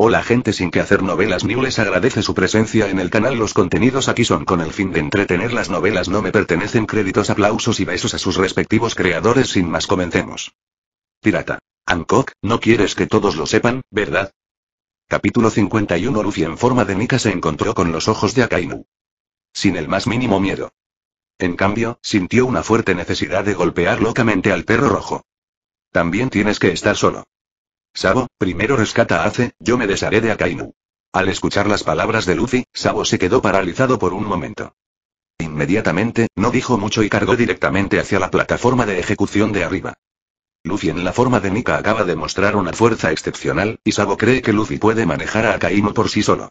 Hola gente sin que hacer novelas ni les agradece su presencia en el canal. Los contenidos aquí son con el fin de entretener las novelas no me pertenecen créditos aplausos y besos a sus respectivos creadores sin más comencemos. Pirata. Hancock, no quieres que todos lo sepan, ¿verdad? Capítulo 51 Luffy en forma de Nika se encontró con los ojos de Akainu. Sin el más mínimo miedo. En cambio, sintió una fuerte necesidad de golpear locamente al perro rojo. También tienes que estar solo. Sabo, primero rescata a Ace, yo me desharé de Akainu. Al escuchar las palabras de Luffy, Sabo se quedó paralizado por un momento. Inmediatamente, no dijo mucho y cargó directamente hacia la plataforma de ejecución de arriba. Luffy en la forma de Nika acaba de mostrar una fuerza excepcional, y Sabo cree que Luffy puede manejar a Akainu por sí solo.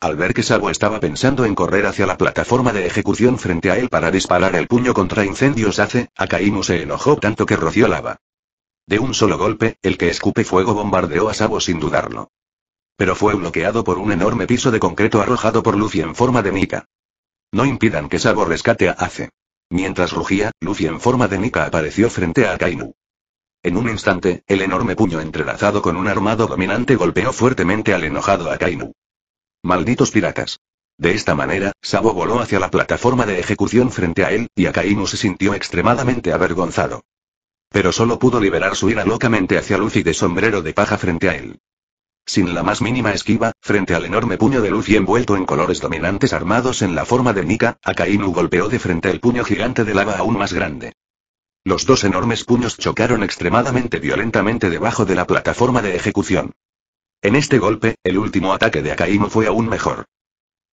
Al ver que Sabo estaba pensando en correr hacia la plataforma de ejecución frente a él para disparar el puño contra incendios hace, Akainu se enojó tanto que roció lava. De un solo golpe, el que escupe fuego bombardeó a Sabo sin dudarlo. Pero fue bloqueado por un enorme piso de concreto arrojado por Luffy en forma de Mika. No impidan que Sabo rescate a Ace. Mientras rugía, Lucy en forma de Mika apareció frente a Akainu. En un instante, el enorme puño entrelazado con un armado dominante golpeó fuertemente al enojado Akainu. Malditos piratas. De esta manera, Sabo voló hacia la plataforma de ejecución frente a él, y Akainu se sintió extremadamente avergonzado. Pero solo pudo liberar su ira locamente hacia Luffy de sombrero de paja frente a él. Sin la más mínima esquiva, frente al enorme puño de Luffy envuelto en colores dominantes armados en la forma de Nika, Akainu golpeó de frente el puño gigante de lava aún más grande. Los dos enormes puños chocaron extremadamente violentamente debajo de la plataforma de ejecución. En este golpe, el último ataque de Akainu fue aún mejor.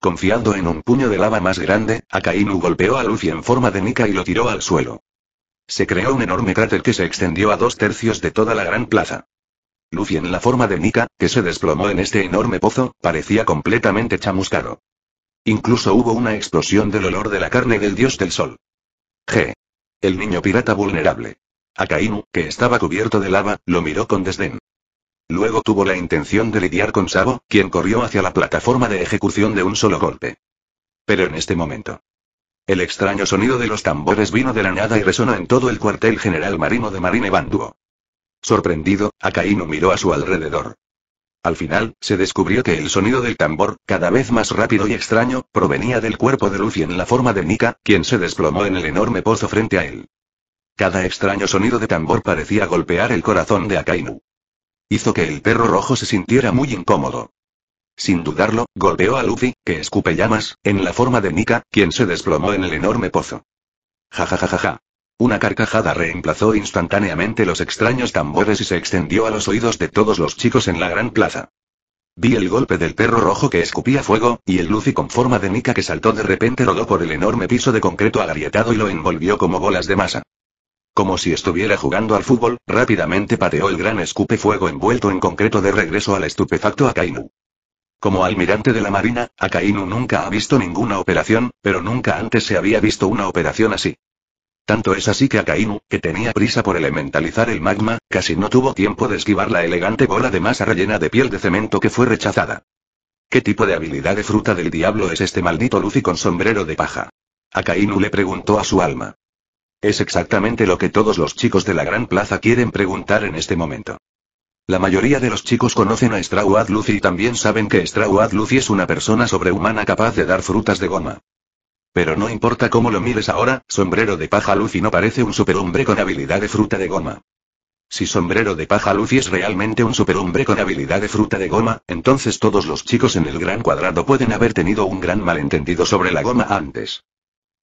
Confiando en un puño de lava más grande, Akainu golpeó a Luffy en forma de Nika y lo tiró al suelo. Se creó un enorme cráter que se extendió a dos tercios de toda la gran plaza. Luffy en la forma de Nika, que se desplomó en este enorme pozo, parecía completamente chamuscado. Incluso hubo una explosión del olor de la carne del dios del sol. G. El niño pirata vulnerable. Akainu, que estaba cubierto de lava, lo miró con desdén. Luego tuvo la intención de lidiar con Sabo, quien corrió hacia la plataforma de ejecución de un solo golpe. Pero en este momento. El extraño sonido de los tambores vino de la nada y resonó en todo el cuartel general marino de Marine Banduo. Sorprendido, Akainu miró a su alrededor. Al final, se descubrió que el sonido del tambor, cada vez más rápido y extraño, provenía del cuerpo de Luffy en la forma de Nika, quien se desplomó en el enorme pozo frente a él. Cada extraño sonido de tambor parecía golpear el corazón de Akainu. Hizo que el perro rojo se sintiera muy incómodo. Sin dudarlo, golpeó a Luffy, que escupe llamas, en la forma de Nika, quien se desplomó en el enorme pozo. Ja ja ja ja Una carcajada reemplazó instantáneamente los extraños tambores y se extendió a los oídos de todos los chicos en la gran plaza. Vi el golpe del perro rojo que escupía fuego, y el Luffy con forma de Nika que saltó de repente rodó por el enorme piso de concreto agrietado y lo envolvió como bolas de masa. Como si estuviera jugando al fútbol, rápidamente pateó el gran escupe fuego envuelto en concreto de regreso al estupefacto Akainu. Como almirante de la Marina, Akainu nunca ha visto ninguna operación, pero nunca antes se había visto una operación así. Tanto es así que Akainu, que tenía prisa por elementalizar el magma, casi no tuvo tiempo de esquivar la elegante bola de masa rellena de piel de cemento que fue rechazada. ¿Qué tipo de habilidad de fruta del diablo es este maldito Lucy con sombrero de paja? Akainu le preguntó a su alma. Es exactamente lo que todos los chicos de la gran plaza quieren preguntar en este momento. La mayoría de los chicos conocen a Strawad Lucy y también saben que Strawad Lucy es una persona sobrehumana capaz de dar frutas de goma. Pero no importa cómo lo mires ahora, sombrero de paja Lucy no parece un superhombre con habilidad de fruta de goma. Si Sombrero de Paja Lucy es realmente un superhombre con habilidad de fruta de goma, entonces todos los chicos en el gran cuadrado pueden haber tenido un gran malentendido sobre la goma antes.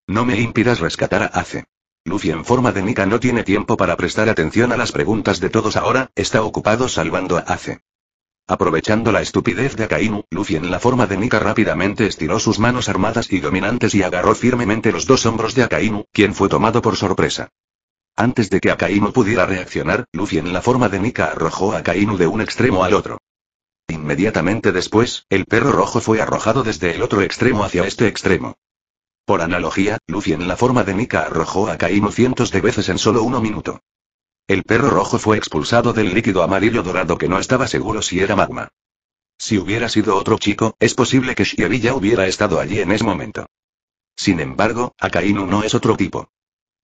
No me impidas rescatar a Ace. Luffy en forma de Nika no tiene tiempo para prestar atención a las preguntas de todos ahora, está ocupado salvando a Ace. Aprovechando la estupidez de Akainu, Luffy en la forma de Nika rápidamente estiró sus manos armadas y dominantes y agarró firmemente los dos hombros de Akainu, quien fue tomado por sorpresa. Antes de que Akainu pudiera reaccionar, Luffy en la forma de Nika arrojó a Akainu de un extremo al otro. Inmediatamente después, el perro rojo fue arrojado desde el otro extremo hacia este extremo. Por analogía, Lucy en la forma de Mika arrojó a Kainu cientos de veces en solo uno minuto. El perro rojo fue expulsado del líquido amarillo dorado que no estaba seguro si era magma. Si hubiera sido otro chico, es posible que Shiebi ya hubiera estado allí en ese momento. Sin embargo, Akainu no es otro tipo.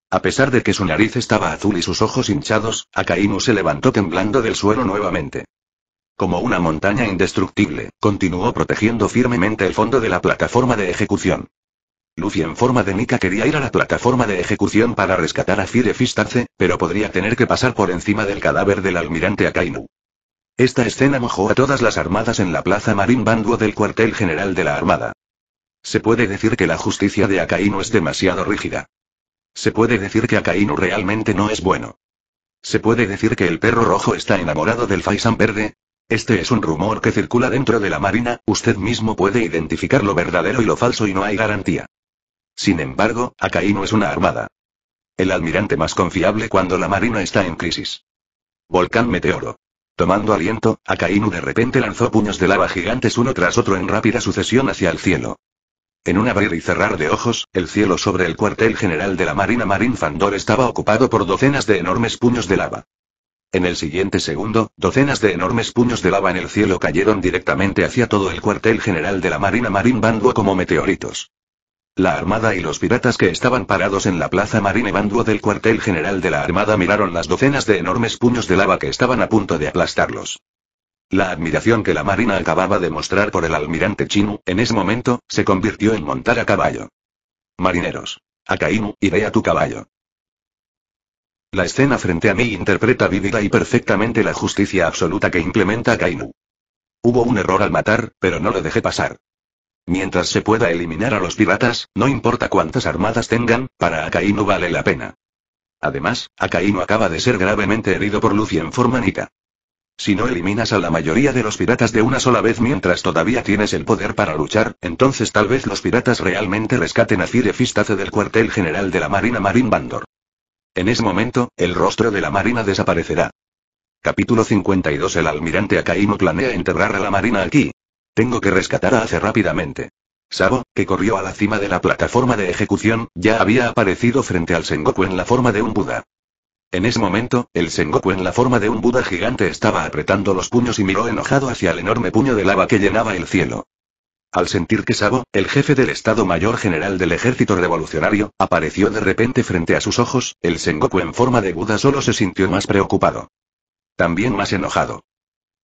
A pesar de que su nariz estaba azul y sus ojos hinchados, Akainu se levantó temblando del suelo nuevamente. Como una montaña indestructible, continuó protegiendo firmemente el fondo de la plataforma de ejecución. Luffy en forma de Nika quería ir a la plataforma de ejecución para rescatar a Fire Fistace, pero podría tener que pasar por encima del cadáver del almirante Akainu. Esta escena mojó a todas las armadas en la plaza Marín Banduo del cuartel general de la Armada. Se puede decir que la justicia de Akainu es demasiado rígida. Se puede decir que Akainu realmente no es bueno. Se puede decir que el perro rojo está enamorado del Faisan verde. Este es un rumor que circula dentro de la marina, usted mismo puede identificar lo verdadero y lo falso y no hay garantía. Sin embargo, Akainu es una armada. El almirante más confiable cuando la marina está en crisis. Volcán Meteoro. Tomando aliento, Akainu de repente lanzó puños de lava gigantes uno tras otro en rápida sucesión hacia el cielo. En un abrir y cerrar de ojos, el cielo sobre el cuartel general de la Marina Marín Fandor estaba ocupado por docenas de enormes puños de lava. En el siguiente segundo, docenas de enormes puños de lava en el cielo cayeron directamente hacia todo el cuartel general de la Marina Marín Bando como meteoritos. La armada y los piratas que estaban parados en la plaza banduo del cuartel general de la armada miraron las docenas de enormes puños de lava que estaban a punto de aplastarlos. La admiración que la marina acababa de mostrar por el almirante Chinu, en ese momento, se convirtió en montar a caballo. Marineros. A Kainu, iré a tu caballo. La escena frente a mí interpreta vívida y perfectamente la justicia absoluta que implementa Kainu. Hubo un error al matar, pero no lo dejé pasar. Mientras se pueda eliminar a los piratas, no importa cuántas armadas tengan, para Akai vale la pena. Además, Akaino acaba de ser gravemente herido por Lucien en Si no eliminas a la mayoría de los piratas de una sola vez mientras todavía tienes el poder para luchar, entonces tal vez los piratas realmente rescaten a Fire Fistace del cuartel general de la Marina Marine Bandor. En ese momento, el rostro de la Marina desaparecerá. Capítulo 52 El almirante Akainu planea enterrar a la Marina aquí, tengo que rescatar a Ace rápidamente. Sabo, que corrió a la cima de la plataforma de ejecución, ya había aparecido frente al Sengoku en la forma de un Buda. En ese momento, el Sengoku en la forma de un Buda gigante estaba apretando los puños y miró enojado hacia el enorme puño de lava que llenaba el cielo. Al sentir que Sabo, el jefe del Estado Mayor General del Ejército Revolucionario, apareció de repente frente a sus ojos, el Sengoku en forma de Buda solo se sintió más preocupado. También más enojado.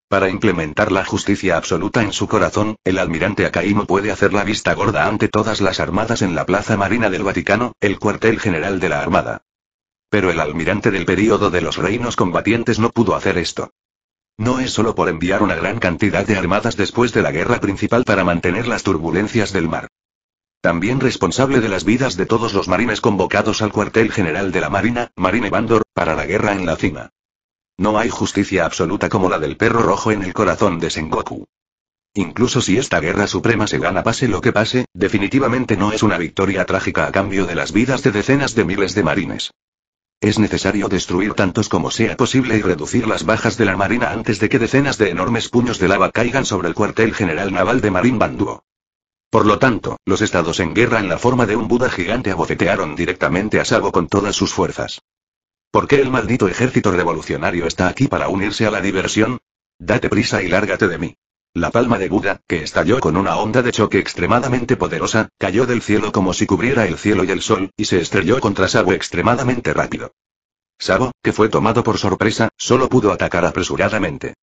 Para implementar la justicia absoluta en su corazón, el almirante Acaíno puede hacer la vista gorda ante todas las armadas en la Plaza Marina del Vaticano, el cuartel general de la Armada. Pero el almirante del período de los reinos combatientes no pudo hacer esto. No es solo por enviar una gran cantidad de armadas después de la guerra principal para mantener las turbulencias del mar. También responsable de las vidas de todos los marines convocados al cuartel general de la Marina, Marine Bandor, para la guerra en la cima. No hay justicia absoluta como la del perro rojo en el corazón de Sengoku. Incluso si esta guerra suprema se gana pase lo que pase, definitivamente no es una victoria trágica a cambio de las vidas de decenas de miles de marines. Es necesario destruir tantos como sea posible y reducir las bajas de la marina antes de que decenas de enormes puños de lava caigan sobre el cuartel general naval de Marín Banduo. Por lo tanto, los estados en guerra en la forma de un Buda gigante abofetearon directamente a Sabo con todas sus fuerzas. ¿Por qué el maldito ejército revolucionario está aquí para unirse a la diversión? Date prisa y lárgate de mí. La palma de Buda, que estalló con una onda de choque extremadamente poderosa, cayó del cielo como si cubriera el cielo y el sol, y se estrelló contra Sabo extremadamente rápido. Sabo, que fue tomado por sorpresa, solo pudo atacar apresuradamente.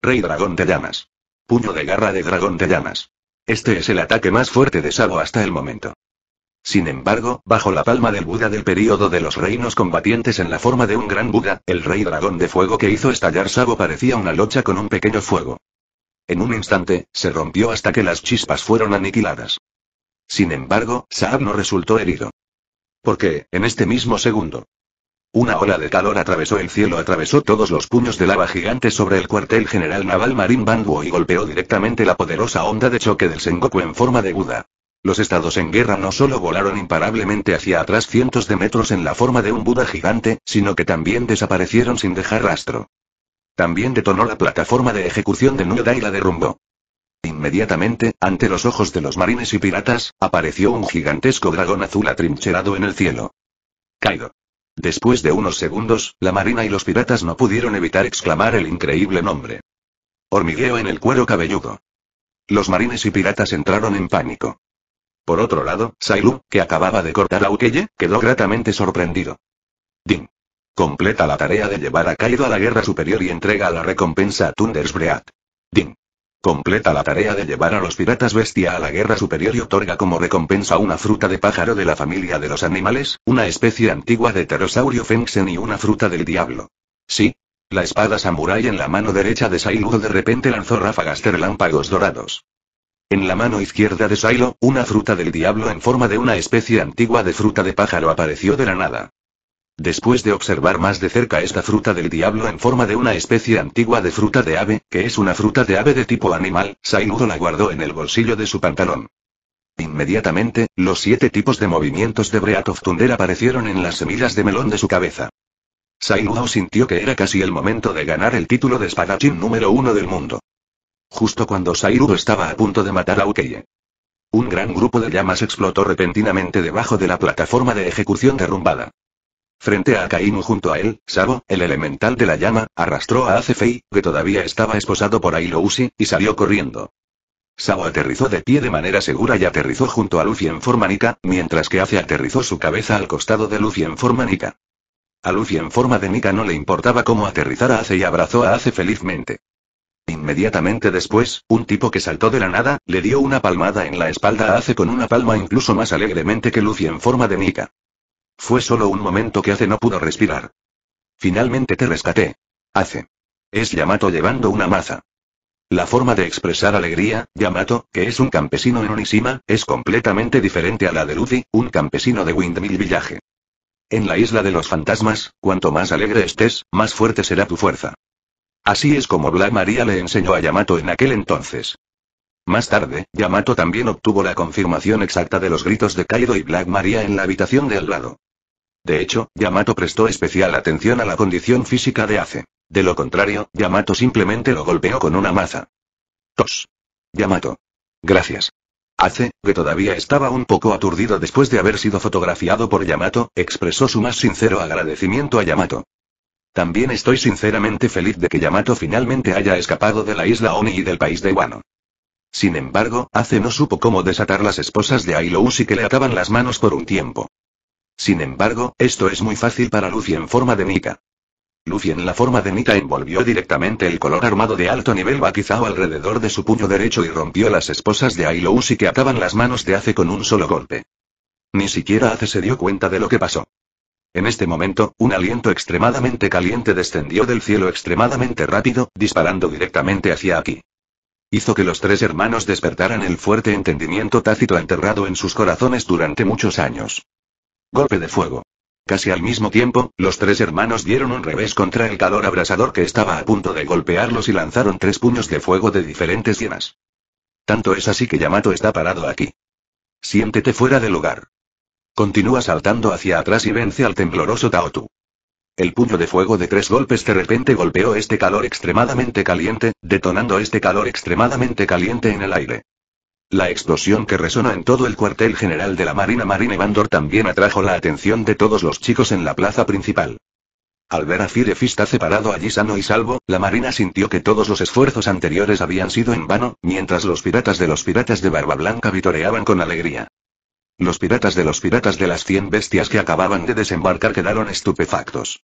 Rey dragón de llamas. Puño de garra de dragón de llamas. Este es el ataque más fuerte de Sabo hasta el momento. Sin embargo, bajo la palma del Buda del período de los reinos combatientes en la forma de un gran Buda, el rey dragón de fuego que hizo estallar Sabo parecía una locha con un pequeño fuego. En un instante, se rompió hasta que las chispas fueron aniquiladas. Sin embargo, Saab no resultó herido. Porque, en este mismo segundo, una ola de calor atravesó el cielo, atravesó todos los puños de lava gigante sobre el cuartel general naval Marín Banduo y golpeó directamente la poderosa onda de choque del Sengoku en forma de Buda. Los estados en guerra no solo volaron imparablemente hacia atrás cientos de metros en la forma de un Buda gigante, sino que también desaparecieron sin dejar rastro. También detonó la plataforma de ejecución de Nuda y la derrumbó. Inmediatamente, ante los ojos de los marines y piratas, apareció un gigantesco dragón azul atrincherado en el cielo. Caído. Después de unos segundos, la marina y los piratas no pudieron evitar exclamar el increíble nombre. Hormigueo en el cuero cabelludo. Los marines y piratas entraron en pánico. Por otro lado, Sailu, que acababa de cortar a Ukeye, quedó gratamente sorprendido. Din. Completa la tarea de llevar a Kaido a la guerra superior y entrega la recompensa a Thundersbread. Din. Completa la tarea de llevar a los piratas bestia a la guerra superior y otorga como recompensa una fruta de pájaro de la familia de los animales, una especie antigua de pterosaurio Fengsen y una fruta del diablo. Sí. La espada samurai en la mano derecha de Sailu de repente lanzó ráfagas de relámpagos dorados. En la mano izquierda de Silo, una fruta del diablo en forma de una especie antigua de fruta de pájaro apareció de la nada. Después de observar más de cerca esta fruta del diablo en forma de una especie antigua de fruta de ave, que es una fruta de ave de tipo animal, Sainudo la guardó en el bolsillo de su pantalón. Inmediatamente, los siete tipos de movimientos de Breath of Thunder aparecieron en las semillas de melón de su cabeza. Sainudo sintió que era casi el momento de ganar el título de espadachín número uno del mundo justo cuando Sairu estaba a punto de matar a Ukeye. Un gran grupo de llamas explotó repentinamente debajo de la plataforma de ejecución derrumbada. Frente a Akainu junto a él, Sabo, el elemental de la llama, arrastró a Acefei, que todavía estaba esposado por Ailousi, y salió corriendo. Sabo aterrizó de pie de manera segura y aterrizó junto a Luffy en forma Nika, mientras que Ace aterrizó su cabeza al costado de Luffy en forma Nika. A Luffy en forma de Nika no le importaba cómo aterrizar a Ace y abrazó a Ace felizmente. Inmediatamente después, un tipo que saltó de la nada, le dio una palmada en la espalda a Ace con una palma incluso más alegremente que Lucy en forma de mica. Fue solo un momento que Ace no pudo respirar. Finalmente te rescaté. Ace. Es Yamato llevando una maza. La forma de expresar alegría, Yamato, que es un campesino en Onishima, es completamente diferente a la de Lucy, un campesino de Windmill Village. En la isla de los fantasmas, cuanto más alegre estés, más fuerte será tu fuerza. Así es como Black Maria le enseñó a Yamato en aquel entonces. Más tarde, Yamato también obtuvo la confirmación exacta de los gritos de Kaido y Black Maria en la habitación de al lado. De hecho, Yamato prestó especial atención a la condición física de Ace. De lo contrario, Yamato simplemente lo golpeó con una maza. Tos. Yamato. Gracias. Ace, que todavía estaba un poco aturdido después de haber sido fotografiado por Yamato, expresó su más sincero agradecimiento a Yamato. También estoy sinceramente feliz de que Yamato finalmente haya escapado de la isla Oni y del país de Wano. Sin embargo, Ace no supo cómo desatar las esposas de y que le acaban las manos por un tiempo. Sin embargo, esto es muy fácil para Luffy en forma de Nika. Luffy en la forma de Nika envolvió directamente el color armado de alto nivel batizado alrededor de su puño derecho y rompió las esposas de y que acaban las manos de Ace con un solo golpe. Ni siquiera Ace se dio cuenta de lo que pasó. En este momento, un aliento extremadamente caliente descendió del cielo extremadamente rápido, disparando directamente hacia aquí. Hizo que los tres hermanos despertaran el fuerte entendimiento tácito enterrado en sus corazones durante muchos años. Golpe de fuego. Casi al mismo tiempo, los tres hermanos dieron un revés contra el calor abrasador que estaba a punto de golpearlos y lanzaron tres puños de fuego de diferentes llenas. Tanto es así que Yamato está parado aquí. Siéntete fuera de lugar. Continúa saltando hacia atrás y vence al tembloroso Taotu. El puño de fuego de tres golpes de repente golpeó este calor extremadamente caliente, detonando este calor extremadamente caliente en el aire. La explosión que resonó en todo el cuartel general de la Marina Marine Bandor también atrajo la atención de todos los chicos en la plaza principal. Al ver a Firefista separado allí sano y salvo, la Marina sintió que todos los esfuerzos anteriores habían sido en vano, mientras los piratas de los piratas de Barba Blanca vitoreaban con alegría. Los piratas de los piratas de las 100 bestias que acababan de desembarcar quedaron estupefactos.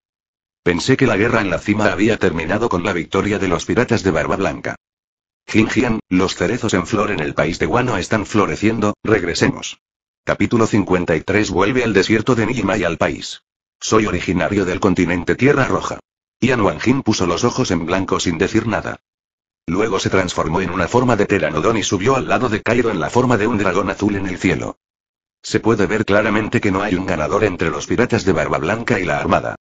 Pensé que la guerra en la cima había terminado con la victoria de los piratas de Barba Blanca. Jinjian, los cerezos en flor en el país de Guano están floreciendo, regresemos. Capítulo 53 Vuelve al desierto de Nima y al país. Soy originario del continente Tierra Roja. Ian Wanjin puso los ojos en blanco sin decir nada. Luego se transformó en una forma de teranodón y subió al lado de Cairo en la forma de un dragón azul en el cielo. Se puede ver claramente que no hay un ganador entre los piratas de Barba Blanca y la Armada.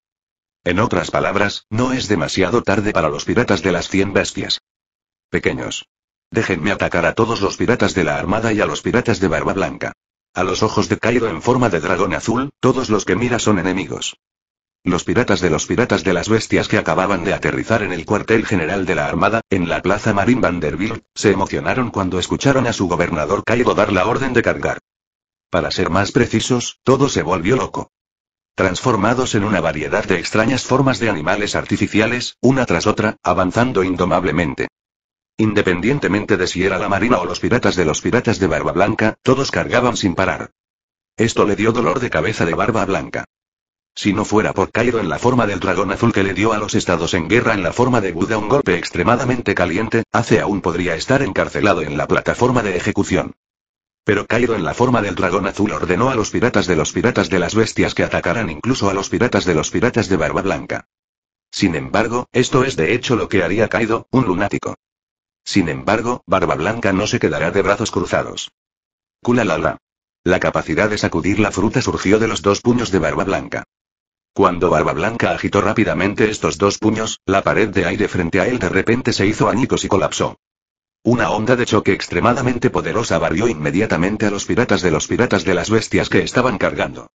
En otras palabras, no es demasiado tarde para los piratas de las 100 bestias. Pequeños. Déjenme atacar a todos los piratas de la Armada y a los piratas de Barba Blanca. A los ojos de Cairo en forma de dragón azul, todos los que mira son enemigos. Los piratas de los piratas de las bestias que acababan de aterrizar en el cuartel general de la Armada, en la plaza Marín Vanderbilt, se emocionaron cuando escucharon a su gobernador Cairo dar la orden de cargar. Para ser más precisos, todo se volvió loco. Transformados en una variedad de extrañas formas de animales artificiales, una tras otra, avanzando indomablemente. Independientemente de si era la marina o los piratas de los piratas de Barba Blanca, todos cargaban sin parar. Esto le dio dolor de cabeza de Barba Blanca. Si no fuera por Cairo en la forma del dragón azul que le dio a los estados en guerra en la forma de Buda un golpe extremadamente caliente, hace aún podría estar encarcelado en la plataforma de ejecución. Pero Kaido en la forma del dragón azul ordenó a los piratas de los piratas de las bestias que atacaran incluso a los piratas de los piratas de barba blanca. Sin embargo, esto es de hecho lo que haría Kaido, un lunático. Sin embargo, Barba Blanca no se quedará de brazos cruzados. Kulalala. La capacidad de sacudir la fruta surgió de los dos puños de Barba Blanca. Cuando Barba Blanca agitó rápidamente estos dos puños, la pared de aire frente a él de repente se hizo añicos y colapsó. Una onda de choque extremadamente poderosa barrió inmediatamente a los piratas de los piratas de las bestias que estaban cargando.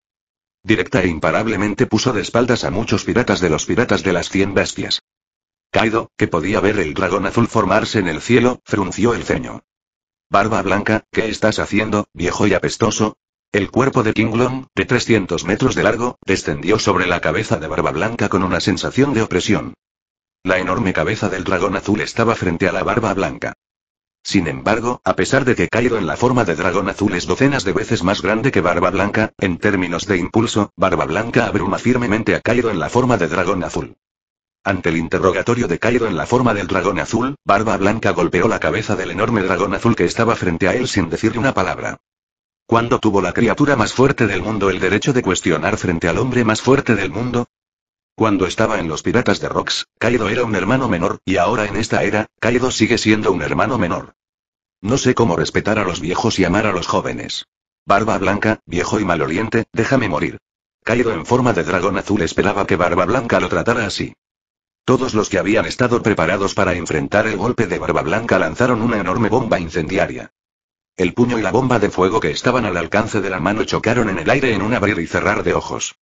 Directa e imparablemente puso de espaldas a muchos piratas de los piratas de las cien bestias. Kaido, que podía ver el dragón azul formarse en el cielo, frunció el ceño. Barba Blanca, ¿qué estás haciendo, viejo y apestoso? El cuerpo de Long, de 300 metros de largo, descendió sobre la cabeza de Barba Blanca con una sensación de opresión. La enorme cabeza del dragón azul estaba frente a la Barba Blanca. Sin embargo, a pesar de que Cairo en la forma de dragón azul es docenas de veces más grande que Barba Blanca, en términos de impulso, Barba Blanca abruma firmemente a Cairo en la forma de dragón azul. Ante el interrogatorio de Cairo en la forma del dragón azul, Barba Blanca golpeó la cabeza del enorme dragón azul que estaba frente a él sin decirle una palabra. ¿Cuándo tuvo la criatura más fuerte del mundo el derecho de cuestionar frente al hombre más fuerte del mundo? Cuando estaba en los Piratas de Rocks, Kaido era un hermano menor, y ahora en esta era, Kaido sigue siendo un hermano menor. No sé cómo respetar a los viejos y amar a los jóvenes. Barba Blanca, viejo y maloliente, déjame morir. Kaido en forma de dragón azul esperaba que Barba Blanca lo tratara así. Todos los que habían estado preparados para enfrentar el golpe de Barba Blanca lanzaron una enorme bomba incendiaria. El puño y la bomba de fuego que estaban al alcance de la mano chocaron en el aire en un abrir y cerrar de ojos.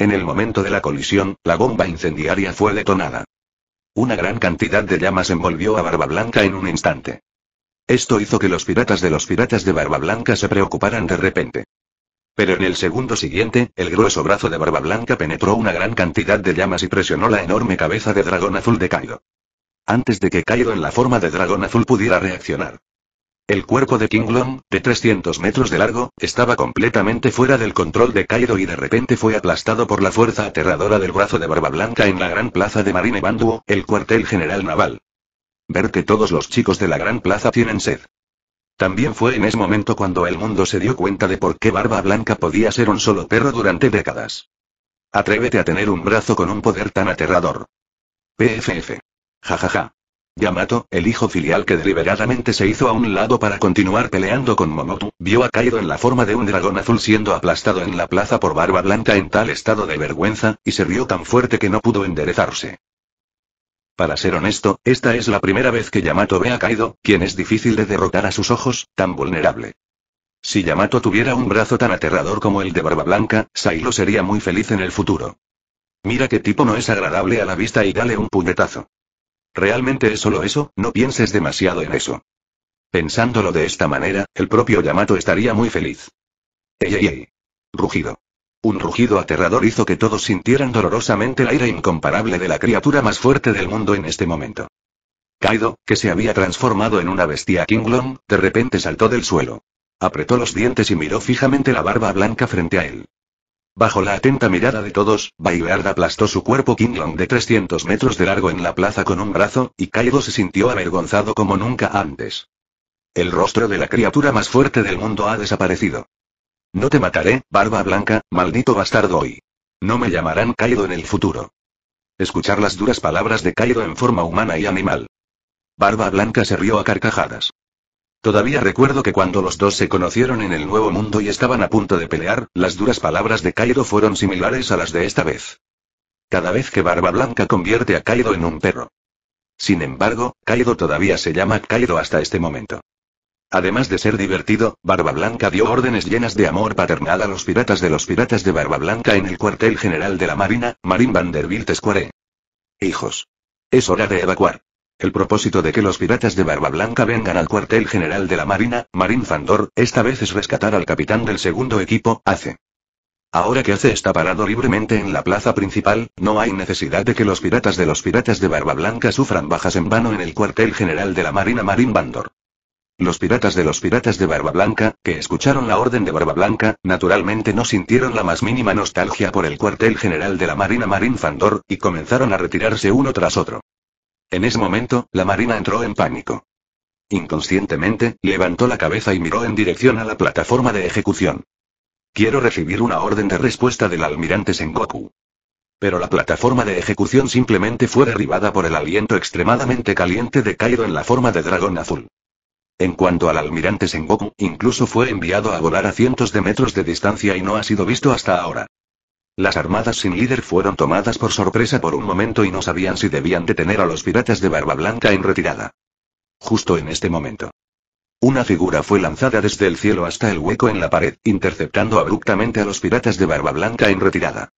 En el momento de la colisión, la bomba incendiaria fue detonada. Una gran cantidad de llamas envolvió a Barba Blanca en un instante. Esto hizo que los piratas de los piratas de Barba Blanca se preocuparan de repente. Pero en el segundo siguiente, el grueso brazo de Barba Blanca penetró una gran cantidad de llamas y presionó la enorme cabeza de dragón azul de Kaido. Antes de que Kaido en la forma de dragón azul pudiera reaccionar, el cuerpo de King Long, de 300 metros de largo, estaba completamente fuera del control de Cairo y de repente fue aplastado por la fuerza aterradora del brazo de Barba Blanca en la gran plaza de Marine Banduo, el cuartel general naval. Ver que todos los chicos de la gran plaza tienen sed. También fue en ese momento cuando el mundo se dio cuenta de por qué Barba Blanca podía ser un solo perro durante décadas. Atrévete a tener un brazo con un poder tan aterrador. PFF. Jajaja. Ja, ja. Yamato, el hijo filial que deliberadamente se hizo a un lado para continuar peleando con Momotu, vio a Kaido en la forma de un dragón azul siendo aplastado en la plaza por Barba Blanca en tal estado de vergüenza, y se rió tan fuerte que no pudo enderezarse. Para ser honesto, esta es la primera vez que Yamato ve a Kaido, quien es difícil de derrotar a sus ojos, tan vulnerable. Si Yamato tuviera un brazo tan aterrador como el de Barba Blanca, Sailo sería muy feliz en el futuro. Mira qué tipo no es agradable a la vista y dale un puñetazo. Realmente es solo eso, no pienses demasiado en eso. Pensándolo de esta manera, el propio Yamato estaría muy feliz. ¡Ey, Rugido. Un rugido aterrador hizo que todos sintieran dolorosamente la ira incomparable de la criatura más fuerte del mundo en este momento. Kaido, que se había transformado en una bestia Kinglong, de repente saltó del suelo. Apretó los dientes y miró fijamente la barba blanca frente a él. Bajo la atenta mirada de todos, Bayard aplastó su cuerpo Kinglong de 300 metros de largo en la plaza con un brazo, y Kaido se sintió avergonzado como nunca antes. El rostro de la criatura más fuerte del mundo ha desaparecido. No te mataré, barba blanca, maldito bastardo hoy. No me llamarán Kaido en el futuro. Escuchar las duras palabras de Kaido en forma humana y animal. Barba blanca se rió a carcajadas. Todavía recuerdo que cuando los dos se conocieron en el Nuevo Mundo y estaban a punto de pelear, las duras palabras de Kaido fueron similares a las de esta vez. Cada vez que Barba Blanca convierte a Kaido en un perro. Sin embargo, Kaido todavía se llama Kaido hasta este momento. Además de ser divertido, Barba Blanca dio órdenes llenas de amor paternal a los piratas de los piratas de Barba Blanca en el cuartel general de la Marina, Marín Vanderbilt Square. Hijos. Es hora de evacuar. El propósito de que los piratas de Barba Blanca vengan al cuartel general de la Marina, Marín Fandor, esta vez es rescatar al capitán del segundo equipo, Ace. Ahora que Ace está parado libremente en la plaza principal, no hay necesidad de que los piratas de los piratas de Barba Blanca sufran bajas en vano en el cuartel general de la Marina Marín Bandor. Los piratas de los piratas de Barba Blanca, que escucharon la orden de Barba Blanca, naturalmente no sintieron la más mínima nostalgia por el cuartel general de la Marina Marín Fandor, y comenzaron a retirarse uno tras otro. En ese momento, la marina entró en pánico. Inconscientemente, levantó la cabeza y miró en dirección a la plataforma de ejecución. Quiero recibir una orden de respuesta del almirante Sengoku. Pero la plataforma de ejecución simplemente fue derribada por el aliento extremadamente caliente de Kaido en la forma de dragón azul. En cuanto al almirante Sengoku, incluso fue enviado a volar a cientos de metros de distancia y no ha sido visto hasta ahora. Las armadas sin líder fueron tomadas por sorpresa por un momento y no sabían si debían detener a los piratas de Barba Blanca en retirada. Justo en este momento. Una figura fue lanzada desde el cielo hasta el hueco en la pared, interceptando abruptamente a los piratas de Barba Blanca en retirada.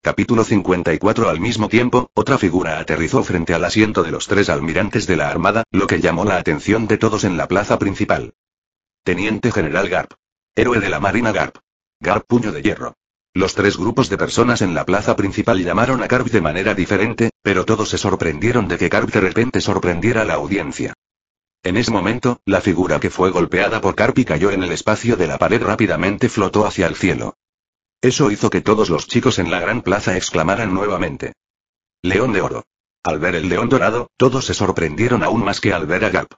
Capítulo 54 Al mismo tiempo, otra figura aterrizó frente al asiento de los tres almirantes de la Armada, lo que llamó la atención de todos en la plaza principal. Teniente General Garp. Héroe de la Marina Garp. Garp Puño de Hierro. Los tres grupos de personas en la plaza principal llamaron a Carp de manera diferente, pero todos se sorprendieron de que Carp de repente sorprendiera a la audiencia. En ese momento, la figura que fue golpeada por Carp y cayó en el espacio de la pared rápidamente flotó hacia el cielo. Eso hizo que todos los chicos en la gran plaza exclamaran nuevamente. León de oro. Al ver el león dorado, todos se sorprendieron aún más que al ver a Garp.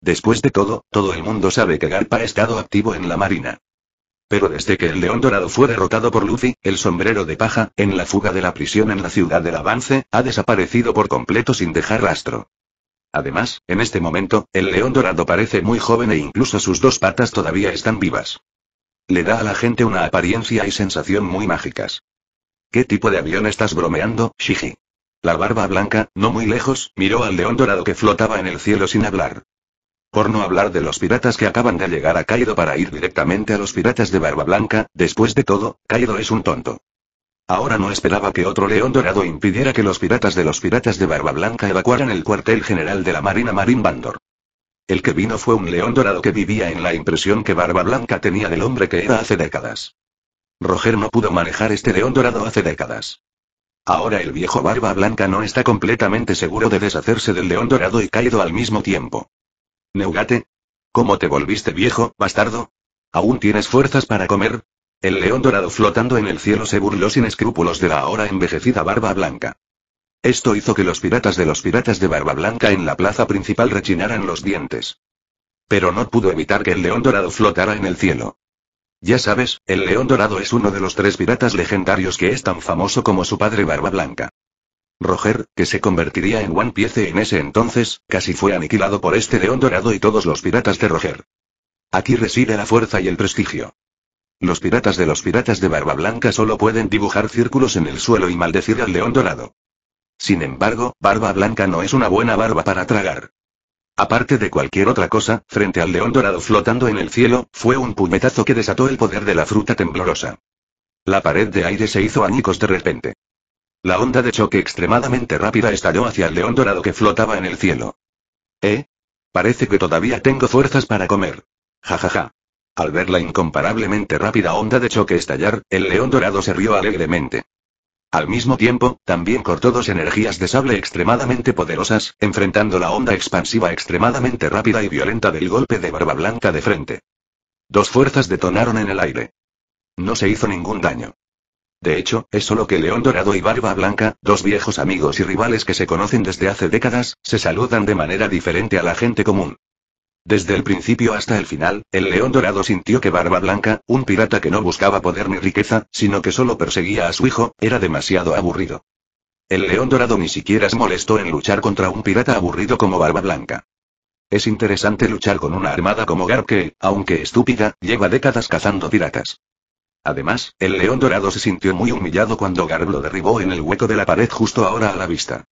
Después de todo, todo el mundo sabe que Garp ha estado activo en la marina. Pero desde que el león dorado fue derrotado por Luffy, el sombrero de paja, en la fuga de la prisión en la ciudad del avance, ha desaparecido por completo sin dejar rastro. Además, en este momento, el león dorado parece muy joven e incluso sus dos patas todavía están vivas. Le da a la gente una apariencia y sensación muy mágicas. ¿Qué tipo de avión estás bromeando, Shiji? La barba blanca, no muy lejos, miró al león dorado que flotaba en el cielo sin hablar. Por no hablar de los piratas que acaban de llegar a Kaido para ir directamente a los piratas de Barba Blanca, después de todo, Kaido es un tonto. Ahora no esperaba que otro león dorado impidiera que los piratas de los piratas de Barba Blanca evacuaran el cuartel general de la Marina Marine Bandor. El que vino fue un león dorado que vivía en la impresión que Barba Blanca tenía del hombre que era hace décadas. Roger no pudo manejar este león dorado hace décadas. Ahora el viejo Barba Blanca no está completamente seguro de deshacerse del león dorado y Caído al mismo tiempo. Neugate. ¿Cómo te volviste viejo, bastardo? ¿Aún tienes fuerzas para comer? El león dorado flotando en el cielo se burló sin escrúpulos de la ahora envejecida barba blanca. Esto hizo que los piratas de los piratas de barba blanca en la plaza principal rechinaran los dientes. Pero no pudo evitar que el león dorado flotara en el cielo. Ya sabes, el león dorado es uno de los tres piratas legendarios que es tan famoso como su padre Barba Blanca. Roger, que se convertiría en One Piece en ese entonces, casi fue aniquilado por este león dorado y todos los piratas de Roger. Aquí reside la fuerza y el prestigio. Los piratas de los piratas de Barba Blanca solo pueden dibujar círculos en el suelo y maldecir al león dorado. Sin embargo, Barba Blanca no es una buena barba para tragar. Aparte de cualquier otra cosa, frente al león dorado flotando en el cielo, fue un puñetazo que desató el poder de la fruta temblorosa. La pared de aire se hizo añicos de repente. La onda de choque extremadamente rápida estalló hacia el león dorado que flotaba en el cielo. ¿Eh? Parece que todavía tengo fuerzas para comer. Jajaja. ja ja. Al ver la incomparablemente rápida onda de choque estallar, el león dorado se rió alegremente. Al mismo tiempo, también cortó dos energías de sable extremadamente poderosas, enfrentando la onda expansiva extremadamente rápida y violenta del golpe de Barba Blanca de frente. Dos fuerzas detonaron en el aire. No se hizo ningún daño. De hecho, es solo que León Dorado y Barba Blanca, dos viejos amigos y rivales que se conocen desde hace décadas, se saludan de manera diferente a la gente común. Desde el principio hasta el final, el León Dorado sintió que Barba Blanca, un pirata que no buscaba poder ni riqueza, sino que solo perseguía a su hijo, era demasiado aburrido. El León Dorado ni siquiera se molestó en luchar contra un pirata aburrido como Barba Blanca. Es interesante luchar con una armada como Gar que, aunque estúpida, lleva décadas cazando piratas. Además, el león dorado se sintió muy humillado cuando Garb lo derribó en el hueco de la pared justo ahora a la vista.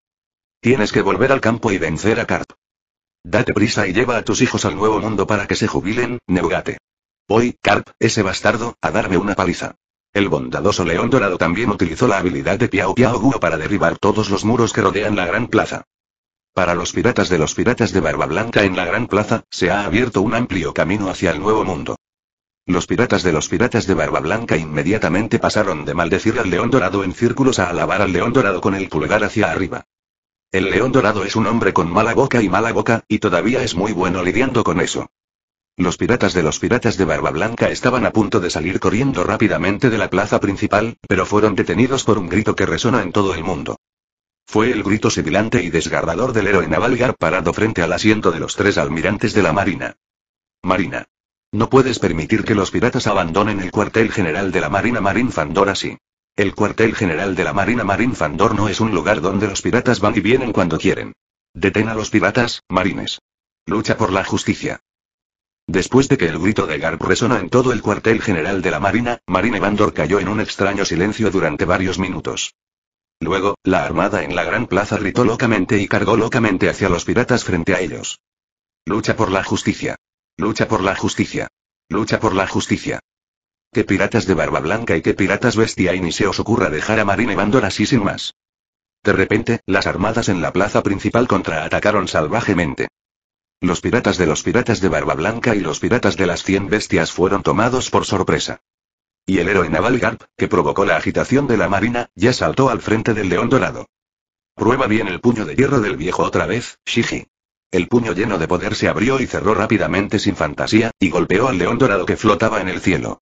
Tienes que volver al campo y vencer a Carp. Date prisa y lleva a tus hijos al nuevo mundo para que se jubilen, Neugate. Voy, Carp, ese bastardo, a darme una paliza. El bondadoso león dorado también utilizó la habilidad de Piau Piao Guo para derribar todos los muros que rodean la gran plaza. Para los piratas de los piratas de Barba Blanca en la gran plaza, se ha abierto un amplio camino hacia el nuevo mundo. Los piratas de los piratas de Barba Blanca inmediatamente pasaron de maldecir al león dorado en círculos a alabar al león dorado con el pulgar hacia arriba. El león dorado es un hombre con mala boca y mala boca, y todavía es muy bueno lidiando con eso. Los piratas de los piratas de Barba Blanca estaban a punto de salir corriendo rápidamente de la plaza principal, pero fueron detenidos por un grito que resona en todo el mundo. Fue el grito sibilante y desgarrador del héroe navalgar parado frente al asiento de los tres almirantes de la Marina. Marina. No puedes permitir que los piratas abandonen el cuartel general de la Marina Marín Fandor así. El cuartel general de la Marina Marín Fandor no es un lugar donde los piratas van y vienen cuando quieren. Detén a los piratas, marines. Lucha por la justicia. Después de que el grito de Garp resonó en todo el cuartel general de la Marina, Marine Vandor cayó en un extraño silencio durante varios minutos. Luego, la armada en la gran plaza gritó locamente y cargó locamente hacia los piratas frente a ellos. Lucha por la justicia. Lucha por la justicia. Lucha por la justicia. Que piratas de barba blanca y que piratas bestia y ni se os ocurra dejar a Marine Bandor así sin más. De repente, las armadas en la plaza principal contraatacaron salvajemente. Los piratas de los piratas de barba blanca y los piratas de las cien bestias fueron tomados por sorpresa. Y el héroe naval Garp, que provocó la agitación de la marina, ya saltó al frente del león dorado. Prueba bien el puño de hierro del viejo otra vez, Shiji. El puño lleno de poder se abrió y cerró rápidamente sin fantasía, y golpeó al león dorado que flotaba en el cielo.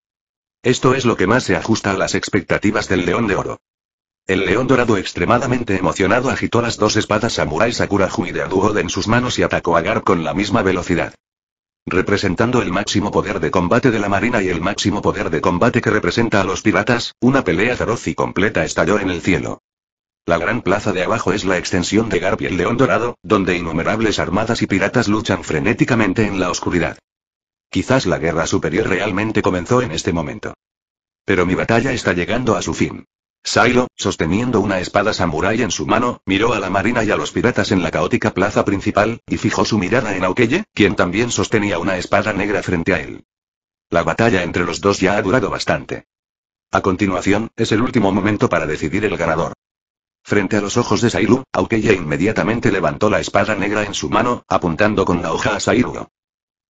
Esto es lo que más se ajusta a las expectativas del león de oro. El león dorado extremadamente emocionado agitó las dos espadas samurai Sakura y de Aduod en sus manos y atacó a Gar con la misma velocidad. Representando el máximo poder de combate de la marina y el máximo poder de combate que representa a los piratas, una pelea feroz y completa estalló en el cielo. La gran plaza de abajo es la extensión de Garp el León Dorado, donde innumerables armadas y piratas luchan frenéticamente en la oscuridad. Quizás la guerra superior realmente comenzó en este momento. Pero mi batalla está llegando a su fin. Silo, sosteniendo una espada samurái en su mano, miró a la marina y a los piratas en la caótica plaza principal, y fijó su mirada en Aukeye, quien también sostenía una espada negra frente a él. La batalla entre los dos ya ha durado bastante. A continuación, es el último momento para decidir el ganador. Frente a los ojos de Sairu, Aukeya inmediatamente levantó la espada negra en su mano, apuntando con la hoja a Sairu.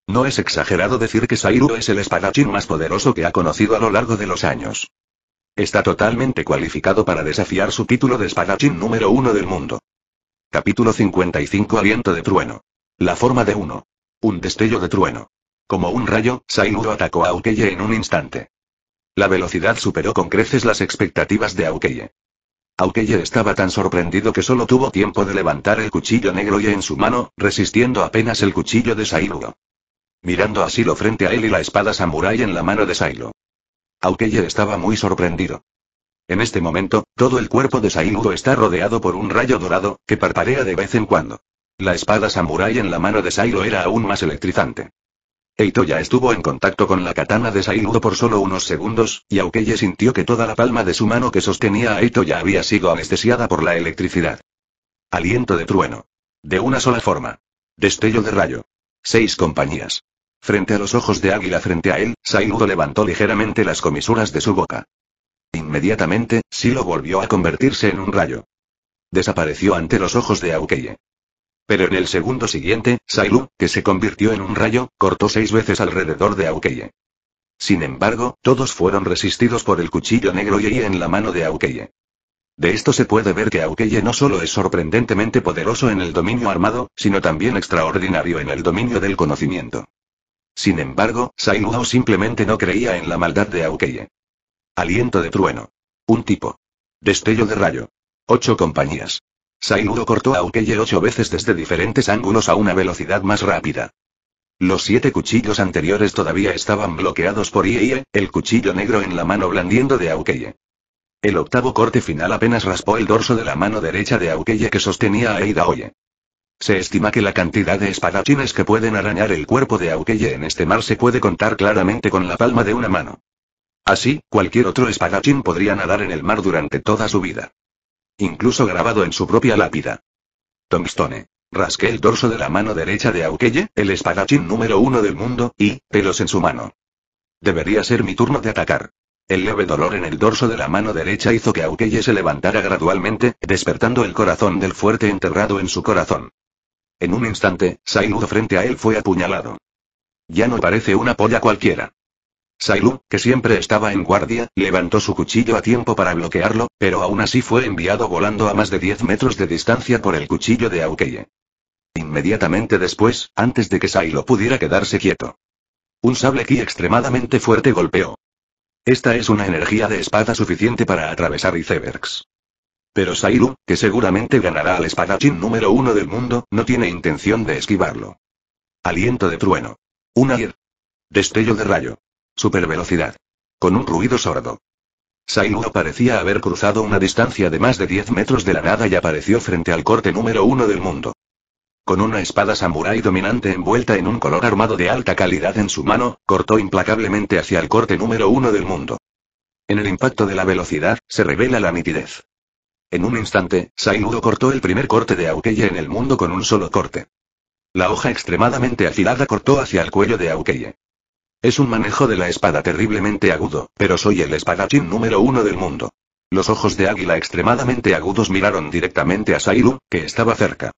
No es exagerado decir que Sairu es el espadachín más poderoso que ha conocido a lo largo de los años. Está totalmente cualificado para desafiar su título de espadachín número uno del mundo. Capítulo 55 Aliento de trueno. La forma de uno. Un destello de trueno. Como un rayo, Sairu atacó a Aukeye en un instante. La velocidad superó con creces las expectativas de Aukeye. Aukeye estaba tan sorprendido que solo tuvo tiempo de levantar el cuchillo negro y en su mano, resistiendo apenas el cuchillo de Sailo. Mirando a Silo frente a él y la espada samurai en la mano de aunque Aukeye estaba muy sorprendido. En este momento, todo el cuerpo de Sailo está rodeado por un rayo dorado, que parpadea de vez en cuando. La espada samurai en la mano de Sailo era aún más electrizante ya estuvo en contacto con la katana de Sailudo por solo unos segundos, y Aukeye sintió que toda la palma de su mano que sostenía a ya había sido anestesiada por la electricidad. Aliento de trueno. De una sola forma. Destello de rayo. Seis compañías. Frente a los ojos de Águila frente a él, Sailudo levantó ligeramente las comisuras de su boca. Inmediatamente, Silo volvió a convertirse en un rayo. Desapareció ante los ojos de Aukeye. Pero en el segundo siguiente, Sailu, que se convirtió en un rayo, cortó seis veces alrededor de Aukeye. Sin embargo, todos fueron resistidos por el cuchillo negro y en la mano de Aukeye. De esto se puede ver que Aukeye no solo es sorprendentemente poderoso en el dominio armado, sino también extraordinario en el dominio del conocimiento. Sin embargo, Sailu simplemente no creía en la maldad de Aukeye. Aliento de trueno. Un tipo. Destello de rayo. Ocho compañías. Sainudo cortó a Aukeye ocho veces desde diferentes ángulos a una velocidad más rápida. Los siete cuchillos anteriores todavía estaban bloqueados por Ieie, el cuchillo negro en la mano blandiendo de Aukeye. El octavo corte final apenas raspó el dorso de la mano derecha de Aukeye que sostenía a Eida Oye. Se estima que la cantidad de espadachines que pueden arañar el cuerpo de Aukeye en este mar se puede contar claramente con la palma de una mano. Así, cualquier otro espadachín podría nadar en el mar durante toda su vida incluso grabado en su propia lápida. Tombstone. Rasqué el dorso de la mano derecha de Aukeye, el espadachín número uno del mundo, y, pelos en su mano. Debería ser mi turno de atacar. El leve dolor en el dorso de la mano derecha hizo que Aukeye se levantara gradualmente, despertando el corazón del fuerte enterrado en su corazón. En un instante, Sainudo frente a él fue apuñalado. Ya no parece una polla cualquiera. Sailu, que siempre estaba en guardia, levantó su cuchillo a tiempo para bloquearlo, pero aún así fue enviado volando a más de 10 metros de distancia por el cuchillo de Aukeye. Inmediatamente después, antes de que Sailu pudiera quedarse quieto. Un sable ki extremadamente fuerte golpeó. Esta es una energía de espada suficiente para atravesar icebergs. Pero Sailu, que seguramente ganará al espadachín número uno del mundo, no tiene intención de esquivarlo. Aliento de trueno. Una Destello de rayo velocidad. Con un ruido sordo. Sainudo parecía haber cruzado una distancia de más de 10 metros de la nada y apareció frente al corte número uno del mundo. Con una espada samurái dominante envuelta en un color armado de alta calidad en su mano, cortó implacablemente hacia el corte número uno del mundo. En el impacto de la velocidad, se revela la nitidez. En un instante, Sainudo cortó el primer corte de Aukeye en el mundo con un solo corte. La hoja extremadamente afilada cortó hacia el cuello de Aukeye. Es un manejo de la espada terriblemente agudo, pero soy el espadachín número uno del mundo. Los ojos de águila extremadamente agudos miraron directamente a Sairu, que estaba cerca.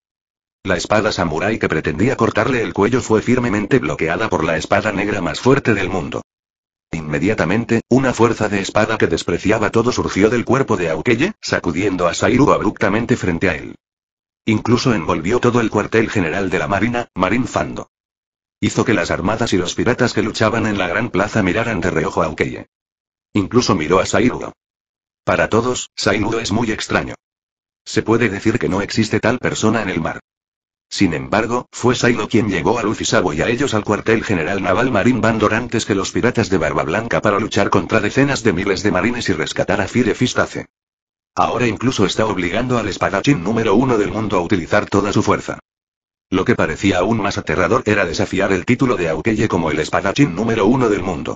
La espada samurai que pretendía cortarle el cuello fue firmemente bloqueada por la espada negra más fuerte del mundo. Inmediatamente, una fuerza de espada que despreciaba todo surgió del cuerpo de Aukeye, sacudiendo a Sairu abruptamente frente a él. Incluso envolvió todo el cuartel general de la Marina, Marin Fando. Hizo que las armadas y los piratas que luchaban en la gran plaza miraran de reojo a Ukeye. Incluso miró a saido Para todos, Saiguro es muy extraño. Se puede decir que no existe tal persona en el mar. Sin embargo, fue Sailo quien llegó a Sabo y a ellos al cuartel general naval marín bandor antes que los piratas de Barba Blanca para luchar contra decenas de miles de marines y rescatar a Fire Ahora incluso está obligando al espadachín número uno del mundo a utilizar toda su fuerza. Lo que parecía aún más aterrador era desafiar el título de Aukeye como el espadachín número uno del mundo.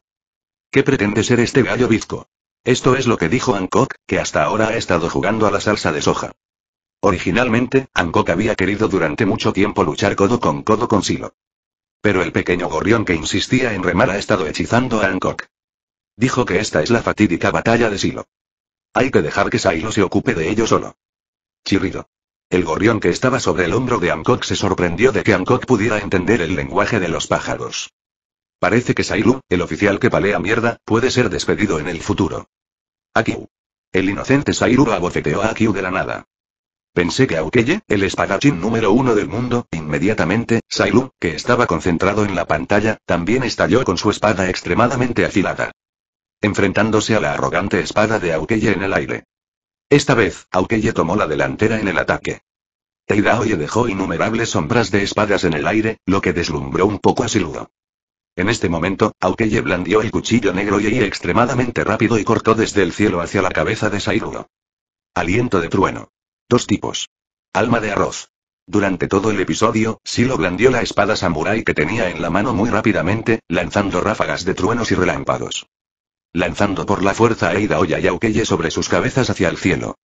¿Qué pretende ser este gallo bizco? Esto es lo que dijo Hancock, que hasta ahora ha estado jugando a la salsa de soja. Originalmente, Hancock había querido durante mucho tiempo luchar codo con codo con Silo. Pero el pequeño gorrión que insistía en remar ha estado hechizando a Hancock. Dijo que esta es la fatídica batalla de Silo. Hay que dejar que Silo se ocupe de ello solo. Chirrido. El gorrión que estaba sobre el hombro de Hancock se sorprendió de que Hancock pudiera entender el lenguaje de los pájaros. Parece que Sailu, el oficial que palea mierda, puede ser despedido en el futuro. Akiu. El inocente Sairu abofeteó a Akiu de la nada. Pensé que Aukeye, el espadachín número uno del mundo, inmediatamente, Sailu, que estaba concentrado en la pantalla, también estalló con su espada extremadamente afilada. Enfrentándose a la arrogante espada de Aukeye en el aire. Esta vez, Aukeye tomó la delantera en el ataque. ye dejó innumerables sombras de espadas en el aire, lo que deslumbró un poco a Siludo. En este momento, Aukeye blandió el cuchillo negro y extremadamente rápido y cortó desde el cielo hacia la cabeza de Sairuro. Aliento de trueno. Dos tipos. Alma de arroz. Durante todo el episodio, Silo blandió la espada samurai que tenía en la mano muy rápidamente, lanzando ráfagas de truenos y relámpagos lanzando por la fuerza aida Oya y Aukeye sobre sus cabezas hacia el cielo.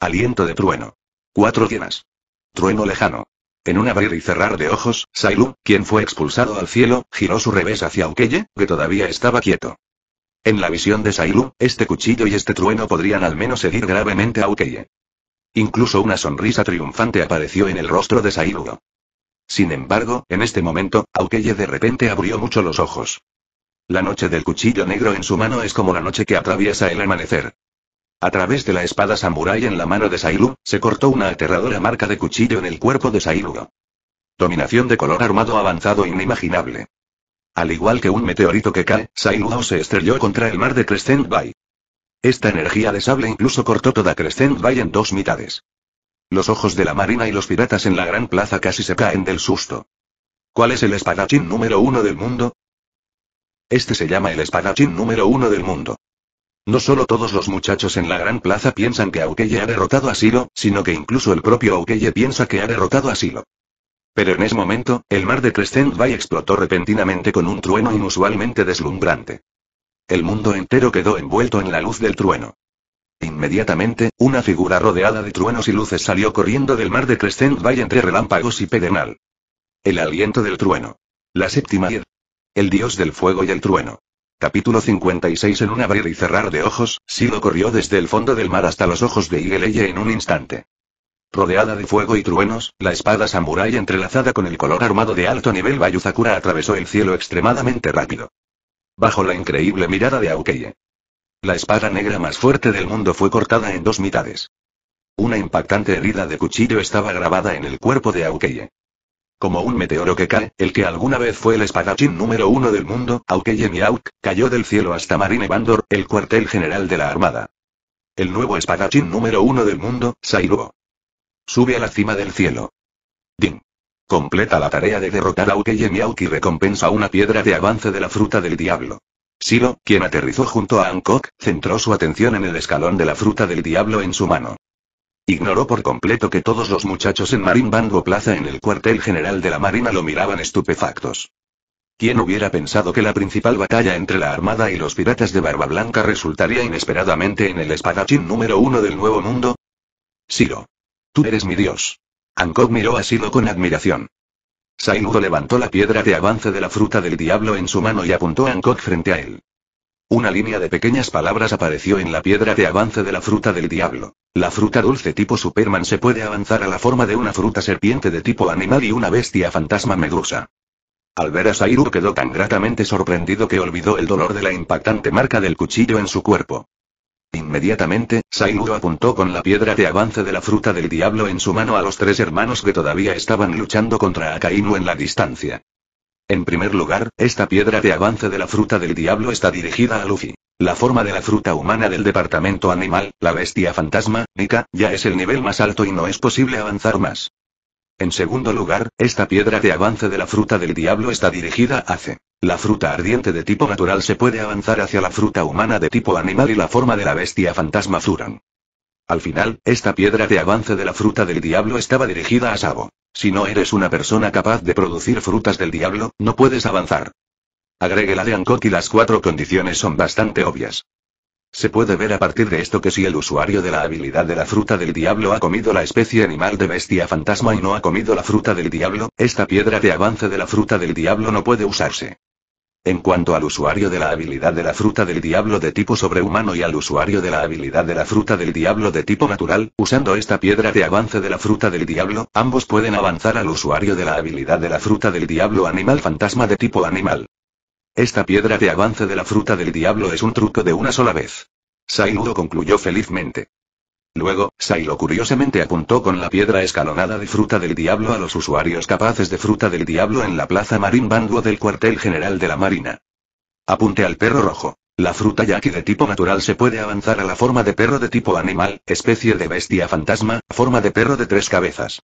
Aliento de trueno. Cuatro llenas. Trueno lejano. En un abrir y cerrar de ojos, Sailu, quien fue expulsado al cielo, giró su revés hacia Aukeye, que todavía estaba quieto. En la visión de Sailu, este cuchillo y este trueno podrían al menos herir gravemente a Aukeye. Incluso una sonrisa triunfante apareció en el rostro de Sailu. Sin embargo, en este momento, Aukeye de repente abrió mucho los ojos. La noche del cuchillo negro en su mano es como la noche que atraviesa el amanecer. A través de la espada samurái en la mano de Sailu, se cortó una aterradora marca de cuchillo en el cuerpo de Sailu. Dominación de color armado avanzado inimaginable. Al igual que un meteorito que cae, Sailu se estrelló contra el mar de Crescent Bay. Esta energía de sable incluso cortó toda Crescent Bay en dos mitades. Los ojos de la marina y los piratas en la gran plaza casi se caen del susto. ¿Cuál es el espadachín número uno del mundo? Este se llama el espadachín número uno del mundo. No solo todos los muchachos en la gran plaza piensan que Aukeye ha derrotado a Silo, sino que incluso el propio Aukeye piensa que ha derrotado a Silo. Pero en ese momento, el mar de Crescent Bay explotó repentinamente con un trueno inusualmente deslumbrante. El mundo entero quedó envuelto en la luz del trueno. Inmediatamente, una figura rodeada de truenos y luces salió corriendo del mar de Crescent Bay entre relámpagos y pedernal. El aliento del trueno. La séptima el dios del fuego y el trueno. Capítulo 56 En un abrir y cerrar de ojos, Silo corrió desde el fondo del mar hasta los ojos de Igeleye en un instante. Rodeada de fuego y truenos, la espada samurái entrelazada con el color armado de alto nivel Bayuzakura atravesó el cielo extremadamente rápido. Bajo la increíble mirada de Aukeye. La espada negra más fuerte del mundo fue cortada en dos mitades. Una impactante herida de cuchillo estaba grabada en el cuerpo de Aukeye. Como un meteoro que cae, el que alguna vez fue el espadachín número uno del mundo, Aukeye Miauk, cayó del cielo hasta Marine Bandor, el cuartel general de la Armada. El nuevo espadachín número uno del mundo, Sairuo. Sube a la cima del cielo. Ding. Completa la tarea de derrotar a Aukeye Miauk y recompensa una piedra de avance de la fruta del diablo. Silo, quien aterrizó junto a Hancock, centró su atención en el escalón de la fruta del diablo en su mano. Ignoró por completo que todos los muchachos en Marín Bango Plaza en el cuartel general de la Marina lo miraban estupefactos. ¿Quién hubiera pensado que la principal batalla entre la Armada y los piratas de Barba Blanca resultaría inesperadamente en el espadachín número uno del Nuevo Mundo? Silo. Tú eres mi dios. Angkor miró a Silo con admiración. Sainudo levantó la piedra de avance de la fruta del diablo en su mano y apuntó a Angkor frente a él. Una línea de pequeñas palabras apareció en la piedra de avance de la fruta del diablo. La fruta dulce tipo Superman se puede avanzar a la forma de una fruta serpiente de tipo animal y una bestia fantasma medusa. Al ver a Sairu quedó tan gratamente sorprendido que olvidó el dolor de la impactante marca del cuchillo en su cuerpo. Inmediatamente, Sairu apuntó con la piedra de avance de la fruta del diablo en su mano a los tres hermanos que todavía estaban luchando contra Akainu en la distancia. En primer lugar, esta piedra de avance de la fruta del diablo está dirigida a Luffy. La forma de la fruta humana del departamento animal, la bestia fantasma, Nika, ya es el nivel más alto y no es posible avanzar más. En segundo lugar, esta piedra de avance de la fruta del diablo está dirigida a C. la fruta ardiente de tipo natural se puede avanzar hacia la fruta humana de tipo animal y la forma de la bestia fantasma Zuran. Al final, esta piedra de avance de la fruta del diablo estaba dirigida a Sabo. Si no eres una persona capaz de producir frutas del diablo, no puedes avanzar. Agregue la de Ancot y las cuatro condiciones son bastante obvias. Se puede ver a partir de esto que si el usuario de la habilidad de la fruta del diablo ha comido la especie animal de bestia fantasma y no ha comido la fruta del diablo, esta piedra de avance de la fruta del diablo no puede usarse. En cuanto al usuario de la habilidad de la fruta del diablo de tipo sobrehumano y al usuario de la habilidad de la fruta del diablo de tipo natural, usando esta piedra de avance de la fruta del diablo, ambos pueden avanzar al usuario de la habilidad de la fruta del diablo animal fantasma de tipo animal. Esta piedra de avance de la fruta del diablo es un truco de una sola vez. Sainudo concluyó felizmente. Luego, Sailo curiosamente apuntó con la piedra escalonada de fruta del diablo a los usuarios capaces de fruta del diablo en la plaza Marín Banduo del cuartel general de la Marina. Apunte al perro rojo. La fruta yaki de tipo natural se puede avanzar a la forma de perro de tipo animal, especie de bestia fantasma, forma de perro de tres cabezas.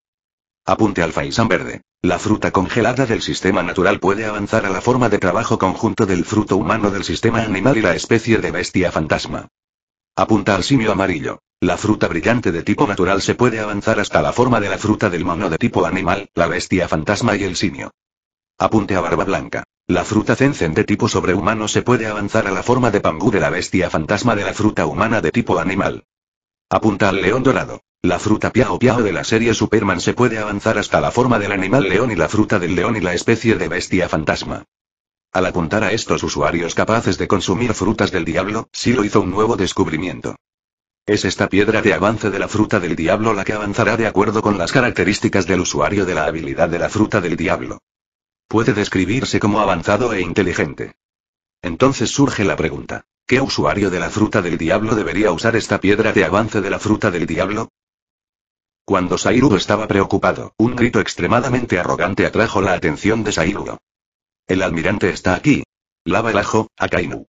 Apunte al faisán verde. La fruta congelada del sistema natural puede avanzar a la forma de trabajo conjunto del fruto humano del sistema animal y la especie de bestia fantasma. Apunta al simio amarillo. La fruta brillante de tipo natural se puede avanzar hasta la forma de la fruta del mono de tipo animal, la bestia fantasma y el simio. Apunte a barba blanca. La fruta cencen de tipo sobrehumano se puede avanzar a la forma de pangú de la bestia fantasma de la fruta humana de tipo animal. Apunta al león dorado. La fruta Piao Piao de la serie Superman se puede avanzar hasta la forma del animal león y la fruta del león y la especie de bestia fantasma. Al apuntar a estos usuarios capaces de consumir frutas del diablo, Silo hizo un nuevo descubrimiento. Es esta piedra de avance de la fruta del diablo la que avanzará de acuerdo con las características del usuario de la habilidad de la fruta del diablo. Puede describirse como avanzado e inteligente. Entonces surge la pregunta, ¿qué usuario de la fruta del diablo debería usar esta piedra de avance de la fruta del diablo? Cuando Sairu estaba preocupado, un grito extremadamente arrogante atrajo la atención de Sairu. El almirante está aquí. Lava el ajo, Akainu.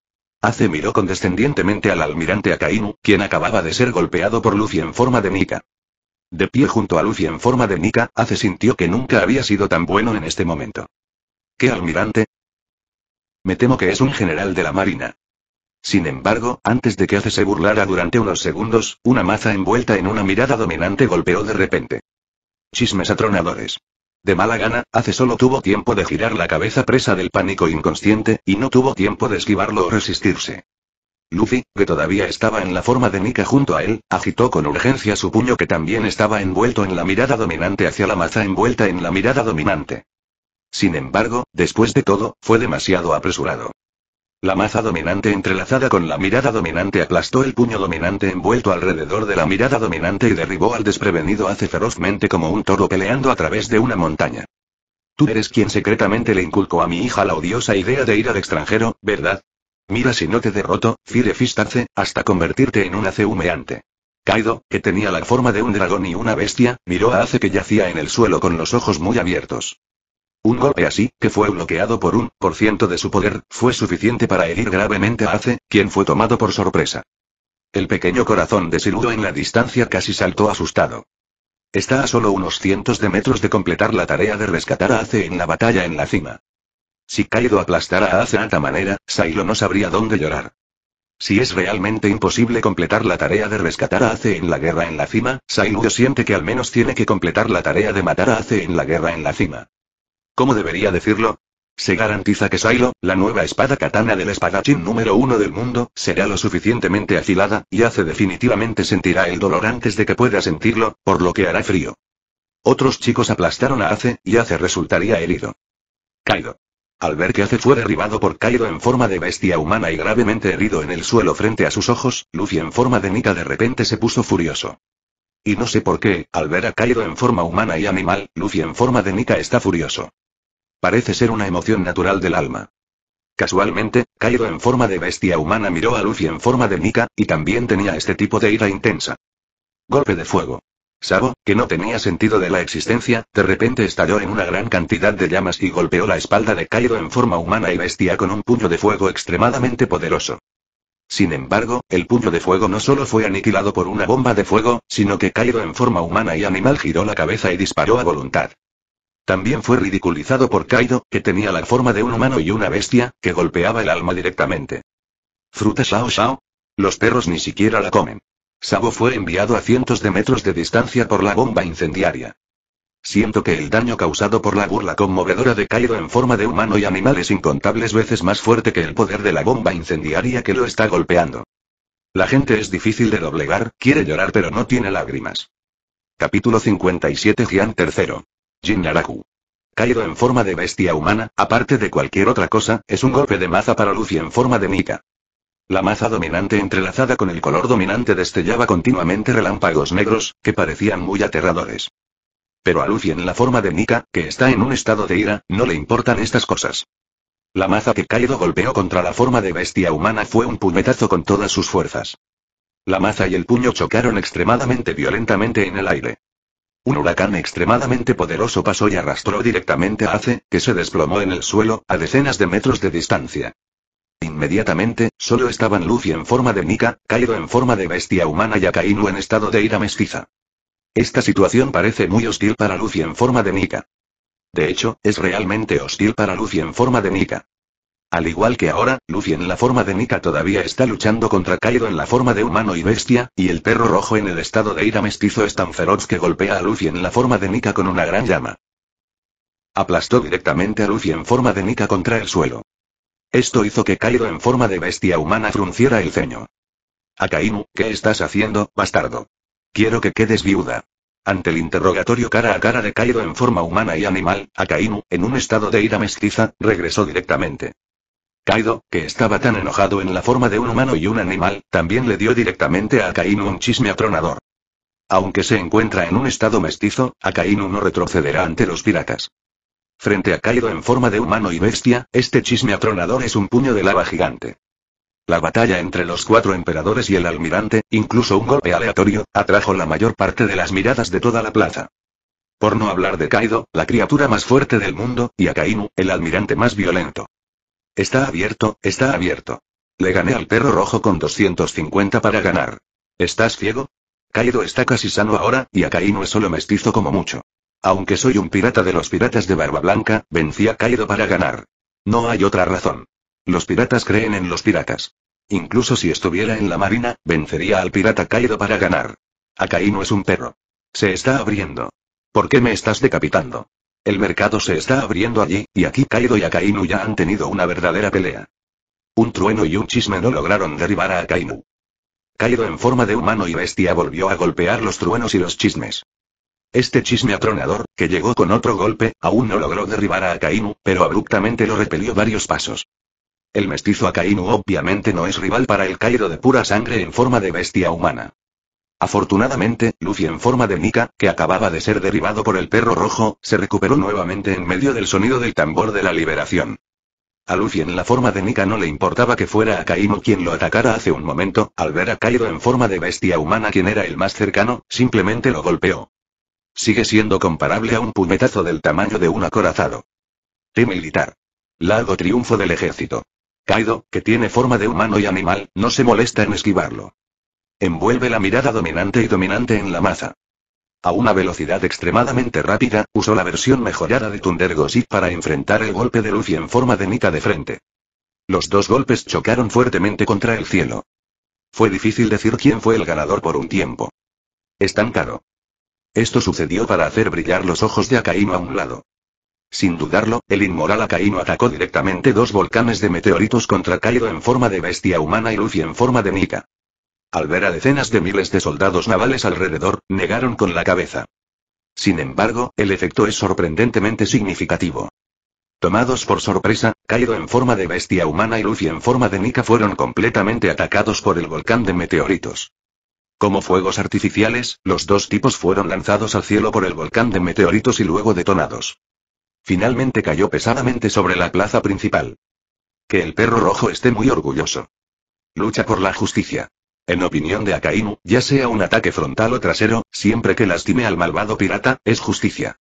Ace miró condescendientemente al almirante Akainu, quien acababa de ser golpeado por Luffy en forma de Nika. De pie junto a Luffy en forma de Nika, Ace sintió que nunca había sido tan bueno en este momento. ¿Qué almirante? Me temo que es un general de la Marina. Sin embargo, antes de que Ace se burlara durante unos segundos, una maza envuelta en una mirada dominante golpeó de repente. Chismes atronadores. De mala gana, hace solo tuvo tiempo de girar la cabeza presa del pánico inconsciente, y no tuvo tiempo de esquivarlo o resistirse. Luffy, que todavía estaba en la forma de Nika junto a él, agitó con urgencia su puño que también estaba envuelto en la mirada dominante hacia la maza envuelta en la mirada dominante. Sin embargo, después de todo, fue demasiado apresurado. La maza dominante entrelazada con la mirada dominante aplastó el puño dominante envuelto alrededor de la mirada dominante y derribó al desprevenido hace ferozmente como un toro peleando a través de una montaña. Tú eres quien secretamente le inculcó a mi hija la odiosa idea de ir al extranjero, ¿verdad? Mira si no te derroto, Fire hasta convertirte en un ace humeante. Kaido, que tenía la forma de un dragón y una bestia, miró a Ace que yacía en el suelo con los ojos muy abiertos. Un golpe así, que fue bloqueado por un por ciento de su poder, fue suficiente para herir gravemente a Ace, quien fue tomado por sorpresa. El pequeño corazón de Siludo en la distancia casi saltó asustado. Está a solo unos cientos de metros de completar la tarea de rescatar a Ace en la batalla en la cima. Si Kaido aplastara a Ace de esta manera, Sailo no sabría dónde llorar. Si es realmente imposible completar la tarea de rescatar a Ace en la guerra en la cima, sailo siente que al menos tiene que completar la tarea de matar a Ace en la guerra en la cima. ¿Cómo debería decirlo? Se garantiza que Silo, la nueva espada katana del espadachín número uno del mundo, será lo suficientemente afilada, y hace definitivamente sentirá el dolor antes de que pueda sentirlo, por lo que hará frío. Otros chicos aplastaron a Ace, y Ace resultaría herido. Kaido. Al ver que Ace fue derribado por Kaido en forma de bestia humana y gravemente herido en el suelo frente a sus ojos, Luffy en forma de Nika de repente se puso furioso. Y no sé por qué, al ver a Kaido en forma humana y animal, Luffy en forma de Nika está furioso. Parece ser una emoción natural del alma. Casualmente, Cairo en forma de bestia humana miró a Luffy en forma de Nika, y también tenía este tipo de ira intensa. Golpe de fuego. Sabo, que no tenía sentido de la existencia, de repente estalló en una gran cantidad de llamas y golpeó la espalda de Cairo en forma humana y bestia con un puño de fuego extremadamente poderoso. Sin embargo, el puño de fuego no solo fue aniquilado por una bomba de fuego, sino que Cairo en forma humana y animal giró la cabeza y disparó a voluntad. También fue ridiculizado por Kaido, que tenía la forma de un humano y una bestia, que golpeaba el alma directamente. ¿Fruta Shao Shao? Los perros ni siquiera la comen. Sabo fue enviado a cientos de metros de distancia por la bomba incendiaria. Siento que el daño causado por la burla conmovedora de Kaido en forma de humano y animal es incontables veces más fuerte que el poder de la bomba incendiaria que lo está golpeando. La gente es difícil de doblegar, quiere llorar pero no tiene lágrimas. Capítulo 57 Gian III naraku. Caído en forma de bestia humana, aparte de cualquier otra cosa, es un golpe de maza para Lucy en forma de Nika. La maza dominante entrelazada con el color dominante destellaba continuamente relámpagos negros, que parecían muy aterradores. Pero a Lucy en la forma de Nika, que está en un estado de ira, no le importan estas cosas. La maza que Kaido golpeó contra la forma de bestia humana fue un puñetazo con todas sus fuerzas. La maza y el puño chocaron extremadamente violentamente en el aire. Un huracán extremadamente poderoso pasó y arrastró directamente a Ace, que se desplomó en el suelo, a decenas de metros de distancia. Inmediatamente, solo estaban Luffy en forma de Nika, Kaido en forma de bestia humana y Akainu en estado de ira mestiza. Esta situación parece muy hostil para Luffy en forma de Nika. De hecho, es realmente hostil para Lucy en forma de Nika. Al igual que ahora, Luffy en la forma de Nika todavía está luchando contra Kaido en la forma de humano y bestia, y el perro rojo en el estado de ira mestizo es tan feroz que golpea a Luffy en la forma de Nika con una gran llama. Aplastó directamente a Luffy en forma de Nika contra el suelo. Esto hizo que Kaido en forma de bestia humana frunciera el ceño. Akainu, ¿qué estás haciendo, bastardo? Quiero que quedes viuda. Ante el interrogatorio cara a cara de Kaido en forma humana y animal, Akainu, en un estado de ira mestiza, regresó directamente. Kaido, que estaba tan enojado en la forma de un humano y un animal, también le dio directamente a Akainu un chisme atronador. Aunque se encuentra en un estado mestizo, Akainu no retrocederá ante los piratas. Frente a Kaido en forma de humano y bestia, este chisme atronador es un puño de lava gigante. La batalla entre los cuatro emperadores y el almirante, incluso un golpe aleatorio, atrajo la mayor parte de las miradas de toda la plaza. Por no hablar de Kaido, la criatura más fuerte del mundo, y Akainu, el almirante más violento. Está abierto, está abierto. Le gané al perro rojo con 250 para ganar. ¿Estás ciego? Kaido está casi sano ahora, y no es solo mestizo como mucho. Aunque soy un pirata de los piratas de Barba Blanca, vencí a Kaido para ganar. No hay otra razón. Los piratas creen en los piratas. Incluso si estuviera en la marina, vencería al pirata Kaido para ganar. no es un perro. Se está abriendo. ¿Por qué me estás decapitando? El mercado se está abriendo allí, y aquí Kaido y Akainu ya han tenido una verdadera pelea. Un trueno y un chisme no lograron derribar a Akainu. Kaido en forma de humano y bestia volvió a golpear los truenos y los chismes. Este chisme atronador, que llegó con otro golpe, aún no logró derribar a Akainu, pero abruptamente lo repelió varios pasos. El mestizo Akainu obviamente no es rival para el Kaido de pura sangre en forma de bestia humana. Afortunadamente, Luffy en forma de Nika, que acababa de ser derribado por el perro rojo, se recuperó nuevamente en medio del sonido del tambor de la liberación. A Luffy en la forma de Nika no le importaba que fuera a Akainu quien lo atacara hace un momento, al ver a Kaido en forma de bestia humana quien era el más cercano, simplemente lo golpeó. Sigue siendo comparable a un puñetazo del tamaño de un acorazado. T militar. Largo triunfo del ejército. Kaido, que tiene forma de humano y animal, no se molesta en esquivarlo. Envuelve la mirada dominante y dominante en la maza. A una velocidad extremadamente rápida, usó la versión mejorada de Thunder para enfrentar el golpe de Luffy en forma de Nika de frente. Los dos golpes chocaron fuertemente contra el cielo. Fue difícil decir quién fue el ganador por un tiempo. Estancado. Esto sucedió para hacer brillar los ojos de Akainu a un lado. Sin dudarlo, el inmoral Akainu atacó directamente dos volcanes de meteoritos contra Kaido en forma de bestia humana y Luffy en forma de Nika. Al ver a decenas de miles de soldados navales alrededor, negaron con la cabeza. Sin embargo, el efecto es sorprendentemente significativo. Tomados por sorpresa, caído en forma de bestia humana y Luffy en forma de Nika fueron completamente atacados por el volcán de meteoritos. Como fuegos artificiales, los dos tipos fueron lanzados al cielo por el volcán de meteoritos y luego detonados. Finalmente cayó pesadamente sobre la plaza principal. Que el perro rojo esté muy orgulloso. Lucha por la justicia. En opinión de Akainu, ya sea un ataque frontal o trasero, siempre que lastime al malvado pirata, es justicia.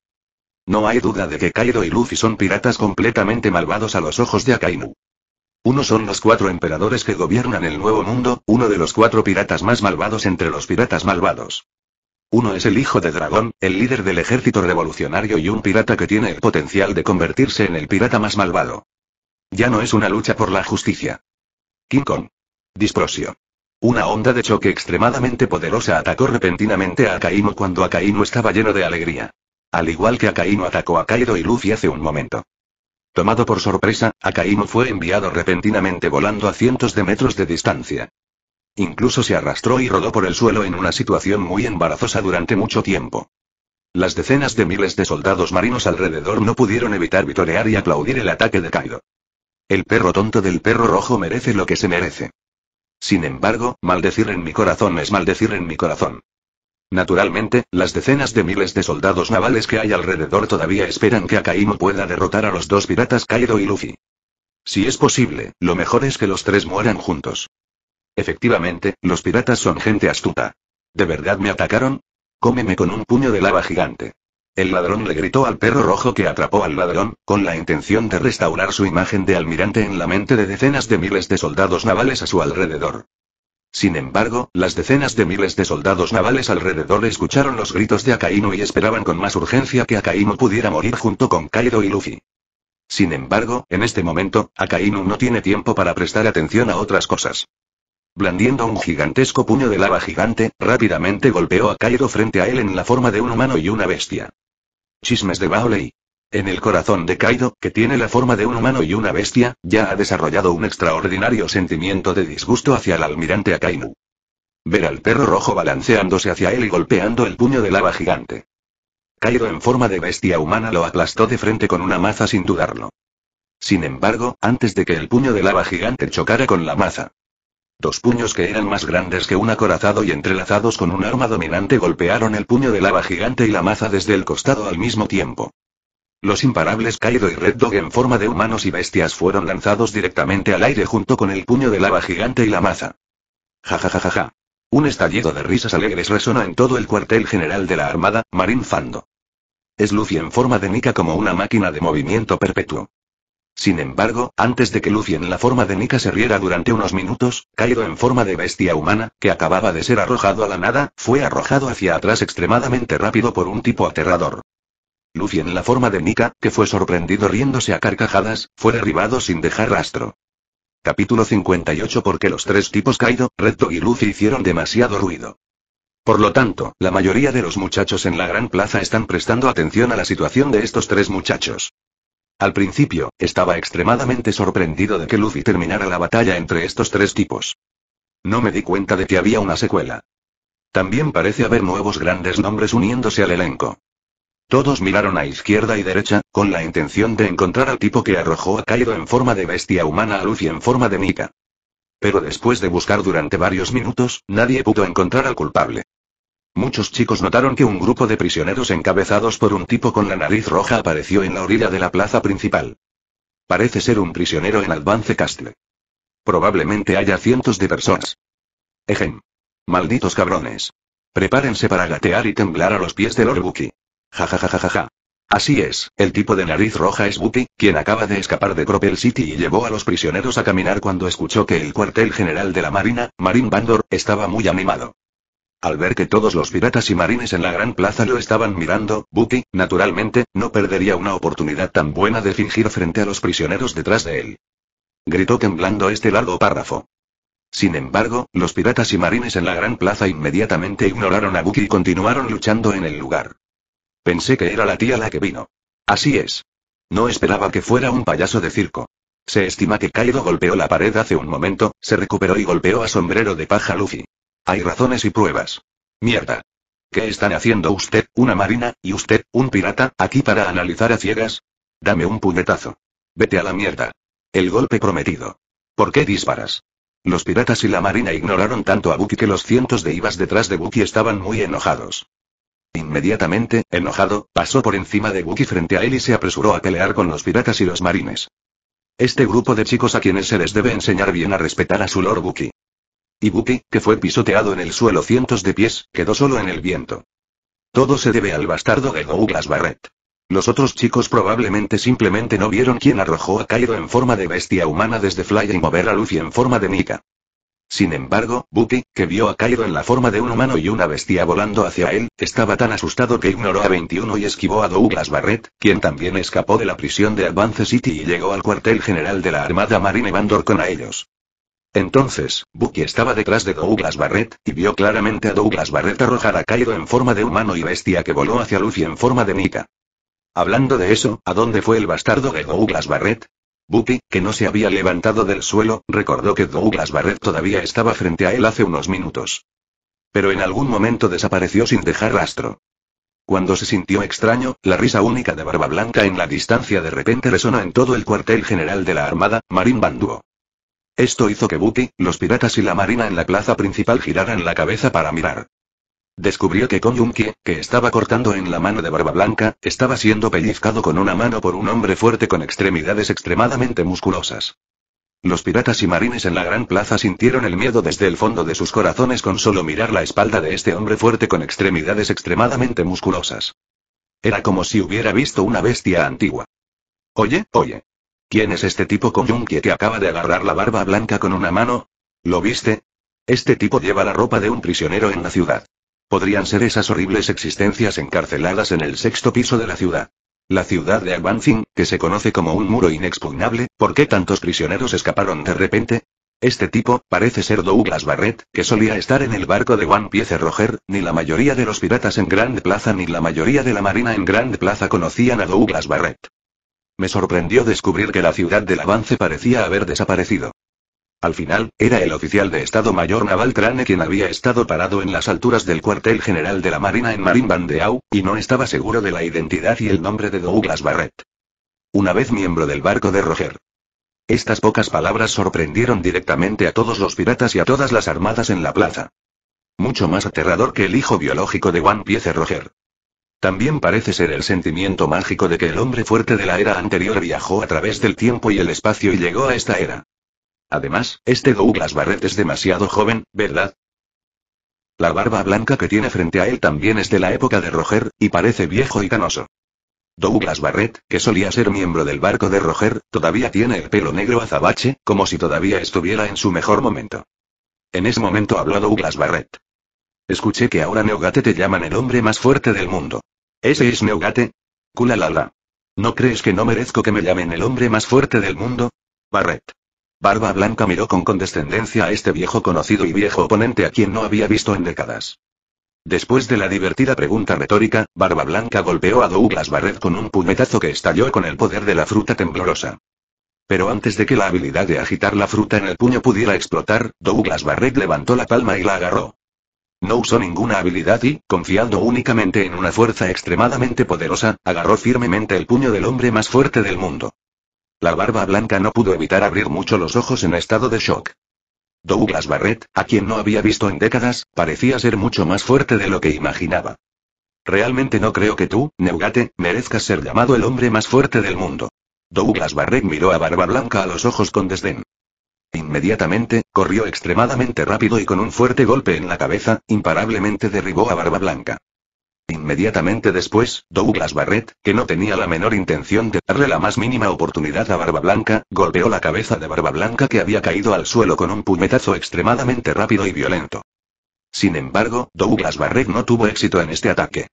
No hay duda de que Kaido y Luffy son piratas completamente malvados a los ojos de Akainu. Uno son los cuatro emperadores que gobiernan el Nuevo Mundo, uno de los cuatro piratas más malvados entre los piratas malvados. Uno es el hijo de Dragón, el líder del ejército revolucionario y un pirata que tiene el potencial de convertirse en el pirata más malvado. Ya no es una lucha por la justicia. King Kong. Disprosio. Una onda de choque extremadamente poderosa atacó repentinamente a Akainu cuando Akainu estaba lleno de alegría. Al igual que Akainu atacó a Kaido y Luffy hace un momento. Tomado por sorpresa, Akainu fue enviado repentinamente volando a cientos de metros de distancia. Incluso se arrastró y rodó por el suelo en una situación muy embarazosa durante mucho tiempo. Las decenas de miles de soldados marinos alrededor no pudieron evitar vitorear y aplaudir el ataque de Kaido. El perro tonto del perro rojo merece lo que se merece. Sin embargo, maldecir en mi corazón es maldecir en mi corazón. Naturalmente, las decenas de miles de soldados navales que hay alrededor todavía esperan que Akaimo pueda derrotar a los dos piratas Kaido y Luffy. Si es posible, lo mejor es que los tres mueran juntos. Efectivamente, los piratas son gente astuta. ¿De verdad me atacaron? Cómeme con un puño de lava gigante. El ladrón le gritó al perro rojo que atrapó al ladrón, con la intención de restaurar su imagen de almirante en la mente de decenas de miles de soldados navales a su alrededor. Sin embargo, las decenas de miles de soldados navales alrededor escucharon los gritos de Akainu y esperaban con más urgencia que Akainu pudiera morir junto con Kaido y Luffy. Sin embargo, en este momento, Akainu no tiene tiempo para prestar atención a otras cosas. Blandiendo un gigantesco puño de lava gigante, rápidamente golpeó a Kaido frente a él en la forma de un humano y una bestia. Chismes de Baolei. En el corazón de Kaido, que tiene la forma de un humano y una bestia, ya ha desarrollado un extraordinario sentimiento de disgusto hacia el almirante Akainu. Ver al perro rojo balanceándose hacia él y golpeando el puño de lava gigante. Kaido en forma de bestia humana lo aplastó de frente con una maza sin dudarlo. Sin embargo, antes de que el puño de lava gigante chocara con la maza, Dos puños que eran más grandes que un acorazado y entrelazados con un arma dominante golpearon el puño de lava gigante y la maza desde el costado al mismo tiempo. Los imparables Kaido y Red Dog en forma de humanos y bestias fueron lanzados directamente al aire junto con el puño de lava gigante y la maza. Ja Un estallido de risas alegres resonó en todo el cuartel general de la Armada, Marín Fando. Es Luffy en forma de Nika como una máquina de movimiento perpetuo. Sin embargo, antes de que Lucy en la forma de Nika se riera durante unos minutos, Kaido en forma de bestia humana, que acababa de ser arrojado a la nada, fue arrojado hacia atrás extremadamente rápido por un tipo aterrador. Lucy en la forma de Nika, que fue sorprendido riéndose a carcajadas, fue derribado sin dejar rastro. Capítulo 58 Porque los tres tipos Kaido, Red y Lucy hicieron demasiado ruido. Por lo tanto, la mayoría de los muchachos en la gran plaza están prestando atención a la situación de estos tres muchachos. Al principio, estaba extremadamente sorprendido de que Luffy terminara la batalla entre estos tres tipos. No me di cuenta de que había una secuela. También parece haber nuevos grandes nombres uniéndose al elenco. Todos miraron a izquierda y derecha, con la intención de encontrar al tipo que arrojó a Kaido en forma de bestia humana a Luffy en forma de Mica. Pero después de buscar durante varios minutos, nadie pudo encontrar al culpable. Muchos chicos notaron que un grupo de prisioneros encabezados por un tipo con la nariz roja apareció en la orilla de la plaza principal. Parece ser un prisionero en Advance Castle. Probablemente haya cientos de personas. Ejem. Malditos cabrones. Prepárense para gatear y temblar a los pies del Lord Bucky. Ja Así es, el tipo de nariz roja es Buki, quien acaba de escapar de Cropel City y llevó a los prisioneros a caminar cuando escuchó que el cuartel general de la Marina, Marine Bandor, estaba muy animado. Al ver que todos los piratas y marines en la gran plaza lo estaban mirando, Bucky, naturalmente, no perdería una oportunidad tan buena de fingir frente a los prisioneros detrás de él. Gritó temblando este largo párrafo. Sin embargo, los piratas y marines en la gran plaza inmediatamente ignoraron a Bucky y continuaron luchando en el lugar. Pensé que era la tía la que vino. Así es. No esperaba que fuera un payaso de circo. Se estima que Kaido golpeó la pared hace un momento, se recuperó y golpeó a sombrero de paja Luffy. Hay razones y pruebas. Mierda. ¿Qué están haciendo usted, una marina, y usted, un pirata, aquí para analizar a ciegas? Dame un puñetazo. Vete a la mierda. El golpe prometido. ¿Por qué disparas? Los piratas y la marina ignoraron tanto a Bucky que los cientos de ibas detrás de Buki estaban muy enojados. Inmediatamente, enojado, pasó por encima de Bucky frente a él y se apresuró a pelear con los piratas y los marines. Este grupo de chicos a quienes se les debe enseñar bien a respetar a su Lord Buki. Y Bucky, que fue pisoteado en el suelo cientos de pies, quedó solo en el viento. Todo se debe al bastardo de Douglas Barrett. Los otros chicos probablemente simplemente no vieron quién arrojó a Cairo en forma de bestia humana desde Flyer y mover a Luffy en forma de Nika. Sin embargo, Bucky, que vio a Cairo en la forma de un humano y una bestia volando hacia él, estaba tan asustado que ignoró a 21 y esquivó a Douglas Barrett, quien también escapó de la prisión de Advance City y llegó al cuartel general de la Armada Marine Bandor con a ellos. Entonces, Bucky estaba detrás de Douglas Barrett, y vio claramente a Douglas Barrett arrojar a Cairo en forma de humano y bestia que voló hacia Lucy en forma de Nika. Hablando de eso, ¿a dónde fue el bastardo de Douglas Barrett? Bucky, que no se había levantado del suelo, recordó que Douglas Barrett todavía estaba frente a él hace unos minutos. Pero en algún momento desapareció sin dejar rastro. Cuando se sintió extraño, la risa única de Barba Blanca en la distancia de repente resonó en todo el cuartel general de la Armada, Marín Bandúo esto hizo que Buki, los piratas y la marina en la plaza principal giraran la cabeza para mirar. Descubrió que Konyunki, que estaba cortando en la mano de Barba Blanca, estaba siendo pellizcado con una mano por un hombre fuerte con extremidades extremadamente musculosas. Los piratas y marines en la gran plaza sintieron el miedo desde el fondo de sus corazones con solo mirar la espalda de este hombre fuerte con extremidades extremadamente musculosas. Era como si hubiera visto una bestia antigua. Oye, oye. ¿Quién es este tipo con Junkie que acaba de agarrar la barba blanca con una mano? ¿Lo viste? Este tipo lleva la ropa de un prisionero en la ciudad. Podrían ser esas horribles existencias encarceladas en el sexto piso de la ciudad. La ciudad de Advancing, que se conoce como un muro inexpugnable, ¿por qué tantos prisioneros escaparon de repente? Este tipo, parece ser Douglas Barrett, que solía estar en el barco de One Piece Roger, ni la mayoría de los piratas en Grand Plaza ni la mayoría de la marina en Grand Plaza conocían a Douglas Barrett. Me sorprendió descubrir que la ciudad del avance parecía haber desaparecido. Al final, era el oficial de Estado Mayor Naval Crane quien había estado parado en las alturas del cuartel general de la Marina en Marín Bandeau, y no estaba seguro de la identidad y el nombre de Douglas Barrett. Una vez miembro del barco de Roger. Estas pocas palabras sorprendieron directamente a todos los piratas y a todas las armadas en la plaza. Mucho más aterrador que el hijo biológico de Juan Piece Roger. También parece ser el sentimiento mágico de que el hombre fuerte de la era anterior viajó a través del tiempo y el espacio y llegó a esta era. Además, este Douglas Barrett es demasiado joven, ¿verdad? La barba blanca que tiene frente a él también es de la época de Roger, y parece viejo y canoso. Douglas Barrett, que solía ser miembro del barco de Roger, todavía tiene el pelo negro azabache, como si todavía estuviera en su mejor momento. En ese momento habló Douglas Barrett. Escuché que ahora Neogate te llaman el hombre más fuerte del mundo. Ese es Neugate. Kula Lala. ¿No crees que no merezco que me llamen el hombre más fuerte del mundo? Barret. Barba Blanca miró con condescendencia a este viejo conocido y viejo oponente a quien no había visto en décadas. Después de la divertida pregunta retórica, Barba Blanca golpeó a Douglas Barret con un puñetazo que estalló con el poder de la fruta temblorosa. Pero antes de que la habilidad de agitar la fruta en el puño pudiera explotar, Douglas Barret levantó la palma y la agarró. No usó ninguna habilidad y, confiando únicamente en una fuerza extremadamente poderosa, agarró firmemente el puño del hombre más fuerte del mundo. La barba blanca no pudo evitar abrir mucho los ojos en estado de shock. Douglas Barrett, a quien no había visto en décadas, parecía ser mucho más fuerte de lo que imaginaba. Realmente no creo que tú, Neugate, merezcas ser llamado el hombre más fuerte del mundo. Douglas Barrett miró a Barba Blanca a los ojos con desdén. Inmediatamente, corrió extremadamente rápido y con un fuerte golpe en la cabeza, imparablemente derribó a Barba Blanca. Inmediatamente después, Douglas Barrett, que no tenía la menor intención de darle la más mínima oportunidad a Barba Blanca, golpeó la cabeza de Barba Blanca que había caído al suelo con un puñetazo extremadamente rápido y violento. Sin embargo, Douglas Barrett no tuvo éxito en este ataque.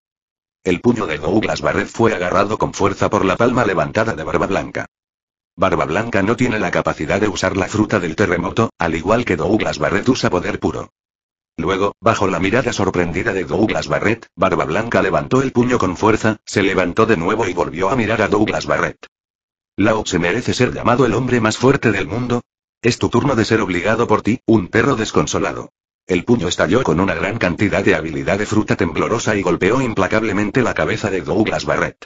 El puño de Douglas Barrett fue agarrado con fuerza por la palma levantada de Barba Blanca. Barba Blanca no tiene la capacidad de usar la fruta del terremoto, al igual que Douglas Barrett usa poder puro. Luego, bajo la mirada sorprendida de Douglas Barrett, Barba Blanca levantó el puño con fuerza, se levantó de nuevo y volvió a mirar a Douglas Barrett. Lao se merece ser llamado el hombre más fuerte del mundo. Es tu turno de ser obligado por ti, un perro desconsolado. El puño estalló con una gran cantidad de habilidad de fruta temblorosa y golpeó implacablemente la cabeza de Douglas Barrett.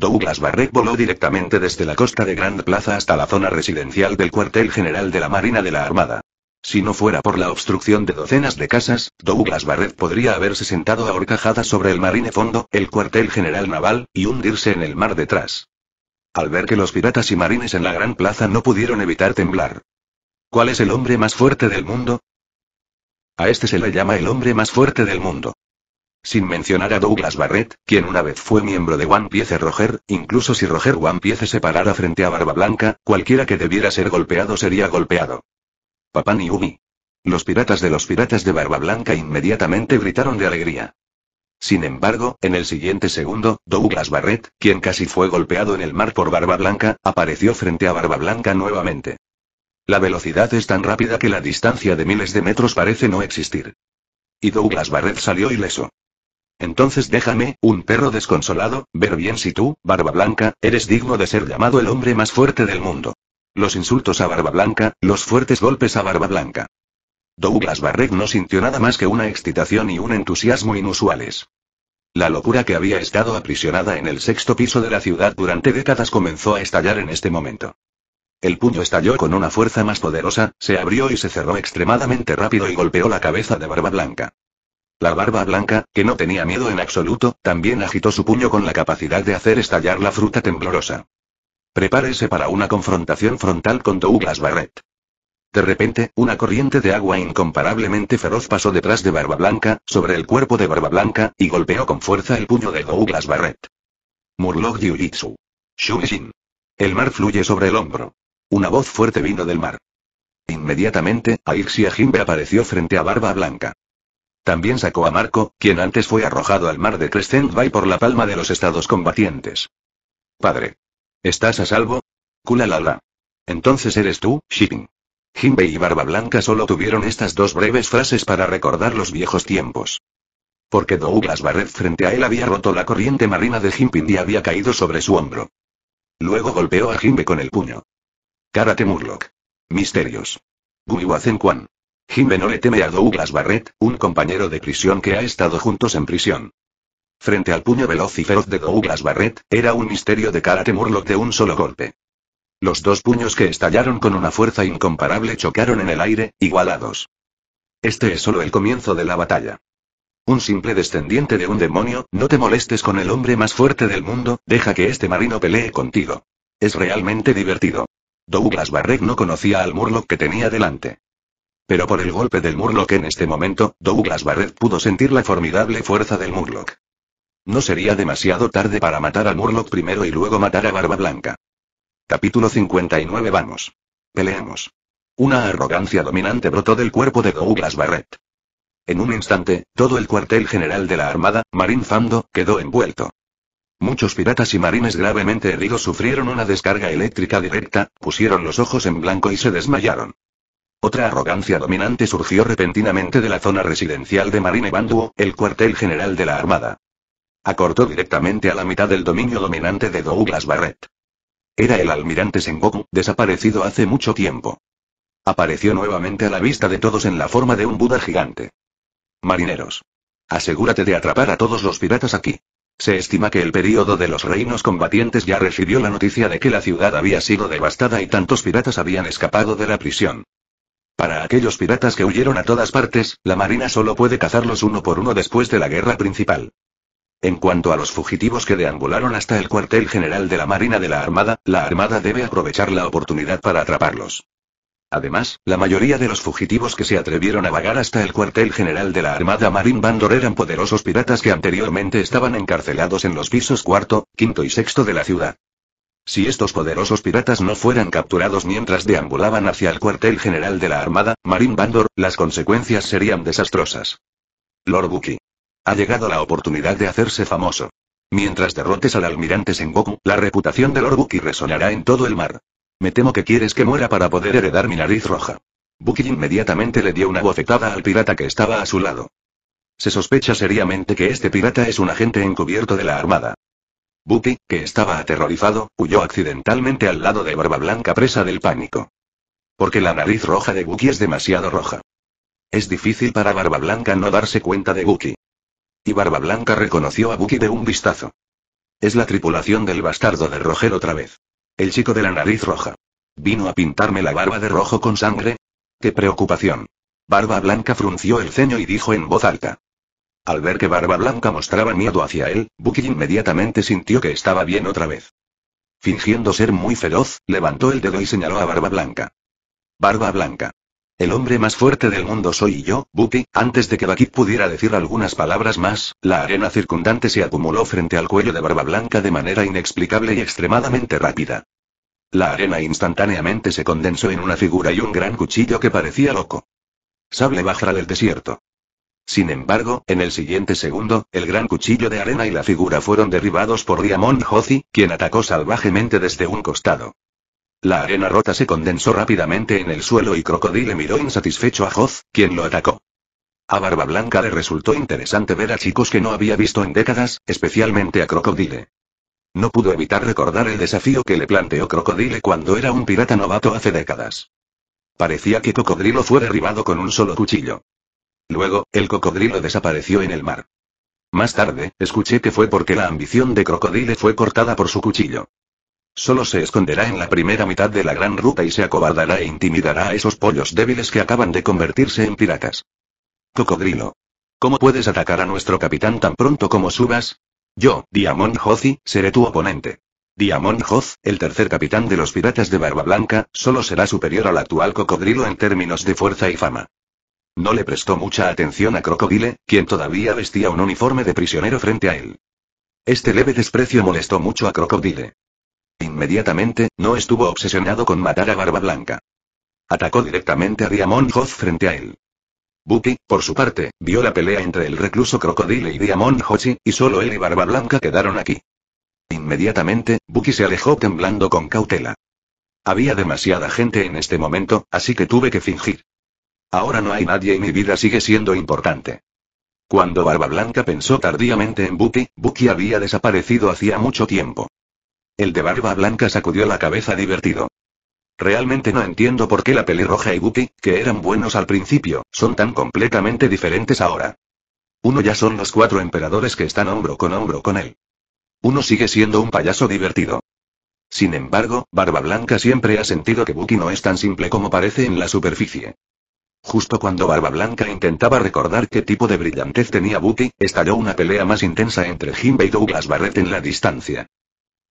Douglas Barrett voló directamente desde la costa de Grand Plaza hasta la zona residencial del cuartel general de la Marina de la Armada. Si no fuera por la obstrucción de docenas de casas, Douglas Barrett podría haberse sentado a horcajadas sobre el marine fondo, el cuartel general naval, y hundirse en el mar detrás. Al ver que los piratas y marines en la gran plaza no pudieron evitar temblar. ¿Cuál es el hombre más fuerte del mundo? A este se le llama el hombre más fuerte del mundo. Sin mencionar a Douglas Barrett, quien una vez fue miembro de One Piece Roger, incluso si Roger One Piece se parara frente a Barba Blanca, cualquiera que debiera ser golpeado sería golpeado. Papá ni Los piratas de los piratas de Barba Blanca inmediatamente gritaron de alegría. Sin embargo, en el siguiente segundo, Douglas Barrett, quien casi fue golpeado en el mar por Barba Blanca, apareció frente a Barba Blanca nuevamente. La velocidad es tan rápida que la distancia de miles de metros parece no existir. Y Douglas Barrett salió ileso. Entonces déjame, un perro desconsolado, ver bien si tú, Barba Blanca, eres digno de ser llamado el hombre más fuerte del mundo. Los insultos a Barba Blanca, los fuertes golpes a Barba Blanca. Douglas Barrett no sintió nada más que una excitación y un entusiasmo inusuales. La locura que había estado aprisionada en el sexto piso de la ciudad durante décadas comenzó a estallar en este momento. El puño estalló con una fuerza más poderosa, se abrió y se cerró extremadamente rápido y golpeó la cabeza de Barba Blanca. La barba blanca, que no tenía miedo en absoluto, también agitó su puño con la capacidad de hacer estallar la fruta temblorosa. Prepárese para una confrontación frontal con Douglas Barrett. De repente, una corriente de agua incomparablemente feroz pasó detrás de Barba Blanca, sobre el cuerpo de Barba Blanca, y golpeó con fuerza el puño de Douglas Barrett. Murloc Jiu-Jitsu. El mar fluye sobre el hombro. Una voz fuerte vino del mar. Inmediatamente, Aixia Jimbe apareció frente a Barba Blanca. También sacó a Marco, quien antes fue arrojado al mar de Crescent Bay por la palma de los estados combatientes. Padre. ¿Estás a salvo? Kulalala. Entonces eres tú, Shipping. Jinbei y Barba Blanca solo tuvieron estas dos breves frases para recordar los viejos tiempos. Porque Douglas Barrett frente a él había roto la corriente marina de Jinping y había caído sobre su hombro. Luego golpeó a Jinbe con el puño. Karate Murloc. Misterios. Guiwazen Kwan. Jimeno le teme a Douglas Barrett, un compañero de prisión que ha estado juntos en prisión. Frente al puño veloz y feroz de Douglas Barrett, era un misterio de karate murloc de un solo golpe. Los dos puños que estallaron con una fuerza incomparable chocaron en el aire, igualados. Este es solo el comienzo de la batalla. Un simple descendiente de un demonio, no te molestes con el hombre más fuerte del mundo, deja que este marino pelee contigo. Es realmente divertido. Douglas Barrett no conocía al Murloc que tenía delante. Pero por el golpe del Murloc en este momento, Douglas Barrett pudo sentir la formidable fuerza del Murloc. No sería demasiado tarde para matar al Murloc primero y luego matar a Barba Blanca. Capítulo 59 Vamos. Peleamos. Una arrogancia dominante brotó del cuerpo de Douglas Barrett. En un instante, todo el cuartel general de la Armada, Marín Fando, quedó envuelto. Muchos piratas y marines gravemente heridos sufrieron una descarga eléctrica directa, pusieron los ojos en blanco y se desmayaron. Otra arrogancia dominante surgió repentinamente de la zona residencial de Marine Banduo, el cuartel general de la Armada. Acortó directamente a la mitad del dominio dominante de Douglas Barrett. Era el almirante Sengoku, desaparecido hace mucho tiempo. Apareció nuevamente a la vista de todos en la forma de un Buda gigante. Marineros. Asegúrate de atrapar a todos los piratas aquí. Se estima que el período de los reinos combatientes ya recibió la noticia de que la ciudad había sido devastada y tantos piratas habían escapado de la prisión. Para aquellos piratas que huyeron a todas partes, la Marina solo puede cazarlos uno por uno después de la guerra principal. En cuanto a los fugitivos que deambularon hasta el cuartel general de la Marina de la Armada, la Armada debe aprovechar la oportunidad para atraparlos. Además, la mayoría de los fugitivos que se atrevieron a vagar hasta el cuartel general de la Armada Marín Bandor eran poderosos piratas que anteriormente estaban encarcelados en los pisos cuarto, quinto y sexto de la ciudad. Si estos poderosos piratas no fueran capturados mientras deambulaban hacia el cuartel general de la Armada, Marine Bandor, las consecuencias serían desastrosas. Lord Bucky. Ha llegado la oportunidad de hacerse famoso. Mientras derrotes al almirante Sengoku, la reputación de Lord Bucky resonará en todo el mar. Me temo que quieres que muera para poder heredar mi nariz roja. Bucky inmediatamente le dio una bofetada al pirata que estaba a su lado. Se sospecha seriamente que este pirata es un agente encubierto de la Armada. Bucky, que estaba aterrorizado, huyó accidentalmente al lado de Barba Blanca presa del pánico. Porque la nariz roja de Bucky es demasiado roja. Es difícil para Barba Blanca no darse cuenta de Bucky. Y Barba Blanca reconoció a Bucky de un vistazo. Es la tripulación del bastardo de Roger otra vez. El chico de la nariz roja. ¿Vino a pintarme la barba de rojo con sangre? ¡Qué preocupación! Barba Blanca frunció el ceño y dijo en voz alta. Al ver que Barba Blanca mostraba miedo hacia él, Bucky inmediatamente sintió que estaba bien otra vez. Fingiendo ser muy feroz, levantó el dedo y señaló a Barba Blanca. Barba Blanca. El hombre más fuerte del mundo soy yo, Bucky. Antes de que Bucky pudiera decir algunas palabras más, la arena circundante se acumuló frente al cuello de Barba Blanca de manera inexplicable y extremadamente rápida. La arena instantáneamente se condensó en una figura y un gran cuchillo que parecía loco. Sable Bajra del desierto. Sin embargo, en el siguiente segundo, el gran cuchillo de arena y la figura fueron derribados por Diamond Hothi, quien atacó salvajemente desde un costado. La arena rota se condensó rápidamente en el suelo y Crocodile miró insatisfecho a Hoz, quien lo atacó. A Barba Blanca le resultó interesante ver a chicos que no había visto en décadas, especialmente a Crocodile. No pudo evitar recordar el desafío que le planteó Crocodile cuando era un pirata novato hace décadas. Parecía que Cocodrilo fue derribado con un solo cuchillo. Luego, el cocodrilo desapareció en el mar. Más tarde, escuché que fue porque la ambición de Crocodile fue cortada por su cuchillo. Solo se esconderá en la primera mitad de la gran ruta y se acobardará e intimidará a esos pollos débiles que acaban de convertirse en piratas. Cocodrilo. ¿Cómo puedes atacar a nuestro capitán tan pronto como subas? Yo, Diamond Hozi, seré tu oponente. Diamond Hoz, el tercer capitán de los piratas de Barba Blanca, solo será superior al actual cocodrilo en términos de fuerza y fama. No le prestó mucha atención a Crocodile, quien todavía vestía un uniforme de prisionero frente a él. Este leve desprecio molestó mucho a Crocodile. Inmediatamente, no estuvo obsesionado con matar a Barba Blanca. Atacó directamente a Diamond Hoth frente a él. Bucky, por su parte, vio la pelea entre el recluso Crocodile y Diamond Hochi, y solo él y Barba Blanca quedaron aquí. Inmediatamente, Bucky se alejó temblando con cautela. Había demasiada gente en este momento, así que tuve que fingir. Ahora no hay nadie y mi vida sigue siendo importante. Cuando Barba Blanca pensó tardíamente en Buki, Buki había desaparecido hacía mucho tiempo. El de Barba Blanca sacudió la cabeza divertido. Realmente no entiendo por qué la pelirroja y Bucky, que eran buenos al principio, son tan completamente diferentes ahora. Uno ya son los cuatro emperadores que están hombro con hombro con él. Uno sigue siendo un payaso divertido. Sin embargo, Barba Blanca siempre ha sentido que Buki no es tan simple como parece en la superficie. Justo cuando Barba Blanca intentaba recordar qué tipo de brillantez tenía Bucky, estalló una pelea más intensa entre Jimbe y Douglas Barrett en la distancia.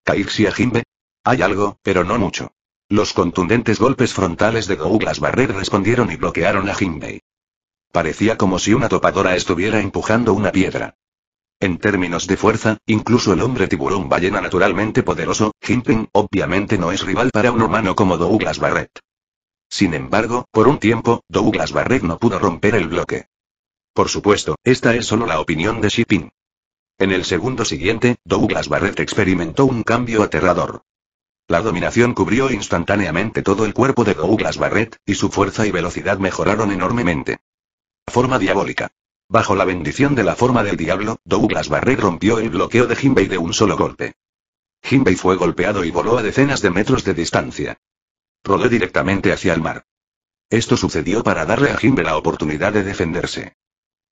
a Jimbe? Hay algo, pero no mucho. Los contundentes golpes frontales de Douglas Barrett respondieron y bloquearon a Jimbe. Parecía como si una topadora estuviera empujando una piedra. En términos de fuerza, incluso el hombre tiburón ballena naturalmente poderoso, Jinping, obviamente no es rival para un humano como Douglas Barrett. Sin embargo, por un tiempo, Douglas Barrett no pudo romper el bloque. Por supuesto, esta es solo la opinión de Shipping. En el segundo siguiente, Douglas Barrett experimentó un cambio aterrador. La dominación cubrió instantáneamente todo el cuerpo de Douglas Barrett, y su fuerza y velocidad mejoraron enormemente. Forma diabólica. Bajo la bendición de la forma del diablo, Douglas Barrett rompió el bloqueo de Jinbei de un solo golpe. Jinbei fue golpeado y voló a decenas de metros de distancia rodó directamente hacia el mar. Esto sucedió para darle a Jimbe la oportunidad de defenderse.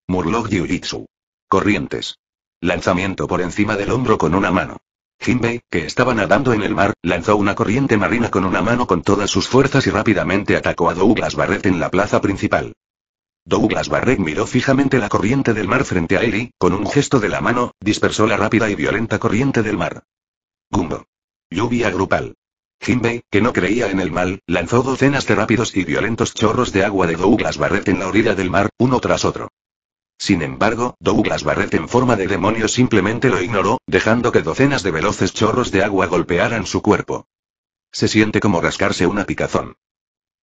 Murloc Jiu-Jitsu. Corrientes. Lanzamiento por encima del hombro con una mano. Jinbei, que estaba nadando en el mar, lanzó una corriente marina con una mano con todas sus fuerzas y rápidamente atacó a Douglas Barrett en la plaza principal. Douglas Barrett miró fijamente la corriente del mar frente a él y, con un gesto de la mano, dispersó la rápida y violenta corriente del mar. Gumbo. Lluvia grupal. Jinbei, que no creía en el mal, lanzó docenas de rápidos y violentos chorros de agua de Douglas Barrett en la orilla del mar, uno tras otro. Sin embargo, Douglas Barrett en forma de demonio simplemente lo ignoró, dejando que docenas de veloces chorros de agua golpearan su cuerpo. Se siente como rascarse una picazón.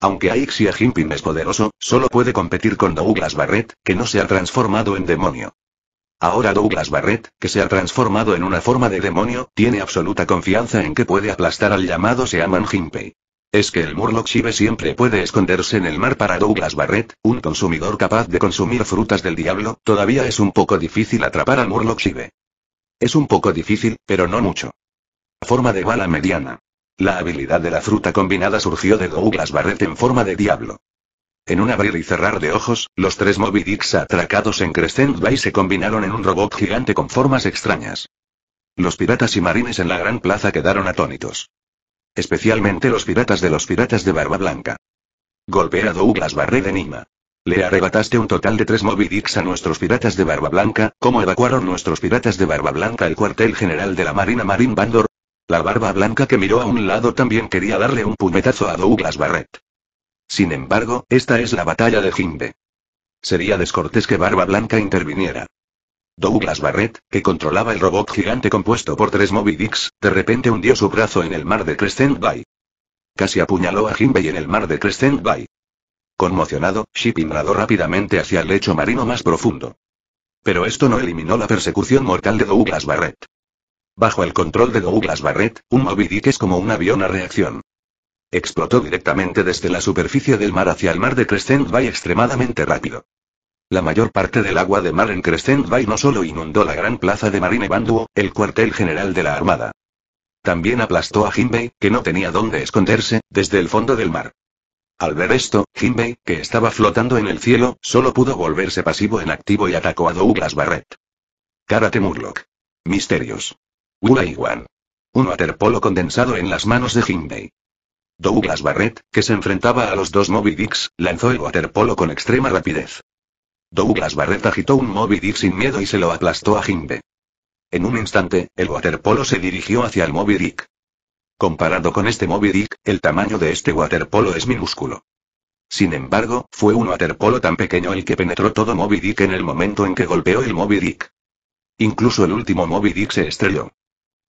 Aunque Aixia Jinping es poderoso, solo puede competir con Douglas Barrett, que no se ha transformado en demonio. Ahora Douglas Barrett, que se ha transformado en una forma de demonio, tiene absoluta confianza en que puede aplastar al llamado Seaman Jinpei. Es que el Murloc Shive siempre puede esconderse en el mar para Douglas Barrett, un consumidor capaz de consumir frutas del diablo, todavía es un poco difícil atrapar al Murloc Shive. Es un poco difícil, pero no mucho. Forma de bala mediana. La habilidad de la fruta combinada surgió de Douglas Barrett en forma de diablo. En un abrir y cerrar de ojos, los tres Moby Dicks atracados en Crescent Bay se combinaron en un robot gigante con formas extrañas. Los piratas y marines en la gran plaza quedaron atónitos. Especialmente los piratas de los piratas de Barba Blanca. Golpea a Douglas Barrett de Nima. Le arrebataste un total de tres Moby Dicks a nuestros piratas de Barba Blanca. ¿Cómo evacuaron nuestros piratas de Barba Blanca el cuartel general de la Marina Marine Bandor? La Barba Blanca que miró a un lado también quería darle un puñetazo a Douglas Barrett. Sin embargo, esta es la batalla de Jimbe. Sería descortés que Barba Blanca interviniera. Douglas Barrett, que controlaba el robot gigante compuesto por tres Moby Dicks, de repente hundió su brazo en el mar de Crescent Bay. Casi apuñaló a Jimbe en el mar de Crescent Bay. Conmocionado, Shipping nadó rápidamente hacia el lecho marino más profundo. Pero esto no eliminó la persecución mortal de Douglas Barrett. Bajo el control de Douglas Barrett, un Moby Dick es como un avión a reacción. Explotó directamente desde la superficie del mar hacia el mar de Crescent Bay extremadamente rápido. La mayor parte del agua de mar en Crescent Bay no solo inundó la gran plaza de Marine Banduo, el cuartel general de la Armada. También aplastó a Jinbei, que no tenía dónde esconderse, desde el fondo del mar. Al ver esto, Jinbei, que estaba flotando en el cielo, solo pudo volverse pasivo en activo y atacó a Douglas Barrett. Karate Murloc. Misterios. Wan. Un waterpolo condensado en las manos de Jinbei. Douglas Barrett, que se enfrentaba a los dos Moby Dicks, lanzó el waterpolo con extrema rapidez. Douglas Barrett agitó un Moby Dick sin miedo y se lo aplastó a Jimbe. En un instante, el waterpolo se dirigió hacia el Moby Dick. Comparado con este Moby Dick, el tamaño de este waterpolo es minúsculo. Sin embargo, fue un waterpolo tan pequeño el que penetró todo Moby Dick en el momento en que golpeó el Moby Dick. Incluso el último Moby Dick se estrelló.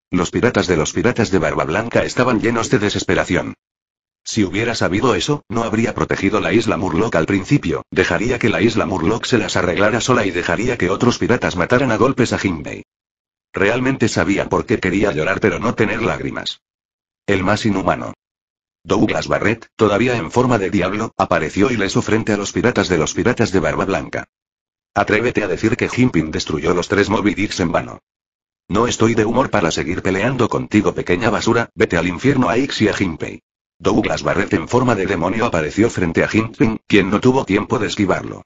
Los piratas de los piratas de Barba Blanca estaban llenos de desesperación. Si hubiera sabido eso, no habría protegido la isla Murloc al principio, dejaría que la isla Murloc se las arreglara sola y dejaría que otros piratas mataran a golpes a Jinbei. Realmente sabía por qué quería llorar pero no tener lágrimas. El más inhumano. Douglas Barrett, todavía en forma de diablo, apareció y ileso frente a los piratas de los piratas de Barba Blanca. Atrévete a decir que Jinping destruyó los tres Moby Dicks en vano. No estoy de humor para seguir peleando contigo pequeña basura, vete al infierno a y a Jinpei. Douglas Barrett en forma de demonio apareció frente a Hinton, quien no tuvo tiempo de esquivarlo.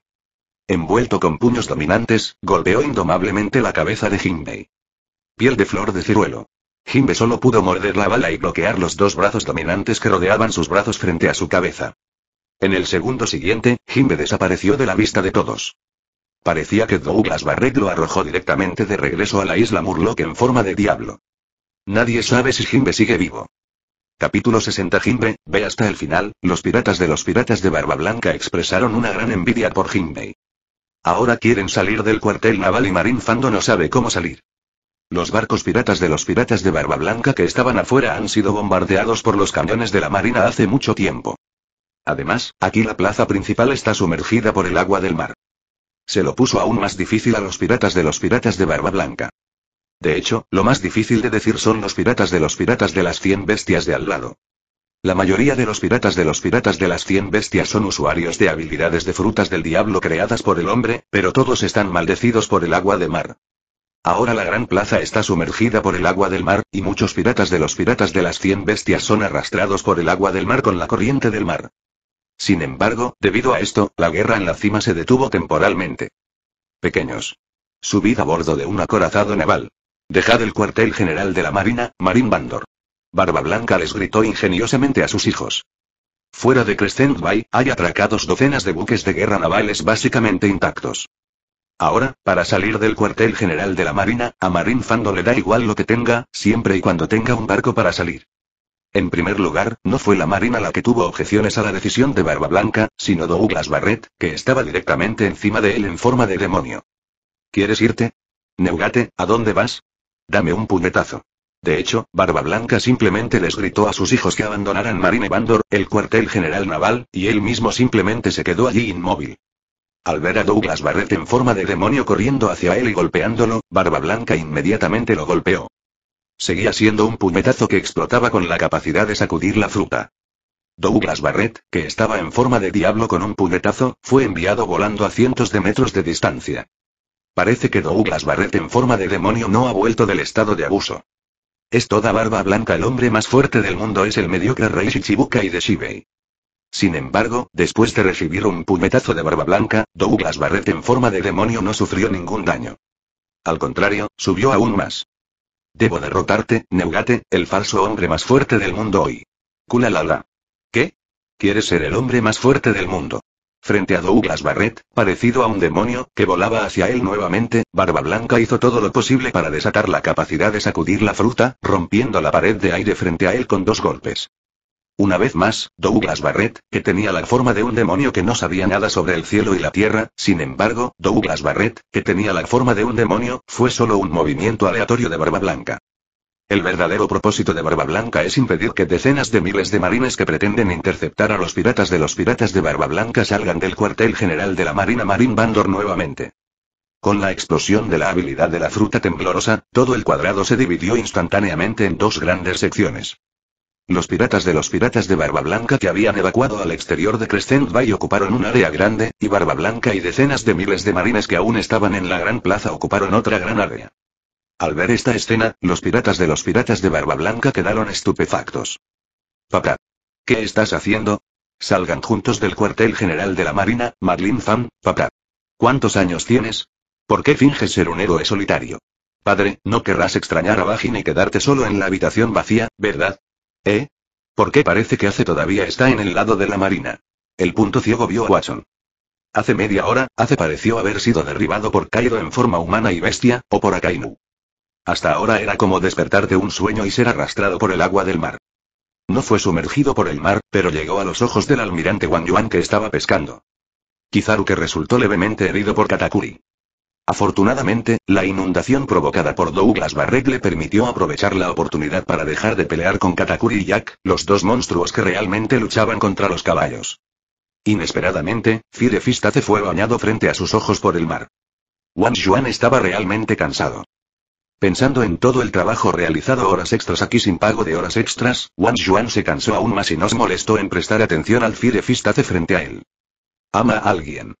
Envuelto con puños dominantes, golpeó indomablemente la cabeza de Hindley. Piel de flor de ciruelo. Jimbe solo pudo morder la bala y bloquear los dos brazos dominantes que rodeaban sus brazos frente a su cabeza. En el segundo siguiente, Jimbe desapareció de la vista de todos. Parecía que Douglas Barrett lo arrojó directamente de regreso a la isla Murloc en forma de diablo. Nadie sabe si Jimbe sigue vivo. Capítulo 60 Jinbe, ve hasta el final, los piratas de los piratas de Barba Blanca expresaron una gran envidia por Jinbei. Ahora quieren salir del cuartel naval y Marín Fando no sabe cómo salir. Los barcos piratas de los piratas de Barba Blanca que estaban afuera han sido bombardeados por los cañones de la Marina hace mucho tiempo. Además, aquí la plaza principal está sumergida por el agua del mar. Se lo puso aún más difícil a los piratas de los piratas de Barba Blanca. De hecho, lo más difícil de decir son los piratas de los piratas de las 100 bestias de al lado. La mayoría de los piratas de los piratas de las 100 bestias son usuarios de habilidades de frutas del diablo creadas por el hombre, pero todos están maldecidos por el agua de mar. Ahora la gran plaza está sumergida por el agua del mar, y muchos piratas de los piratas de las 100 bestias son arrastrados por el agua del mar con la corriente del mar. Sin embargo, debido a esto, la guerra en la cima se detuvo temporalmente. Pequeños. Subid a bordo de un acorazado naval. Dejad el cuartel general de la Marina, Marín Bandor. Barba Blanca les gritó ingeniosamente a sus hijos. Fuera de Crescent Bay, hay atracados docenas de buques de guerra navales básicamente intactos. Ahora, para salir del cuartel general de la Marina, a Marín Fando le da igual lo que tenga, siempre y cuando tenga un barco para salir. En primer lugar, no fue la Marina la que tuvo objeciones a la decisión de Barba Blanca, sino Douglas Barrett, que estaba directamente encima de él en forma de demonio. ¿Quieres irte? Neugate, ¿a dónde vas? Dame un puñetazo. De hecho, Barba Blanca simplemente les gritó a sus hijos que abandonaran Marine Bandor, el cuartel general naval, y él mismo simplemente se quedó allí inmóvil. Al ver a Douglas Barrett en forma de demonio corriendo hacia él y golpeándolo, Barba Blanca inmediatamente lo golpeó. Seguía siendo un puñetazo que explotaba con la capacidad de sacudir la fruta. Douglas Barrett, que estaba en forma de diablo con un puñetazo, fue enviado volando a cientos de metros de distancia. Parece que Douglas Barrett en forma de demonio no ha vuelto del estado de abuso. Es toda barba blanca el hombre más fuerte del mundo es el mediocre rey y de Shibei. Sin embargo, después de recibir un puñetazo de barba blanca, Douglas Barrett en forma de demonio no sufrió ningún daño. Al contrario, subió aún más. Debo derrotarte, Neugate, el falso hombre más fuerte del mundo hoy. Kulalala. ¿Qué? ¿Quieres ser el hombre más fuerte del mundo? Frente a Douglas Barrett, parecido a un demonio, que volaba hacia él nuevamente, Barba Blanca hizo todo lo posible para desatar la capacidad de sacudir la fruta, rompiendo la pared de aire frente a él con dos golpes. Una vez más, Douglas Barrett, que tenía la forma de un demonio que no sabía nada sobre el cielo y la tierra, sin embargo, Douglas Barrett, que tenía la forma de un demonio, fue solo un movimiento aleatorio de Barba Blanca. El verdadero propósito de Barba Blanca es impedir que decenas de miles de marines que pretenden interceptar a los piratas de los piratas de Barba Blanca salgan del cuartel general de la Marina Marine Bandor nuevamente. Con la explosión de la habilidad de la fruta temblorosa, todo el cuadrado se dividió instantáneamente en dos grandes secciones. Los piratas de los piratas de Barba Blanca que habían evacuado al exterior de Crescent Bay ocuparon un área grande, y Barba Blanca y decenas de miles de marines que aún estaban en la gran plaza ocuparon otra gran área. Al ver esta escena, los piratas de los piratas de Barba Blanca quedaron estupefactos. Papá. ¿Qué estás haciendo? Salgan juntos del cuartel general de la Marina, Marlin Fan, papá. ¿Cuántos años tienes? ¿Por qué finges ser un héroe solitario? Padre, no querrás extrañar a Bajin y quedarte solo en la habitación vacía, ¿verdad? ¿Eh? ¿Por qué parece que hace todavía está en el lado de la Marina? El punto ciego vio a Watson. Hace media hora, Hace pareció haber sido derribado por Kaido en forma humana y bestia, o por Akainu. Hasta ahora era como despertar de un sueño y ser arrastrado por el agua del mar. No fue sumergido por el mar, pero llegó a los ojos del almirante Wang Yuan que estaba pescando. Kizaru que resultó levemente herido por Katakuri. Afortunadamente, la inundación provocada por Douglas Barret le permitió aprovechar la oportunidad para dejar de pelear con Katakuri y Jack, los dos monstruos que realmente luchaban contra los caballos. Inesperadamente, Firefista se fue bañado frente a sus ojos por el mar. Wang Yuan estaba realmente cansado. Pensando en todo el trabajo realizado horas extras aquí sin pago de horas extras, Wang Yuan se cansó aún más y nos molestó en prestar atención al hace frente a él. Ama a alguien.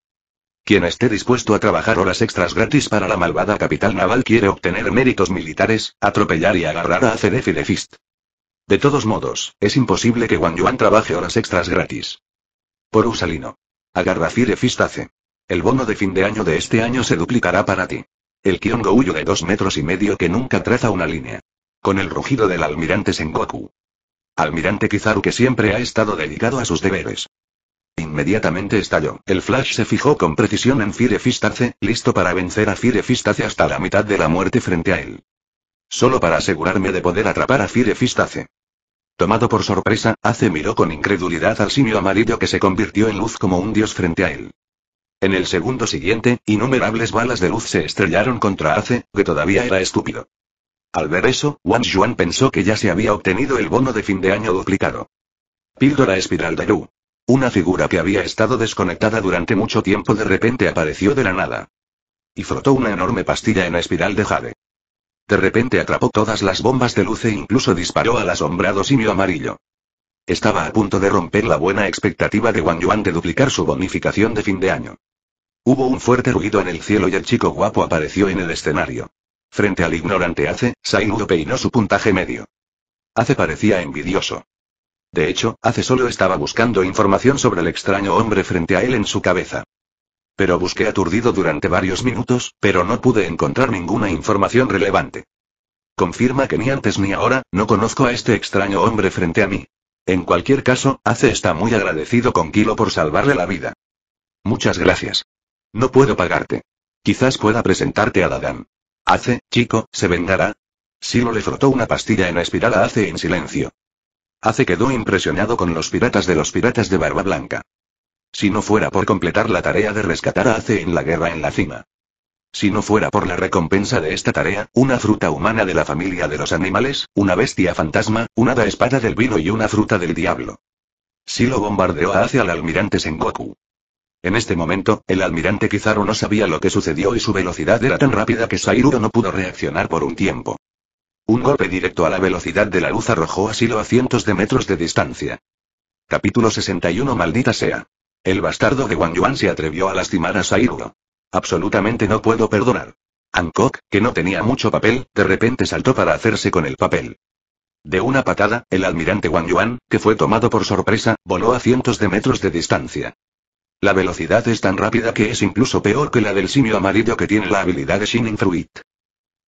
Quien esté dispuesto a trabajar horas extras gratis para la malvada capital naval quiere obtener méritos militares, atropellar y agarrar a de Firefist. De todos modos, es imposible que Wang Yuan trabaje horas extras gratis. Por Usalino. Agarra Firefist hace. El bono de fin de año de este año se duplicará para ti. El huyo de dos metros y medio que nunca traza una línea. Con el rugido del almirante Sengoku. Almirante Kizaru que siempre ha estado dedicado a sus deberes. Inmediatamente estalló. El Flash se fijó con precisión en Fire Fistace, listo para vencer a Fire hasta la mitad de la muerte frente a él. Solo para asegurarme de poder atrapar a Fire Tomado por sorpresa, Ace miró con incredulidad al simio amarillo que se convirtió en luz como un dios frente a él. En el segundo siguiente, innumerables balas de luz se estrellaron contra Ace, que todavía era estúpido. Al ver eso, Wang Yuan pensó que ya se había obtenido el bono de fin de año duplicado. Píldora espiral de Lu. Una figura que había estado desconectada durante mucho tiempo de repente apareció de la nada. Y frotó una enorme pastilla en la espiral de jade. De repente atrapó todas las bombas de luz e incluso disparó al asombrado simio amarillo. Estaba a punto de romper la buena expectativa de Wang Yuan de duplicar su bonificación de fin de año. Hubo un fuerte ruido en el cielo y el chico guapo apareció en el escenario. Frente al ignorante Ace, Sainudo peinó su puntaje medio. Ace parecía envidioso. De hecho, Ace solo estaba buscando información sobre el extraño hombre frente a él en su cabeza. Pero busqué aturdido durante varios minutos, pero no pude encontrar ninguna información relevante. Confirma que ni antes ni ahora, no conozco a este extraño hombre frente a mí. En cualquier caso, Ace está muy agradecido con Kilo por salvarle la vida. Muchas gracias. No puedo pagarte. Quizás pueda presentarte a Dadan. Ace, chico, ¿se vengará? Silo le frotó una pastilla en espiral a Ace en silencio. Ace quedó impresionado con los piratas de los piratas de Barba Blanca. Si no fuera por completar la tarea de rescatar a Ace en la guerra en la cima, si no fuera por la recompensa de esta tarea, una fruta humana de la familia de los animales, una bestia fantasma, una da espada del vino y una fruta del diablo. Silo bombardeó hacia el almirante Sengoku. En este momento, el almirante Kizaru no sabía lo que sucedió y su velocidad era tan rápida que Sairuro no pudo reaccionar por un tiempo. Un golpe directo a la velocidad de la luz arrojó a Silo a cientos de metros de distancia. Capítulo 61 Maldita sea. El bastardo de Wang Yuan se atrevió a lastimar a Sairuro. Absolutamente no puedo perdonar. Hancock, que no tenía mucho papel, de repente saltó para hacerse con el papel. De una patada, el almirante Wang Yuan, que fue tomado por sorpresa, voló a cientos de metros de distancia. La velocidad es tan rápida que es incluso peor que la del simio amarillo que tiene la habilidad de Shining Fruit.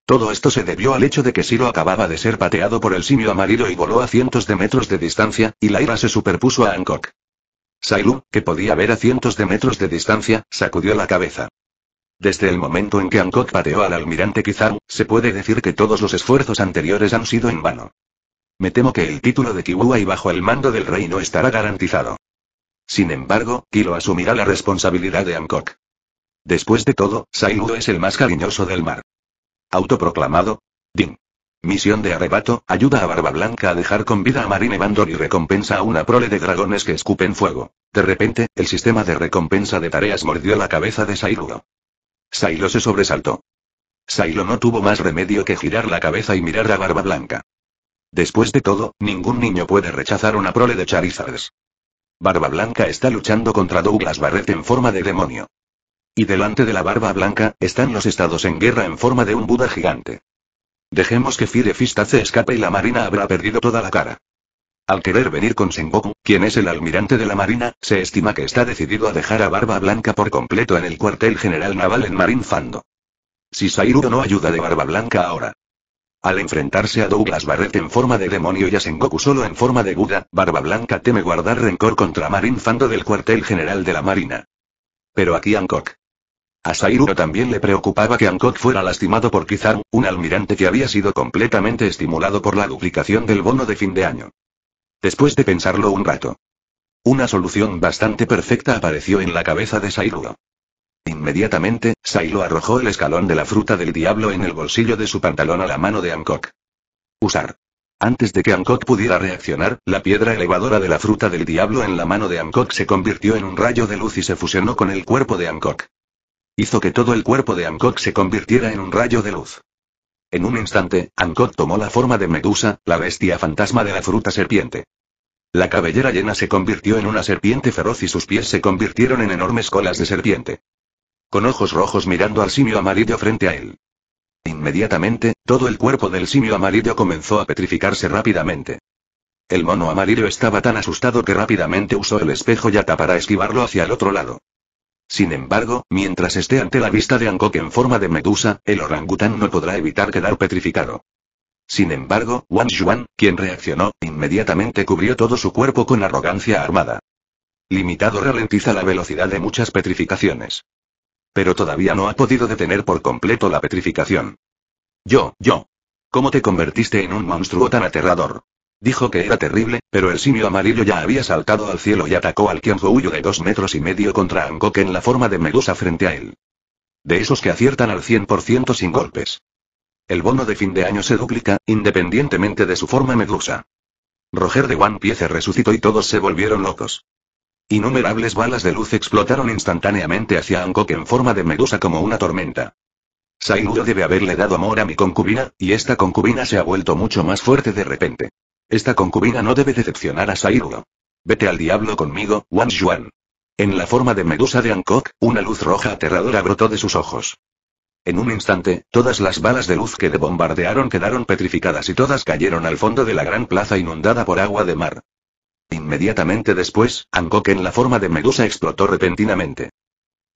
Todo esto se debió al hecho de que Silo acababa de ser pateado por el simio amarillo y voló a cientos de metros de distancia, y la ira se superpuso a Hancock. Sailu, que podía ver a cientos de metros de distancia, sacudió la cabeza. Desde el momento en que Hancock pateó al almirante Kizaru, se puede decir que todos los esfuerzos anteriores han sido en vano. Me temo que el título de y bajo el mando del rey no estará garantizado. Sin embargo, Kilo asumirá la responsabilidad de Hancock. Después de todo, Sailu es el más cariñoso del mar. Autoproclamado. Din. Misión de arrebato, ayuda a Barba Blanca a dejar con vida a Marine Bandor y recompensa a una prole de dragones que escupen fuego. De repente, el sistema de recompensa de tareas mordió la cabeza de Sailuro. Sailo se sobresaltó. Sailo no tuvo más remedio que girar la cabeza y mirar a Barba Blanca. Después de todo, ningún niño puede rechazar una prole de Charizards. Barba Blanca está luchando contra Douglas Barrett en forma de demonio. Y delante de la Barba Blanca, están los estados en guerra en forma de un Buda gigante. Dejemos que Fidefista se escape y la Marina habrá perdido toda la cara. Al querer venir con Sengoku, quien es el almirante de la Marina, se estima que está decidido a dejar a Barba Blanca por completo en el cuartel general naval en Marin Fando. Si Sairuro no ayuda de Barba Blanca ahora. Al enfrentarse a Douglas Barrett en forma de demonio y a Sengoku solo en forma de Buda, Barba Blanca teme guardar rencor contra Marin Fando del cuartel general de la Marina. Pero aquí Hancock. A Sairu también le preocupaba que Hancock fuera lastimado por Kizaru, un almirante que había sido completamente estimulado por la duplicación del bono de fin de año. Después de pensarlo un rato. Una solución bastante perfecta apareció en la cabeza de Sailo. Inmediatamente, Sailo arrojó el escalón de la fruta del diablo en el bolsillo de su pantalón a la mano de Hancock. Usar. Antes de que Angkok pudiera reaccionar, la piedra elevadora de la fruta del diablo en la mano de Hancock se convirtió en un rayo de luz y se fusionó con el cuerpo de Hancock. Hizo que todo el cuerpo de Hancock se convirtiera en un rayo de luz. En un instante, Ancot tomó la forma de Medusa, la bestia fantasma de la fruta serpiente. La cabellera llena se convirtió en una serpiente feroz y sus pies se convirtieron en enormes colas de serpiente. Con ojos rojos mirando al simio amarillo frente a él. Inmediatamente, todo el cuerpo del simio amarillo comenzó a petrificarse rápidamente. El mono amarillo estaba tan asustado que rápidamente usó el espejo yata para esquivarlo hacia el otro lado. Sin embargo, mientras esté ante la vista de Angok en forma de medusa, el orangután no podrá evitar quedar petrificado. Sin embargo, Wang Yuan, quien reaccionó, inmediatamente cubrió todo su cuerpo con arrogancia armada. Limitado ralentiza la velocidad de muchas petrificaciones. Pero todavía no ha podido detener por completo la petrificación. Yo, yo. ¿Cómo te convertiste en un monstruo tan aterrador? Dijo que era terrible, pero el simio amarillo ya había saltado al cielo y atacó al Quianzouyo de dos metros y medio contra Angok en la forma de medusa frente a él. De esos que aciertan al 100% sin golpes. El bono de fin de año se duplica, independientemente de su forma medusa. Roger de One Piece resucitó y todos se volvieron locos. Innumerables balas de luz explotaron instantáneamente hacia Angok en forma de medusa como una tormenta. Sainuyo debe haberle dado amor a mi concubina, y esta concubina se ha vuelto mucho más fuerte de repente. Esta concubina no debe decepcionar a Sairo. Vete al diablo conmigo, Wang Yuan. En la forma de Medusa de Hancock, una luz roja aterradora brotó de sus ojos. En un instante, todas las balas de luz que le bombardearon quedaron petrificadas y todas cayeron al fondo de la gran plaza inundada por agua de mar. Inmediatamente después, Hancock en la forma de Medusa explotó repentinamente.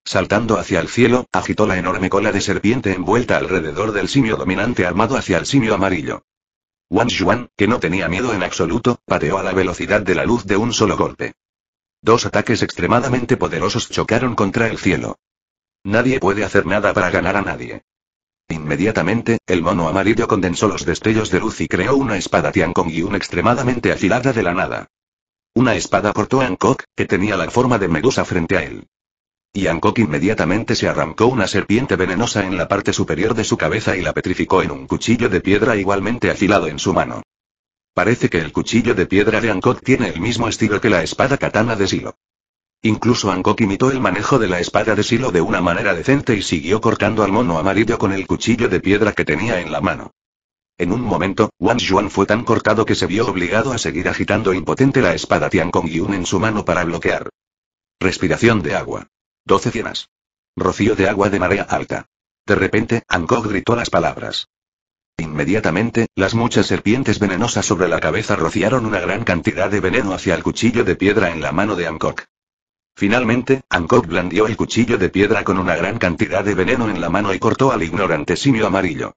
Saltando hacia el cielo, agitó la enorme cola de serpiente envuelta alrededor del simio dominante armado hacia el simio amarillo. Wang Yuan, que no tenía miedo en absoluto, pateó a la velocidad de la luz de un solo golpe. Dos ataques extremadamente poderosos chocaron contra el cielo. Nadie puede hacer nada para ganar a nadie. Inmediatamente, el mono amarillo condensó los destellos de luz y creó una espada Kong y una extremadamente afilada de la nada. Una espada cortó a Kok, que tenía la forma de medusa frente a él. Y Hancock inmediatamente se arrancó una serpiente venenosa en la parte superior de su cabeza y la petrificó en un cuchillo de piedra igualmente afilado en su mano. Parece que el cuchillo de piedra de Hancock tiene el mismo estilo que la espada katana de Silo. Incluso Hancock imitó el manejo de la espada de Silo de una manera decente y siguió cortando al mono amarillo con el cuchillo de piedra que tenía en la mano. En un momento, Wang Yuan fue tan cortado que se vio obligado a seguir agitando impotente la espada Tian Kong Yun en su mano para bloquear. Respiración de agua. Doce cienas. Rocío de agua de marea alta. De repente, Hancock gritó las palabras. Inmediatamente, las muchas serpientes venenosas sobre la cabeza rociaron una gran cantidad de veneno hacia el cuchillo de piedra en la mano de Hancock. Finalmente, Hancock blandió el cuchillo de piedra con una gran cantidad de veneno en la mano y cortó al ignorante simio amarillo.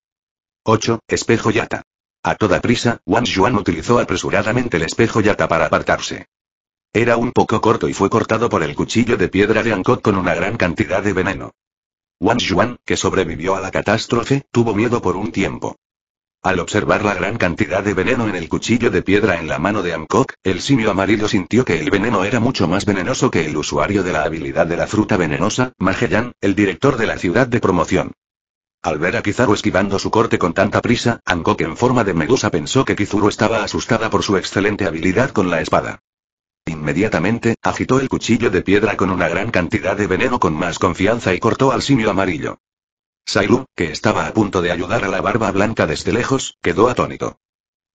8. Espejo Yata. A toda prisa, Wang Yuan utilizó apresuradamente el espejo Yata para apartarse. Era un poco corto y fue cortado por el cuchillo de piedra de Ankok con una gran cantidad de veneno. Wang Yuan, que sobrevivió a la catástrofe, tuvo miedo por un tiempo. Al observar la gran cantidad de veneno en el cuchillo de piedra en la mano de Amcock, el simio amarillo sintió que el veneno era mucho más venenoso que el usuario de la habilidad de la fruta venenosa, Magellan, el director de la ciudad de promoción. Al ver a Kizaru esquivando su corte con tanta prisa, Ankok en forma de medusa pensó que Kizuru estaba asustada por su excelente habilidad con la espada. Inmediatamente, agitó el cuchillo de piedra con una gran cantidad de veneno con más confianza y cortó al simio amarillo. Sailu, que estaba a punto de ayudar a la barba blanca desde lejos, quedó atónito.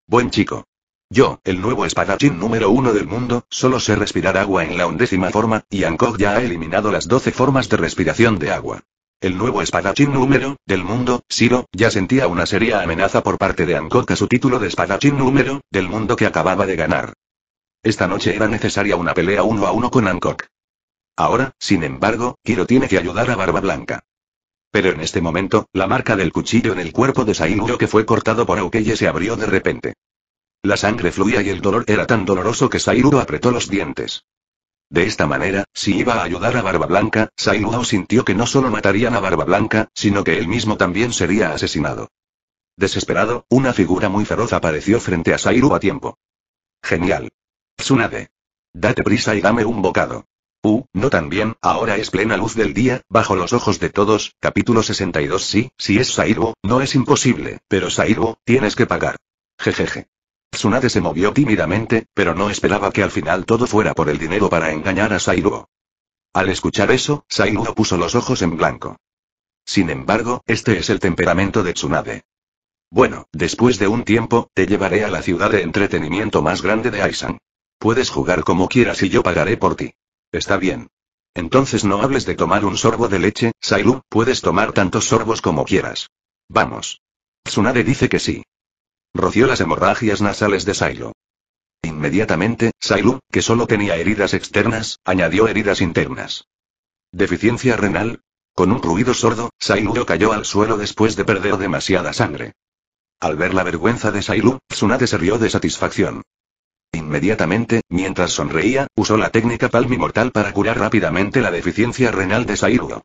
Buen chico. Yo, el nuevo espadachín número uno del mundo, solo sé respirar agua en la undécima forma, y Hancock ya ha eliminado las doce formas de respiración de agua. El nuevo espadachín número del mundo, Siro, ya sentía una seria amenaza por parte de Hancock a su título de espadachín número del mundo que acababa de ganar. Esta noche era necesaria una pelea uno a uno con Hancock. Ahora, sin embargo, Kiro tiene que ayudar a Barba Blanca. Pero en este momento, la marca del cuchillo en el cuerpo de Sainuro que fue cortado por Aukeye se abrió de repente. La sangre fluía y el dolor era tan doloroso que Sainuro apretó los dientes. De esta manera, si iba a ayudar a Barba Blanca, Sainuro sintió que no solo matarían a Barba Blanca, sino que él mismo también sería asesinado. Desesperado, una figura muy feroz apareció frente a Sainuro a tiempo. Genial. Tsunade. Date prisa y dame un bocado. Uh, no tan bien, ahora es plena luz del día, bajo los ojos de todos, capítulo 62 sí, si es Sairu, no es imposible, pero Sairu, tienes que pagar. Jejeje. Tsunade se movió tímidamente, pero no esperaba que al final todo fuera por el dinero para engañar a Sairu. Al escuchar eso, Sairu puso los ojos en blanco. Sin embargo, este es el temperamento de Tsunade. Bueno, después de un tiempo, te llevaré a la ciudad de entretenimiento más grande de Aisan. Puedes jugar como quieras y yo pagaré por ti. Está bien. Entonces no hables de tomar un sorbo de leche, Sailu, puedes tomar tantos sorbos como quieras. Vamos. Tsunade dice que sí. Roció las hemorragias nasales de Sailu. Inmediatamente, Sailu, que solo tenía heridas externas, añadió heridas internas. ¿Deficiencia renal? Con un ruido sordo, Sailu cayó al suelo después de perder demasiada sangre. Al ver la vergüenza de Sailu, Tsunade se rió de satisfacción. Inmediatamente, mientras sonreía, usó la técnica palmimortal para curar rápidamente la deficiencia renal de Sairuro.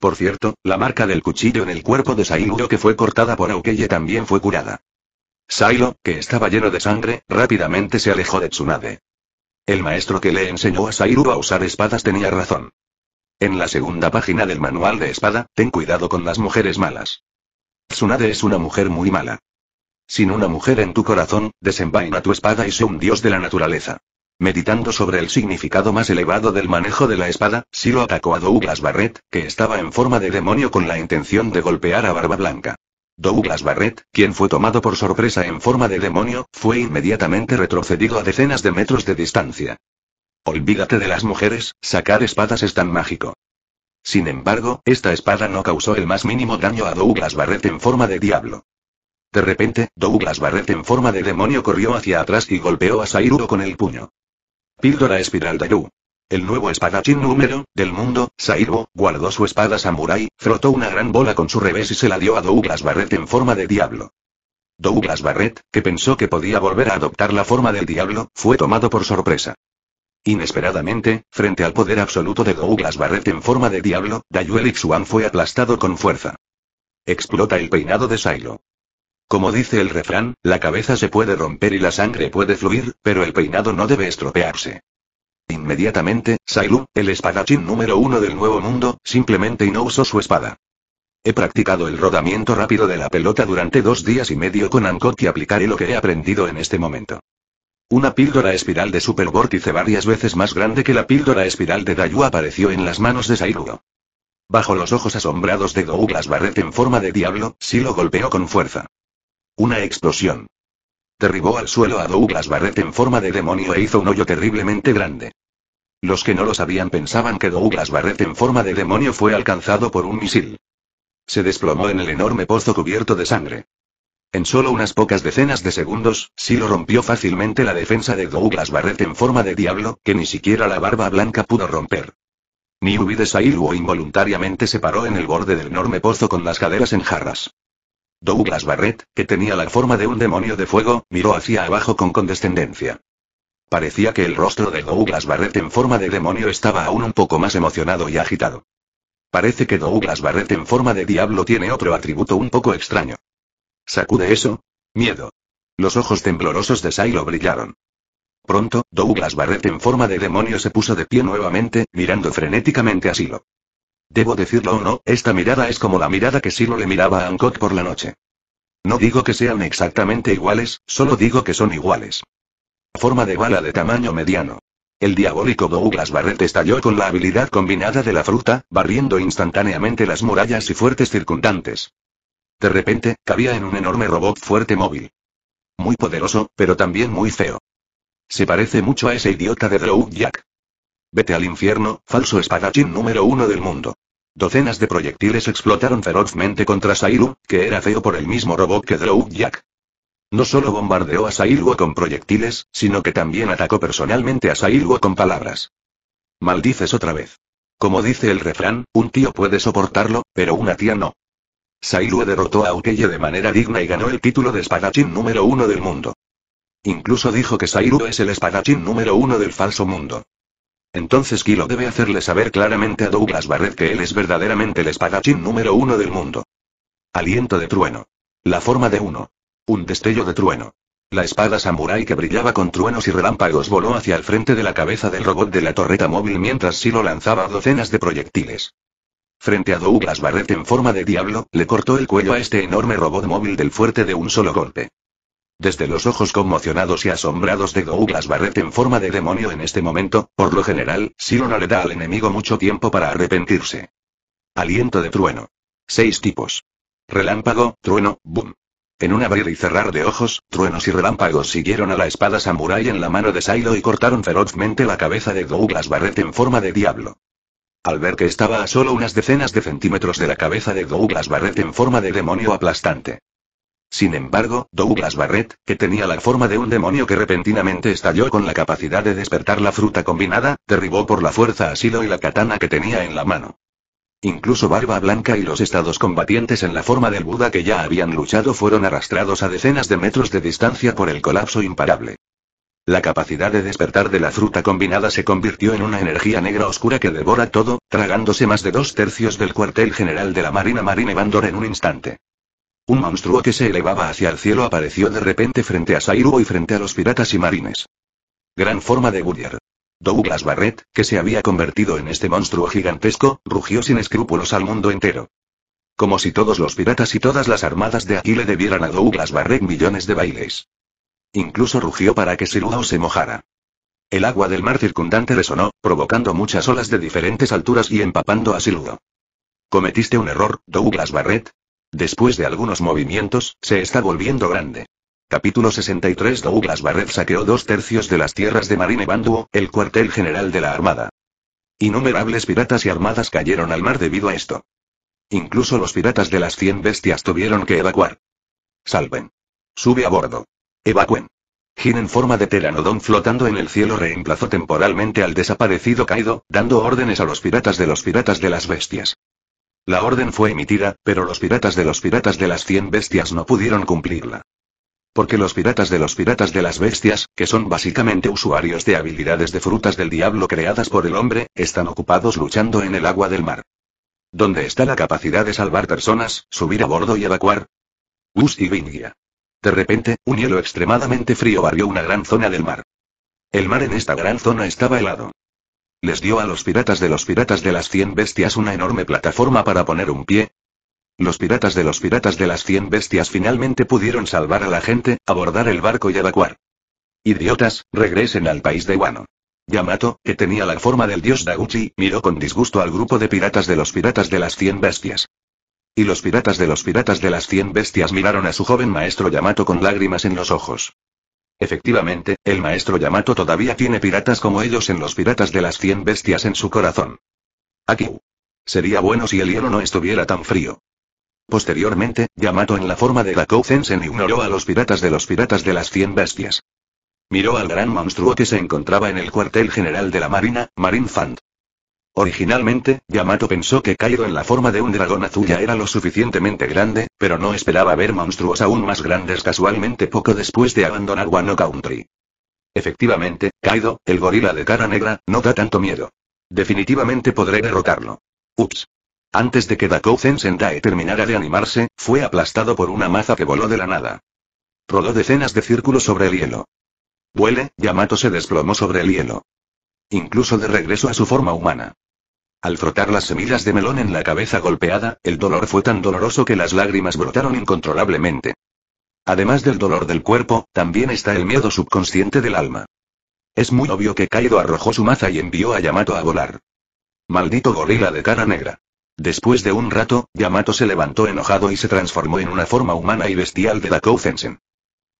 Por cierto, la marca del cuchillo en el cuerpo de Sailuro que fue cortada por Aukeye también fue curada. Sailo, que estaba lleno de sangre, rápidamente se alejó de Tsunade. El maestro que le enseñó a Sairuro a usar espadas tenía razón. En la segunda página del manual de espada, ten cuidado con las mujeres malas. Tsunade es una mujer muy mala. Sin una mujer en tu corazón, desenvaina tu espada y sé un dios de la naturaleza. Meditando sobre el significado más elevado del manejo de la espada, Silo atacó a Douglas Barrett, que estaba en forma de demonio con la intención de golpear a Barba Blanca. Douglas Barrett, quien fue tomado por sorpresa en forma de demonio, fue inmediatamente retrocedido a decenas de metros de distancia. Olvídate de las mujeres, sacar espadas es tan mágico. Sin embargo, esta espada no causó el más mínimo daño a Douglas Barrett en forma de diablo. De repente, Douglas Barrett en forma de demonio corrió hacia atrás y golpeó a sairu con el puño. Píldora espiral de El nuevo espadachín número, del mundo, Sairo, guardó su espada samurai, frotó una gran bola con su revés y se la dio a Douglas Barrett en forma de diablo. Douglas Barrett, que pensó que podía volver a adoptar la forma del diablo, fue tomado por sorpresa. Inesperadamente, frente al poder absoluto de Douglas Barrett en forma de diablo, Dayuel Xuan fue aplastado con fuerza. Explota el peinado de Sairu. Como dice el refrán, la cabeza se puede romper y la sangre puede fluir, pero el peinado no debe estropearse. Inmediatamente, Sailu, el espadachín número uno del Nuevo Mundo, simplemente no usó su espada. He practicado el rodamiento rápido de la pelota durante dos días y medio con Ankot y aplicaré lo que he aprendido en este momento. Una píldora espiral de supervórtice varias veces más grande que la píldora espiral de Dayu apareció en las manos de Sailu. Bajo los ojos asombrados de Douglas Barrett en forma de diablo, Silo golpeó con fuerza. Una explosión. Derribó al suelo a Douglas Barrett en forma de demonio e hizo un hoyo terriblemente grande. Los que no lo sabían pensaban que Douglas Barrett en forma de demonio fue alcanzado por un misil. Se desplomó en el enorme pozo cubierto de sangre. En solo unas pocas decenas de segundos, Silo rompió fácilmente la defensa de Douglas Barrett en forma de diablo, que ni siquiera la barba blanca pudo romper. Ni de o involuntariamente se paró en el borde del enorme pozo con las caderas en jarras. Douglas Barrett, que tenía la forma de un demonio de fuego, miró hacia abajo con condescendencia. Parecía que el rostro de Douglas Barrett en forma de demonio estaba aún un poco más emocionado y agitado. Parece que Douglas Barrett en forma de diablo tiene otro atributo un poco extraño. ¿Sacude eso? Miedo. Los ojos temblorosos de Silo brillaron. Pronto, Douglas Barrett en forma de demonio se puso de pie nuevamente, mirando frenéticamente a Silo. Debo decirlo o no, esta mirada es como la mirada que Silo le miraba a Ancot por la noche. No digo que sean exactamente iguales, solo digo que son iguales. Forma de bala de tamaño mediano. El diabólico Douglas Barrett estalló con la habilidad combinada de la fruta, barriendo instantáneamente las murallas y fuertes circundantes. De repente, cabía en un enorme robot fuerte móvil. Muy poderoso, pero también muy feo. Se parece mucho a ese idiota de Drow Jack. Vete al infierno, falso espadachín número uno del mundo. Docenas de proyectiles explotaron ferozmente contra Sairu, que era feo por el mismo robot que Drow Jack. No solo bombardeó a sairu con proyectiles, sino que también atacó personalmente a sairu con palabras. Maldices otra vez. Como dice el refrán, un tío puede soportarlo, pero una tía no. Sairu derrotó a Ukeye de manera digna y ganó el título de espadachín número uno del mundo. Incluso dijo que Sairu es el espadachín número uno del falso mundo. Entonces Kilo debe hacerle saber claramente a Douglas Barrett que él es verdaderamente el espadachín número uno del mundo. Aliento de trueno. La forma de uno. Un destello de trueno. La espada samurái que brillaba con truenos y relámpagos voló hacia el frente de la cabeza del robot de la torreta móvil mientras Silo lanzaba docenas de proyectiles. Frente a Douglas Barrett en forma de diablo, le cortó el cuello a este enorme robot móvil del fuerte de un solo golpe desde los ojos conmocionados y asombrados de Douglas Barrett en forma de demonio en este momento, por lo general, Silo no le da al enemigo mucho tiempo para arrepentirse. Aliento de trueno. Seis tipos. Relámpago, trueno, boom. En un abrir y cerrar de ojos, truenos y relámpagos siguieron a la espada Samurai en la mano de Silo y cortaron ferozmente la cabeza de Douglas Barrett en forma de diablo. Al ver que estaba a solo unas decenas de centímetros de la cabeza de Douglas Barrett en forma de demonio aplastante, sin embargo, Douglas Barrett, que tenía la forma de un demonio que repentinamente estalló con la capacidad de despertar la fruta combinada, derribó por la fuerza a y la katana que tenía en la mano. Incluso Barba Blanca y los estados combatientes en la forma del Buda que ya habían luchado fueron arrastrados a decenas de metros de distancia por el colapso imparable. La capacidad de despertar de la fruta combinada se convirtió en una energía negra oscura que devora todo, tragándose más de dos tercios del cuartel general de la Marina Marine Bandor en un instante. Un monstruo que se elevaba hacia el cielo apareció de repente frente a Sairu y frente a los piratas y marines. Gran forma de Goodyear. Douglas Barrett, que se había convertido en este monstruo gigantesco, rugió sin escrúpulos al mundo entero. Como si todos los piratas y todas las armadas de aquí le debieran a Douglas Barrett millones de bailes. Incluso rugió para que Siluao se mojara. El agua del mar circundante resonó, provocando muchas olas de diferentes alturas y empapando a Siluao. Cometiste un error, Douglas Barrett, Después de algunos movimientos, se está volviendo grande. Capítulo 63 Douglas Barret saqueó dos tercios de las tierras de Marine Banduo, el cuartel general de la Armada. Innumerables piratas y armadas cayeron al mar debido a esto. Incluso los piratas de las 100 bestias tuvieron que evacuar. Salven. Sube a bordo. Evacuen. Gin en forma de teranodón flotando en el cielo reemplazó temporalmente al desaparecido Kaido, dando órdenes a los piratas de los piratas de las bestias. La orden fue emitida, pero los piratas de los piratas de las cien bestias no pudieron cumplirla. Porque los piratas de los piratas de las bestias, que son básicamente usuarios de habilidades de frutas del diablo creadas por el hombre, están ocupados luchando en el agua del mar. ¿Dónde está la capacidad de salvar personas, subir a bordo y evacuar? Bus y Vingia. De repente, un hielo extremadamente frío barrió una gran zona del mar. El mar en esta gran zona estaba helado. Les dio a los piratas de los piratas de las 100 bestias una enorme plataforma para poner un pie. Los piratas de los piratas de las 100 bestias finalmente pudieron salvar a la gente, abordar el barco y evacuar. Idiotas, regresen al país de Wano. Yamato, que tenía la forma del dios Daguchi, miró con disgusto al grupo de piratas de los piratas de las 100 bestias. Y los piratas de los piratas de las 100 bestias miraron a su joven maestro Yamato con lágrimas en los ojos. Efectivamente, el maestro Yamato todavía tiene piratas como ellos en los piratas de las cien bestias en su corazón. Aquí. Sería bueno si el hielo no estuviera tan frío. Posteriormente, Yamato en la forma de la Zensen ignoró a los piratas de los piratas de las cien bestias. Miró al gran monstruo que se encontraba en el cuartel general de la Marina, Marine Fund. Originalmente, Yamato pensó que Kaido en la forma de un dragón azul ya era lo suficientemente grande, pero no esperaba ver monstruos aún más grandes casualmente poco después de abandonar Wano Country. Efectivamente, Kaido, el gorila de cara negra, no da tanto miedo. Definitivamente podré derrotarlo. Ups. Antes de que Dakouzen Sendai terminara de animarse, fue aplastado por una maza que voló de la nada. Rodó decenas de círculos sobre el hielo. Huele, Yamato se desplomó sobre el hielo. Incluso de regreso a su forma humana. Al frotar las semillas de melón en la cabeza golpeada, el dolor fue tan doloroso que las lágrimas brotaron incontrolablemente. Además del dolor del cuerpo, también está el miedo subconsciente del alma. Es muy obvio que Kaido arrojó su maza y envió a Yamato a volar. Maldito gorila de cara negra. Después de un rato, Yamato se levantó enojado y se transformó en una forma humana y bestial de Dakou Sensen.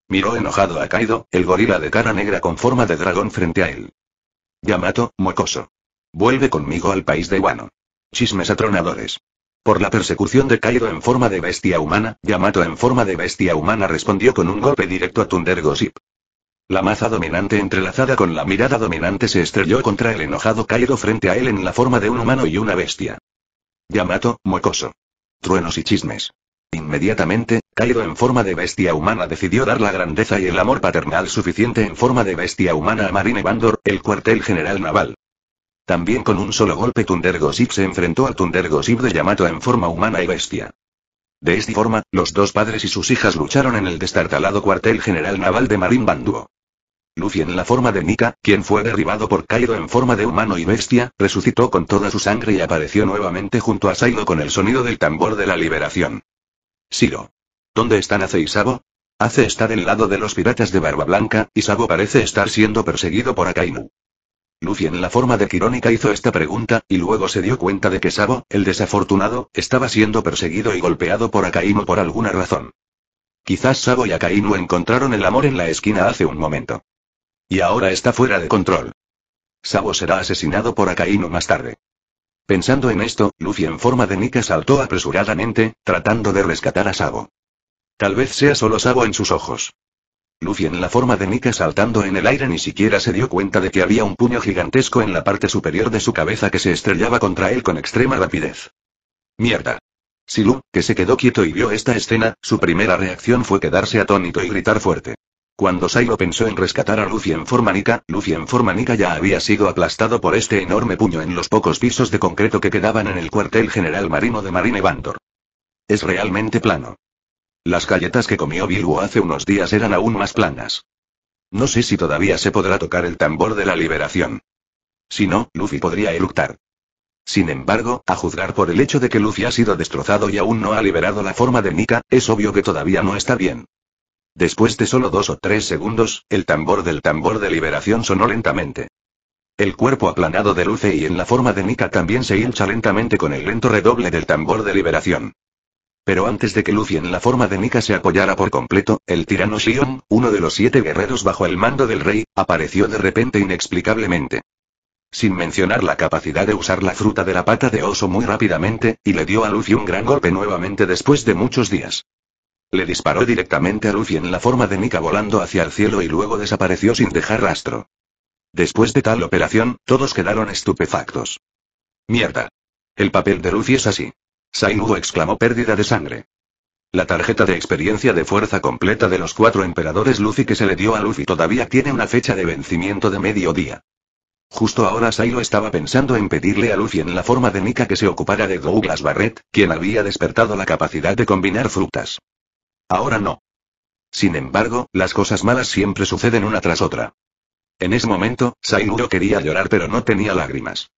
Miró enojado a Kaido, el gorila de cara negra con forma de dragón frente a él. Yamato, mocoso. Vuelve conmigo al país de Wano. Chismes atronadores. Por la persecución de Kaido en forma de bestia humana, Yamato en forma de bestia humana respondió con un golpe directo a Thunder Gossip. La maza dominante entrelazada con la mirada dominante se estrelló contra el enojado Kaido frente a él en la forma de un humano y una bestia. Yamato, muecoso. Truenos y chismes. Inmediatamente, Kaido en forma de bestia humana decidió dar la grandeza y el amor paternal suficiente en forma de bestia humana a Marine Bandor, el cuartel general naval. También con un solo golpe Thunder se enfrentó al Thunder de Yamato en forma humana y bestia. De esta forma, los dos padres y sus hijas lucharon en el destartalado cuartel general naval de Marín Banduo. Luffy en la forma de Nika, quien fue derribado por Kaido en forma de humano y bestia, resucitó con toda su sangre y apareció nuevamente junto a Saido con el sonido del tambor de la liberación. Siro. ¿Dónde están Ace y Sabo? Ace está del lado de los piratas de Barba Blanca, y Sabo parece estar siendo perseguido por Akainu. Luffy en la forma de Quirónica hizo esta pregunta, y luego se dio cuenta de que Sabo, el desafortunado, estaba siendo perseguido y golpeado por Akainu por alguna razón. Quizás Sabo y Akainu encontraron el amor en la esquina hace un momento. Y ahora está fuera de control. Sabo será asesinado por Akainu más tarde. Pensando en esto, Luffy en forma de Nika saltó apresuradamente, tratando de rescatar a Sabo. Tal vez sea solo Sabo en sus ojos. Luffy en la forma de Nika saltando en el aire ni siquiera se dio cuenta de que había un puño gigantesco en la parte superior de su cabeza que se estrellaba contra él con extrema rapidez. Mierda. Silu, que se quedó quieto y vio esta escena, su primera reacción fue quedarse atónito y gritar fuerte. Cuando Sailo pensó en rescatar a Luffy en forma Nika, Luffy en forma Nika ya había sido aplastado por este enorme puño en los pocos pisos de concreto que quedaban en el cuartel general marino de Marine Bandor. Es realmente plano. Las galletas que comió Bilbo hace unos días eran aún más planas. No sé si todavía se podrá tocar el tambor de la liberación. Si no, Luffy podría eructar. Sin embargo, a juzgar por el hecho de que Luffy ha sido destrozado y aún no ha liberado la forma de Nika, es obvio que todavía no está bien. Después de solo dos o tres segundos, el tambor del tambor de liberación sonó lentamente. El cuerpo aplanado de Luffy y en la forma de Nika también se hincha lentamente con el lento redoble del tambor de liberación. Pero antes de que Luffy en la forma de Nika se apoyara por completo, el tirano Shion, uno de los siete guerreros bajo el mando del rey, apareció de repente inexplicablemente. Sin mencionar la capacidad de usar la fruta de la pata de oso muy rápidamente, y le dio a Luffy un gran golpe nuevamente después de muchos días. Le disparó directamente a Luffy en la forma de Nika volando hacia el cielo y luego desapareció sin dejar rastro. Después de tal operación, todos quedaron estupefactos. Mierda. El papel de Luffy es así. Sainudo exclamó pérdida de sangre. La tarjeta de experiencia de fuerza completa de los cuatro emperadores Luffy que se le dio a Luffy todavía tiene una fecha de vencimiento de mediodía. Justo ahora Sailo estaba pensando en pedirle a Luffy en la forma de Mika que se ocupara de Douglas Barrett, quien había despertado la capacidad de combinar frutas. Ahora no. Sin embargo, las cosas malas siempre suceden una tras otra. En ese momento, Sainugo quería llorar pero no tenía lágrimas.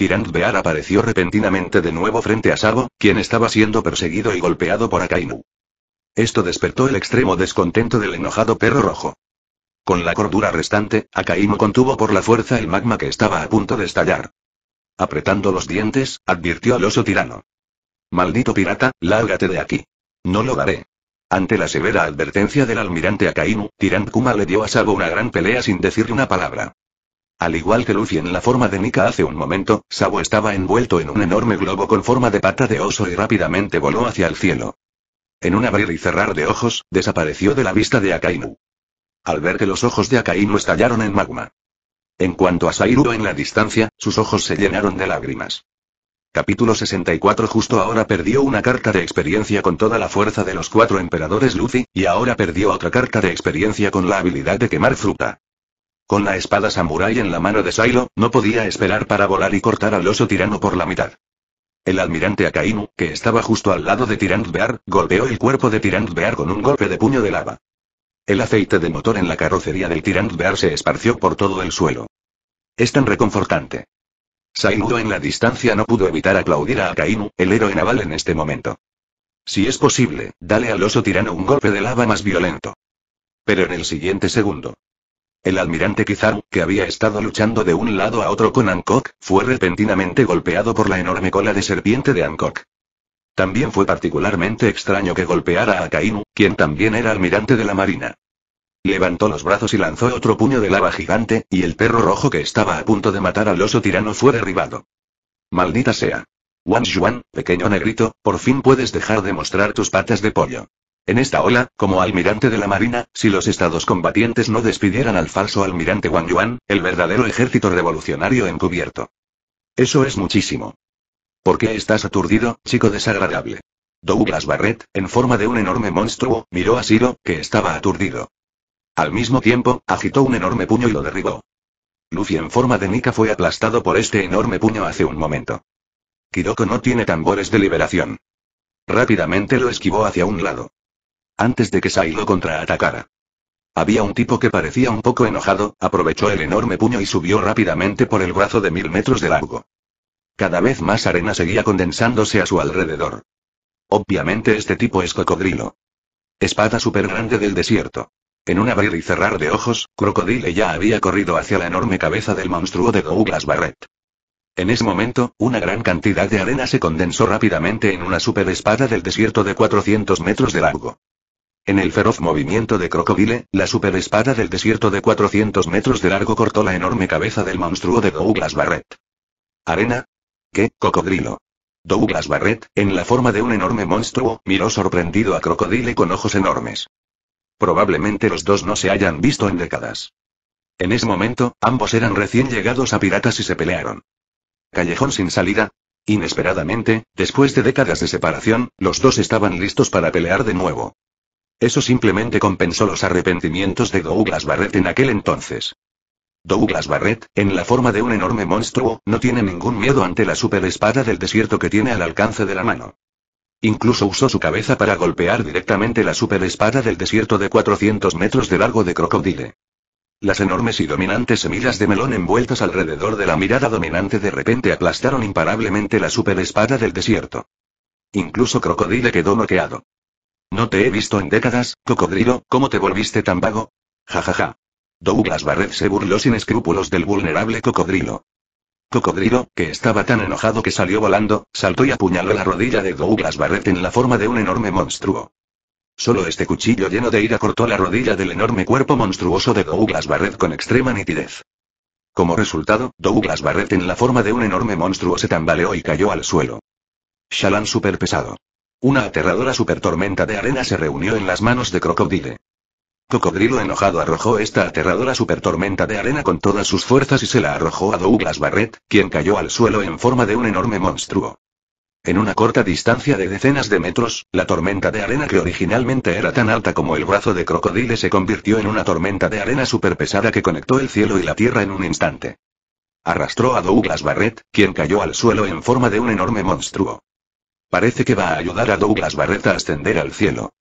Tirant Bear apareció repentinamente de nuevo frente a Sabo, quien estaba siendo perseguido y golpeado por Akainu. Esto despertó el extremo descontento del enojado perro rojo. Con la cordura restante, Akainu contuvo por la fuerza el magma que estaba a punto de estallar. Apretando los dientes, advirtió al oso tirano. Maldito pirata, lárgate de aquí. No lo daré. Ante la severa advertencia del almirante Akainu, Tirant Kuma le dio a Sabo una gran pelea sin decirle una palabra. Al igual que Luffy en la forma de Nika hace un momento, Sabo estaba envuelto en un enorme globo con forma de pata de oso y rápidamente voló hacia el cielo. En un abrir y cerrar de ojos, desapareció de la vista de Akainu. Al ver que los ojos de Akainu estallaron en magma. En cuanto a Sairu en la distancia, sus ojos se llenaron de lágrimas. Capítulo 64 Justo ahora perdió una carta de experiencia con toda la fuerza de los cuatro emperadores Luffy, y ahora perdió otra carta de experiencia con la habilidad de quemar fruta. Con la espada samurai en la mano de Sailo, no podía esperar para volar y cortar al oso tirano por la mitad. El almirante Akainu, que estaba justo al lado de Tirant Bear, golpeó el cuerpo de Tirant Bear con un golpe de puño de lava. El aceite de motor en la carrocería del Tirant Bear se esparció por todo el suelo. Es tan reconfortante. Sailo en la distancia no pudo evitar aplaudir a Akainu, el héroe naval en este momento. Si es posible, dale al oso tirano un golpe de lava más violento. Pero en el siguiente segundo, el almirante Kizaru, que había estado luchando de un lado a otro con Ankok, fue repentinamente golpeado por la enorme cola de serpiente de Hancock. También fue particularmente extraño que golpeara a Kainu, quien también era almirante de la marina. Levantó los brazos y lanzó otro puño de lava gigante, y el perro rojo que estaba a punto de matar al oso tirano fue derribado. Maldita sea. Wan Yuan, pequeño negrito, por fin puedes dejar de mostrar tus patas de pollo. En esta ola, como almirante de la Marina, si los estados combatientes no despidieran al falso almirante Wang Yuan, el verdadero ejército revolucionario encubierto. Eso es muchísimo. ¿Por qué estás aturdido, chico desagradable? Douglas Barrett, en forma de un enorme monstruo, miró a Siro, que estaba aturdido. Al mismo tiempo, agitó un enorme puño y lo derribó. Luffy en forma de Nika fue aplastado por este enorme puño hace un momento. Kiroko no tiene tambores de liberación. Rápidamente lo esquivó hacia un lado antes de que Sailo contraatacara. Había un tipo que parecía un poco enojado, aprovechó el enorme puño y subió rápidamente por el brazo de mil metros de largo. Cada vez más arena seguía condensándose a su alrededor. Obviamente este tipo es cocodrilo. Espada súper grande del desierto. En un abrir y cerrar de ojos, Crocodile ya había corrido hacia la enorme cabeza del monstruo de Douglas Barrett. En ese momento, una gran cantidad de arena se condensó rápidamente en una espada del desierto de 400 metros de largo. En el feroz movimiento de Crocodile, la superespada del desierto de 400 metros de largo cortó la enorme cabeza del monstruo de Douglas Barrett. ¿Arena? ¿Qué, cocodrilo? Douglas Barrett, en la forma de un enorme monstruo, miró sorprendido a Crocodile con ojos enormes. Probablemente los dos no se hayan visto en décadas. En ese momento, ambos eran recién llegados a piratas y se pelearon. Callejón sin salida. Inesperadamente, después de décadas de separación, los dos estaban listos para pelear de nuevo. Eso simplemente compensó los arrepentimientos de Douglas Barrett en aquel entonces. Douglas Barrett, en la forma de un enorme monstruo, no tiene ningún miedo ante la superespada del desierto que tiene al alcance de la mano. Incluso usó su cabeza para golpear directamente la superespada del desierto de 400 metros de largo de Crocodile. Las enormes y dominantes semillas de melón envueltas alrededor de la mirada dominante de repente aplastaron imparablemente la superespada del desierto. Incluso Crocodile quedó noqueado. No te he visto en décadas, cocodrilo, ¿cómo te volviste tan vago? Jajaja. Ja, ja. Douglas Barrett se burló sin escrúpulos del vulnerable cocodrilo. Cocodrilo, que estaba tan enojado que salió volando, saltó y apuñaló la rodilla de Douglas Barrett en la forma de un enorme monstruo. Solo este cuchillo lleno de ira cortó la rodilla del enorme cuerpo monstruoso de Douglas Barrett con extrema nitidez. Como resultado, Douglas Barrett en la forma de un enorme monstruo se tambaleó y cayó al suelo. Shalan pesado. Una aterradora supertormenta de arena se reunió en las manos de Crocodile. Cocodrilo enojado arrojó esta aterradora supertormenta de arena con todas sus fuerzas y se la arrojó a Douglas Barrett, quien cayó al suelo en forma de un enorme monstruo. En una corta distancia de decenas de metros, la tormenta de arena que originalmente era tan alta como el brazo de Crocodile se convirtió en una tormenta de arena superpesada que conectó el cielo y la tierra en un instante. Arrastró a Douglas Barrett, quien cayó al suelo en forma de un enorme monstruo. Parece que va a ayudar a Douglas Barrett a ascender al cielo.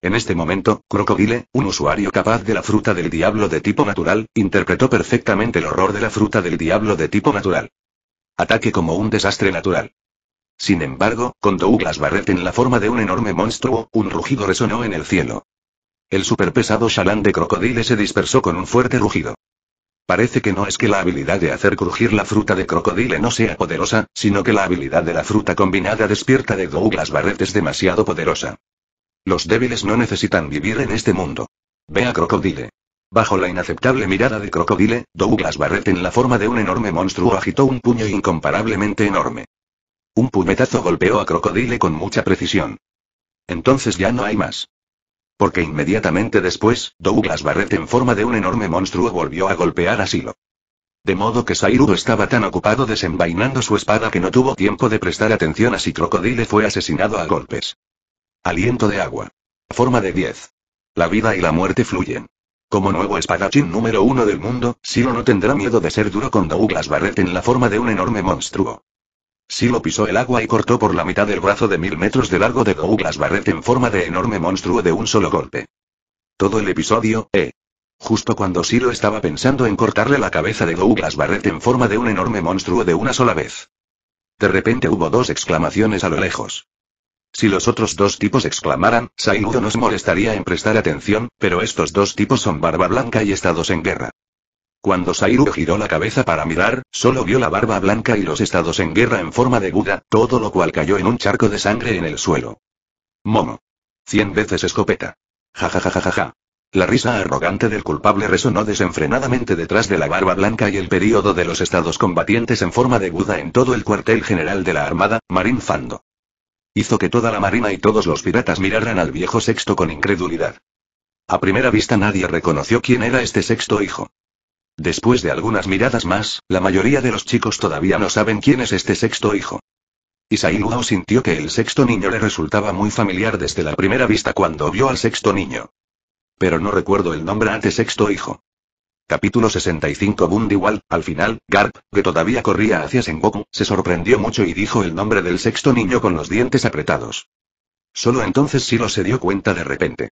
En este momento, Crocodile, un usuario capaz de la fruta del diablo de tipo natural, interpretó perfectamente el horror de la fruta del diablo de tipo natural. Ataque como un desastre natural. Sin embargo, con Douglas Barrett en la forma de un enorme monstruo, un rugido resonó en el cielo. El superpesado chalán de Crocodile se dispersó con un fuerte rugido. Parece que no es que la habilidad de hacer crujir la fruta de crocodile no sea poderosa, sino que la habilidad de la fruta combinada despierta de Douglas Barrett es demasiado poderosa. Los débiles no necesitan vivir en este mundo. Ve a crocodile. Bajo la inaceptable mirada de crocodile, Douglas Barrett en la forma de un enorme monstruo agitó un puño incomparablemente enorme. Un puñetazo golpeó a crocodile con mucha precisión. Entonces ya no hay más. Porque inmediatamente después, Douglas Barrett en forma de un enorme monstruo volvió a golpear a Silo. De modo que Sairu estaba tan ocupado desenvainando su espada que no tuvo tiempo de prestar atención a si Crocodile fue asesinado a golpes. Aliento de agua. Forma de 10. La vida y la muerte fluyen. Como nuevo espadachín número uno del mundo, Silo no tendrá miedo de ser duro con Douglas Barrett en la forma de un enorme monstruo. Silo pisó el agua y cortó por la mitad el brazo de mil metros de largo de Douglas Barrett en forma de enorme monstruo de un solo golpe. Todo el episodio, Eh. Justo cuando Silo estaba pensando en cortarle la cabeza de Douglas Barrett en forma de un enorme monstruo de una sola vez. De repente hubo dos exclamaciones a lo lejos. Si los otros dos tipos exclamaran, Sainudo nos molestaría en prestar atención, pero estos dos tipos son Barba Blanca y Estados en guerra. Cuando Sairu giró la cabeza para mirar, solo vio la barba blanca y los estados en guerra en forma de Buda, todo lo cual cayó en un charco de sangre en el suelo. Momo. Cien veces escopeta. Ja ja ja ja ja La risa arrogante del culpable resonó desenfrenadamente detrás de la barba blanca y el período de los estados combatientes en forma de Buda en todo el cuartel general de la Armada, Marín Fando. Hizo que toda la marina y todos los piratas miraran al viejo sexto con incredulidad. A primera vista nadie reconoció quién era este sexto hijo. Después de algunas miradas más, la mayoría de los chicos todavía no saben quién es este sexto hijo. Isai sintió que el sexto niño le resultaba muy familiar desde la primera vista cuando vio al sexto niño. Pero no recuerdo el nombre ante sexto hijo. Capítulo 65 Bundiwal, al final, Garp, que todavía corría hacia Sengoku, se sorprendió mucho y dijo el nombre del sexto niño con los dientes apretados. Solo entonces Silo se dio cuenta de repente.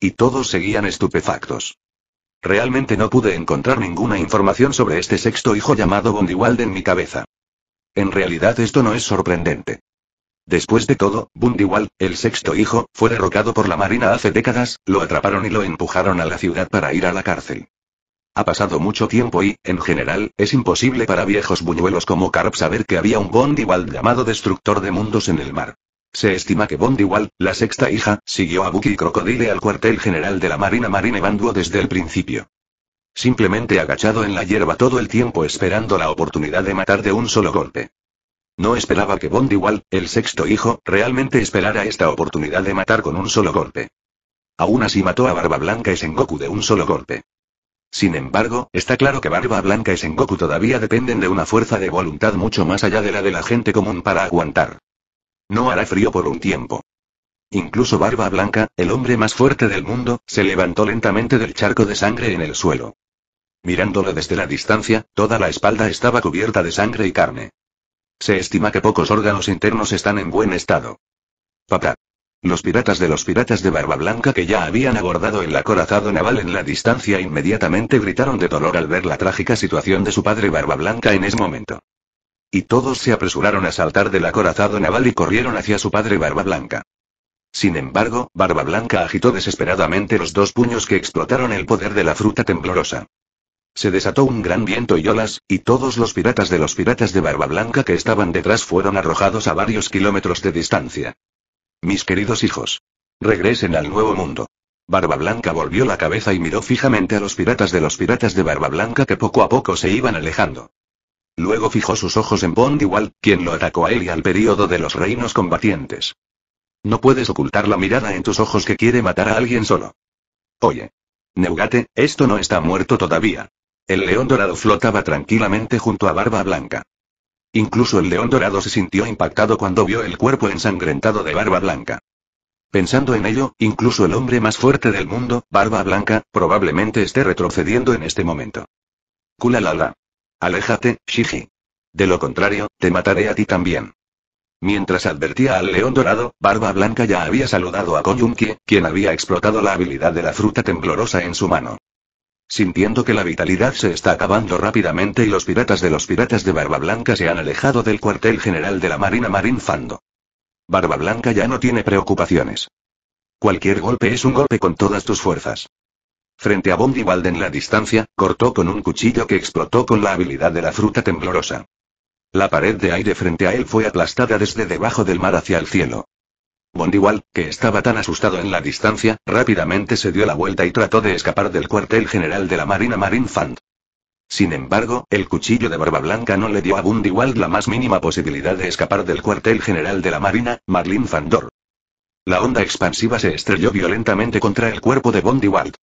Y todos seguían estupefactos. Realmente no pude encontrar ninguna información sobre este sexto hijo llamado Bondiwald en mi cabeza. En realidad esto no es sorprendente. Después de todo, Bondiwald, el sexto hijo, fue derrocado por la Marina hace décadas, lo atraparon y lo empujaron a la ciudad para ir a la cárcel. Ha pasado mucho tiempo y, en general, es imposible para viejos buñuelos como Carp saber que había un Bondiwald llamado Destructor de Mundos en el mar. Se estima que Bondiwal, la sexta hija, siguió a Bucky Crocodile al cuartel general de la Marina Marine Banduo desde el principio. Simplemente agachado en la hierba todo el tiempo esperando la oportunidad de matar de un solo golpe. No esperaba que Bond el sexto hijo, realmente esperara esta oportunidad de matar con un solo golpe. Aún así mató a Barba Blanca y Sengoku de un solo golpe. Sin embargo, está claro que Barba Blanca y Sengoku todavía dependen de una fuerza de voluntad mucho más allá de la de la gente común para aguantar. No hará frío por un tiempo. Incluso Barba Blanca, el hombre más fuerte del mundo, se levantó lentamente del charco de sangre en el suelo. Mirándolo desde la distancia, toda la espalda estaba cubierta de sangre y carne. Se estima que pocos órganos internos están en buen estado. Papá. Los piratas de los piratas de Barba Blanca que ya habían abordado el acorazado naval en la distancia inmediatamente gritaron de dolor al ver la trágica situación de su padre Barba Blanca en ese momento. Y todos se apresuraron a saltar del acorazado naval y corrieron hacia su padre Barba Blanca. Sin embargo, Barba Blanca agitó desesperadamente los dos puños que explotaron el poder de la fruta temblorosa. Se desató un gran viento y olas, y todos los piratas de los piratas de Barba Blanca que estaban detrás fueron arrojados a varios kilómetros de distancia. Mis queridos hijos. Regresen al nuevo mundo. Barba Blanca volvió la cabeza y miró fijamente a los piratas de los piratas de Barba Blanca que poco a poco se iban alejando. Luego fijó sus ojos en Bondiwal, quien lo atacó a él y al período de los reinos combatientes. No puedes ocultar la mirada en tus ojos que quiere matar a alguien solo. Oye. Neugate, esto no está muerto todavía. El león dorado flotaba tranquilamente junto a Barba Blanca. Incluso el león dorado se sintió impactado cuando vio el cuerpo ensangrentado de Barba Blanca. Pensando en ello, incluso el hombre más fuerte del mundo, Barba Blanca, probablemente esté retrocediendo en este momento. Kulalala. Aléjate, Shiji. De lo contrario, te mataré a ti también. Mientras advertía al león dorado, Barba Blanca ya había saludado a Koyunki, quien había explotado la habilidad de la fruta temblorosa en su mano. Sintiendo que la vitalidad se está acabando rápidamente y los piratas de los piratas de Barba Blanca se han alejado del cuartel general de la Marina Marín Fando. Barba Blanca ya no tiene preocupaciones. Cualquier golpe es un golpe con todas tus fuerzas. Frente a Bondywald en la distancia, cortó con un cuchillo que explotó con la habilidad de la fruta temblorosa. La pared de aire frente a él fue aplastada desde debajo del mar hacia el cielo. Bondiwald, que estaba tan asustado en la distancia, rápidamente se dio la vuelta y trató de escapar del cuartel general de la Marina Marine Fund. Sin embargo, el cuchillo de Barba Blanca no le dio a Bondiwald la más mínima posibilidad de escapar del cuartel general de la Marina, Marlin Fandor. La onda expansiva se estrelló violentamente contra el cuerpo de Bondywald.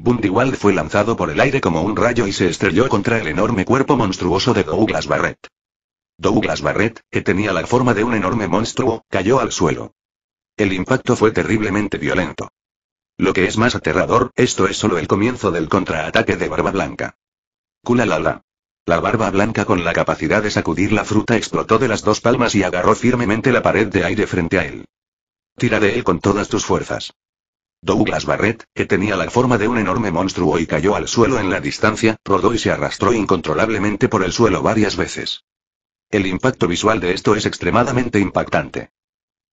Bundiwald fue lanzado por el aire como un rayo y se estrelló contra el enorme cuerpo monstruoso de Douglas Barrett. Douglas Barrett, que tenía la forma de un enorme monstruo, cayó al suelo. El impacto fue terriblemente violento. Lo que es más aterrador, esto es solo el comienzo del contraataque de Barba Blanca. Kulalala. La barba blanca con la capacidad de sacudir la fruta explotó de las dos palmas y agarró firmemente la pared de aire frente a él. Tira de él con todas tus fuerzas. Douglas Barrett, que tenía la forma de un enorme monstruo y cayó al suelo en la distancia, rodó y se arrastró incontrolablemente por el suelo varias veces. El impacto visual de esto es extremadamente impactante.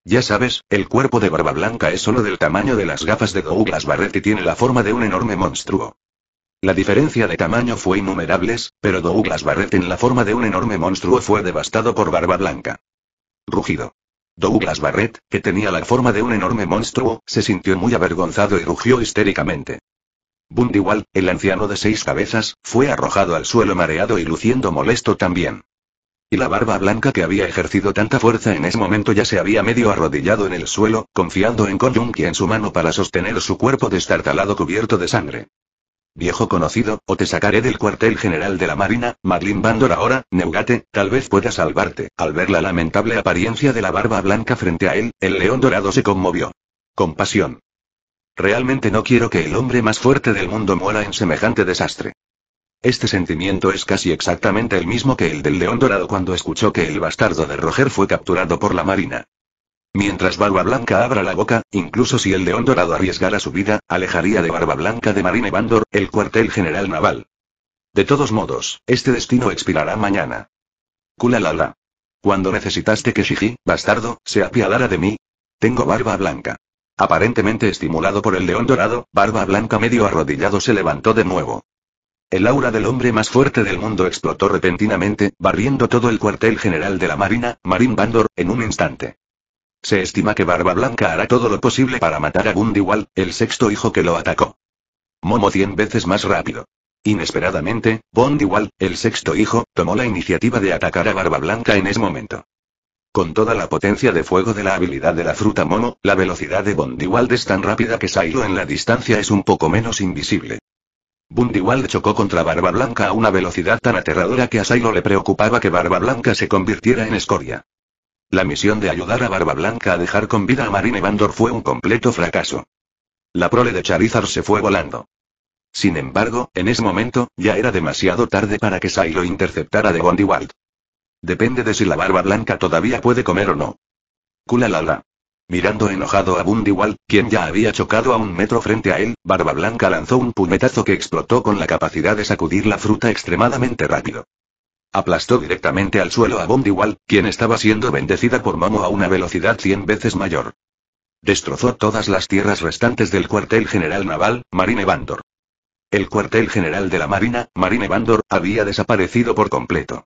Ya sabes, el cuerpo de Barba Blanca es solo del tamaño de las gafas de Douglas Barrett y tiene la forma de un enorme monstruo. La diferencia de tamaño fue innumerables, pero Douglas Barrett en la forma de un enorme monstruo fue devastado por Barba Blanca. Rugido. Douglas Barrett, que tenía la forma de un enorme monstruo, se sintió muy avergonzado y rugió histéricamente. Bundiwal, el anciano de seis cabezas, fue arrojado al suelo mareado y luciendo molesto también. Y la barba blanca que había ejercido tanta fuerza en ese momento ya se había medio arrodillado en el suelo, confiando en y en su mano para sostener su cuerpo destartalado cubierto de sangre. Viejo conocido, o te sacaré del cuartel general de la Marina, Madeline Bandor ahora, Neugate, tal vez pueda salvarte. Al ver la lamentable apariencia de la barba blanca frente a él, el león dorado se conmovió. Compasión. Realmente no quiero que el hombre más fuerte del mundo muera en semejante desastre. Este sentimiento es casi exactamente el mismo que el del león dorado cuando escuchó que el bastardo de Roger fue capturado por la Marina. Mientras Barba Blanca abra la boca, incluso si el León Dorado arriesgara su vida, alejaría de Barba Blanca de Marine Bandor, el cuartel general naval. De todos modos, este destino expirará mañana. Kulalala. Cuando necesitaste que Shiji, bastardo, se apiadara de mí. Tengo barba blanca. Aparentemente estimulado por el león dorado, barba blanca medio arrodillado se levantó de nuevo. El aura del hombre más fuerte del mundo explotó repentinamente, barriendo todo el cuartel general de la Marina, Marine Bandor, en un instante. Se estima que Barba Blanca hará todo lo posible para matar a Bundywald, el sexto hijo que lo atacó. Momo cien veces más rápido. Inesperadamente, Bondywald, el sexto hijo, tomó la iniciativa de atacar a Barba Blanca en ese momento. Con toda la potencia de fuego de la habilidad de la fruta Momo, la velocidad de Bondywald es tan rápida que Sailo en la distancia es un poco menos invisible. Bundiwald chocó contra Barba Blanca a una velocidad tan aterradora que a Sailo le preocupaba que Barba Blanca se convirtiera en escoria. La misión de ayudar a Barba Blanca a dejar con vida a Marine Vandor fue un completo fracaso. La prole de Charizard se fue volando. Sin embargo, en ese momento, ya era demasiado tarde para que Sai lo interceptara de Gondiwald. Depende de si la Barba Blanca todavía puede comer o no. Kulalala. Mirando enojado a Bundiwald, quien ya había chocado a un metro frente a él, Barba Blanca lanzó un puñetazo que explotó con la capacidad de sacudir la fruta extremadamente rápido. Aplastó directamente al suelo a Bondiwal, quien estaba siendo bendecida por Momo a una velocidad cien veces mayor. Destrozó todas las tierras restantes del cuartel general naval, Marine Vandor. El cuartel general de la Marina, Marine Vandor, había desaparecido por completo.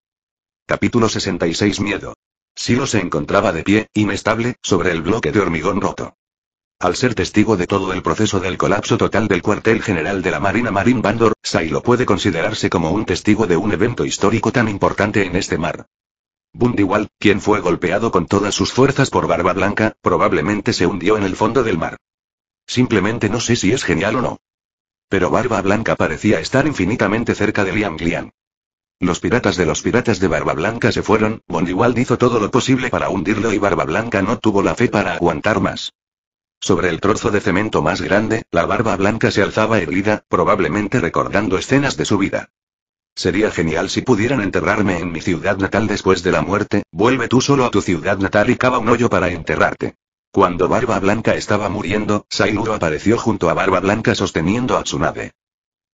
Capítulo 66 Miedo. Silo se encontraba de pie, inestable, sobre el bloque de hormigón roto. Al ser testigo de todo el proceso del colapso total del cuartel general de la Marina Marín Bandor, lo puede considerarse como un testigo de un evento histórico tan importante en este mar. Bundiwald, quien fue golpeado con todas sus fuerzas por Barba Blanca, probablemente se hundió en el fondo del mar. Simplemente no sé si es genial o no. Pero Barba Blanca parecía estar infinitamente cerca de Liang Liang. Los piratas de los piratas de Barba Blanca se fueron, Bondiwald hizo todo lo posible para hundirlo y Barba Blanca no tuvo la fe para aguantar más. Sobre el trozo de cemento más grande, la barba blanca se alzaba erguida, probablemente recordando escenas de su vida. Sería genial si pudieran enterrarme en mi ciudad natal después de la muerte, vuelve tú solo a tu ciudad natal y cava un hoyo para enterrarte. Cuando Barba Blanca estaba muriendo, Sainuo apareció junto a Barba Blanca sosteniendo a Tsunade.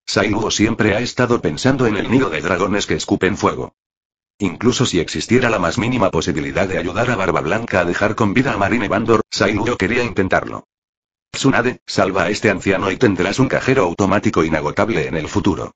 Sainuo siempre ha estado pensando en el nido de dragones que escupen fuego. Incluso si existiera la más mínima posibilidad de ayudar a Barba Blanca a dejar con vida a Marine Bandor, Sailuyo quería intentarlo. Tsunade, salva a este anciano y tendrás un cajero automático inagotable en el futuro.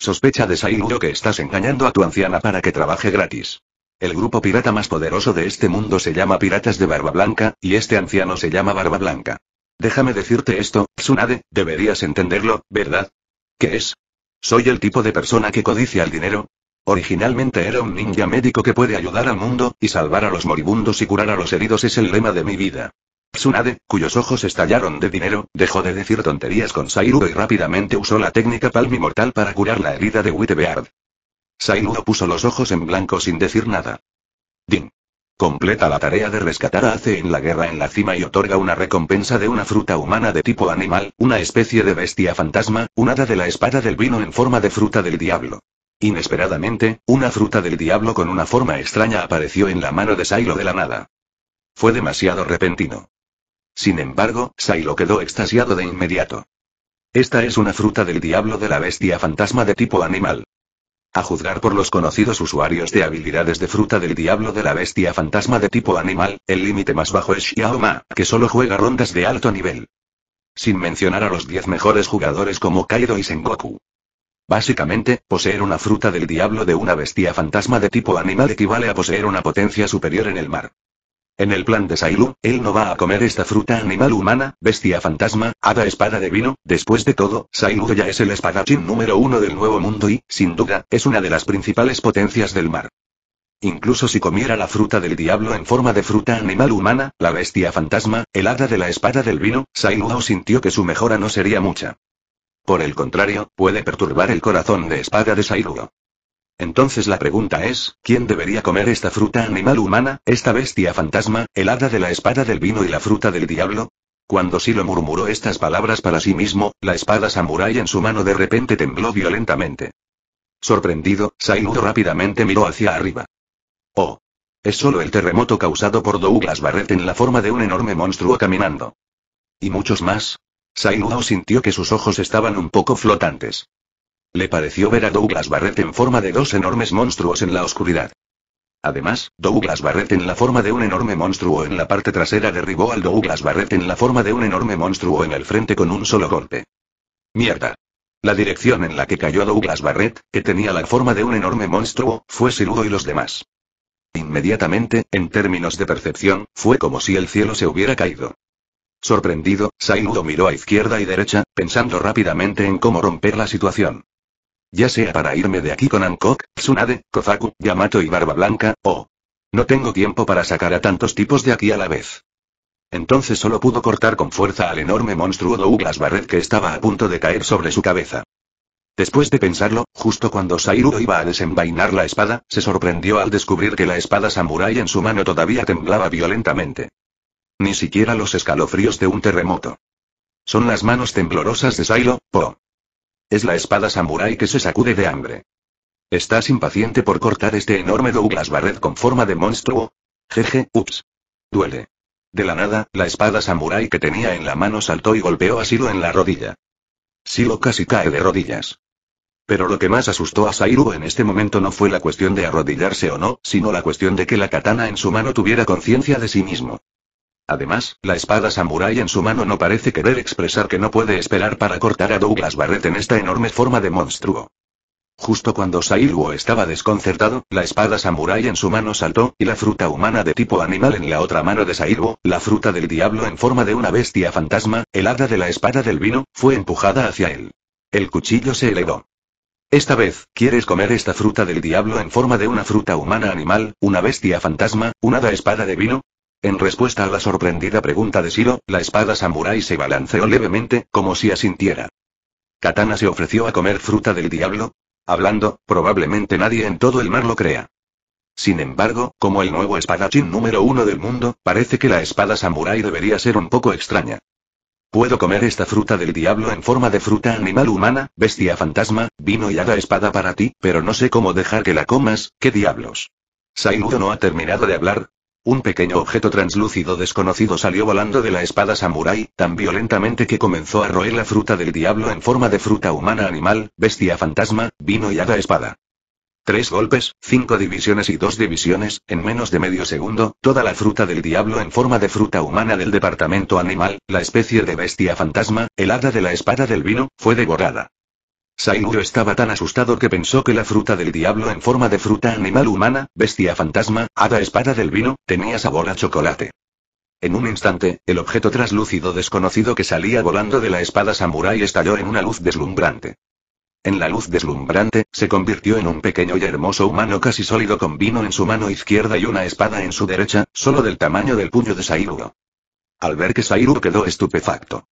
Sospecha de Sailuyo que estás engañando a tu anciana para que trabaje gratis. El grupo pirata más poderoso de este mundo se llama Piratas de Barba Blanca, y este anciano se llama Barba Blanca. Déjame decirte esto, Tsunade, deberías entenderlo, ¿verdad? ¿Qué es? Soy el tipo de persona que codicia el dinero, Originalmente era un ninja médico que puede ayudar al mundo, y salvar a los moribundos y curar a los heridos es el lema de mi vida. Tsunade, cuyos ojos estallaron de dinero, dejó de decir tonterías con Sairuo y rápidamente usó la técnica Palmi Mortal para curar la herida de Wittebeard. Sairuo puso los ojos en blanco sin decir nada. Din. Completa la tarea de rescatar a Ace en la guerra en la cima y otorga una recompensa de una fruta humana de tipo animal, una especie de bestia fantasma, un hada de la espada del vino en forma de fruta del diablo. Inesperadamente, una fruta del diablo con una forma extraña apareció en la mano de Sailo de la nada. Fue demasiado repentino. Sin embargo, Sairo quedó extasiado de inmediato. Esta es una fruta del diablo de la bestia fantasma de tipo animal. A juzgar por los conocidos usuarios de habilidades de fruta del diablo de la bestia fantasma de tipo animal, el límite más bajo es Xiaoma, que solo juega rondas de alto nivel. Sin mencionar a los 10 mejores jugadores como Kaido y Sengoku. Básicamente, poseer una fruta del diablo de una bestia fantasma de tipo animal equivale a poseer una potencia superior en el mar. En el plan de Sailu, él no va a comer esta fruta animal humana, bestia fantasma, hada espada de vino, después de todo, Sailu ya es el espadachín número uno del nuevo mundo y, sin duda, es una de las principales potencias del mar. Incluso si comiera la fruta del diablo en forma de fruta animal humana, la bestia fantasma, el hada de la espada del vino, Sailuao sintió que su mejora no sería mucha. Por el contrario, puede perturbar el corazón de espada de Sairuo. Entonces la pregunta es, ¿quién debería comer esta fruta animal humana, esta bestia fantasma, el hada de la espada del vino y la fruta del diablo? Cuando Silo murmuró estas palabras para sí mismo, la espada samurái en su mano de repente tembló violentamente. Sorprendido, Saiguro rápidamente miró hacia arriba. Oh. Es solo el terremoto causado por Douglas Barrett en la forma de un enorme monstruo caminando. ¿Y muchos más? Sainudo sintió que sus ojos estaban un poco flotantes. Le pareció ver a Douglas Barrett en forma de dos enormes monstruos en la oscuridad. Además, Douglas Barrett en la forma de un enorme monstruo en la parte trasera derribó al Douglas Barrett en la forma de un enorme monstruo en el frente con un solo golpe. Mierda. La dirección en la que cayó Douglas Barrett, que tenía la forma de un enorme monstruo, fue Sainudo y los demás. Inmediatamente, en términos de percepción, fue como si el cielo se hubiera caído. Sorprendido, Sairudo miró a izquierda y derecha, pensando rápidamente en cómo romper la situación. Ya sea para irme de aquí con Ankok, Tsunade, Kozaku, Yamato y Barba Blanca, o... No tengo tiempo para sacar a tantos tipos de aquí a la vez. Entonces solo pudo cortar con fuerza al enorme monstruo Douglas Barret que estaba a punto de caer sobre su cabeza. Después de pensarlo, justo cuando Sairudo iba a desenvainar la espada, se sorprendió al descubrir que la espada samurai en su mano todavía temblaba violentamente. Ni siquiera los escalofríos de un terremoto. Son las manos temblorosas de Silo, Po. Es la espada samurái que se sacude de hambre. ¿Estás impaciente por cortar este enorme Douglas Barret con forma de monstruo? Jeje, ups. Duele. De la nada, la espada samurái que tenía en la mano saltó y golpeó a Silo en la rodilla. Silo casi cae de rodillas. Pero lo que más asustó a Sairu en este momento no fue la cuestión de arrodillarse o no, sino la cuestión de que la katana en su mano tuviera conciencia de sí mismo. Además, la espada samurai en su mano no parece querer expresar que no puede esperar para cortar a Douglas Barrett en esta enorme forma de monstruo. Justo cuando Sairuo estaba desconcertado, la espada samurái en su mano saltó, y la fruta humana de tipo animal en la otra mano de Sairuo, la fruta del diablo en forma de una bestia fantasma, el hada de la espada del vino, fue empujada hacia él. El cuchillo se elevó. Esta vez, ¿quieres comer esta fruta del diablo en forma de una fruta humana animal, una bestia fantasma, una hada espada de vino? En respuesta a la sorprendida pregunta de Shiro, la espada samurái se balanceó levemente, como si asintiera. Katana se ofreció a comer fruta del diablo. Hablando, probablemente nadie en todo el mar lo crea. Sin embargo, como el nuevo espadachín número uno del mundo, parece que la espada samurái debería ser un poco extraña. Puedo comer esta fruta del diablo en forma de fruta animal humana, bestia fantasma, vino y haga espada para ti, pero no sé cómo dejar que la comas, qué diablos. ¿Sainudo no ha terminado de hablar, un pequeño objeto translúcido desconocido salió volando de la espada samurái, tan violentamente que comenzó a roer la fruta del diablo en forma de fruta humana animal, bestia fantasma, vino y hada espada. Tres golpes, cinco divisiones y dos divisiones, en menos de medio segundo, toda la fruta del diablo en forma de fruta humana del departamento animal, la especie de bestia fantasma, el hada de la espada del vino, fue devorada. Sainuro estaba tan asustado que pensó que la fruta del diablo en forma de fruta animal humana, bestia fantasma, hada espada del vino, tenía sabor a chocolate. En un instante, el objeto traslúcido desconocido que salía volando de la espada samurai estalló en una luz deslumbrante. En la luz deslumbrante, se convirtió en un pequeño y hermoso humano casi sólido con vino en su mano izquierda y una espada en su derecha, solo del tamaño del puño de sairu Al ver que Sairu quedó estupefacto.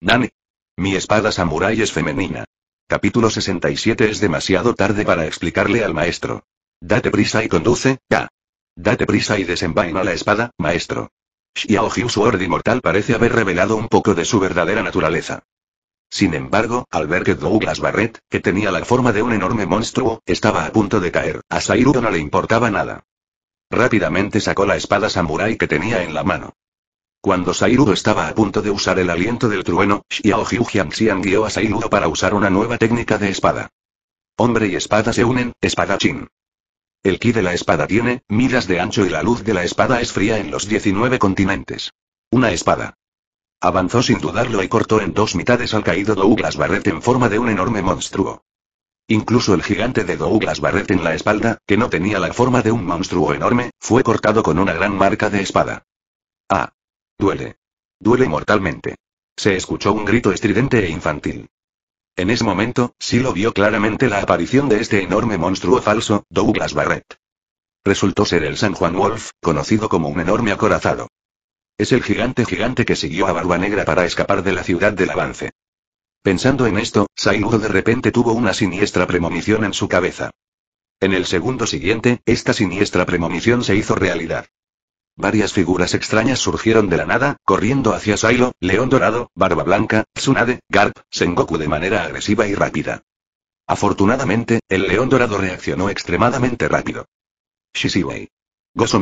Nani. Mi espada samurai es femenina. Capítulo 67 Es demasiado tarde para explicarle al maestro. Date prisa y conduce, ya. Date prisa y desenvaina la espada, maestro. Xiao Jiu su orden parece haber revelado un poco de su verdadera naturaleza. Sin embargo, al ver que Douglas Barrett, que tenía la forma de un enorme monstruo, estaba a punto de caer, a Sairu no le importaba nada. Rápidamente sacó la espada samurai que tenía en la mano. Cuando Sairudo estaba a punto de usar el aliento del trueno, Xiao guió a Sairudo para usar una nueva técnica de espada. Hombre y espada se unen, espadachín. El ki de la espada tiene, miras de ancho y la luz de la espada es fría en los 19 continentes. Una espada. Avanzó sin dudarlo y cortó en dos mitades al caído Douglas Barrett en forma de un enorme monstruo. Incluso el gigante de Douglas Barrett en la espalda, que no tenía la forma de un monstruo enorme, fue cortado con una gran marca de espada. Ah, Duele. Duele mortalmente. Se escuchó un grito estridente e infantil. En ese momento, Silo vio claramente la aparición de este enorme monstruo falso, Douglas Barrett. Resultó ser el San Juan Wolf, conocido como un enorme acorazado. Es el gigante gigante que siguió a Barba Negra para escapar de la ciudad del avance. Pensando en esto, Sainudo de repente tuvo una siniestra premonición en su cabeza. En el segundo siguiente, esta siniestra premonición se hizo realidad. Varias figuras extrañas surgieron de la nada, corriendo hacia Silo, León Dorado, Barba Blanca, Tsunade, Garp, Sengoku de manera agresiva y rápida. Afortunadamente, el León Dorado reaccionó extremadamente rápido. Shishiwei. Gozo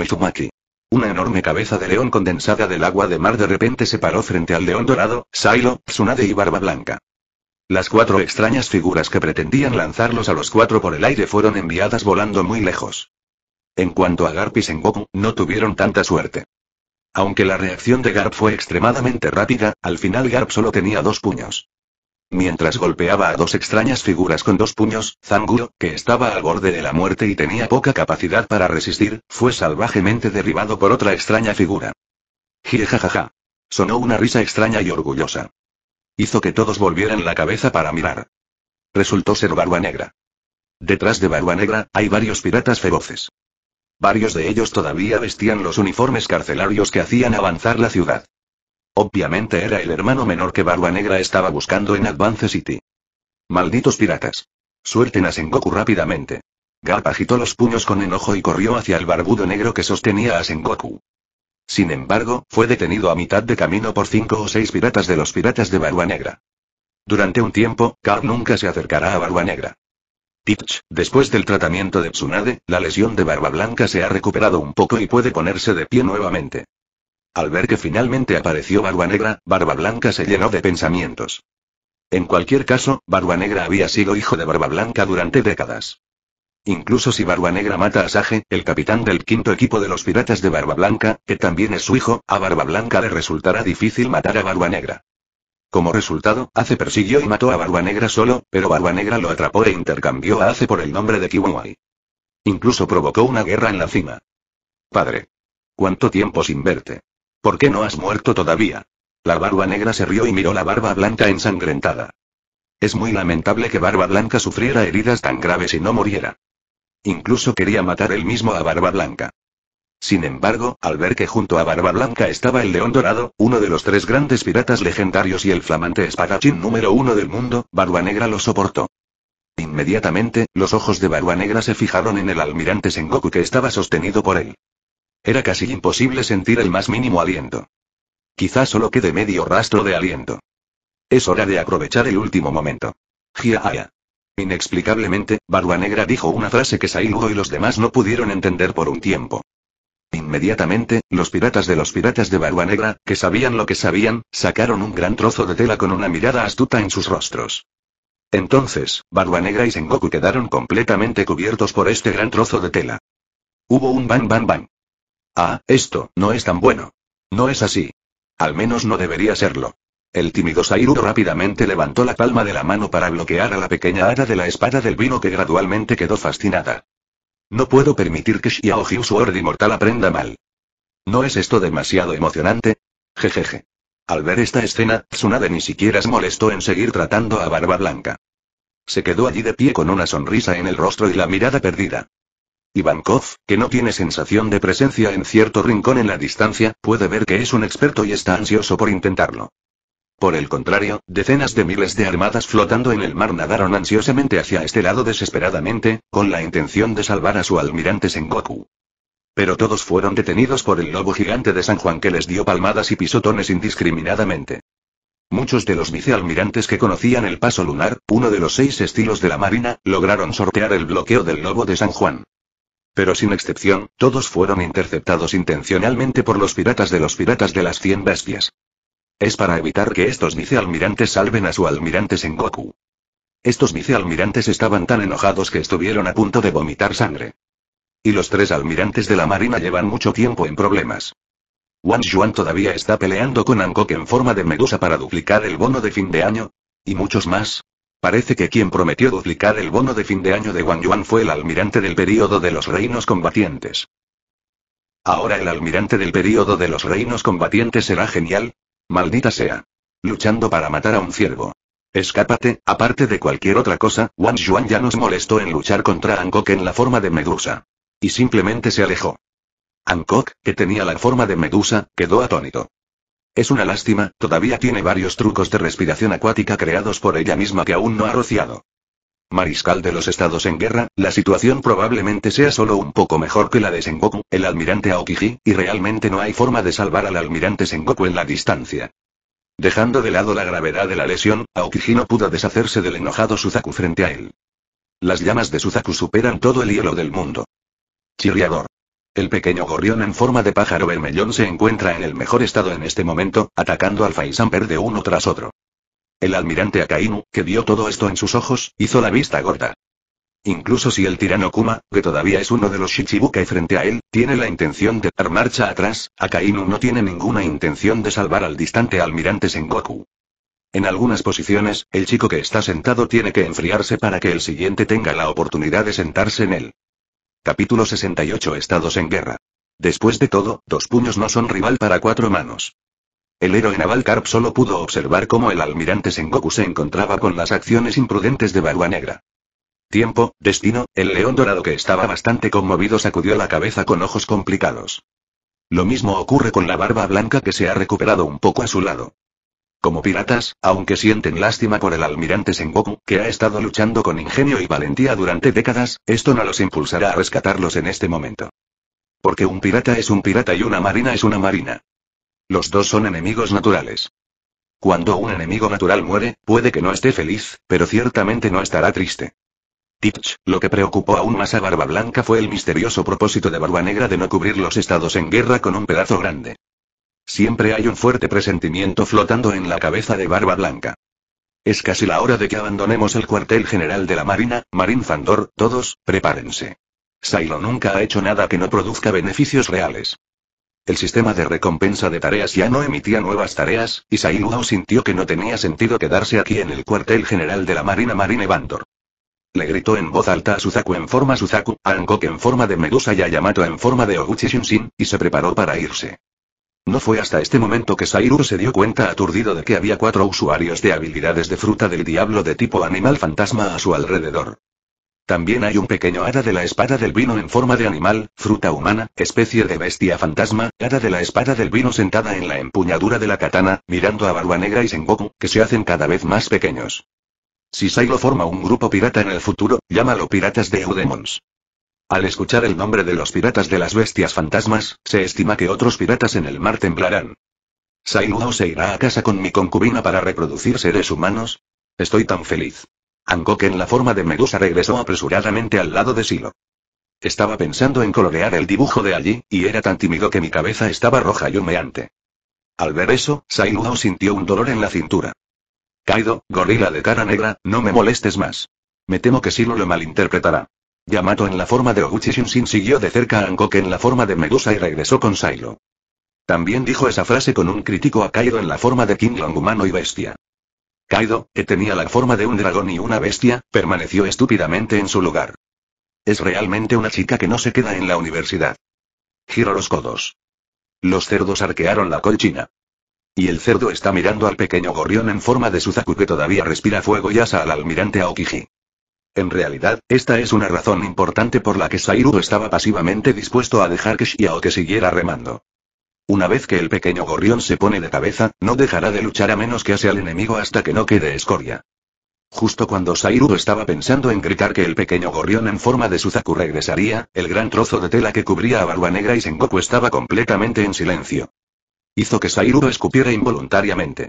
Una enorme cabeza de león condensada del agua de mar de repente se paró frente al León Dorado, Silo, Tsunade y Barba Blanca. Las cuatro extrañas figuras que pretendían lanzarlos a los cuatro por el aire fueron enviadas volando muy lejos. En cuanto a Garp y Sengoku, no tuvieron tanta suerte. Aunque la reacción de Garp fue extremadamente rápida, al final Garp solo tenía dos puños. Mientras golpeaba a dos extrañas figuras con dos puños, Zanguro, que estaba al borde de la muerte y tenía poca capacidad para resistir, fue salvajemente derribado por otra extraña figura. Jijajaja. Sonó una risa extraña y orgullosa. Hizo que todos volvieran la cabeza para mirar. Resultó ser Barba Negra. Detrás de Barba Negra, hay varios piratas feroces. Varios de ellos todavía vestían los uniformes carcelarios que hacían avanzar la ciudad. Obviamente era el hermano menor que Barba Negra estaba buscando en Advance City. Malditos piratas. Suelten a Sengoku rápidamente. Garp agitó los puños con enojo y corrió hacia el barbudo negro que sostenía a Sengoku. Sin embargo, fue detenido a mitad de camino por cinco o seis piratas de los piratas de Barba Negra. Durante un tiempo, Garp nunca se acercará a Barba Negra. Pitch, después del tratamiento de Tsunade, la lesión de Barba Blanca se ha recuperado un poco y puede ponerse de pie nuevamente. Al ver que finalmente apareció Barba Negra, Barba Blanca se llenó de pensamientos. En cualquier caso, Barba Negra había sido hijo de Barba Blanca durante décadas. Incluso si Barba Negra mata a Sage, el capitán del quinto equipo de los piratas de Barba Blanca, que también es su hijo, a Barba Blanca le resultará difícil matar a Barba Negra. Como resultado, Ace persiguió y mató a Barba Negra solo, pero Barba Negra lo atrapó e intercambió a Ace por el nombre de Kiwai. Incluso provocó una guerra en la cima. Padre. ¿Cuánto tiempo sin verte? ¿Por qué no has muerto todavía? La barba negra se rió y miró la barba blanca ensangrentada. Es muy lamentable que Barba Blanca sufriera heridas tan graves y no muriera. Incluso quería matar él mismo a Barba Blanca. Sin embargo, al ver que junto a Barba Blanca estaba el León Dorado, uno de los tres grandes piratas legendarios y el flamante espadachín número uno del mundo, Barba Negra lo soportó. Inmediatamente, los ojos de Barba Negra se fijaron en el almirante Sengoku que estaba sostenido por él. Era casi imposible sentir el más mínimo aliento. Quizás solo quede medio rastro de aliento. Es hora de aprovechar el último momento. Giaaya. Inexplicablemente, Barba Negra dijo una frase que Sailugo y los demás no pudieron entender por un tiempo. Inmediatamente, los piratas de los piratas de Barba Negra, que sabían lo que sabían, sacaron un gran trozo de tela con una mirada astuta en sus rostros. Entonces, Barba Negra y Sengoku quedaron completamente cubiertos por este gran trozo de tela. Hubo un bam-bam bam. Ah, esto, no es tan bueno. No es así. Al menos no debería serlo. El tímido Sairuro rápidamente levantó la palma de la mano para bloquear a la pequeña hada de la espada del vino que gradualmente quedó fascinada. No puedo permitir que Xiaojiu su orden inmortal aprenda mal. ¿No es esto demasiado emocionante? Jejeje. Al ver esta escena, Tsunade ni siquiera se molestó en seguir tratando a Barba Blanca. Se quedó allí de pie con una sonrisa en el rostro y la mirada perdida. Ivankov, que no tiene sensación de presencia en cierto rincón en la distancia, puede ver que es un experto y está ansioso por intentarlo. Por el contrario, decenas de miles de armadas flotando en el mar nadaron ansiosamente hacia este lado desesperadamente, con la intención de salvar a su almirante Sengoku. Pero todos fueron detenidos por el lobo gigante de San Juan que les dio palmadas y pisotones indiscriminadamente. Muchos de los vicealmirantes que conocían el paso lunar, uno de los seis estilos de la Marina, lograron sortear el bloqueo del lobo de San Juan. Pero sin excepción, todos fueron interceptados intencionalmente por los piratas de los piratas de las cien bestias. Es para evitar que estos vicealmirantes salven a su almirante Goku. Estos vicealmirantes estaban tan enojados que estuvieron a punto de vomitar sangre. Y los tres almirantes de la marina llevan mucho tiempo en problemas. Wang Yuan todavía está peleando con Angok en forma de medusa para duplicar el bono de fin de año. Y muchos más. Parece que quien prometió duplicar el bono de fin de año de Wang Yuan fue el almirante del período de los reinos combatientes. Ahora el almirante del período de los reinos combatientes será genial, Maldita sea. Luchando para matar a un ciervo. Escápate, aparte de cualquier otra cosa, Wang Yuan ya nos molestó en luchar contra Angkok en la forma de medusa. Y simplemente se alejó. Angkok, que tenía la forma de medusa, quedó atónito. Es una lástima, todavía tiene varios trucos de respiración acuática creados por ella misma que aún no ha rociado. Mariscal de los estados en guerra, la situación probablemente sea solo un poco mejor que la de Sengoku, el almirante Aokiji, y realmente no hay forma de salvar al almirante Sengoku en la distancia. Dejando de lado la gravedad de la lesión, Aokiji no pudo deshacerse del enojado Suzaku frente a él. Las llamas de Suzaku superan todo el hielo del mundo. Chirriador. El pequeño gorrión en forma de pájaro vermellón se encuentra en el mejor estado en este momento, atacando al Faisan de uno tras otro. El almirante Akainu, que vio todo esto en sus ojos, hizo la vista gorda. Incluso si el tirano Kuma, que todavía es uno de los Shichibukai frente a él, tiene la intención de dar marcha atrás, Akainu no tiene ninguna intención de salvar al distante almirante Sengoku. En algunas posiciones, el chico que está sentado tiene que enfriarse para que el siguiente tenga la oportunidad de sentarse en él. Capítulo 68 Estados en guerra. Después de todo, dos puños no son rival para cuatro manos. El héroe naval Carp solo pudo observar cómo el almirante Sengoku se encontraba con las acciones imprudentes de Barba Negra. Tiempo, destino, el león dorado que estaba bastante conmovido sacudió la cabeza con ojos complicados. Lo mismo ocurre con la barba blanca que se ha recuperado un poco a su lado. Como piratas, aunque sienten lástima por el almirante Sengoku, que ha estado luchando con ingenio y valentía durante décadas, esto no los impulsará a rescatarlos en este momento. Porque un pirata es un pirata y una marina es una marina. Los dos son enemigos naturales. Cuando un enemigo natural muere, puede que no esté feliz, pero ciertamente no estará triste. Titch, lo que preocupó aún más a Barba Blanca fue el misterioso propósito de Barba Negra de no cubrir los estados en guerra con un pedazo grande. Siempre hay un fuerte presentimiento flotando en la cabeza de Barba Blanca. Es casi la hora de que abandonemos el cuartel general de la Marina, Marín Fandor, todos, prepárense. Silo nunca ha hecho nada que no produzca beneficios reales. El sistema de recompensa de tareas ya no emitía nuevas tareas, y Sai sintió que no tenía sentido quedarse aquí en el cuartel general de la Marina Marine Bandor. Le gritó en voz alta a Suzaku en forma Suzaku, a Angok en forma de Medusa y a Yamato en forma de Oguchi Shunshin, y se preparó para irse. No fue hasta este momento que Sairu se dio cuenta aturdido de que había cuatro usuarios de habilidades de fruta del diablo de tipo animal fantasma a su alrededor. También hay un pequeño hada de la espada del vino en forma de animal, fruta humana, especie de bestia fantasma, hada de la espada del vino sentada en la empuñadura de la katana, mirando a Barba Negra y Sengoku, que se hacen cada vez más pequeños. Si Sailo forma un grupo pirata en el futuro, llámalo Piratas de Eudemons. Al escuchar el nombre de los piratas de las bestias fantasmas, se estima que otros piratas en el mar temblarán. ¿Sailo se irá a casa con mi concubina para reproducir seres humanos. Estoy tan feliz que en la forma de Medusa regresó apresuradamente al lado de Silo. Estaba pensando en colorear el dibujo de allí, y era tan tímido que mi cabeza estaba roja y humeante. Al ver eso, Sai sintió un dolor en la cintura. Kaido, gorila de cara negra, no me molestes más. Me temo que Silo lo malinterpretará. Yamato en la forma de Oguchi Shinshin siguió de cerca a Angok en la forma de Medusa y regresó con Silo. También dijo esa frase con un crítico a Kaido en la forma de King Long humano y bestia. Kaido, que tenía la forma de un dragón y una bestia, permaneció estúpidamente en su lugar. Es realmente una chica que no se queda en la universidad. Giro los codos. Los cerdos arquearon la colchina. Y el cerdo está mirando al pequeño gorrión en forma de Suzaku que todavía respira fuego y asa al almirante Aokiji. En realidad, esta es una razón importante por la que Sairu estaba pasivamente dispuesto a dejar que Shiao que siguiera remando. Una vez que el pequeño gorrión se pone de cabeza, no dejará de luchar a menos que ase al enemigo hasta que no quede escoria. Justo cuando Sairu estaba pensando en gritar que el pequeño gorrión en forma de Suzaku regresaría, el gran trozo de tela que cubría a Barba Negra y Sengoku estaba completamente en silencio. Hizo que Sairu escupiera involuntariamente.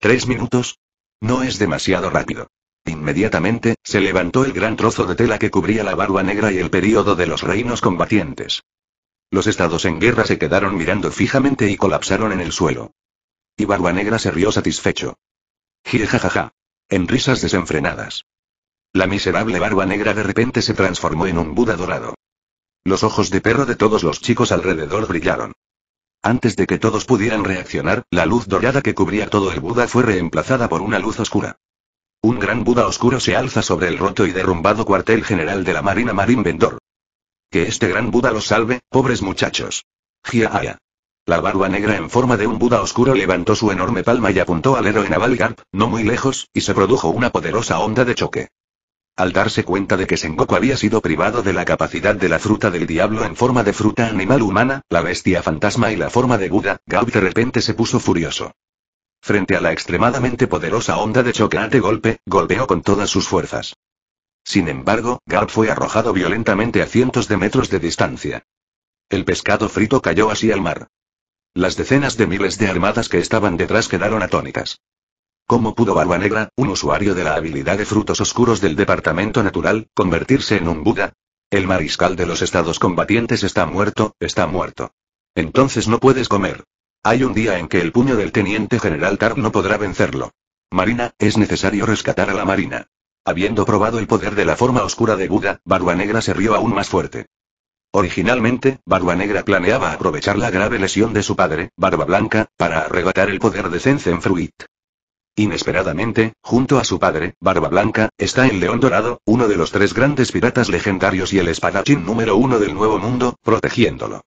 ¿Tres minutos? No es demasiado rápido. Inmediatamente, se levantó el gran trozo de tela que cubría la barba negra y el período de los reinos combatientes. Los estados en guerra se quedaron mirando fijamente y colapsaron en el suelo. Y Barba Negra se rió satisfecho. jajaja! En risas desenfrenadas. La miserable Barba Negra de repente se transformó en un Buda dorado. Los ojos de perro de todos los chicos alrededor brillaron. Antes de que todos pudieran reaccionar, la luz dorada que cubría todo el Buda fue reemplazada por una luz oscura. Un gran Buda oscuro se alza sobre el roto y derrumbado cuartel general de la Marina Marín Vendor. Que este gran Buda los salve, pobres muchachos. jia La barba negra en forma de un Buda oscuro levantó su enorme palma y apuntó al héroe en no muy lejos, y se produjo una poderosa onda de choque. Al darse cuenta de que Sengoku había sido privado de la capacidad de la fruta del diablo en forma de fruta animal humana, la bestia fantasma y la forma de Buda, Garp de repente se puso furioso. Frente a la extremadamente poderosa onda de choque ante golpe, golpeó con todas sus fuerzas. Sin embargo, Garp fue arrojado violentamente a cientos de metros de distancia. El pescado frito cayó así al mar. Las decenas de miles de armadas que estaban detrás quedaron atónitas. ¿Cómo pudo Barba Negra, un usuario de la habilidad de frutos oscuros del Departamento Natural, convertirse en un Buda? El mariscal de los estados combatientes está muerto, está muerto. Entonces no puedes comer. Hay un día en que el puño del teniente general Tar no podrá vencerlo. Marina, es necesario rescatar a la Marina. Habiendo probado el poder de la forma oscura de Buda, Barba Negra se rió aún más fuerte. Originalmente, Barba Negra planeaba aprovechar la grave lesión de su padre, Barba Blanca, para arrebatar el poder de zen Fruit. Inesperadamente, junto a su padre, Barba Blanca, está el León Dorado, uno de los tres grandes piratas legendarios y el espadachín número uno del Nuevo Mundo, protegiéndolo.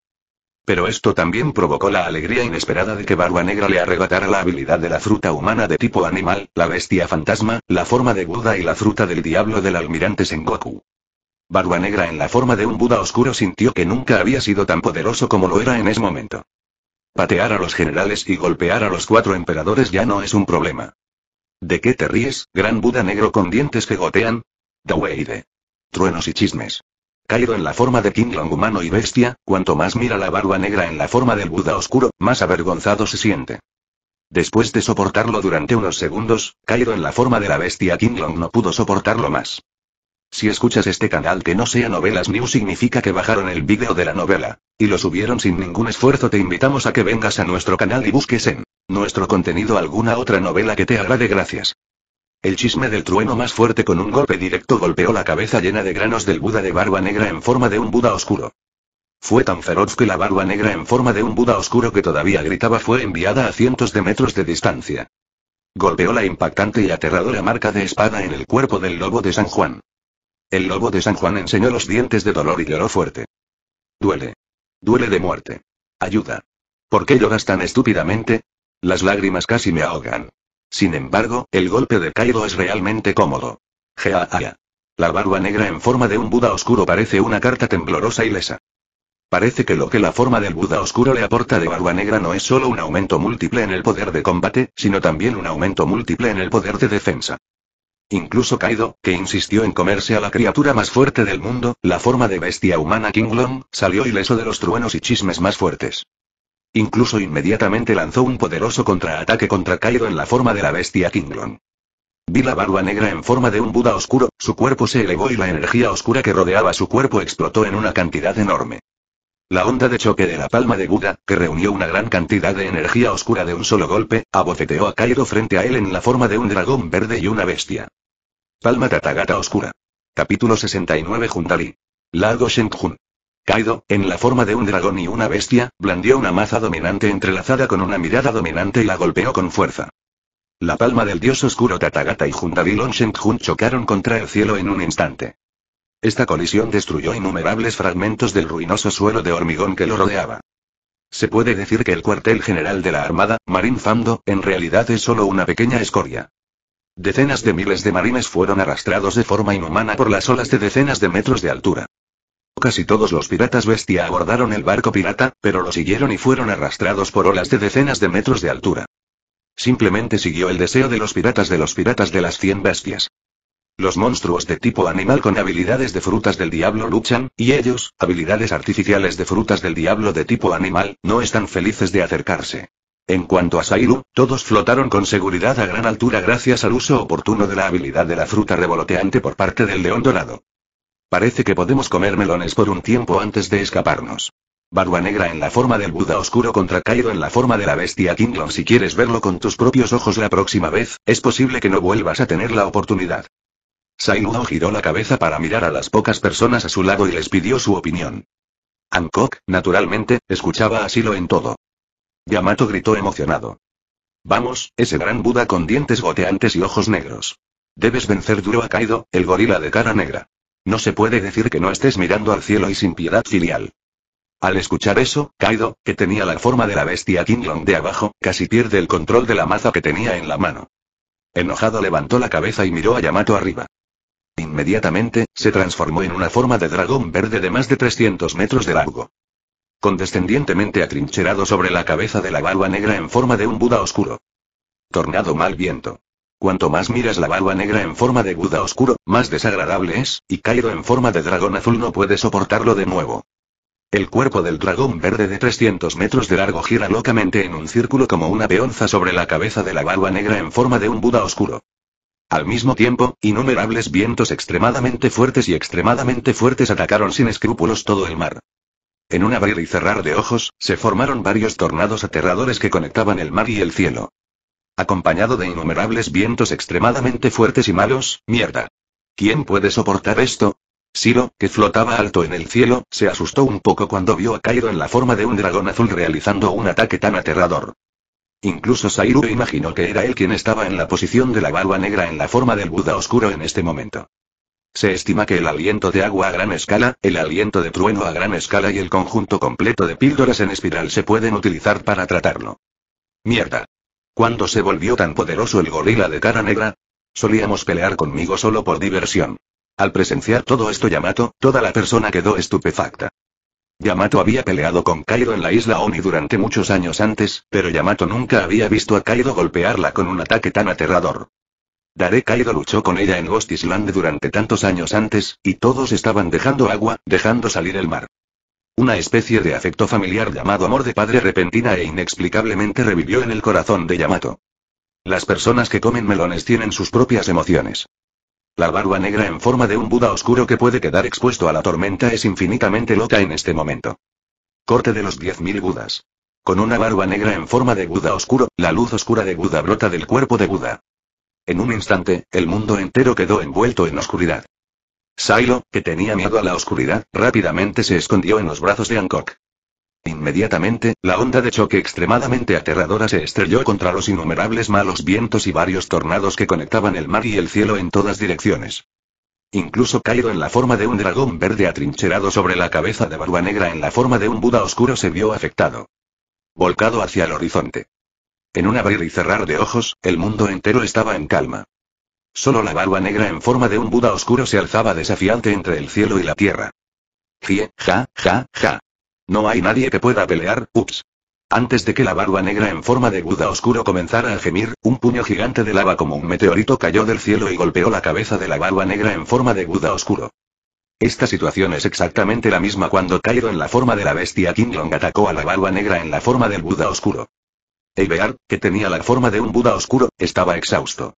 Pero esto también provocó la alegría inesperada de que Barba Negra le arrebatara la habilidad de la fruta humana de tipo animal, la bestia fantasma, la forma de Buda y la fruta del diablo del almirante Sengoku. Barba Negra en la forma de un Buda oscuro sintió que nunca había sido tan poderoso como lo era en ese momento. Patear a los generales y golpear a los cuatro emperadores ya no es un problema. ¿De qué te ríes, gran Buda negro con dientes que gotean? Daweide. Truenos y chismes. Cairo en la forma de King Long humano y bestia, cuanto más mira la barba negra en la forma del Buda oscuro, más avergonzado se siente. Después de soportarlo durante unos segundos, Cairo en la forma de la bestia King Long no pudo soportarlo más. Si escuchas este canal que no sea Novelas New significa que bajaron el vídeo de la novela. Y lo subieron sin ningún esfuerzo te invitamos a que vengas a nuestro canal y busques en nuestro contenido alguna otra novela que te agrade gracias. El chisme del trueno más fuerte con un golpe directo golpeó la cabeza llena de granos del Buda de barba negra en forma de un Buda oscuro. Fue tan feroz que la barba negra en forma de un Buda oscuro que todavía gritaba fue enviada a cientos de metros de distancia. Golpeó la impactante y aterradora marca de espada en el cuerpo del lobo de San Juan. El lobo de San Juan enseñó los dientes de dolor y lloró fuerte. Duele. Duele de muerte. Ayuda. ¿Por qué lloras tan estúpidamente? Las lágrimas casi me ahogan. Sin embargo, el golpe de Kaido es realmente cómodo. ja. La barba negra en forma de un Buda oscuro parece una carta temblorosa y lesa. Parece que lo que la forma del Buda oscuro le aporta de barba negra no es solo un aumento múltiple en el poder de combate, sino también un aumento múltiple en el poder de defensa. Incluso Kaido, que insistió en comerse a la criatura más fuerte del mundo, la forma de bestia humana King Long, salió ileso de los truenos y chismes más fuertes. Incluso inmediatamente lanzó un poderoso contraataque contra Cairo en la forma de la bestia Kinglon. Vi la barba negra en forma de un Buda oscuro, su cuerpo se elevó y la energía oscura que rodeaba su cuerpo explotó en una cantidad enorme. La onda de choque de la palma de Buda, que reunió una gran cantidad de energía oscura de un solo golpe, abofeteó a Cairo frente a él en la forma de un dragón verde y una bestia. Palma Tatagata Oscura. Capítulo 69 Juntali. Lago Shengjun. Kaido, en la forma de un dragón y una bestia, blandió una maza dominante entrelazada con una mirada dominante y la golpeó con fuerza. La palma del dios oscuro Tatagata y Hundadilon Shenjun chocaron contra el cielo en un instante. Esta colisión destruyó innumerables fragmentos del ruinoso suelo de hormigón que lo rodeaba. Se puede decir que el cuartel general de la Armada, Marín Fando, en realidad es solo una pequeña escoria. Decenas de miles de marines fueron arrastrados de forma inhumana por las olas de decenas de metros de altura. Casi todos los piratas bestia abordaron el barco pirata, pero lo siguieron y fueron arrastrados por olas de decenas de metros de altura. Simplemente siguió el deseo de los piratas de los piratas de las 100 bestias. Los monstruos de tipo animal con habilidades de frutas del diablo luchan, y ellos, habilidades artificiales de frutas del diablo de tipo animal, no están felices de acercarse. En cuanto a Sairu, todos flotaron con seguridad a gran altura gracias al uso oportuno de la habilidad de la fruta revoloteante por parte del león dorado. Parece que podemos comer melones por un tiempo antes de escaparnos. Barba negra en la forma del Buda oscuro contra Kaido en la forma de la bestia Kinglon. Si quieres verlo con tus propios ojos la próxima vez, es posible que no vuelvas a tener la oportunidad. Sainuo giró la cabeza para mirar a las pocas personas a su lado y les pidió su opinión. Hancock, naturalmente, escuchaba lo en todo. Yamato gritó emocionado. Vamos, ese gran Buda con dientes goteantes y ojos negros. Debes vencer duro a Kaido, el gorila de cara negra. No se puede decir que no estés mirando al cielo y sin piedad filial. Al escuchar eso, Kaido, que tenía la forma de la bestia Kinglong de abajo, casi pierde el control de la maza que tenía en la mano. Enojado levantó la cabeza y miró a Yamato arriba. Inmediatamente, se transformó en una forma de dragón verde de más de 300 metros de largo. Condescendientemente atrincherado sobre la cabeza de la barba negra en forma de un Buda oscuro. Tornado mal viento. Cuanto más miras la barba negra en forma de Buda oscuro, más desagradable es, y Cairo en forma de dragón azul no puede soportarlo de nuevo. El cuerpo del dragón verde de 300 metros de largo gira locamente en un círculo como una peonza sobre la cabeza de la barba negra en forma de un Buda oscuro. Al mismo tiempo, innumerables vientos extremadamente fuertes y extremadamente fuertes atacaron sin escrúpulos todo el mar. En un abrir y cerrar de ojos, se formaron varios tornados aterradores que conectaban el mar y el cielo. Acompañado de innumerables vientos extremadamente fuertes y malos, mierda. ¿Quién puede soportar esto? Siro, que flotaba alto en el cielo, se asustó un poco cuando vio a Kairo en la forma de un dragón azul realizando un ataque tan aterrador. Incluso Sairu imaginó que era él quien estaba en la posición de la barba negra en la forma del Buda oscuro en este momento. Se estima que el aliento de agua a gran escala, el aliento de trueno a gran escala y el conjunto completo de píldoras en espiral se pueden utilizar para tratarlo. Mierda. Cuando se volvió tan poderoso el gorila de cara negra? Solíamos pelear conmigo solo por diversión. Al presenciar todo esto Yamato, toda la persona quedó estupefacta. Yamato había peleado con Kaido en la isla Oni durante muchos años antes, pero Yamato nunca había visto a Kaido golpearla con un ataque tan aterrador. Dare Kaido luchó con ella en Ghost Island durante tantos años antes, y todos estaban dejando agua, dejando salir el mar. Una especie de afecto familiar llamado amor de padre repentina e inexplicablemente revivió en el corazón de Yamato. Las personas que comen melones tienen sus propias emociones. La barba negra en forma de un Buda oscuro que puede quedar expuesto a la tormenta es infinitamente loca en este momento. Corte de los 10.000 Budas. Con una barba negra en forma de Buda oscuro, la luz oscura de Buda brota del cuerpo de Buda. En un instante, el mundo entero quedó envuelto en oscuridad. Silo, que tenía miedo a la oscuridad, rápidamente se escondió en los brazos de Hancock. Inmediatamente, la onda de choque extremadamente aterradora se estrelló contra los innumerables malos vientos y varios tornados que conectaban el mar y el cielo en todas direcciones. Incluso caído en la forma de un dragón verde atrincherado sobre la cabeza de Barba Negra en la forma de un Buda oscuro se vio afectado. Volcado hacia el horizonte. En un abrir y cerrar de ojos, el mundo entero estaba en calma. Solo la barba negra en forma de un Buda oscuro se alzaba desafiante entre el cielo y la tierra. ¡Jie, ja, ja, ja. No hay nadie que pueda pelear, ups. Antes de que la barba negra en forma de Buda oscuro comenzara a gemir, un puño gigante de lava como un meteorito cayó del cielo y golpeó la cabeza de la barba negra en forma de Buda oscuro. Esta situación es exactamente la misma cuando Cairo en la forma de la bestia King Long atacó a la barba negra en la forma del Buda oscuro. Eibear, que tenía la forma de un Buda oscuro, estaba exhausto.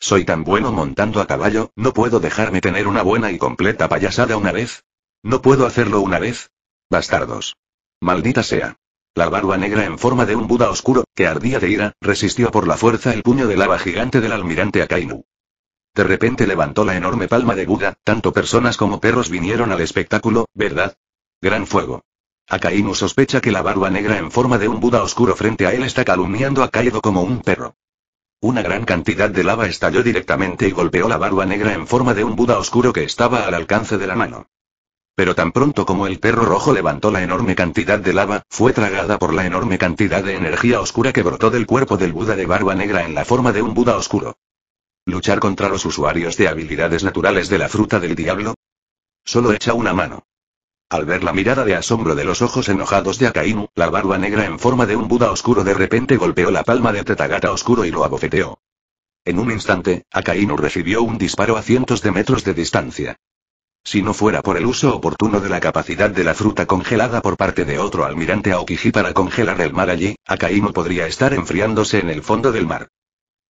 Soy tan bueno montando a caballo, ¿no puedo dejarme tener una buena y completa payasada una vez? ¿No puedo hacerlo una vez? Bastardos. Maldita sea. La barba negra en forma de un Buda oscuro, que ardía de ira, resistió por la fuerza el puño de lava gigante del almirante Akainu. De repente levantó la enorme palma de Buda, tanto personas como perros vinieron al espectáculo, ¿verdad? Gran fuego. Akainu sospecha que la barba negra en forma de un Buda oscuro frente a él está calumniando a Kaido como un perro. Una gran cantidad de lava estalló directamente y golpeó la barba negra en forma de un Buda oscuro que estaba al alcance de la mano. Pero tan pronto como el perro rojo levantó la enorme cantidad de lava, fue tragada por la enorme cantidad de energía oscura que brotó del cuerpo del Buda de barba negra en la forma de un Buda oscuro. ¿Luchar contra los usuarios de habilidades naturales de la fruta del diablo? Solo echa una mano. Al ver la mirada de asombro de los ojos enojados de Akainu, la barba negra en forma de un Buda oscuro de repente golpeó la palma de Tetagata oscuro y lo abofeteó. En un instante, Akainu recibió un disparo a cientos de metros de distancia. Si no fuera por el uso oportuno de la capacidad de la fruta congelada por parte de otro almirante Aokiji para congelar el mar allí, Akainu podría estar enfriándose en el fondo del mar.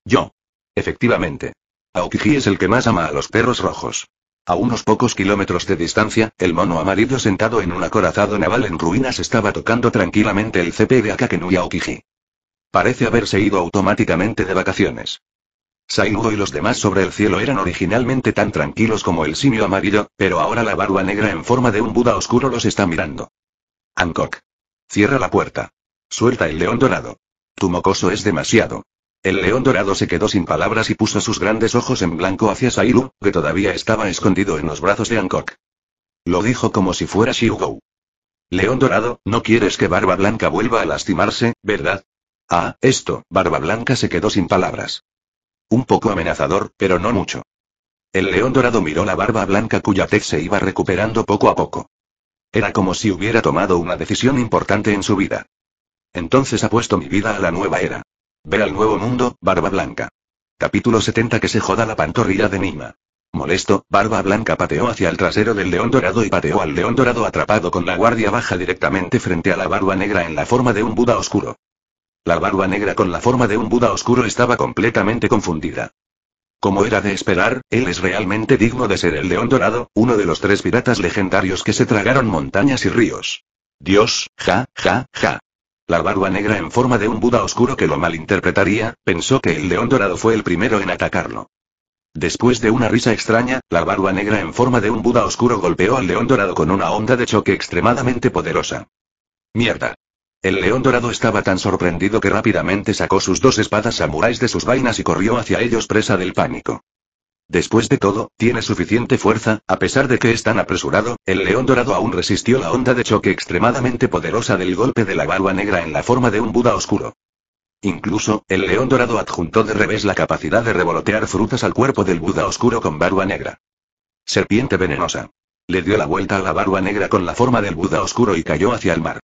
Yo. Efectivamente. Aokiji es el que más ama a los perros rojos. A unos pocos kilómetros de distancia, el mono amarillo sentado en un acorazado naval en ruinas estaba tocando tranquilamente el CP de Akakenuya Okiji. Parece haberse ido automáticamente de vacaciones. Saigo y los demás sobre el cielo eran originalmente tan tranquilos como el simio amarillo, pero ahora la barba negra en forma de un Buda oscuro los está mirando. Hancock. Cierra la puerta. Suelta el león dorado. Tu mocoso es demasiado. El león dorado se quedó sin palabras y puso sus grandes ojos en blanco hacia Sailu, que todavía estaba escondido en los brazos de Hancock. Lo dijo como si fuera Shigou. León dorado, no quieres que Barba Blanca vuelva a lastimarse, ¿verdad? Ah, esto, Barba Blanca se quedó sin palabras. Un poco amenazador, pero no mucho. El león dorado miró la barba blanca cuya tez se iba recuperando poco a poco. Era como si hubiera tomado una decisión importante en su vida. Entonces ha puesto mi vida a la nueva era. Ver al nuevo mundo, Barba Blanca. Capítulo 70 Que se joda la pantorrilla de Nima. Molesto, Barba Blanca pateó hacia el trasero del león dorado y pateó al león dorado atrapado con la guardia baja directamente frente a la barba negra en la forma de un Buda oscuro. La barba negra con la forma de un Buda oscuro estaba completamente confundida. Como era de esperar, él es realmente digno de ser el león dorado, uno de los tres piratas legendarios que se tragaron montañas y ríos. Dios, ja, ja, ja. La barba negra en forma de un Buda oscuro que lo malinterpretaría, pensó que el león dorado fue el primero en atacarlo. Después de una risa extraña, la barba negra en forma de un Buda oscuro golpeó al león dorado con una onda de choque extremadamente poderosa. Mierda. El león dorado estaba tan sorprendido que rápidamente sacó sus dos espadas samuráis de sus vainas y corrió hacia ellos presa del pánico. Después de todo, tiene suficiente fuerza, a pesar de que es tan apresurado, el león dorado aún resistió la onda de choque extremadamente poderosa del golpe de la barba negra en la forma de un Buda oscuro. Incluso, el león dorado adjuntó de revés la capacidad de revolotear frutas al cuerpo del Buda oscuro con barba negra. Serpiente venenosa. Le dio la vuelta a la barba negra con la forma del Buda oscuro y cayó hacia el mar.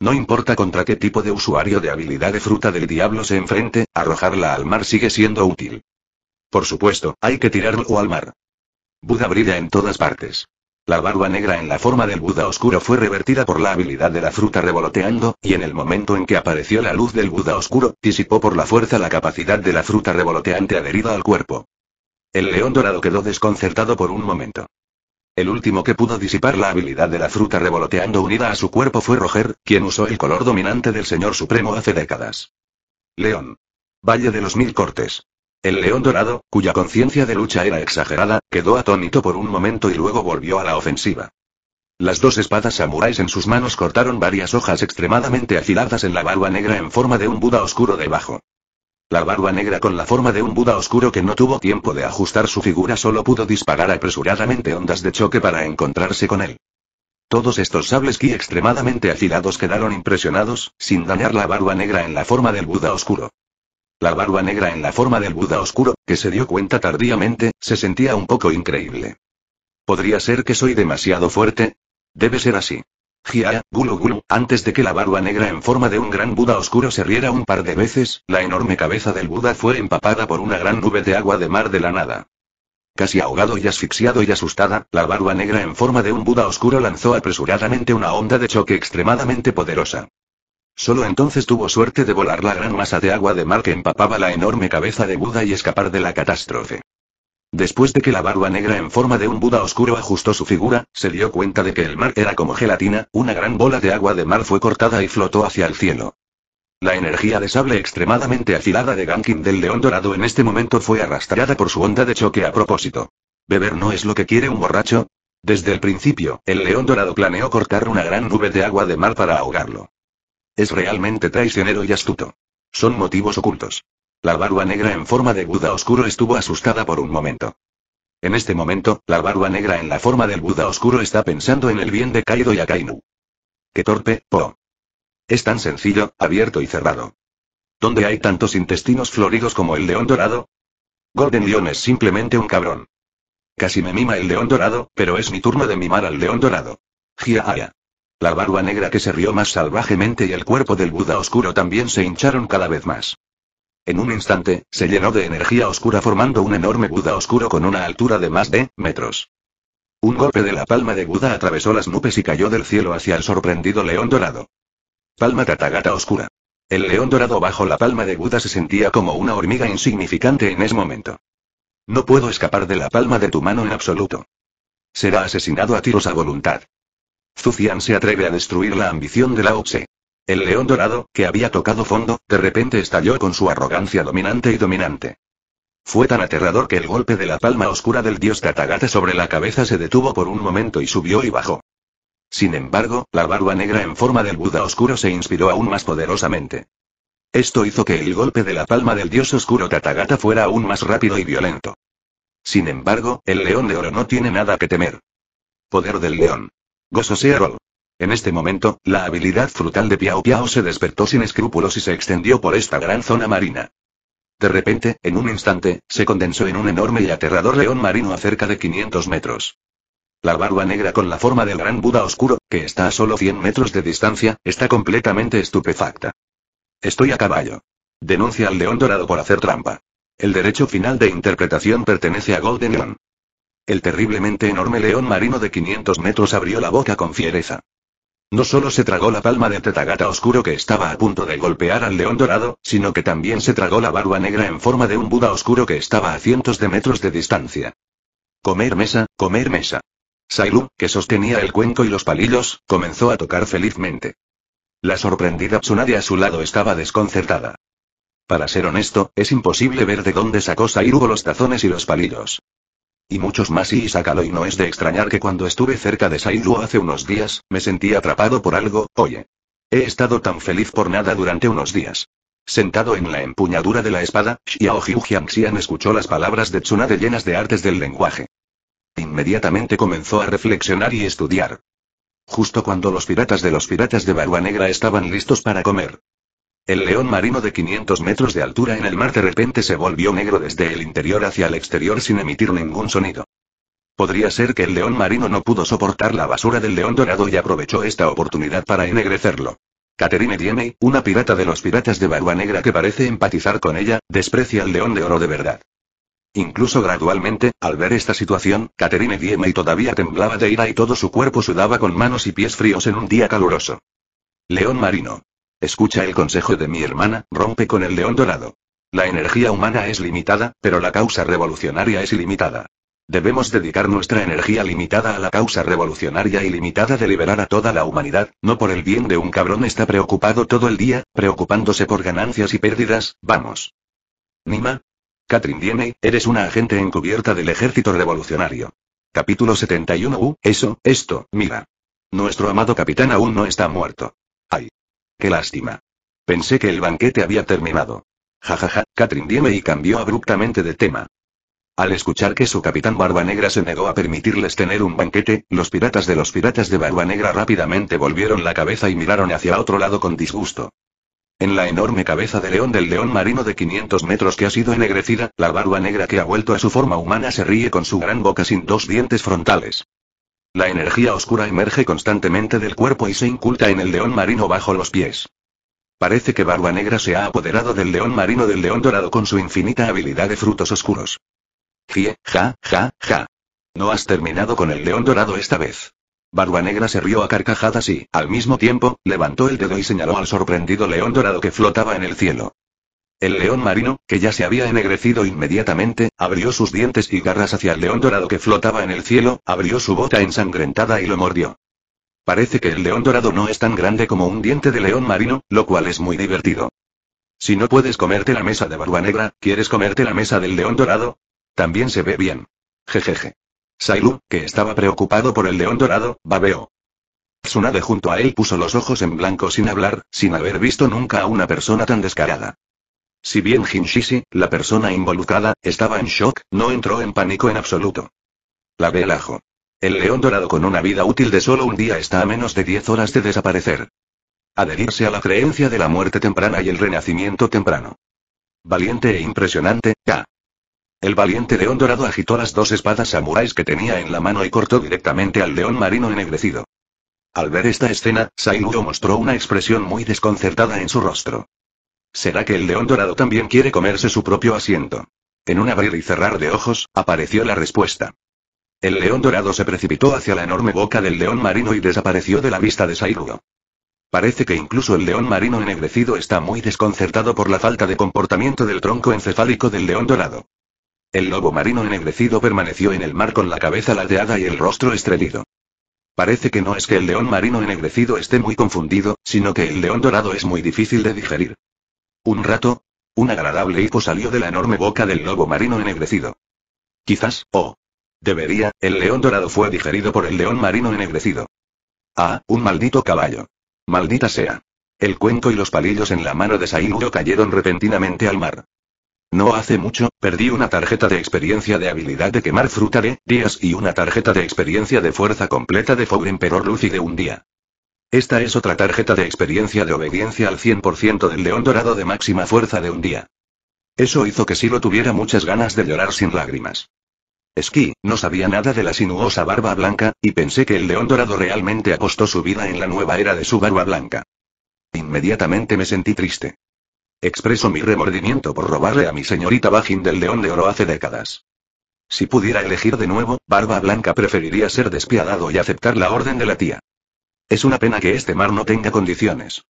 No importa contra qué tipo de usuario de habilidad de fruta del diablo se enfrente, arrojarla al mar sigue siendo útil. Por supuesto, hay que tirarlo al mar. Buda brilla en todas partes. La barba negra en la forma del Buda oscuro fue revertida por la habilidad de la fruta revoloteando, y en el momento en que apareció la luz del Buda oscuro, disipó por la fuerza la capacidad de la fruta revoloteante adherida al cuerpo. El león dorado quedó desconcertado por un momento. El último que pudo disipar la habilidad de la fruta revoloteando unida a su cuerpo fue Roger, quien usó el color dominante del Señor Supremo hace décadas. León. Valle de los Mil Cortes. El león dorado, cuya conciencia de lucha era exagerada, quedó atónito por un momento y luego volvió a la ofensiva. Las dos espadas samuráis en sus manos cortaron varias hojas extremadamente afiladas en la barba negra en forma de un Buda oscuro debajo. La barba negra con la forma de un Buda oscuro que no tuvo tiempo de ajustar su figura solo pudo disparar apresuradamente ondas de choque para encontrarse con él. Todos estos sables ki extremadamente afilados quedaron impresionados, sin dañar la barba negra en la forma del Buda oscuro. La barba negra en la forma del Buda oscuro, que se dio cuenta tardíamente, se sentía un poco increíble. ¿Podría ser que soy demasiado fuerte? Debe ser así. Gia, gulu antes de que la barba negra en forma de un gran Buda oscuro se riera un par de veces, la enorme cabeza del Buda fue empapada por una gran nube de agua de mar de la nada. Casi ahogado y asfixiado y asustada, la barba negra en forma de un Buda oscuro lanzó apresuradamente una onda de choque extremadamente poderosa. Solo entonces tuvo suerte de volar la gran masa de agua de mar que empapaba la enorme cabeza de Buda y escapar de la catástrofe. Después de que la barba negra en forma de un Buda oscuro ajustó su figura, se dio cuenta de que el mar era como gelatina, una gran bola de agua de mar fue cortada y flotó hacia el cielo. La energía de sable extremadamente afilada de Gankin del León Dorado en este momento fue arrastrada por su onda de choque a propósito. ¿Beber no es lo que quiere un borracho? Desde el principio, el León Dorado planeó cortar una gran nube de agua de mar para ahogarlo. Es realmente traicionero y astuto. Son motivos ocultos. La barba negra en forma de Buda oscuro estuvo asustada por un momento. En este momento, la barba negra en la forma del Buda oscuro está pensando en el bien de Kaido y Akainu. ¡Qué torpe, Po! Es tan sencillo, abierto y cerrado. ¿Dónde hay tantos intestinos floridos como el león dorado? Golden Leon es simplemente un cabrón. Casi me mima el león dorado, pero es mi turno de mimar al león dorado. ¡Jia-ha-ya! La barba negra que se rió más salvajemente y el cuerpo del Buda oscuro también se hincharon cada vez más. En un instante, se llenó de energía oscura formando un enorme Buda oscuro con una altura de más de metros. Un golpe de la palma de Buda atravesó las nubes y cayó del cielo hacia el sorprendido león dorado. Palma Tatagata oscura. El león dorado bajo la palma de Buda se sentía como una hormiga insignificante en ese momento. No puedo escapar de la palma de tu mano en absoluto. Será asesinado a tiros a voluntad. Zucian se atreve a destruir la ambición de Lao Tse. El león dorado, que había tocado fondo, de repente estalló con su arrogancia dominante y dominante. Fue tan aterrador que el golpe de la palma oscura del dios Tatagata sobre la cabeza se detuvo por un momento y subió y bajó. Sin embargo, la barba negra en forma del Buda oscuro se inspiró aún más poderosamente. Esto hizo que el golpe de la palma del dios oscuro Tatagata fuera aún más rápido y violento. Sin embargo, el león de oro no tiene nada que temer. Poder del león. Gososearol. En este momento, la habilidad frutal de Piao Piao se despertó sin escrúpulos y se extendió por esta gran zona marina. De repente, en un instante, se condensó en un enorme y aterrador león marino a cerca de 500 metros. La barba negra con la forma del gran Buda oscuro, que está a solo 100 metros de distancia, está completamente estupefacta. Estoy a caballo. Denuncia al león dorado por hacer trampa. El derecho final de interpretación pertenece a Golden Lion. El terriblemente enorme león marino de 500 metros abrió la boca con fiereza. No solo se tragó la palma de Tetagata oscuro que estaba a punto de golpear al león dorado, sino que también se tragó la barba negra en forma de un Buda oscuro que estaba a cientos de metros de distancia. Comer mesa, comer mesa. Sailu, que sostenía el cuenco y los palillos, comenzó a tocar felizmente. La sorprendida Tsunade a su lado estaba desconcertada. Para ser honesto, es imposible ver de dónde sacó Sairu los tazones y los palillos. Y muchos más y sácalo y no es de extrañar que cuando estuve cerca de Saiyu hace unos días, me sentí atrapado por algo, oye. He estado tan feliz por nada durante unos días. Sentado en la empuñadura de la espada, Xiao Jiu Jiangxian escuchó las palabras de Tsunade llenas de artes del lenguaje. Inmediatamente comenzó a reflexionar y estudiar. Justo cuando los piratas de los piratas de Barba Negra estaban listos para comer, el león marino de 500 metros de altura en el mar de repente se volvió negro desde el interior hacia el exterior sin emitir ningún sonido. Podría ser que el león marino no pudo soportar la basura del león dorado y aprovechó esta oportunidad para ennegrecerlo. Caterine DMI, una pirata de los piratas de Barba Negra que parece empatizar con ella, desprecia al león de oro de verdad. Incluso gradualmente, al ver esta situación, Caterine Diemey todavía temblaba de ira y todo su cuerpo sudaba con manos y pies fríos en un día caluroso. León marino. Escucha el consejo de mi hermana, rompe con el león dorado. La energía humana es limitada, pero la causa revolucionaria es ilimitada. Debemos dedicar nuestra energía limitada a la causa revolucionaria ilimitada de liberar a toda la humanidad, no por el bien de un cabrón está preocupado todo el día, preocupándose por ganancias y pérdidas, vamos. Nima. Katrin viene, eres una agente encubierta del ejército revolucionario. Capítulo 71 U, eso, esto, mira. Nuestro amado capitán aún no está muerto. Ay. Qué lástima. Pensé que el banquete había terminado. Jajaja, ja, Catherine Dieme y cambió abruptamente de tema. Al escuchar que su capitán Negra se negó a permitirles tener un banquete, los piratas de los piratas de Barba Negra rápidamente volvieron la cabeza y miraron hacia otro lado con disgusto. En la enorme cabeza de león del león marino de 500 metros que ha sido ennegrecida, la barba negra que ha vuelto a su forma humana se ríe con su gran boca sin dos dientes frontales. La energía oscura emerge constantemente del cuerpo y se inculta en el león marino bajo los pies. Parece que Barba Negra se ha apoderado del león marino del león dorado con su infinita habilidad de frutos oscuros. Jie, ja, ja, ja. No has terminado con el león dorado esta vez. Barba Negra se rió a carcajadas y, al mismo tiempo, levantó el dedo y señaló al sorprendido león dorado que flotaba en el cielo. El león marino, que ya se había ennegrecido inmediatamente, abrió sus dientes y garras hacia el león dorado que flotaba en el cielo, abrió su bota ensangrentada y lo mordió. Parece que el león dorado no es tan grande como un diente de león marino, lo cual es muy divertido. Si no puedes comerte la mesa de barba negra, ¿quieres comerte la mesa del león dorado? También se ve bien. Jejeje. Sailu, que estaba preocupado por el león dorado, babeó. Tsunade junto a él puso los ojos en blanco sin hablar, sin haber visto nunca a una persona tan descarada. Si bien Hinshisi, la persona involucrada, estaba en shock, no entró en pánico en absoluto. La ve el ajo. El león dorado con una vida útil de solo un día está a menos de 10 horas de desaparecer. Adherirse a la creencia de la muerte temprana y el renacimiento temprano. Valiente e impresionante, ya. El valiente león dorado agitó las dos espadas samuráis que tenía en la mano y cortó directamente al león marino ennegrecido. Al ver esta escena, Sailuro mostró una expresión muy desconcertada en su rostro. ¿Será que el león dorado también quiere comerse su propio asiento? En un abrir y cerrar de ojos, apareció la respuesta. El león dorado se precipitó hacia la enorme boca del león marino y desapareció de la vista de Saiguro. Parece que incluso el león marino ennegrecido está muy desconcertado por la falta de comportamiento del tronco encefálico del león dorado. El lobo marino ennegrecido permaneció en el mar con la cabeza ladeada y el rostro estrellido. Parece que no es que el león marino ennegrecido esté muy confundido, sino que el león dorado es muy difícil de digerir. Un rato, un agradable hipo salió de la enorme boca del lobo marino ennegrecido. Quizás, oh, debería, el león dorado fue digerido por el león marino ennegrecido. Ah, un maldito caballo. Maldita sea. El cuenco y los palillos en la mano de Sailuro cayeron repentinamente al mar. No hace mucho, perdí una tarjeta de experiencia de habilidad de quemar fruta de días y una tarjeta de experiencia de fuerza completa de Fogren peror Lucy de un día. Esta es otra tarjeta de experiencia de obediencia al 100% del león dorado de máxima fuerza de un día. Eso hizo que Silo tuviera muchas ganas de llorar sin lágrimas. Esquí, no sabía nada de la sinuosa barba blanca, y pensé que el león dorado realmente apostó su vida en la nueva era de su barba blanca. Inmediatamente me sentí triste. Expreso mi remordimiento por robarle a mi señorita Bajin del león de oro hace décadas. Si pudiera elegir de nuevo, Barba Blanca preferiría ser despiadado y aceptar la orden de la tía. Es una pena que este mar no tenga condiciones.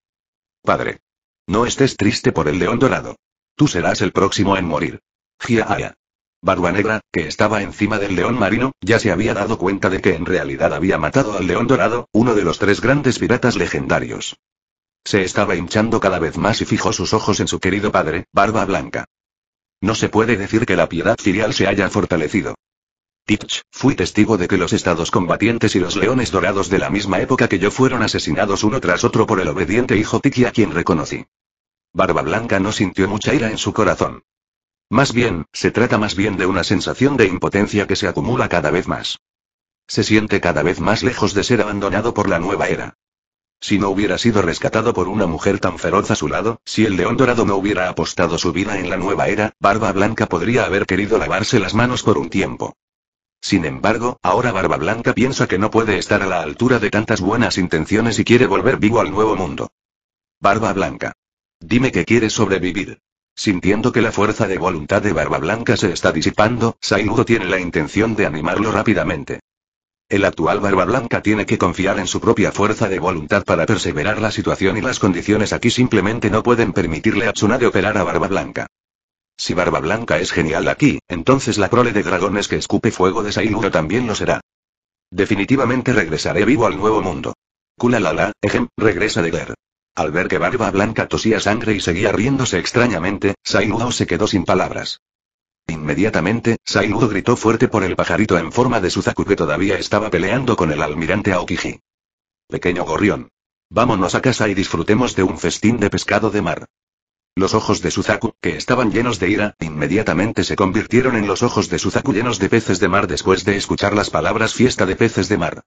Padre. No estés triste por el león dorado. Tú serás el próximo en morir. Giaaya. Barba Negra, que estaba encima del león marino, ya se había dado cuenta de que en realidad había matado al león dorado, uno de los tres grandes piratas legendarios. Se estaba hinchando cada vez más y fijó sus ojos en su querido padre, Barba Blanca. No se puede decir que la piedad filial se haya fortalecido. Titch, fui testigo de que los estados combatientes y los leones dorados de la misma época que yo fueron asesinados uno tras otro por el obediente hijo Tiki a quien reconocí. Barba Blanca no sintió mucha ira en su corazón. Más bien, se trata más bien de una sensación de impotencia que se acumula cada vez más. Se siente cada vez más lejos de ser abandonado por la nueva era. Si no hubiera sido rescatado por una mujer tan feroz a su lado, si el león dorado no hubiera apostado su vida en la nueva era, Barba Blanca podría haber querido lavarse las manos por un tiempo. Sin embargo, ahora Barba Blanca piensa que no puede estar a la altura de tantas buenas intenciones y quiere volver vivo al nuevo mundo. Barba Blanca. Dime que quieres sobrevivir. Sintiendo que la fuerza de voluntad de Barba Blanca se está disipando, Sainudo tiene la intención de animarlo rápidamente. El actual Barba Blanca tiene que confiar en su propia fuerza de voluntad para perseverar la situación y las condiciones aquí simplemente no pueden permitirle a Tsunade operar a Barba Blanca. Si Barba Blanca es genial aquí, entonces la prole de dragones que escupe fuego de Sailuro también lo será. Definitivamente regresaré vivo al nuevo mundo. Kulalala, ejem, regresa de ver. Al ver que Barba Blanca tosía sangre y seguía riéndose extrañamente, Sailuro se quedó sin palabras. Inmediatamente, Sailuro gritó fuerte por el pajarito en forma de Suzaku que todavía estaba peleando con el almirante Aokiji. Pequeño gorrión. Vámonos a casa y disfrutemos de un festín de pescado de mar. Los ojos de Suzaku, que estaban llenos de ira, inmediatamente se convirtieron en los ojos de Suzaku llenos de peces de mar después de escuchar las palabras fiesta de peces de mar.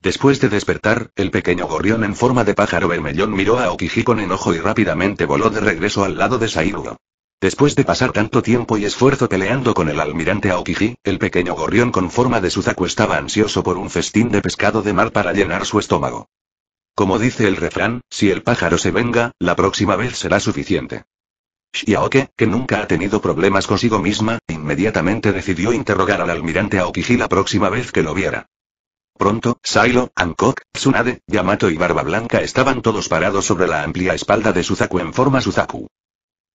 Después de despertar, el pequeño gorrión en forma de pájaro vermellón miró a Okiji con enojo y rápidamente voló de regreso al lado de Saiguro. Después de pasar tanto tiempo y esfuerzo peleando con el almirante Aokiji, el pequeño gorrión con forma de Suzaku estaba ansioso por un festín de pescado de mar para llenar su estómago. Como dice el refrán, si el pájaro se venga, la próxima vez será suficiente. Shiaoke, que nunca ha tenido problemas consigo misma, inmediatamente decidió interrogar al almirante Aokiji la próxima vez que lo viera. Pronto, Sailo, Hancock, Tsunade, Yamato y Barba Blanca estaban todos parados sobre la amplia espalda de Suzaku en forma Suzaku.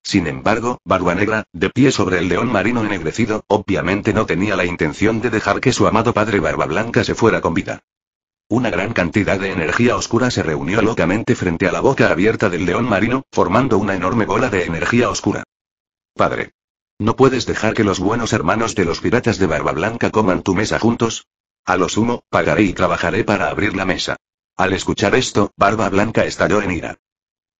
Sin embargo, Barba Negra, de pie sobre el león marino ennegrecido, obviamente no tenía la intención de dejar que su amado padre Barba Blanca se fuera con vida. Una gran cantidad de energía oscura se reunió locamente frente a la boca abierta del león marino, formando una enorme bola de energía oscura. Padre. ¿No puedes dejar que los buenos hermanos de los piratas de Barba Blanca coman tu mesa juntos? A lo sumo, pagaré y trabajaré para abrir la mesa. Al escuchar esto, Barba Blanca estalló en ira.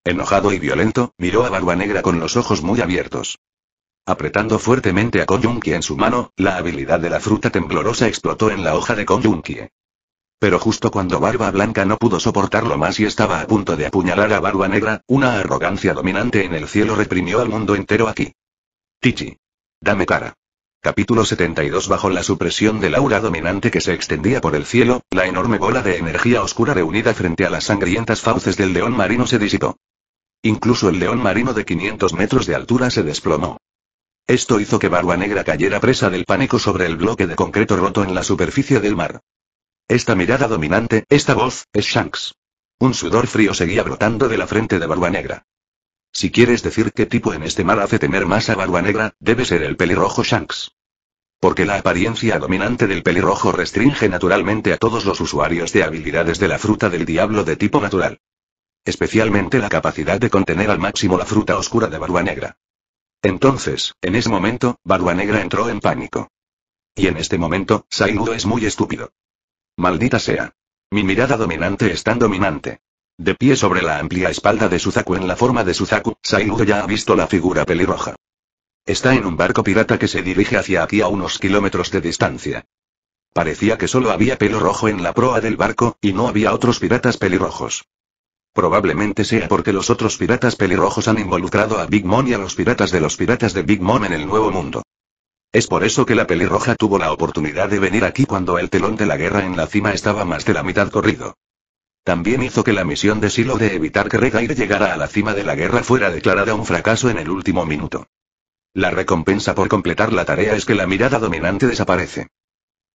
Enojado y violento, miró a Barba Negra con los ojos muy abiertos. Apretando fuertemente a Koyunki en su mano, la habilidad de la fruta temblorosa explotó en la hoja de Koyunki. Pero justo cuando Barba Blanca no pudo soportarlo más y estaba a punto de apuñalar a Barba Negra, una arrogancia dominante en el cielo reprimió al mundo entero aquí. Tichi. Dame cara. Capítulo 72 Bajo la supresión del aura dominante que se extendía por el cielo, la enorme bola de energía oscura reunida frente a las sangrientas fauces del león marino se disipó. Incluso el león marino de 500 metros de altura se desplomó. Esto hizo que Barba Negra cayera presa del pánico sobre el bloque de concreto roto en la superficie del mar. Esta mirada dominante, esta voz, es Shanks. Un sudor frío seguía brotando de la frente de Barba Negra. Si quieres decir qué tipo en este mar hace temer más a Barba Negra, debe ser el pelirrojo Shanks. Porque la apariencia dominante del pelirrojo restringe naturalmente a todos los usuarios de habilidades de la fruta del diablo de tipo natural. Especialmente la capacidad de contener al máximo la fruta oscura de Barba Negra. Entonces, en ese momento, Barba Negra entró en pánico. Y en este momento, Sailu es muy estúpido. Maldita sea. Mi mirada dominante es tan dominante. De pie sobre la amplia espalda de Suzaku en la forma de Suzaku, Sainudo ya ha visto la figura pelirroja. Está en un barco pirata que se dirige hacia aquí a unos kilómetros de distancia. Parecía que solo había pelo rojo en la proa del barco, y no había otros piratas pelirrojos. Probablemente sea porque los otros piratas pelirrojos han involucrado a Big Mom y a los piratas de los piratas de Big Mom en el Nuevo Mundo. Es por eso que la pelirroja tuvo la oportunidad de venir aquí cuando el telón de la guerra en la cima estaba más de la mitad corrido. También hizo que la misión de Silo de evitar que Regair llegara a la cima de la guerra fuera declarada un fracaso en el último minuto. La recompensa por completar la tarea es que la mirada dominante desaparece.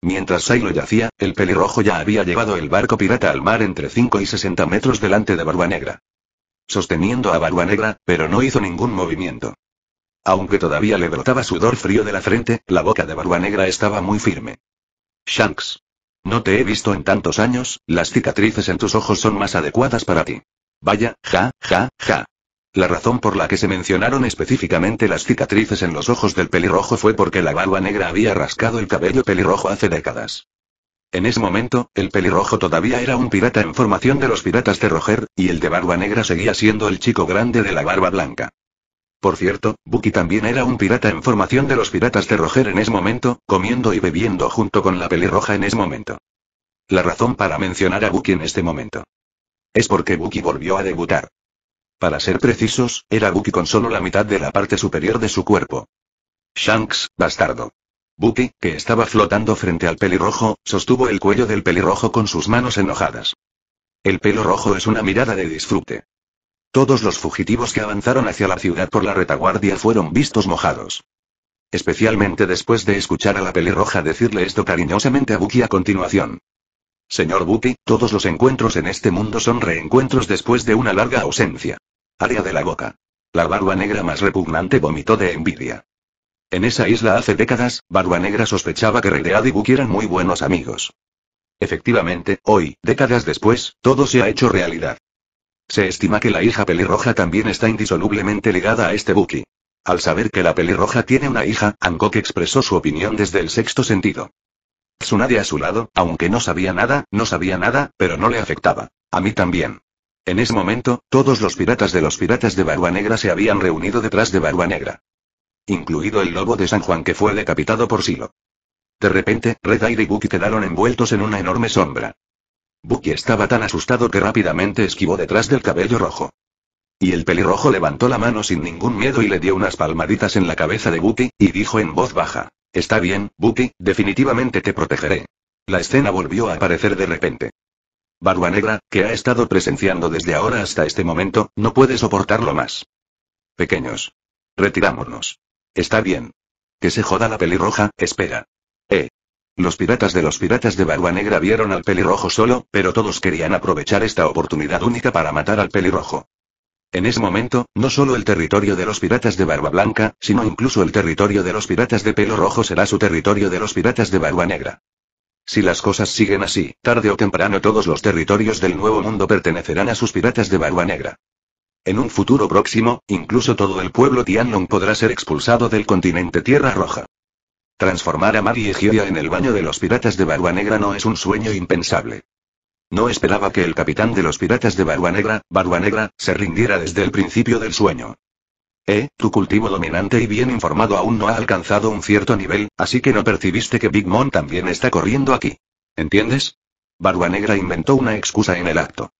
Mientras Silo yacía, el pelirrojo ya había llevado el barco pirata al mar entre 5 y 60 metros delante de Barba Negra. Sosteniendo a Barba Negra, pero no hizo ningún movimiento. Aunque todavía le brotaba sudor frío de la frente, la boca de barba negra estaba muy firme. Shanks. No te he visto en tantos años, las cicatrices en tus ojos son más adecuadas para ti. Vaya, ja, ja, ja. La razón por la que se mencionaron específicamente las cicatrices en los ojos del pelirrojo fue porque la barba negra había rascado el cabello pelirrojo hace décadas. En ese momento, el pelirrojo todavía era un pirata en formación de los piratas de Roger, y el de barba negra seguía siendo el chico grande de la barba blanca. Por cierto, Bucky también era un pirata en formación de los piratas de Roger en ese momento, comiendo y bebiendo junto con la pelirroja en ese momento. La razón para mencionar a Bucky en este momento. Es porque Bucky volvió a debutar. Para ser precisos, era Bucky con solo la mitad de la parte superior de su cuerpo. Shanks, bastardo. Bucky, que estaba flotando frente al pelirrojo, sostuvo el cuello del pelirrojo con sus manos enojadas. El pelo rojo es una mirada de disfrute. Todos los fugitivos que avanzaron hacia la ciudad por la retaguardia fueron vistos mojados. Especialmente después de escuchar a la pelirroja decirle esto cariñosamente a Bucky a continuación. Señor Buki, todos los encuentros en este mundo son reencuentros después de una larga ausencia. Área de la boca. La barba negra más repugnante vomitó de envidia. En esa isla hace décadas, Barba Negra sospechaba que Redead y Buki eran muy buenos amigos. Efectivamente, hoy, décadas después, todo se ha hecho realidad. Se estima que la hija pelirroja también está indisolublemente ligada a este Buki. Al saber que la pelirroja tiene una hija, Angok expresó su opinión desde el sexto sentido. Tsunade a su lado, aunque no sabía nada, no sabía nada, pero no le afectaba. A mí también. En ese momento, todos los piratas de los piratas de Barba Negra se habían reunido detrás de Barba Negra. Incluido el lobo de San Juan que fue decapitado por Silo. De repente, Red Air y Buki quedaron envueltos en una enorme sombra. Bucky estaba tan asustado que rápidamente esquivó detrás del cabello rojo. Y el pelirrojo levantó la mano sin ningún miedo y le dio unas palmaditas en la cabeza de Bucky, y dijo en voz baja. Está bien, Bucky, definitivamente te protegeré. La escena volvió a aparecer de repente. Barba Negra, que ha estado presenciando desde ahora hasta este momento, no puede soportarlo más. Pequeños. Retirámonos. Está bien. Que se joda la pelirroja, espera. Eh. Los piratas de los piratas de Barba Negra vieron al pelirrojo solo, pero todos querían aprovechar esta oportunidad única para matar al pelirrojo. En ese momento, no solo el territorio de los piratas de Barba Blanca, sino incluso el territorio de los piratas de pelo rojo será su territorio de los piratas de Barba Negra. Si las cosas siguen así, tarde o temprano todos los territorios del Nuevo Mundo pertenecerán a sus piratas de Barba Negra. En un futuro próximo, incluso todo el pueblo Tianlong podrá ser expulsado del continente Tierra Roja. Transformar a Mari Egeria en el baño de los piratas de Barua Negra no es un sueño impensable. No esperaba que el capitán de los piratas de Barua Negra, Barua Negra, se rindiera desde el principio del sueño. Eh, tu cultivo dominante y bien informado aún no ha alcanzado un cierto nivel, así que no percibiste que Big Mom también está corriendo aquí. ¿Entiendes? Barua Negra inventó una excusa en el acto.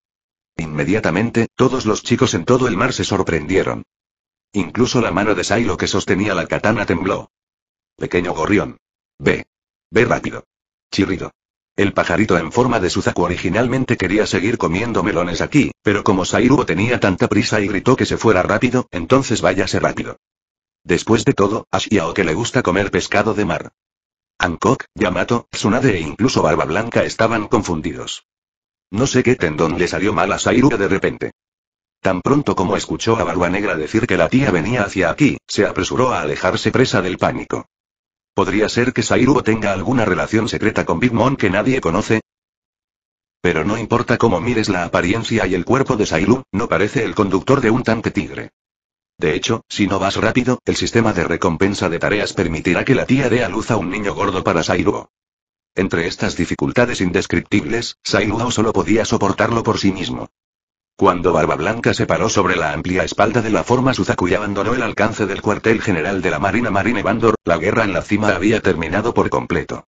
Inmediatamente, todos los chicos en todo el mar se sorprendieron. Incluso la mano de Silo que sostenía la katana tembló. Pequeño gorrión. Ve. Ve rápido. Chirrido. El pajarito en forma de Suzaku originalmente quería seguir comiendo melones aquí, pero como sairu tenía tanta prisa y gritó que se fuera rápido, entonces váyase rápido. Después de todo, a que le gusta comer pescado de mar. Hancock, Yamato, Tsunade e incluso Barba Blanca estaban confundidos. No sé qué tendón le salió mal a Sairu de repente. Tan pronto como escuchó a Barba Negra decir que la tía venía hacia aquí, se apresuró a alejarse presa del pánico. ¿Podría ser que Sairuo tenga alguna relación secreta con Big Mom que nadie conoce? Pero no importa cómo mires la apariencia y el cuerpo de Sairu, no parece el conductor de un tanque tigre. De hecho, si no vas rápido, el sistema de recompensa de tareas permitirá que la tía dé a luz a un niño gordo para Sairuo. Entre estas dificultades indescriptibles, Sairuo solo podía soportarlo por sí mismo. Cuando Barba Blanca se paró sobre la amplia espalda de la forma Suzaku y abandonó el alcance del cuartel general de la Marina Marine Bandor, la guerra en la cima había terminado por completo.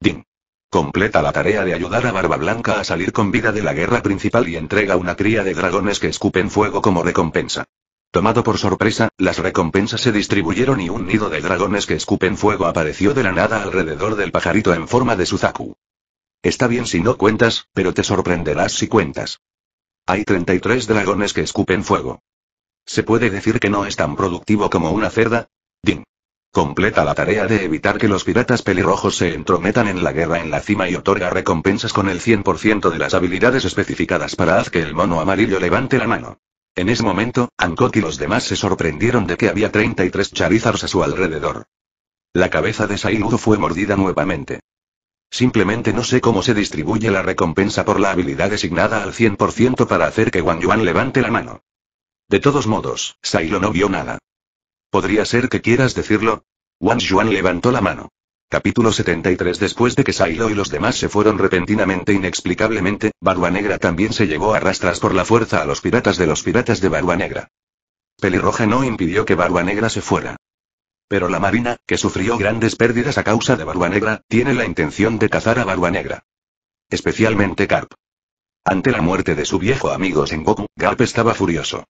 Din. Completa la tarea de ayudar a Barba Blanca a salir con vida de la guerra principal y entrega una cría de dragones que escupen fuego como recompensa. Tomado por sorpresa, las recompensas se distribuyeron y un nido de dragones que escupen fuego apareció de la nada alrededor del pajarito en forma de Suzaku. Está bien si no cuentas, pero te sorprenderás si cuentas. Hay 33 dragones que escupen fuego. ¿Se puede decir que no es tan productivo como una cerda? Din. Completa la tarea de evitar que los piratas pelirrojos se entrometan en la guerra en la cima y otorga recompensas con el 100% de las habilidades especificadas para haz que el mono amarillo levante la mano. En ese momento, Ankot y los demás se sorprendieron de que había 33 Charizars a su alrededor. La cabeza de Sainudo fue mordida nuevamente. Simplemente no sé cómo se distribuye la recompensa por la habilidad designada al 100% para hacer que Wang Yuan levante la mano. De todos modos, Sailo no vio nada. Podría ser que quieras decirlo. Wang Yuan levantó la mano. Capítulo 73 Después de que Sailo y los demás se fueron repentinamente inexplicablemente, Barba Negra también se llevó a rastras por la fuerza a los piratas de los piratas de Barba Negra. Pelirroja no impidió que Barba Negra se fuera. Pero la Marina, que sufrió grandes pérdidas a causa de Barba Negra, tiene la intención de cazar a Barba Negra. Especialmente Carp. Ante la muerte de su viejo amigo Sengoku, Carp estaba furioso.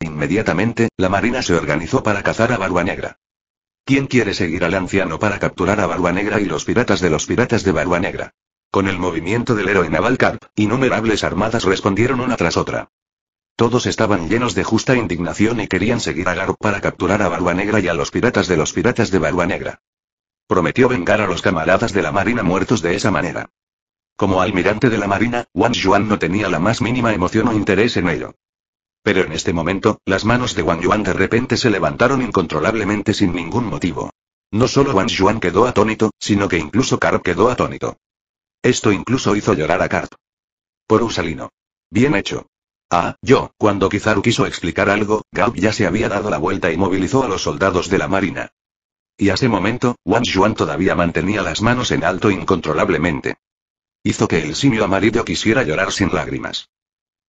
Inmediatamente, la Marina se organizó para cazar a Barba Negra. ¿Quién quiere seguir al anciano para capturar a Barba Negra y los piratas de los piratas de Barba Negra? Con el movimiento del héroe naval Carp, innumerables armadas respondieron una tras otra. Todos estaban llenos de justa indignación y querían seguir a Garo para capturar a Barba Negra y a los piratas de los piratas de Barba Negra. Prometió vengar a los camaradas de la Marina muertos de esa manera. Como almirante de la Marina, Wang Yuan no tenía la más mínima emoción o interés en ello. Pero en este momento, las manos de Wang Yuan de repente se levantaron incontrolablemente sin ningún motivo. No solo Wang Yuan quedó atónito, sino que incluso Carp quedó atónito. Esto incluso hizo llorar a Carp. Por Usalino. Bien hecho. Ah, yo, cuando Kizaru quiso explicar algo, Gao ya se había dado la vuelta y movilizó a los soldados de la marina. Y a ese momento, Wang Yuan todavía mantenía las manos en alto incontrolablemente. Hizo que el simio amarillo quisiera llorar sin lágrimas.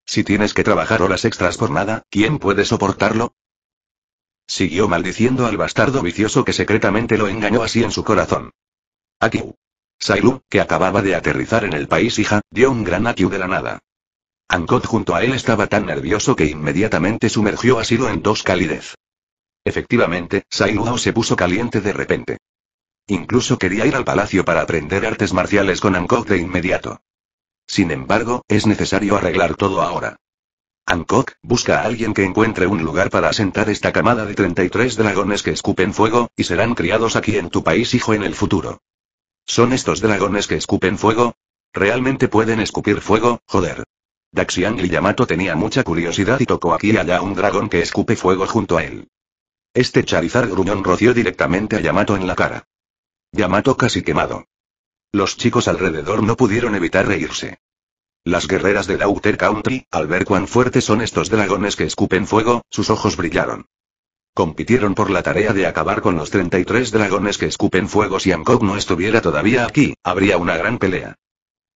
Si tienes que trabajar horas extras por nada, ¿quién puede soportarlo? Siguió maldiciendo al bastardo vicioso que secretamente lo engañó así en su corazón. Akiu. Sailu, que acababa de aterrizar en el país hija, dio un gran Akiu de la nada. Ancot junto a él estaba tan nervioso que inmediatamente sumergió a en dos calidez. Efectivamente, Sailuao se puso caliente de repente. Incluso quería ir al palacio para aprender artes marciales con Angkok de inmediato. Sin embargo, es necesario arreglar todo ahora. Hancock, busca a alguien que encuentre un lugar para asentar esta camada de 33 dragones que escupen fuego, y serán criados aquí en tu país hijo en el futuro. ¿Son estos dragones que escupen fuego? Realmente pueden escupir fuego, joder. Daxian y Yamato tenía mucha curiosidad y tocó aquí y allá un dragón que escupe fuego junto a él. Este Charizard gruñón roció directamente a Yamato en la cara. Yamato casi quemado. Los chicos alrededor no pudieron evitar reírse. Las guerreras de Outer Country, al ver cuán fuertes son estos dragones que escupen fuego, sus ojos brillaron. Compitieron por la tarea de acabar con los 33 dragones que escupen fuego si Hancock no estuviera todavía aquí, habría una gran pelea.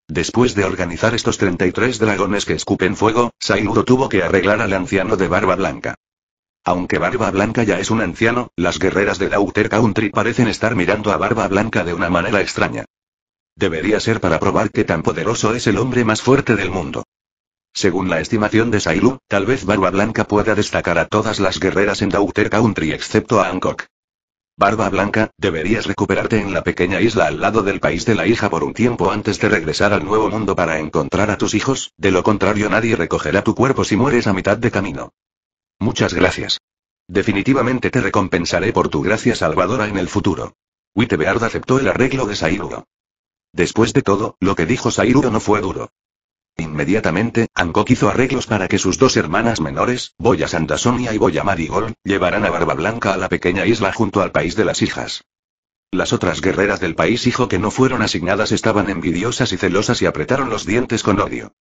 Después de organizar estos 33 dragones que escupen fuego, Sailuro tuvo que arreglar al anciano de Barba Blanca. Aunque Barba Blanca ya es un anciano, las guerreras de Outer Country parecen estar mirando a Barba Blanca de una manera extraña. Debería ser para probar que tan poderoso es el hombre más fuerte del mundo. Según la estimación de Sailu, tal vez Barba Blanca pueda destacar a todas las guerreras en Outer Country excepto a Hancock. Barba Blanca, deberías recuperarte en la pequeña isla al lado del país de la hija por un tiempo antes de regresar al nuevo mundo para encontrar a tus hijos, de lo contrario nadie recogerá tu cuerpo si mueres a mitad de camino. Muchas gracias. Definitivamente te recompensaré por tu gracia salvadora en el futuro. Wittebeard aceptó el arreglo de Sairuro. Después de todo, lo que dijo Sairuro no fue duro. Inmediatamente, Angok hizo arreglos para que sus dos hermanas menores, Boya Sandasonia y Boya Marigold, llevaran a Barba Blanca a la pequeña isla junto al país de las hijas. Las otras guerreras del país hijo que no fueron asignadas estaban envidiosas y celosas y apretaron los dientes con odio.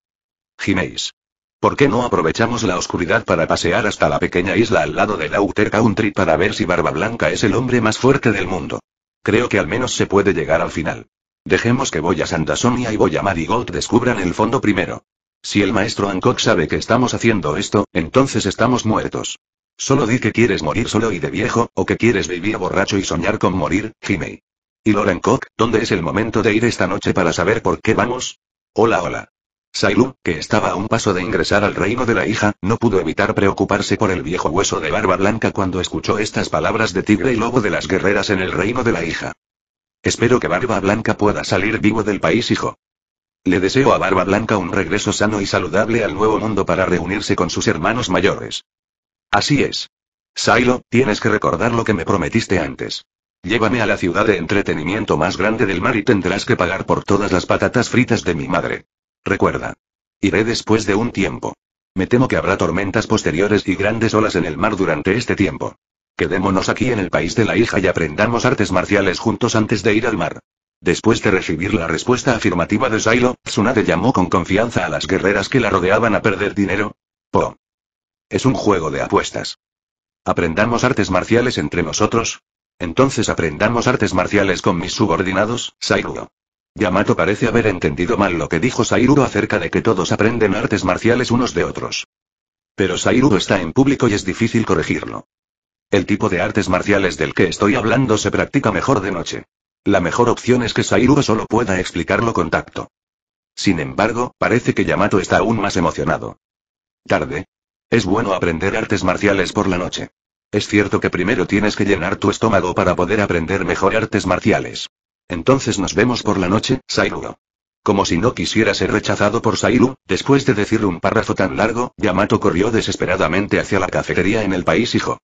Jiméis. ¿Por qué no aprovechamos la oscuridad para pasear hasta la pequeña isla al lado de Outer Country para ver si Barba Blanca es el hombre más fuerte del mundo? Creo que al menos se puede llegar al final. Dejemos que Boya Sandasonia y Boya Marigold descubran el fondo primero. Si el maestro Hancock sabe que estamos haciendo esto, entonces estamos muertos. Solo di que quieres morir solo y de viejo, o que quieres vivir borracho y soñar con morir, Jimmy. Y Lord ¿dónde es el momento de ir esta noche para saber por qué vamos? Hola, hola. Sailu, que estaba a un paso de ingresar al reino de la hija, no pudo evitar preocuparse por el viejo hueso de barba blanca cuando escuchó estas palabras de tigre y lobo de las guerreras en el reino de la hija. Espero que Barba Blanca pueda salir vivo del país, hijo. Le deseo a Barba Blanca un regreso sano y saludable al nuevo mundo para reunirse con sus hermanos mayores. Así es. Silo, tienes que recordar lo que me prometiste antes. Llévame a la ciudad de entretenimiento más grande del mar y tendrás que pagar por todas las patatas fritas de mi madre. Recuerda. Iré después de un tiempo. Me temo que habrá tormentas posteriores y grandes olas en el mar durante este tiempo. Quedémonos aquí en el país de la hija y aprendamos artes marciales juntos antes de ir al mar. Después de recibir la respuesta afirmativa de Sailo, Tsunade llamó con confianza a las guerreras que la rodeaban a perder dinero. Po. Es un juego de apuestas. Aprendamos artes marciales entre nosotros. Entonces aprendamos artes marciales con mis subordinados, Sairo. Yamato parece haber entendido mal lo que dijo Sairu acerca de que todos aprenden artes marciales unos de otros. Pero Sairu está en público y es difícil corregirlo. El tipo de artes marciales del que estoy hablando se practica mejor de noche. La mejor opción es que Sairu solo pueda explicarlo con tacto. Sin embargo, parece que Yamato está aún más emocionado. Tarde. Es bueno aprender artes marciales por la noche. Es cierto que primero tienes que llenar tu estómago para poder aprender mejor artes marciales. Entonces nos vemos por la noche, Sairu. Como si no quisiera ser rechazado por Sairu, después de decirle un párrafo tan largo, Yamato corrió desesperadamente hacia la cafetería en el país hijo.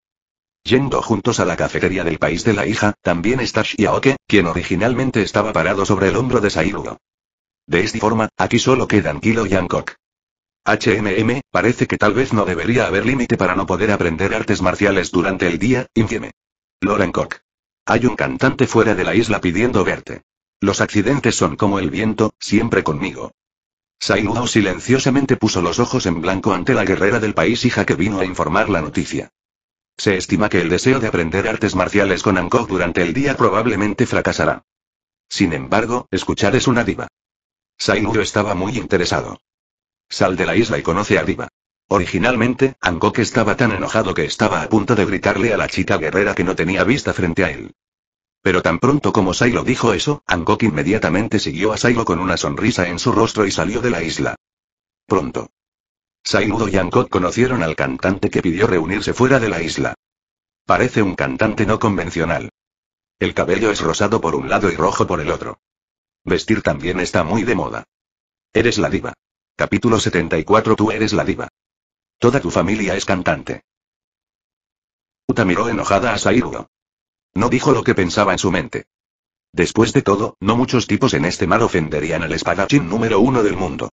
Yendo juntos a la cafetería del país de la hija, también está Shiaoke, quien originalmente estaba parado sobre el hombro de Sairuo. De esta forma, aquí solo quedan Kilo y Hancock. HMM, parece que tal vez no debería haber límite para no poder aprender artes marciales durante el día, infieme. Lord Hay un cantante fuera de la isla pidiendo verte. Los accidentes son como el viento, siempre conmigo. Sailuo silenciosamente puso los ojos en blanco ante la guerrera del país hija que vino a informar la noticia. Se estima que el deseo de aprender artes marciales con Angok durante el día probablemente fracasará. Sin embargo, escuchar es una diva. yo estaba muy interesado. Sal de la isla y conoce a Diva. Originalmente, Angok estaba tan enojado que estaba a punto de gritarle a la chica guerrera que no tenía vista frente a él. Pero tan pronto como Sailo dijo eso, Angok inmediatamente siguió a Sailo con una sonrisa en su rostro y salió de la isla. Pronto. Sainudo y Ankot conocieron al cantante que pidió reunirse fuera de la isla. Parece un cantante no convencional. El cabello es rosado por un lado y rojo por el otro. Vestir también está muy de moda. Eres la diva. Capítulo 74 Tú eres la diva. Toda tu familia es cantante. Uta miró enojada a Sairudo. No dijo lo que pensaba en su mente. Después de todo, no muchos tipos en este mar ofenderían al espadachín número uno del mundo.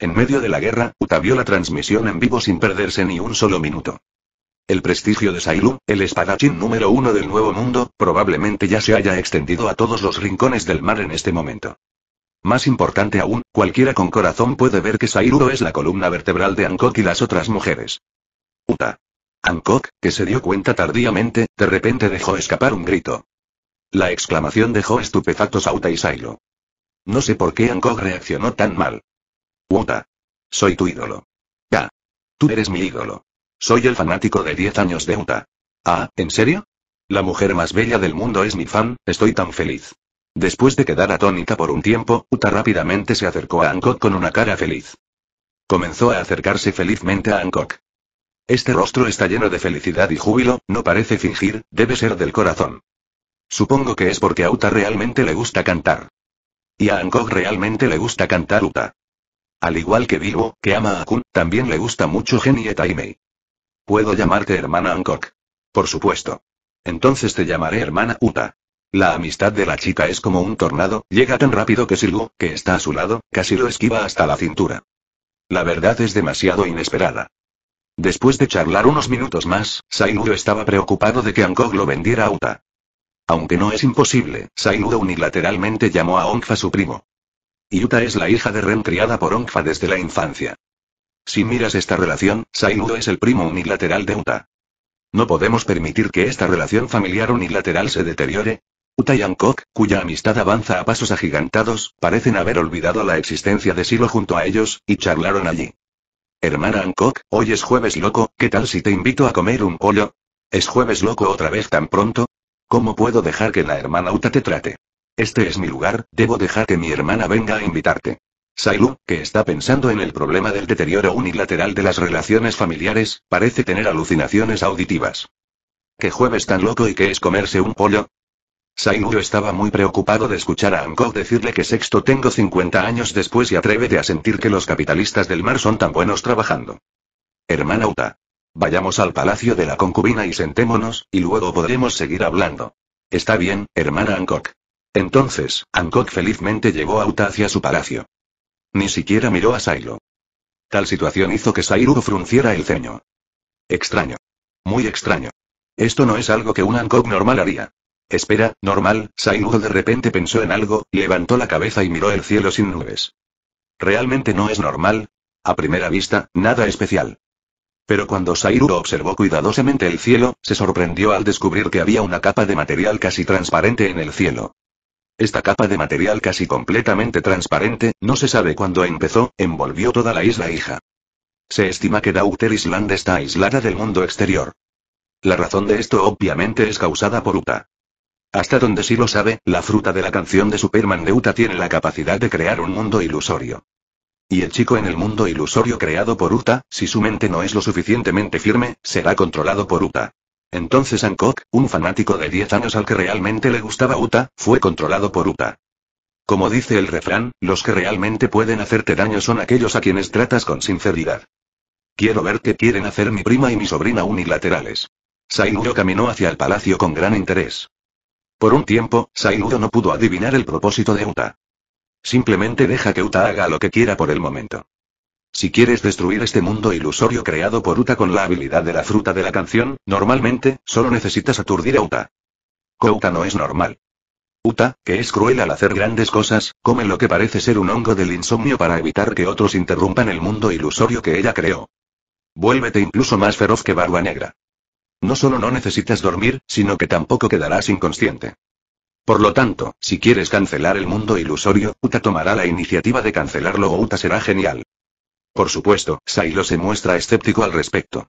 En medio de la guerra, Uta vio la transmisión en vivo sin perderse ni un solo minuto. El prestigio de Sailu, el espadachín número uno del Nuevo Mundo, probablemente ya se haya extendido a todos los rincones del mar en este momento. Más importante aún, cualquiera con corazón puede ver que Sailu es la columna vertebral de Angkok y las otras mujeres. Uta. Angkok, que se dio cuenta tardíamente, de repente dejó escapar un grito. La exclamación dejó estupefactos a Uta y Sailu. No sé por qué Angkok reaccionó tan mal. Uta. Soy tu ídolo. Ya. Tú eres mi ídolo. Soy el fanático de 10 años de Uta. Ah, ¿en serio? La mujer más bella del mundo es mi fan, estoy tan feliz. Después de quedar atónita por un tiempo, Uta rápidamente se acercó a Hancock con una cara feliz. Comenzó a acercarse felizmente a Hancock. Este rostro está lleno de felicidad y júbilo, no parece fingir, debe ser del corazón. Supongo que es porque a Uta realmente le gusta cantar. Y a Hancock realmente le gusta cantar Uta. Al igual que vivo, que ama a Kun, también le gusta mucho y Taimei. ¿Puedo llamarte hermana Angkor? Por supuesto. Entonces te llamaré hermana Uta. La amistad de la chica es como un tornado, llega tan rápido que Silu, que está a su lado, casi lo esquiva hasta la cintura. La verdad es demasiado inesperada. Después de charlar unos minutos más, Sainudo estaba preocupado de que Angkor lo vendiera a Uta. Aunque no es imposible, Sainudo unilateralmente llamó a Onfa su primo. Yuta es la hija de Ren criada por Onfa desde la infancia. Si miras esta relación, Sainuo es el primo unilateral de Uta. No podemos permitir que esta relación familiar unilateral se deteriore. Uta y Ankok, cuya amistad avanza a pasos agigantados, parecen haber olvidado la existencia de Silo junto a ellos, y charlaron allí. Hermana Ankok, hoy es jueves loco, ¿qué tal si te invito a comer un pollo? ¿Es jueves loco otra vez tan pronto? ¿Cómo puedo dejar que la hermana Uta te trate? Este es mi lugar, debo dejar que mi hermana venga a invitarte. Sailu, que está pensando en el problema del deterioro unilateral de las relaciones familiares, parece tener alucinaciones auditivas. ¿Qué jueves tan loco y qué es comerse un pollo? Sailu estaba muy preocupado de escuchar a Ankok decirle que sexto tengo 50 años después y atrévete a sentir que los capitalistas del mar son tan buenos trabajando. Hermana Uta. Vayamos al palacio de la concubina y sentémonos, y luego podremos seguir hablando. Está bien, hermana Ankok. Entonces, Hancock felizmente llevó a Uta hacia su palacio. Ni siquiera miró a Sairu. Tal situación hizo que Sairu frunciera el ceño. Extraño. Muy extraño. Esto no es algo que un Hancock normal haría. Espera, normal, Sairu de repente pensó en algo, levantó la cabeza y miró el cielo sin nubes. Realmente no es normal. A primera vista, nada especial. Pero cuando Sairu observó cuidadosamente el cielo, se sorprendió al descubrir que había una capa de material casi transparente en el cielo. Esta capa de material casi completamente transparente, no se sabe cuándo empezó, envolvió toda la isla hija. Se estima que Dauter Island está aislada del mundo exterior. La razón de esto obviamente es causada por Uta. Hasta donde sí lo sabe, la fruta de la canción de Superman de Uta tiene la capacidad de crear un mundo ilusorio. Y el chico en el mundo ilusorio creado por Uta, si su mente no es lo suficientemente firme, será controlado por Uta. Entonces Hancock, un fanático de 10 años al que realmente le gustaba Uta, fue controlado por Uta. Como dice el refrán, los que realmente pueden hacerte daño son aquellos a quienes tratas con sinceridad. Quiero ver qué quieren hacer mi prima y mi sobrina unilaterales. Sainuro caminó hacia el palacio con gran interés. Por un tiempo, Sainuro no pudo adivinar el propósito de Uta. Simplemente deja que Uta haga lo que quiera por el momento. Si quieres destruir este mundo ilusorio creado por Uta con la habilidad de la fruta de la canción, normalmente, solo necesitas aturdir a Uta. Kouta no es normal. Uta, que es cruel al hacer grandes cosas, come lo que parece ser un hongo del insomnio para evitar que otros interrumpan el mundo ilusorio que ella creó. Vuélvete incluso más feroz que Barba Negra. No solo no necesitas dormir, sino que tampoco quedarás inconsciente. Por lo tanto, si quieres cancelar el mundo ilusorio, Uta tomará la iniciativa de cancelarlo o Uta será genial. Por supuesto, Sailo se muestra escéptico al respecto.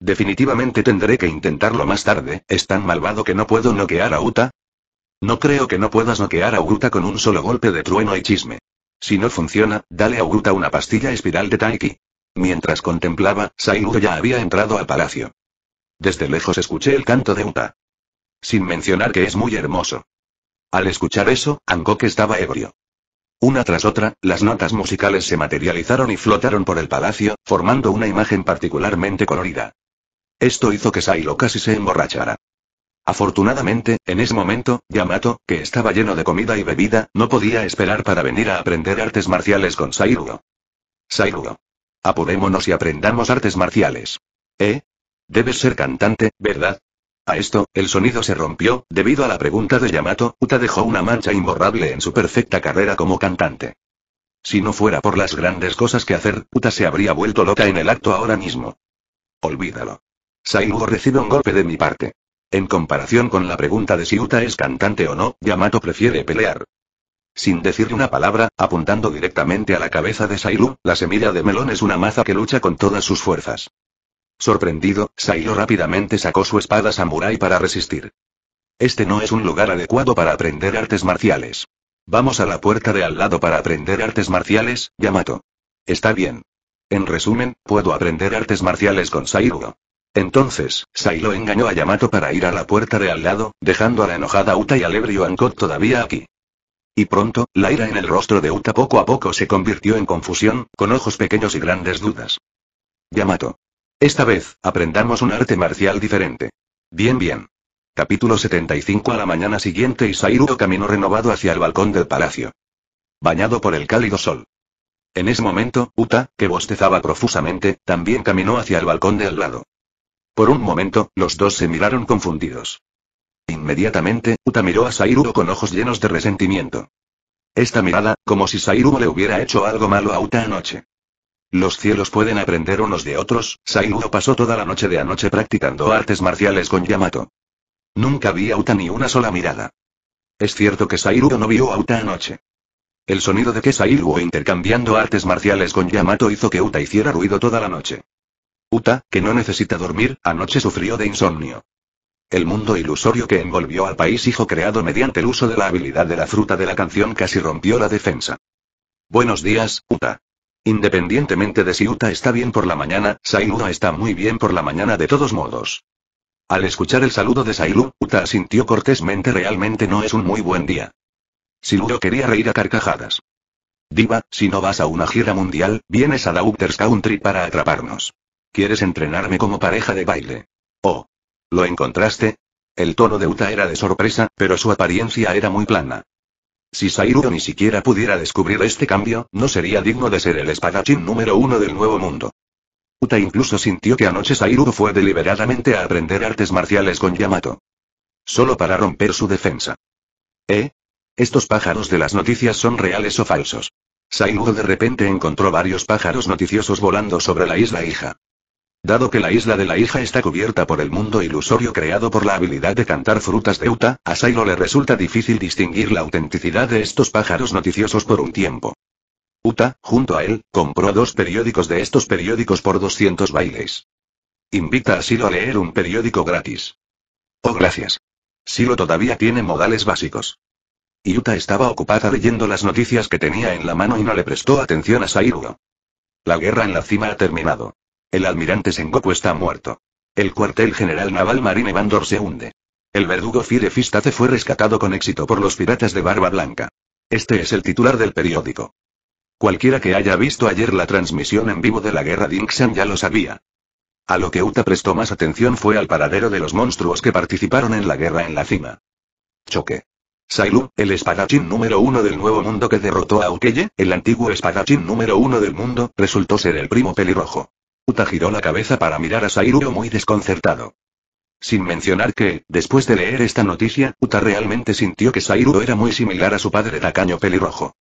Definitivamente tendré que intentarlo más tarde, ¿es tan malvado que no puedo noquear a Uta? No creo que no puedas noquear a Uta con un solo golpe de trueno y chisme. Si no funciona, dale a Uta una pastilla espiral de Taiki. Mientras contemplaba, Sailor ya había entrado al palacio. Desde lejos escuché el canto de Uta. Sin mencionar que es muy hermoso. Al escuchar eso, Angok estaba ebrio. Una tras otra, las notas musicales se materializaron y flotaron por el palacio, formando una imagen particularmente colorida. Esto hizo que Sailo casi se emborrachara. Afortunadamente, en ese momento, Yamato, que estaba lleno de comida y bebida, no podía esperar para venir a aprender artes marciales con Sairo. Sairo, Apurémonos y aprendamos artes marciales. ¿Eh? Debes ser cantante, ¿verdad? A esto, el sonido se rompió, debido a la pregunta de Yamato, Uta dejó una mancha imborrable en su perfecta carrera como cantante. Si no fuera por las grandes cosas que hacer, Uta se habría vuelto loca en el acto ahora mismo. Olvídalo. Sairu recibe un golpe de mi parte. En comparación con la pregunta de si Uta es cantante o no, Yamato prefiere pelear. Sin decir una palabra, apuntando directamente a la cabeza de Sairu, la semilla de melón es una maza que lucha con todas sus fuerzas. Sorprendido, Sailo rápidamente sacó su espada samurai para resistir. Este no es un lugar adecuado para aprender artes marciales. Vamos a la puerta de al lado para aprender artes marciales, Yamato. Está bien. En resumen, puedo aprender artes marciales con Sairo. Entonces, Sailo engañó a Yamato para ir a la puerta de al lado, dejando a la enojada Uta y al ebrio Ankot todavía aquí. Y pronto, la ira en el rostro de Uta poco a poco se convirtió en confusión, con ojos pequeños y grandes dudas. Yamato. Esta vez, aprendamos un arte marcial diferente. Bien, bien. Capítulo 75 A la mañana siguiente Sairuo caminó renovado hacia el balcón del palacio. Bañado por el cálido sol. En ese momento, Uta, que bostezaba profusamente, también caminó hacia el balcón de al lado. Por un momento, los dos se miraron confundidos. Inmediatamente, Uta miró a Sairuo con ojos llenos de resentimiento. Esta mirada, como si Sairuo le hubiera hecho algo malo a Uta anoche. Los cielos pueden aprender unos de otros, Sairuo pasó toda la noche de anoche practicando artes marciales con Yamato. Nunca vi a Uta ni una sola mirada. Es cierto que Sairuo no vio a Uta anoche. El sonido de que Sairuo intercambiando artes marciales con Yamato hizo que Uta hiciera ruido toda la noche. Uta, que no necesita dormir, anoche sufrió de insomnio. El mundo ilusorio que envolvió al país hijo creado mediante el uso de la habilidad de la fruta de la canción casi rompió la defensa. Buenos días, Uta. Independientemente de si Uta está bien por la mañana, Sailu está muy bien por la mañana de todos modos. Al escuchar el saludo de Sailu, Uta sintió cortésmente realmente no es un muy buen día. Siluro quería reír a carcajadas. Diva, si no vas a una gira mundial, vienes a dauter's Country para atraparnos. ¿Quieres entrenarme como pareja de baile? Oh. ¿Lo encontraste? El tono de Uta era de sorpresa, pero su apariencia era muy plana. Si Sairu ni siquiera pudiera descubrir este cambio, no sería digno de ser el espadachín número uno del Nuevo Mundo. Uta incluso sintió que anoche Sairu fue deliberadamente a aprender artes marciales con Yamato. Solo para romper su defensa. ¿Eh? Estos pájaros de las noticias son reales o falsos. Sairu de repente encontró varios pájaros noticiosos volando sobre la isla hija. Dado que la isla de la hija está cubierta por el mundo ilusorio creado por la habilidad de cantar frutas de Uta, a le resulta difícil distinguir la autenticidad de estos pájaros noticiosos por un tiempo. Uta, junto a él, compró dos periódicos de estos periódicos por 200 bailes. Invita a Silo a leer un periódico gratis. Oh, gracias. Silo todavía tiene modales básicos. Y Uta estaba ocupada leyendo las noticias que tenía en la mano y no le prestó atención a Sairo. La guerra en la cima ha terminado. El almirante Sengoku está muerto. El cuartel general naval Marine Vandor se hunde. El verdugo Fire fue rescatado con éxito por los piratas de Barba Blanca. Este es el titular del periódico. Cualquiera que haya visto ayer la transmisión en vivo de la guerra de ya lo sabía. A lo que Uta prestó más atención fue al paradero de los monstruos que participaron en la guerra en la cima. Choque. Sailu, el espadachín número uno del Nuevo Mundo que derrotó a Ukeye, el antiguo espadachín número uno del mundo, resultó ser el primo pelirrojo. Uta giró la cabeza para mirar a Sairu muy desconcertado. Sin mencionar que, después de leer esta noticia, Uta realmente sintió que Sairu era muy similar a su padre tacaño pelirrojo.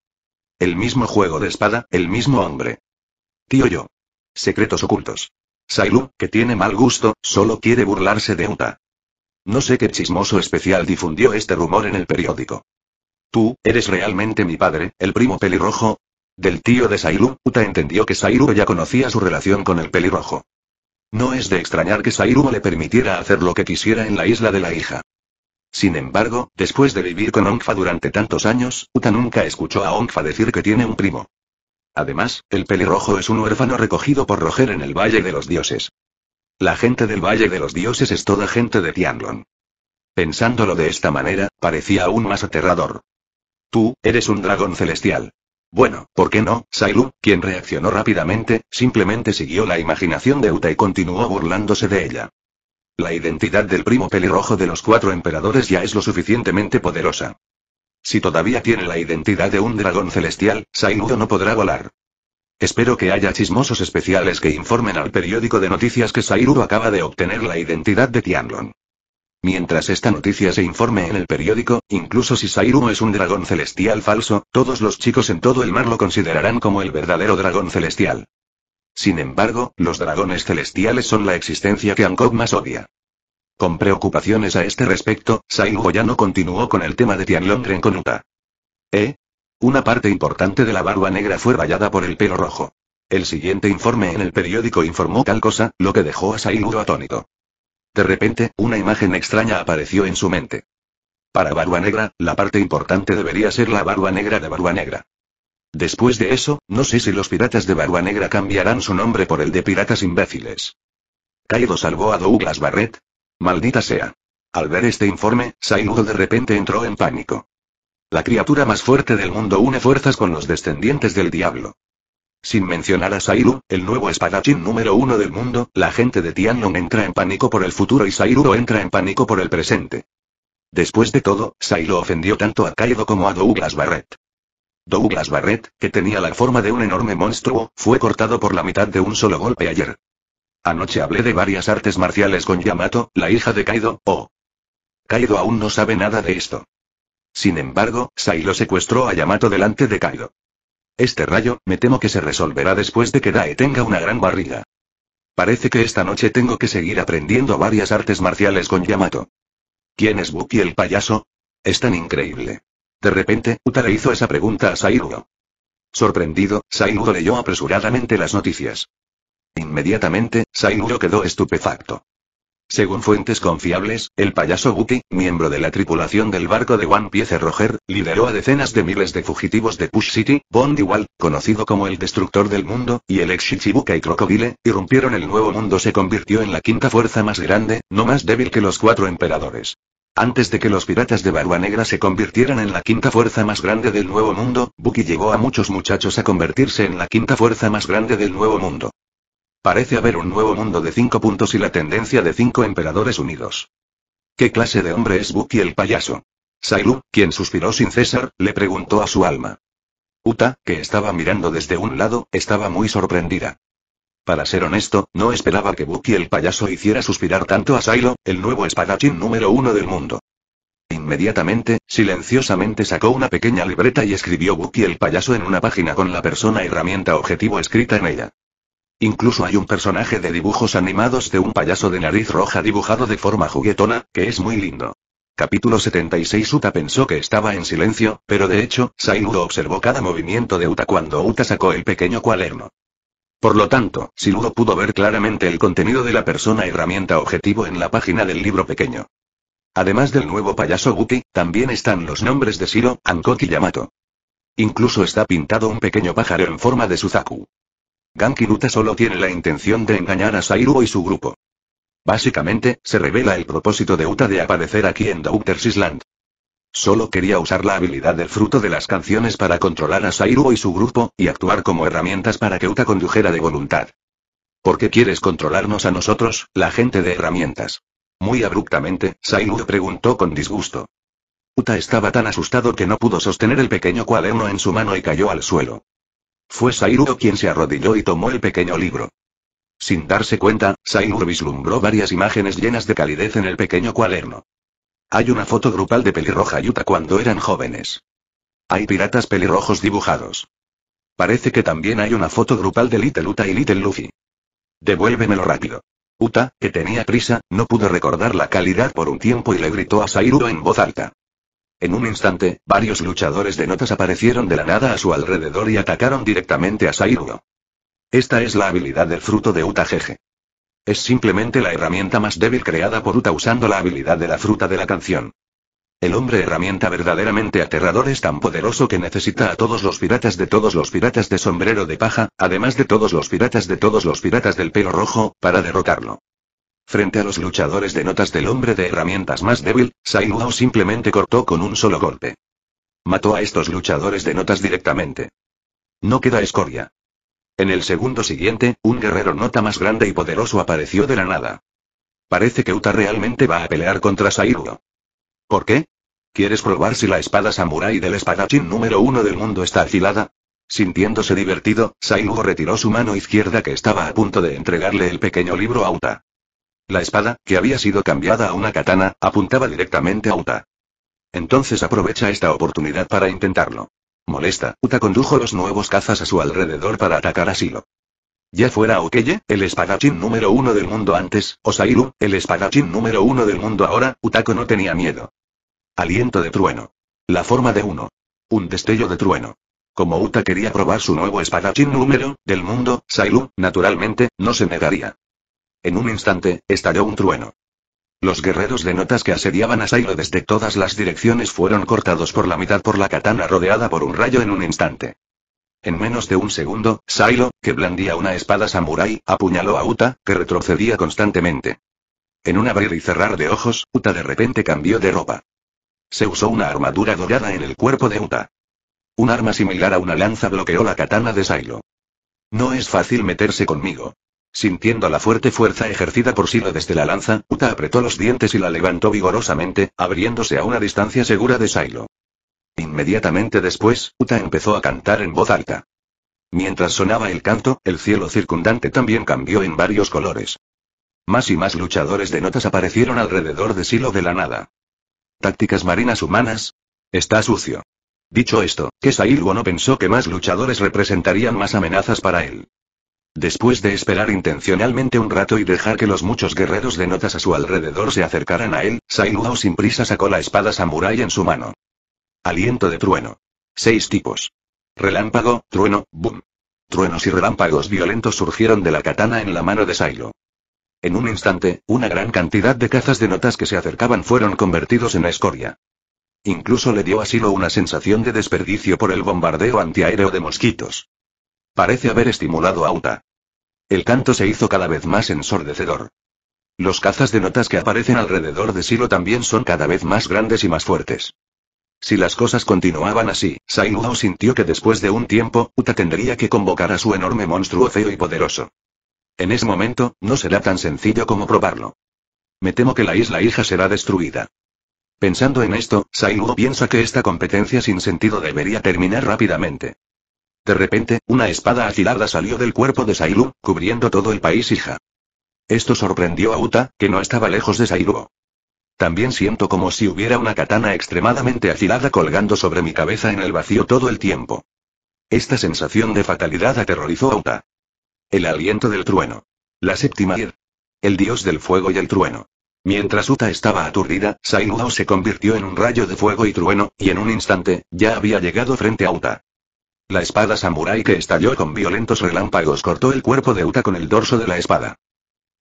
El mismo juego de espada, el mismo hombre. Tío yo. Secretos ocultos. Sairu, que tiene mal gusto, solo quiere burlarse de Uta. No sé qué chismoso especial difundió este rumor en el periódico. Tú, eres realmente mi padre, el primo pelirrojo, del tío de Sairu, Uta entendió que Sairu ya conocía su relación con el pelirrojo. No es de extrañar que Sairu le permitiera hacer lo que quisiera en la isla de la hija. Sin embargo, después de vivir con Onfa durante tantos años, Uta nunca escuchó a Onfa decir que tiene un primo. Además, el pelirrojo es un huérfano recogido por Roger en el Valle de los Dioses. La gente del Valle de los Dioses es toda gente de Tianlon. Pensándolo de esta manera, parecía aún más aterrador. Tú, eres un dragón celestial. Bueno, ¿por qué no? Sailu, quien reaccionó rápidamente, simplemente siguió la imaginación de Uta y continuó burlándose de ella. La identidad del primo pelirrojo de los cuatro emperadores ya es lo suficientemente poderosa. Si todavía tiene la identidad de un dragón celestial, Sailu no podrá volar. Espero que haya chismosos especiales que informen al periódico de noticias que Sairu acaba de obtener la identidad de Tianlon. Mientras esta noticia se informe en el periódico, incluso si Sairu es un dragón celestial falso, todos los chicos en todo el mar lo considerarán como el verdadero dragón celestial. Sin embargo, los dragones celestiales son la existencia que Angkor más odia. Con preocupaciones a este respecto, Sairu ya no continuó con el tema de Tianlong con Uta. ¿Eh? Una parte importante de la barba negra fue rayada por el pelo rojo. El siguiente informe en el periódico informó tal cosa, lo que dejó a Sairu atónito. De repente, una imagen extraña apareció en su mente. Para Barba Negra, la parte importante debería ser la Barba Negra de Barba Negra. Después de eso, no sé si los piratas de Barba Negra cambiarán su nombre por el de piratas imbéciles. Kaido salvó a Douglas Barrett. Maldita sea. Al ver este informe, Sainudo de repente entró en pánico. La criatura más fuerte del mundo une fuerzas con los descendientes del diablo. Sin mencionar a Sairu, el nuevo espadachín número uno del mundo, la gente de Tianlong entra en pánico por el futuro y Sairu entra en pánico por el presente. Después de todo, Sairu ofendió tanto a Kaido como a Douglas Barrett. Douglas Barrett, que tenía la forma de un enorme monstruo, fue cortado por la mitad de un solo golpe ayer. Anoche hablé de varias artes marciales con Yamato, la hija de Kaido, oh. Kaido aún no sabe nada de esto. Sin embargo, Sailo secuestró a Yamato delante de Kaido. Este rayo, me temo que se resolverá después de que Dae tenga una gran barriga. Parece que esta noche tengo que seguir aprendiendo varias artes marciales con Yamato. ¿Quién es Buki el payaso? Es tan increíble. De repente, Uta le hizo esa pregunta a Sairuro. Sorprendido, Saiguro leyó apresuradamente las noticias. Inmediatamente, Saiguro quedó estupefacto. Según fuentes confiables, el payaso Buki, miembro de la tripulación del barco de One Piece Roger, lideró a decenas de miles de fugitivos de Push City, Bondi conocido como el destructor del mundo, y el ex y Crocodile, irrumpieron el nuevo mundo se convirtió en la quinta fuerza más grande, no más débil que los cuatro emperadores. Antes de que los piratas de Barba Negra se convirtieran en la quinta fuerza más grande del Nuevo Mundo, Buki llegó a muchos muchachos a convertirse en la quinta fuerza más grande del Nuevo Mundo. Parece haber un nuevo mundo de cinco puntos y la tendencia de cinco emperadores unidos. ¿Qué clase de hombre es Buki el payaso? Sailu, quien suspiró sin cesar, le preguntó a su alma. Uta, que estaba mirando desde un lado, estaba muy sorprendida. Para ser honesto, no esperaba que Buki el payaso hiciera suspirar tanto a Sailu, el nuevo espadachín número uno del mundo. Inmediatamente, silenciosamente sacó una pequeña libreta y escribió Buki el payaso en una página con la persona herramienta objetivo escrita en ella. Incluso hay un personaje de dibujos animados de un payaso de nariz roja dibujado de forma juguetona, que es muy lindo. Capítulo 76 Uta pensó que estaba en silencio, pero de hecho, Sailudo observó cada movimiento de Uta cuando Uta sacó el pequeño cuaderno. Por lo tanto, Siuro pudo ver claramente el contenido de la persona herramienta objetivo en la página del libro pequeño. Además del nuevo payaso Guti, también están los nombres de Siro, Anko y Yamato. Incluso está pintado un pequeño pájaro en forma de Suzaku. Gankiruta solo tiene la intención de engañar a Sairu y su grupo. Básicamente, se revela el propósito de Uta de aparecer aquí en Doctor's Island. Solo quería usar la habilidad del fruto de las canciones para controlar a Sairu y su grupo, y actuar como herramientas para que Uta condujera de voluntad. ¿Por qué quieres controlarnos a nosotros, la gente de herramientas? Muy abruptamente, Sairu preguntó con disgusto. Uta estaba tan asustado que no pudo sostener el pequeño cuaderno en su mano y cayó al suelo. Fue Sairuro quien se arrodilló y tomó el pequeño libro. Sin darse cuenta, Sairur vislumbró varias imágenes llenas de calidez en el pequeño cuaderno. Hay una foto grupal de pelirroja Uta cuando eran jóvenes. Hay piratas pelirrojos dibujados. Parece que también hay una foto grupal de Little Uta y Little Luffy. Devuélvemelo rápido. Uta, que tenía prisa, no pudo recordar la calidad por un tiempo y le gritó a Sairuro en voz alta. En un instante, varios luchadores de notas aparecieron de la nada a su alrededor y atacaron directamente a Sairugo. Esta es la habilidad del fruto de Uta Jeje. Es simplemente la herramienta más débil creada por Uta usando la habilidad de la fruta de la canción. El hombre herramienta verdaderamente aterrador es tan poderoso que necesita a todos los piratas de todos los piratas de sombrero de paja, además de todos los piratas de todos los piratas del pelo rojo, para derrotarlo. Frente a los luchadores de notas del hombre de herramientas más débil, Sai simplemente cortó con un solo golpe. Mató a estos luchadores de notas directamente. No queda escoria. En el segundo siguiente, un guerrero nota más grande y poderoso apareció de la nada. Parece que Uta realmente va a pelear contra Sairuo. ¿Por qué? ¿Quieres probar si la espada samurai del espadachín número uno del mundo está afilada? Sintiéndose divertido, Sairuo retiró su mano izquierda que estaba a punto de entregarle el pequeño libro a Uta. La espada, que había sido cambiada a una katana, apuntaba directamente a Uta. Entonces aprovecha esta oportunidad para intentarlo. Molesta, Uta condujo los nuevos cazas a su alrededor para atacar a Silo. Ya fuera Okeye, el espadachín número uno del mundo antes, o Sairu, el espadachín número uno del mundo ahora, Utako no tenía miedo. Aliento de trueno. La forma de uno. Un destello de trueno. Como Uta quería probar su nuevo espadachín número, del mundo, Sairu, naturalmente, no se negaría. En un instante, estalló un trueno. Los guerreros de notas que asediaban a Sailo desde todas las direcciones fueron cortados por la mitad por la katana rodeada por un rayo en un instante. En menos de un segundo, Sailo, que blandía una espada samurai, apuñaló a Uta, que retrocedía constantemente. En un abrir y cerrar de ojos, Uta de repente cambió de ropa. Se usó una armadura dorada en el cuerpo de Uta. Un arma similar a una lanza bloqueó la katana de Sailo. No es fácil meterse conmigo. Sintiendo la fuerte fuerza ejercida por Silo desde la lanza, Uta apretó los dientes y la levantó vigorosamente, abriéndose a una distancia segura de Silo. Inmediatamente después, Uta empezó a cantar en voz alta. Mientras sonaba el canto, el cielo circundante también cambió en varios colores. Más y más luchadores de notas aparecieron alrededor de Silo de la nada. Tácticas marinas humanas. Está sucio. Dicho esto, Kesailgo no pensó que más luchadores representarían más amenazas para él. Después de esperar intencionalmente un rato y dejar que los muchos guerreros de notas a su alrededor se acercaran a él, Sai sin prisa sacó la espada samurai en su mano. Aliento de trueno. Seis tipos. Relámpago, trueno, boom. Truenos y relámpagos violentos surgieron de la katana en la mano de Sailo. En un instante, una gran cantidad de cazas de notas que se acercaban fueron convertidos en escoria. Incluso le dio a Silo una sensación de desperdicio por el bombardeo antiaéreo de mosquitos. Parece haber estimulado a Uta. El canto se hizo cada vez más ensordecedor. Los cazas de notas que aparecen alrededor de Silo también son cada vez más grandes y más fuertes. Si las cosas continuaban así, Sainuo sintió que después de un tiempo, Uta tendría que convocar a su enorme monstruo feo y poderoso. En ese momento, no será tan sencillo como probarlo. Me temo que la isla hija será destruida. Pensando en esto, Sainuo piensa que esta competencia sin sentido debería terminar rápidamente. De repente, una espada afilada salió del cuerpo de Sailu, cubriendo todo el país hija. Esto sorprendió a Uta, que no estaba lejos de Sailu. También siento como si hubiera una katana extremadamente afilada colgando sobre mi cabeza en el vacío todo el tiempo. Esta sensación de fatalidad aterrorizó a Uta. El aliento del trueno. La séptima ir. El dios del fuego y el trueno. Mientras Uta estaba aturdida, Sailu se convirtió en un rayo de fuego y trueno, y en un instante, ya había llegado frente a Uta. La espada samurái que estalló con violentos relámpagos cortó el cuerpo de Uta con el dorso de la espada.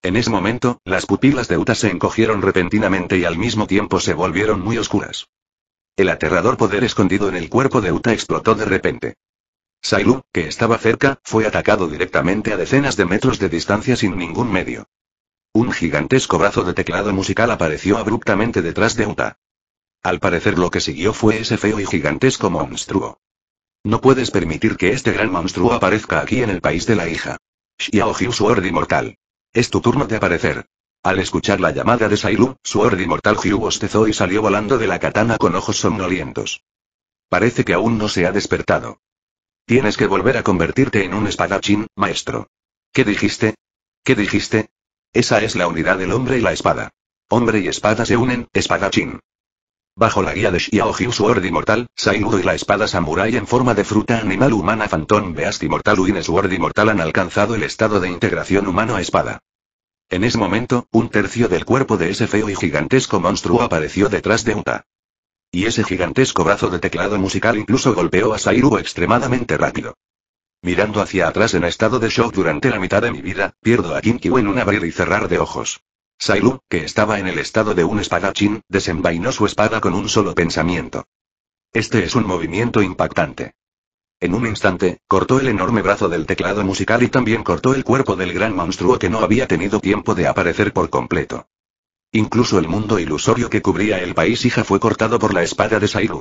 En ese momento, las pupilas de Uta se encogieron repentinamente y al mismo tiempo se volvieron muy oscuras. El aterrador poder escondido en el cuerpo de Uta explotó de repente. Sailu, que estaba cerca, fue atacado directamente a decenas de metros de distancia sin ningún medio. Un gigantesco brazo de teclado musical apareció abruptamente detrás de Uta. Al parecer lo que siguió fue ese feo y gigantesco monstruo. No puedes permitir que este gran monstruo aparezca aquí en el país de la hija. su Sword Inmortal. Es tu turno de aparecer. Al escuchar la llamada de Sailu, Sword Inmortal Hyu bostezó y salió volando de la katana con ojos somnolientos. Parece que aún no se ha despertado. Tienes que volver a convertirte en un espadachín, maestro. ¿Qué dijiste? ¿Qué dijiste? Esa es la unidad del hombre y la espada. Hombre y espada se unen, espadachín. Bajo la guía de Xiaohiu Sword Immortal, Sairu y la espada samurai en forma de fruta animal humana Phantom Beast Immortal Uin Sword Immortal han alcanzado el estado de integración humano-espada. En ese momento, un tercio del cuerpo de ese feo y gigantesco monstruo apareció detrás de Uta. Y ese gigantesco brazo de teclado musical incluso golpeó a Sairu extremadamente rápido. Mirando hacia atrás en estado de shock durante la mitad de mi vida, pierdo a Kinkyu en un abrir y cerrar de ojos. Sailu, que estaba en el estado de un espadachín, desenvainó su espada con un solo pensamiento. Este es un movimiento impactante. En un instante, cortó el enorme brazo del teclado musical y también cortó el cuerpo del gran monstruo que no había tenido tiempo de aparecer por completo. Incluso el mundo ilusorio que cubría el país hija fue cortado por la espada de Sailu.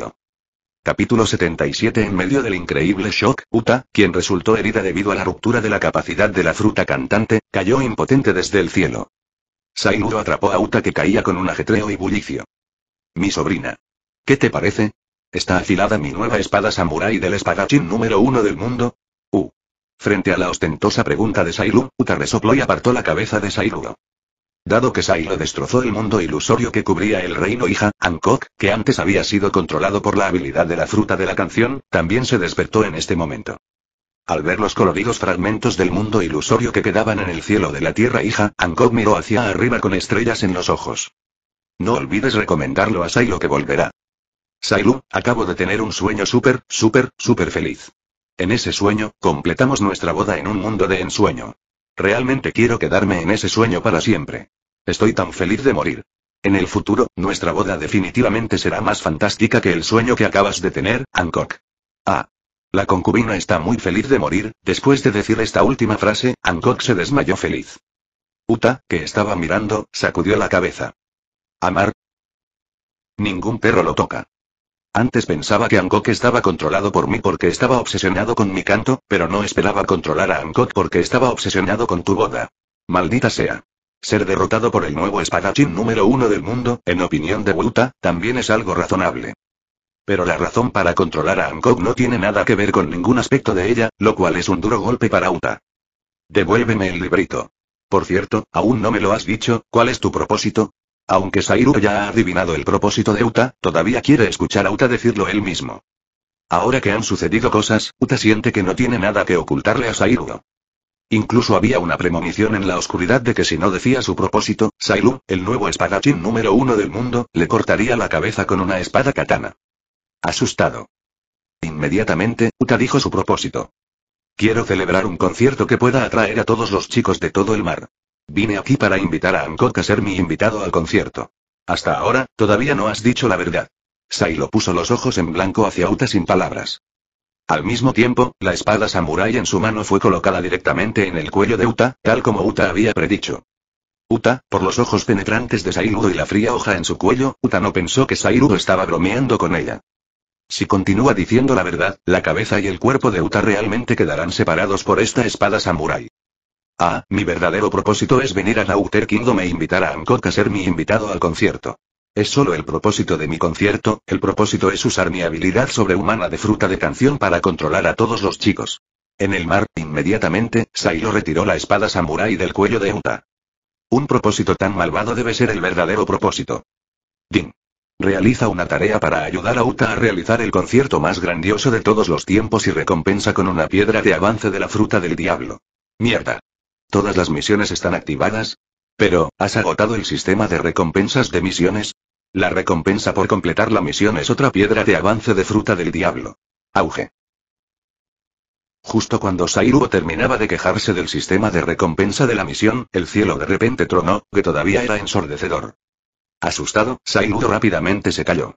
Capítulo 77 En medio del increíble shock, Uta, quien resultó herida debido a la ruptura de la capacidad de la fruta cantante, cayó impotente desde el cielo atrapó a Uta que caía con un ajetreo y bullicio. Mi sobrina. ¿Qué te parece? ¿Está afilada mi nueva espada samurái del espadachín número uno del mundo? U. Frente a la ostentosa pregunta de Sailu, Uta resopló y apartó la cabeza de Saiguro. Dado que Sairo destrozó el mundo ilusorio que cubría el reino hija, Ankok, que antes había sido controlado por la habilidad de la fruta de la canción, también se despertó en este momento. Al ver los coloridos fragmentos del mundo ilusorio que quedaban en el cielo de la Tierra hija, Ancock miró hacia arriba con estrellas en los ojos. No olvides recomendarlo a Sailo que volverá. Sailo, acabo de tener un sueño súper, súper, súper feliz. En ese sueño, completamos nuestra boda en un mundo de ensueño. Realmente quiero quedarme en ese sueño para siempre. Estoy tan feliz de morir. En el futuro, nuestra boda definitivamente será más fantástica que el sueño que acabas de tener, Angkor. Ah, la concubina está muy feliz de morir, después de decir esta última frase, Angok se desmayó feliz. Uta, que estaba mirando, sacudió la cabeza. Amar. Ningún perro lo toca. Antes pensaba que Angok estaba controlado por mí porque estaba obsesionado con mi canto, pero no esperaba controlar a Angok porque estaba obsesionado con tu boda. Maldita sea. Ser derrotado por el nuevo espadachín número uno del mundo, en opinión de Uta, también es algo razonable. Pero la razón para controlar a Hancock no tiene nada que ver con ningún aspecto de ella, lo cual es un duro golpe para Uta. Devuélveme el librito. Por cierto, aún no me lo has dicho, ¿cuál es tu propósito? Aunque Sairu ya ha adivinado el propósito de Uta, todavía quiere escuchar a Uta decirlo él mismo. Ahora que han sucedido cosas, Uta siente que no tiene nada que ocultarle a Sairu. Incluso había una premonición en la oscuridad de que si no decía su propósito, Sairu, el nuevo espadachín número uno del mundo, le cortaría la cabeza con una espada katana. Asustado. Inmediatamente, Uta dijo su propósito. Quiero celebrar un concierto que pueda atraer a todos los chicos de todo el mar. Vine aquí para invitar a Ankok a ser mi invitado al concierto. Hasta ahora, todavía no has dicho la verdad. Sailo puso los ojos en blanco hacia Uta sin palabras. Al mismo tiempo, la espada samurai en su mano fue colocada directamente en el cuello de Uta, tal como Uta había predicho. Uta, por los ojos penetrantes de Sairo y la fría hoja en su cuello, Uta no pensó que Sairo estaba bromeando con ella. Si continúa diciendo la verdad, la cabeza y el cuerpo de Uta realmente quedarán separados por esta espada samurái. Ah, mi verdadero propósito es venir a Nauter Kingdom e invitar a Ankok a ser mi invitado al concierto. Es solo el propósito de mi concierto, el propósito es usar mi habilidad sobrehumana de fruta de canción para controlar a todos los chicos. En el mar, inmediatamente, Sailo retiró la espada samurái del cuello de Uta. Un propósito tan malvado debe ser el verdadero propósito. Ding. Realiza una tarea para ayudar a Uta a realizar el concierto más grandioso de todos los tiempos y recompensa con una piedra de avance de la fruta del diablo. Mierda. Todas las misiones están activadas. Pero, ¿has agotado el sistema de recompensas de misiones? La recompensa por completar la misión es otra piedra de avance de fruta del diablo. Auge. Justo cuando Sairuo terminaba de quejarse del sistema de recompensa de la misión, el cielo de repente tronó, que todavía era ensordecedor. Asustado, Sailu rápidamente se calló.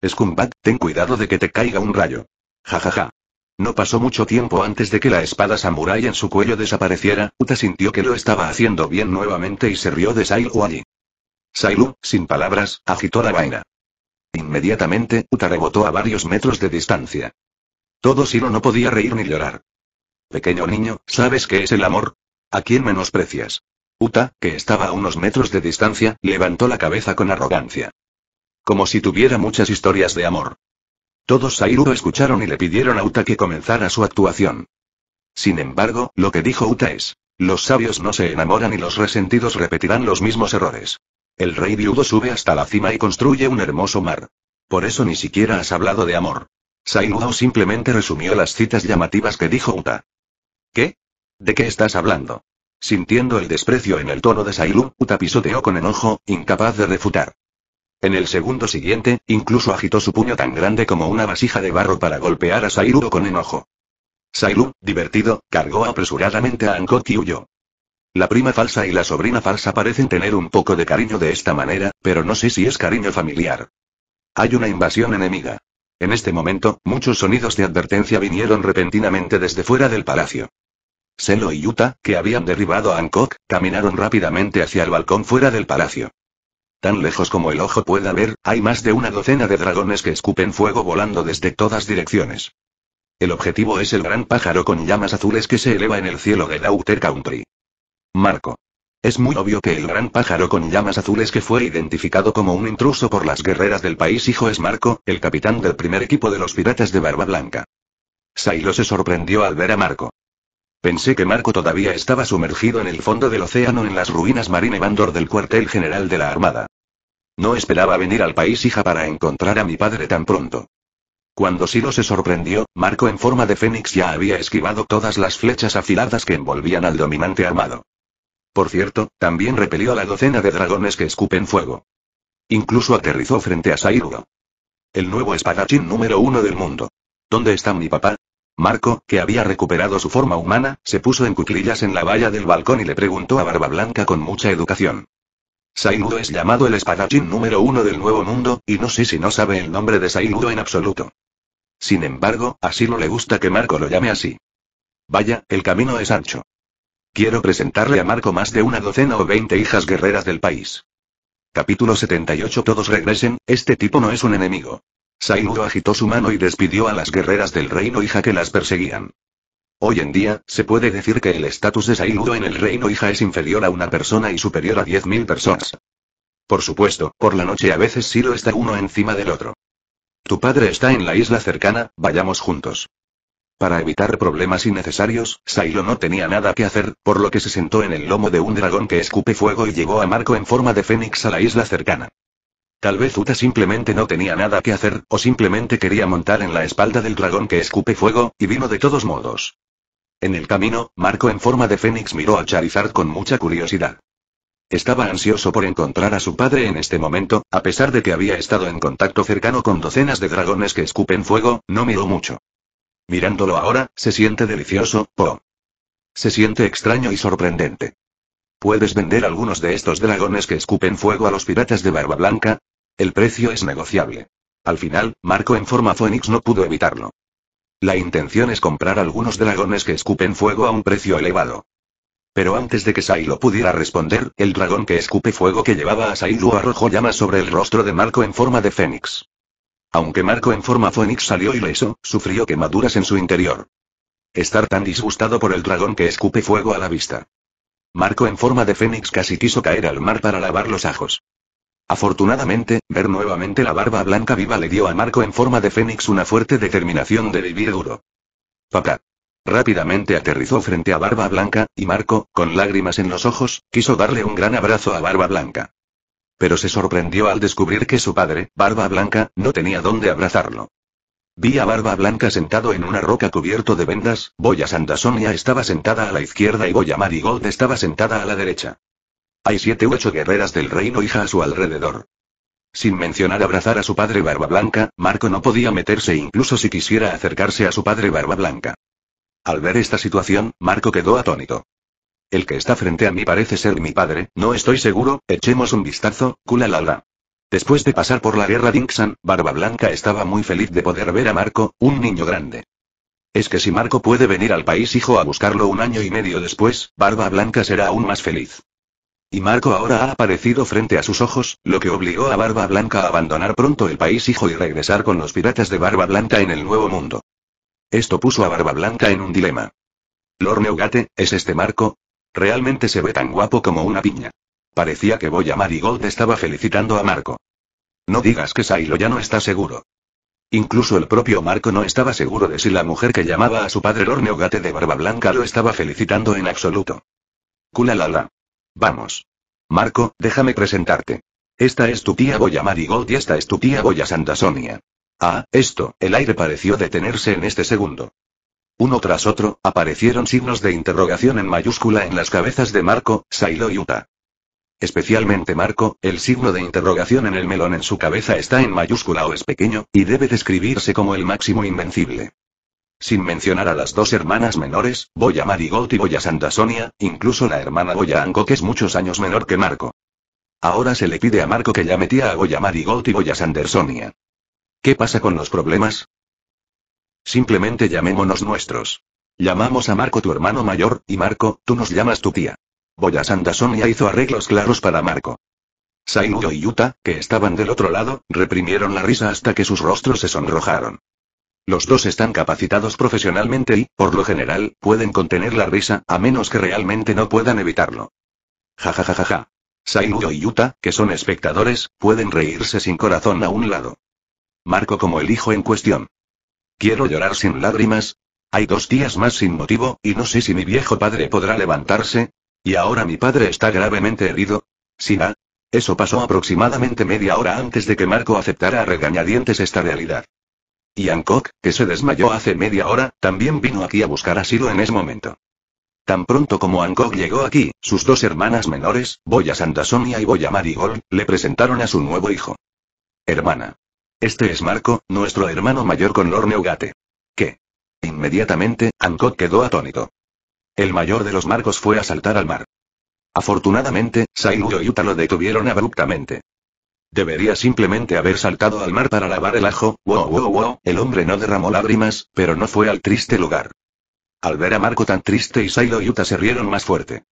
Escumbat, ten cuidado de que te caiga un rayo. Jajaja. ja ja. No pasó mucho tiempo antes de que la espada samurai en su cuello desapareciera, Uta sintió que lo estaba haciendo bien nuevamente y se rió de Sailu allí. Sailu, sin palabras, agitó la vaina. Inmediatamente, Uta rebotó a varios metros de distancia. Todo Silo no podía reír ni llorar. Pequeño niño, ¿sabes qué es el amor? ¿A quién menosprecias? Uta, que estaba a unos metros de distancia, levantó la cabeza con arrogancia. Como si tuviera muchas historias de amor. Todos Sairudo escucharon y le pidieron a Uta que comenzara su actuación. Sin embargo, lo que dijo Uta es, los sabios no se enamoran y los resentidos repetirán los mismos errores. El rey viudo sube hasta la cima y construye un hermoso mar. Por eso ni siquiera has hablado de amor. Sairudo simplemente resumió las citas llamativas que dijo Uta. ¿Qué? ¿De qué estás hablando? Sintiendo el desprecio en el tono de Sailu, Uta pisoteó con enojo, incapaz de refutar. En el segundo siguiente, incluso agitó su puño tan grande como una vasija de barro para golpear a Sailu con enojo. Sailu, divertido, cargó apresuradamente a Anko y huyó. La prima falsa y la sobrina falsa parecen tener un poco de cariño de esta manera, pero no sé si es cariño familiar. Hay una invasión enemiga. En este momento, muchos sonidos de advertencia vinieron repentinamente desde fuera del palacio. Selo y Yuta, que habían derribado a Hancock, caminaron rápidamente hacia el balcón fuera del palacio. Tan lejos como el ojo pueda ver, hay más de una docena de dragones que escupen fuego volando desde todas direcciones. El objetivo es el gran pájaro con llamas azules que se eleva en el cielo de Outer Country. Marco. Es muy obvio que el gran pájaro con llamas azules que fue identificado como un intruso por las guerreras del país hijo es Marco, el capitán del primer equipo de los piratas de Barba Blanca. Sailo se sorprendió al ver a Marco. Pensé que Marco todavía estaba sumergido en el fondo del océano en las ruinas Marine Bandor del cuartel general de la Armada. No esperaba venir al país hija para encontrar a mi padre tan pronto. Cuando Silo se sorprendió, Marco en forma de fénix ya había esquivado todas las flechas afiladas que envolvían al dominante armado. Por cierto, también repelió a la docena de dragones que escupen fuego. Incluso aterrizó frente a Sairo. El nuevo espadachín número uno del mundo. ¿Dónde está mi papá? Marco, que había recuperado su forma humana, se puso en cuclillas en la valla del balcón y le preguntó a Barba Blanca con mucha educación. "Sainudo es llamado el espadachín número uno del Nuevo Mundo, y no sé si no sabe el nombre de Sainudo en absoluto. Sin embargo, así no le gusta que Marco lo llame así. Vaya, el camino es ancho. Quiero presentarle a Marco más de una docena o veinte hijas guerreras del país. Capítulo 78 Todos regresen, este tipo no es un enemigo. Sainudo agitó su mano y despidió a las guerreras del reino hija que las perseguían. Hoy en día, se puede decir que el estatus de Sailudo en el reino hija es inferior a una persona y superior a 10.000 personas. Por supuesto, por la noche a veces Silo está uno encima del otro. Tu padre está en la isla cercana, vayamos juntos. Para evitar problemas innecesarios, Sailo no tenía nada que hacer, por lo que se sentó en el lomo de un dragón que escupe fuego y llegó a Marco en forma de fénix a la isla cercana. Tal vez Uta simplemente no tenía nada que hacer, o simplemente quería montar en la espalda del dragón que escupe fuego, y vino de todos modos. En el camino, Marco en forma de Fénix miró a Charizard con mucha curiosidad. Estaba ansioso por encontrar a su padre en este momento, a pesar de que había estado en contacto cercano con docenas de dragones que escupen fuego, no miró mucho. Mirándolo ahora, se siente delicioso, po. Se siente extraño y sorprendente. ¿Puedes vender algunos de estos dragones que escupen fuego a los piratas de Barba Blanca? El precio es negociable. Al final, Marco en forma fénix no pudo evitarlo. La intención es comprar algunos dragones que escupen fuego a un precio elevado. Pero antes de que Sailo pudiera responder, el dragón que escupe fuego que llevaba a Sailo arrojó llamas sobre el rostro de Marco en forma de Fénix. Aunque Marco en forma Fénix salió ileso, sufrió quemaduras en su interior. Estar tan disgustado por el dragón que escupe fuego a la vista. Marco en forma de Fénix casi quiso caer al mar para lavar los ajos. Afortunadamente, ver nuevamente la barba blanca viva le dio a Marco en forma de fénix una fuerte determinación de vivir duro. Papá. Rápidamente aterrizó frente a Barba Blanca, y Marco, con lágrimas en los ojos, quiso darle un gran abrazo a Barba Blanca. Pero se sorprendió al descubrir que su padre, Barba Blanca, no tenía dónde abrazarlo. Vi a Barba Blanca sentado en una roca cubierto de vendas, Boya Sandasonia estaba sentada a la izquierda y Boya Marigold estaba sentada a la derecha. Hay siete u ocho guerreras del reino hija a su alrededor. Sin mencionar abrazar a su padre Barba Blanca, Marco no podía meterse incluso si quisiera acercarse a su padre Barba Blanca. Al ver esta situación, Marco quedó atónito. El que está frente a mí parece ser mi padre, no estoy seguro, echemos un vistazo, culalala. Después de pasar por la guerra Dinksan, Barba Blanca estaba muy feliz de poder ver a Marco, un niño grande. Es que si Marco puede venir al país hijo a buscarlo un año y medio después, Barba Blanca será aún más feliz. Y Marco ahora ha aparecido frente a sus ojos, lo que obligó a Barba Blanca a abandonar pronto el país hijo y regresar con los piratas de Barba Blanca en el Nuevo Mundo. Esto puso a Barba Blanca en un dilema. Lord Neugate, ¿es este Marco? Realmente se ve tan guapo como una piña. Parecía que Boya Marigold estaba felicitando a Marco. No digas que Sailo ya no está seguro. Incluso el propio Marco no estaba seguro de si la mujer que llamaba a su padre Lord de Barba Blanca lo estaba felicitando en absoluto. Kulalala. Vamos. Marco, déjame presentarte. Esta es tu tía Boya Marigold y esta es tu tía Boya Santa Sonia. Ah, esto, el aire pareció detenerse en este segundo. Uno tras otro, aparecieron signos de interrogación en mayúscula en las cabezas de Marco, Sailo y Uta. Especialmente Marco, el signo de interrogación en el melón en su cabeza está en mayúscula o es pequeño, y debe describirse como el máximo invencible. Sin mencionar a las dos hermanas menores, Boya Marigold y Boya Santa Sonia, incluso la hermana Boya Ango que es muchos años menor que Marco. Ahora se le pide a Marco que llame tía a Boya Marigold y Boya Sandersonia. ¿Qué pasa con los problemas? Simplemente llamémonos nuestros. Llamamos a Marco tu hermano mayor, y Marco, tú nos llamas tu tía. Boya Sandersonia hizo arreglos claros para Marco. Sainuyo y Yuta, que estaban del otro lado, reprimieron la risa hasta que sus rostros se sonrojaron. Los dos están capacitados profesionalmente y, por lo general, pueden contener la risa, a menos que realmente no puedan evitarlo. Ja ja ja ja ja. y Yuta, que son espectadores, pueden reírse sin corazón a un lado. Marco como el hijo en cuestión. Quiero llorar sin lágrimas. Hay dos días más sin motivo, y no sé si mi viejo padre podrá levantarse. Y ahora mi padre está gravemente herido. Sina. Ah. Eso pasó aproximadamente media hora antes de que Marco aceptara a regañadientes esta realidad. Y Hancock, que se desmayó hace media hora, también vino aquí a buscar asilo en ese momento. Tan pronto como Hancock llegó aquí, sus dos hermanas menores, Boya Santasonia y Boya Marigold, le presentaron a su nuevo hijo. Hermana. Este es Marco, nuestro hermano mayor con Lord Ugate. ¿Qué? Inmediatamente, Hancock quedó atónito. El mayor de los Marcos fue a saltar al mar. Afortunadamente, Sailu y Utah lo detuvieron abruptamente. Debería simplemente haber saltado al mar para lavar el ajo, wow wow wow, el hombre no derramó lágrimas, pero no fue al triste lugar. Al ver a Marco tan triste y Sailo y Uta se rieron más fuerte.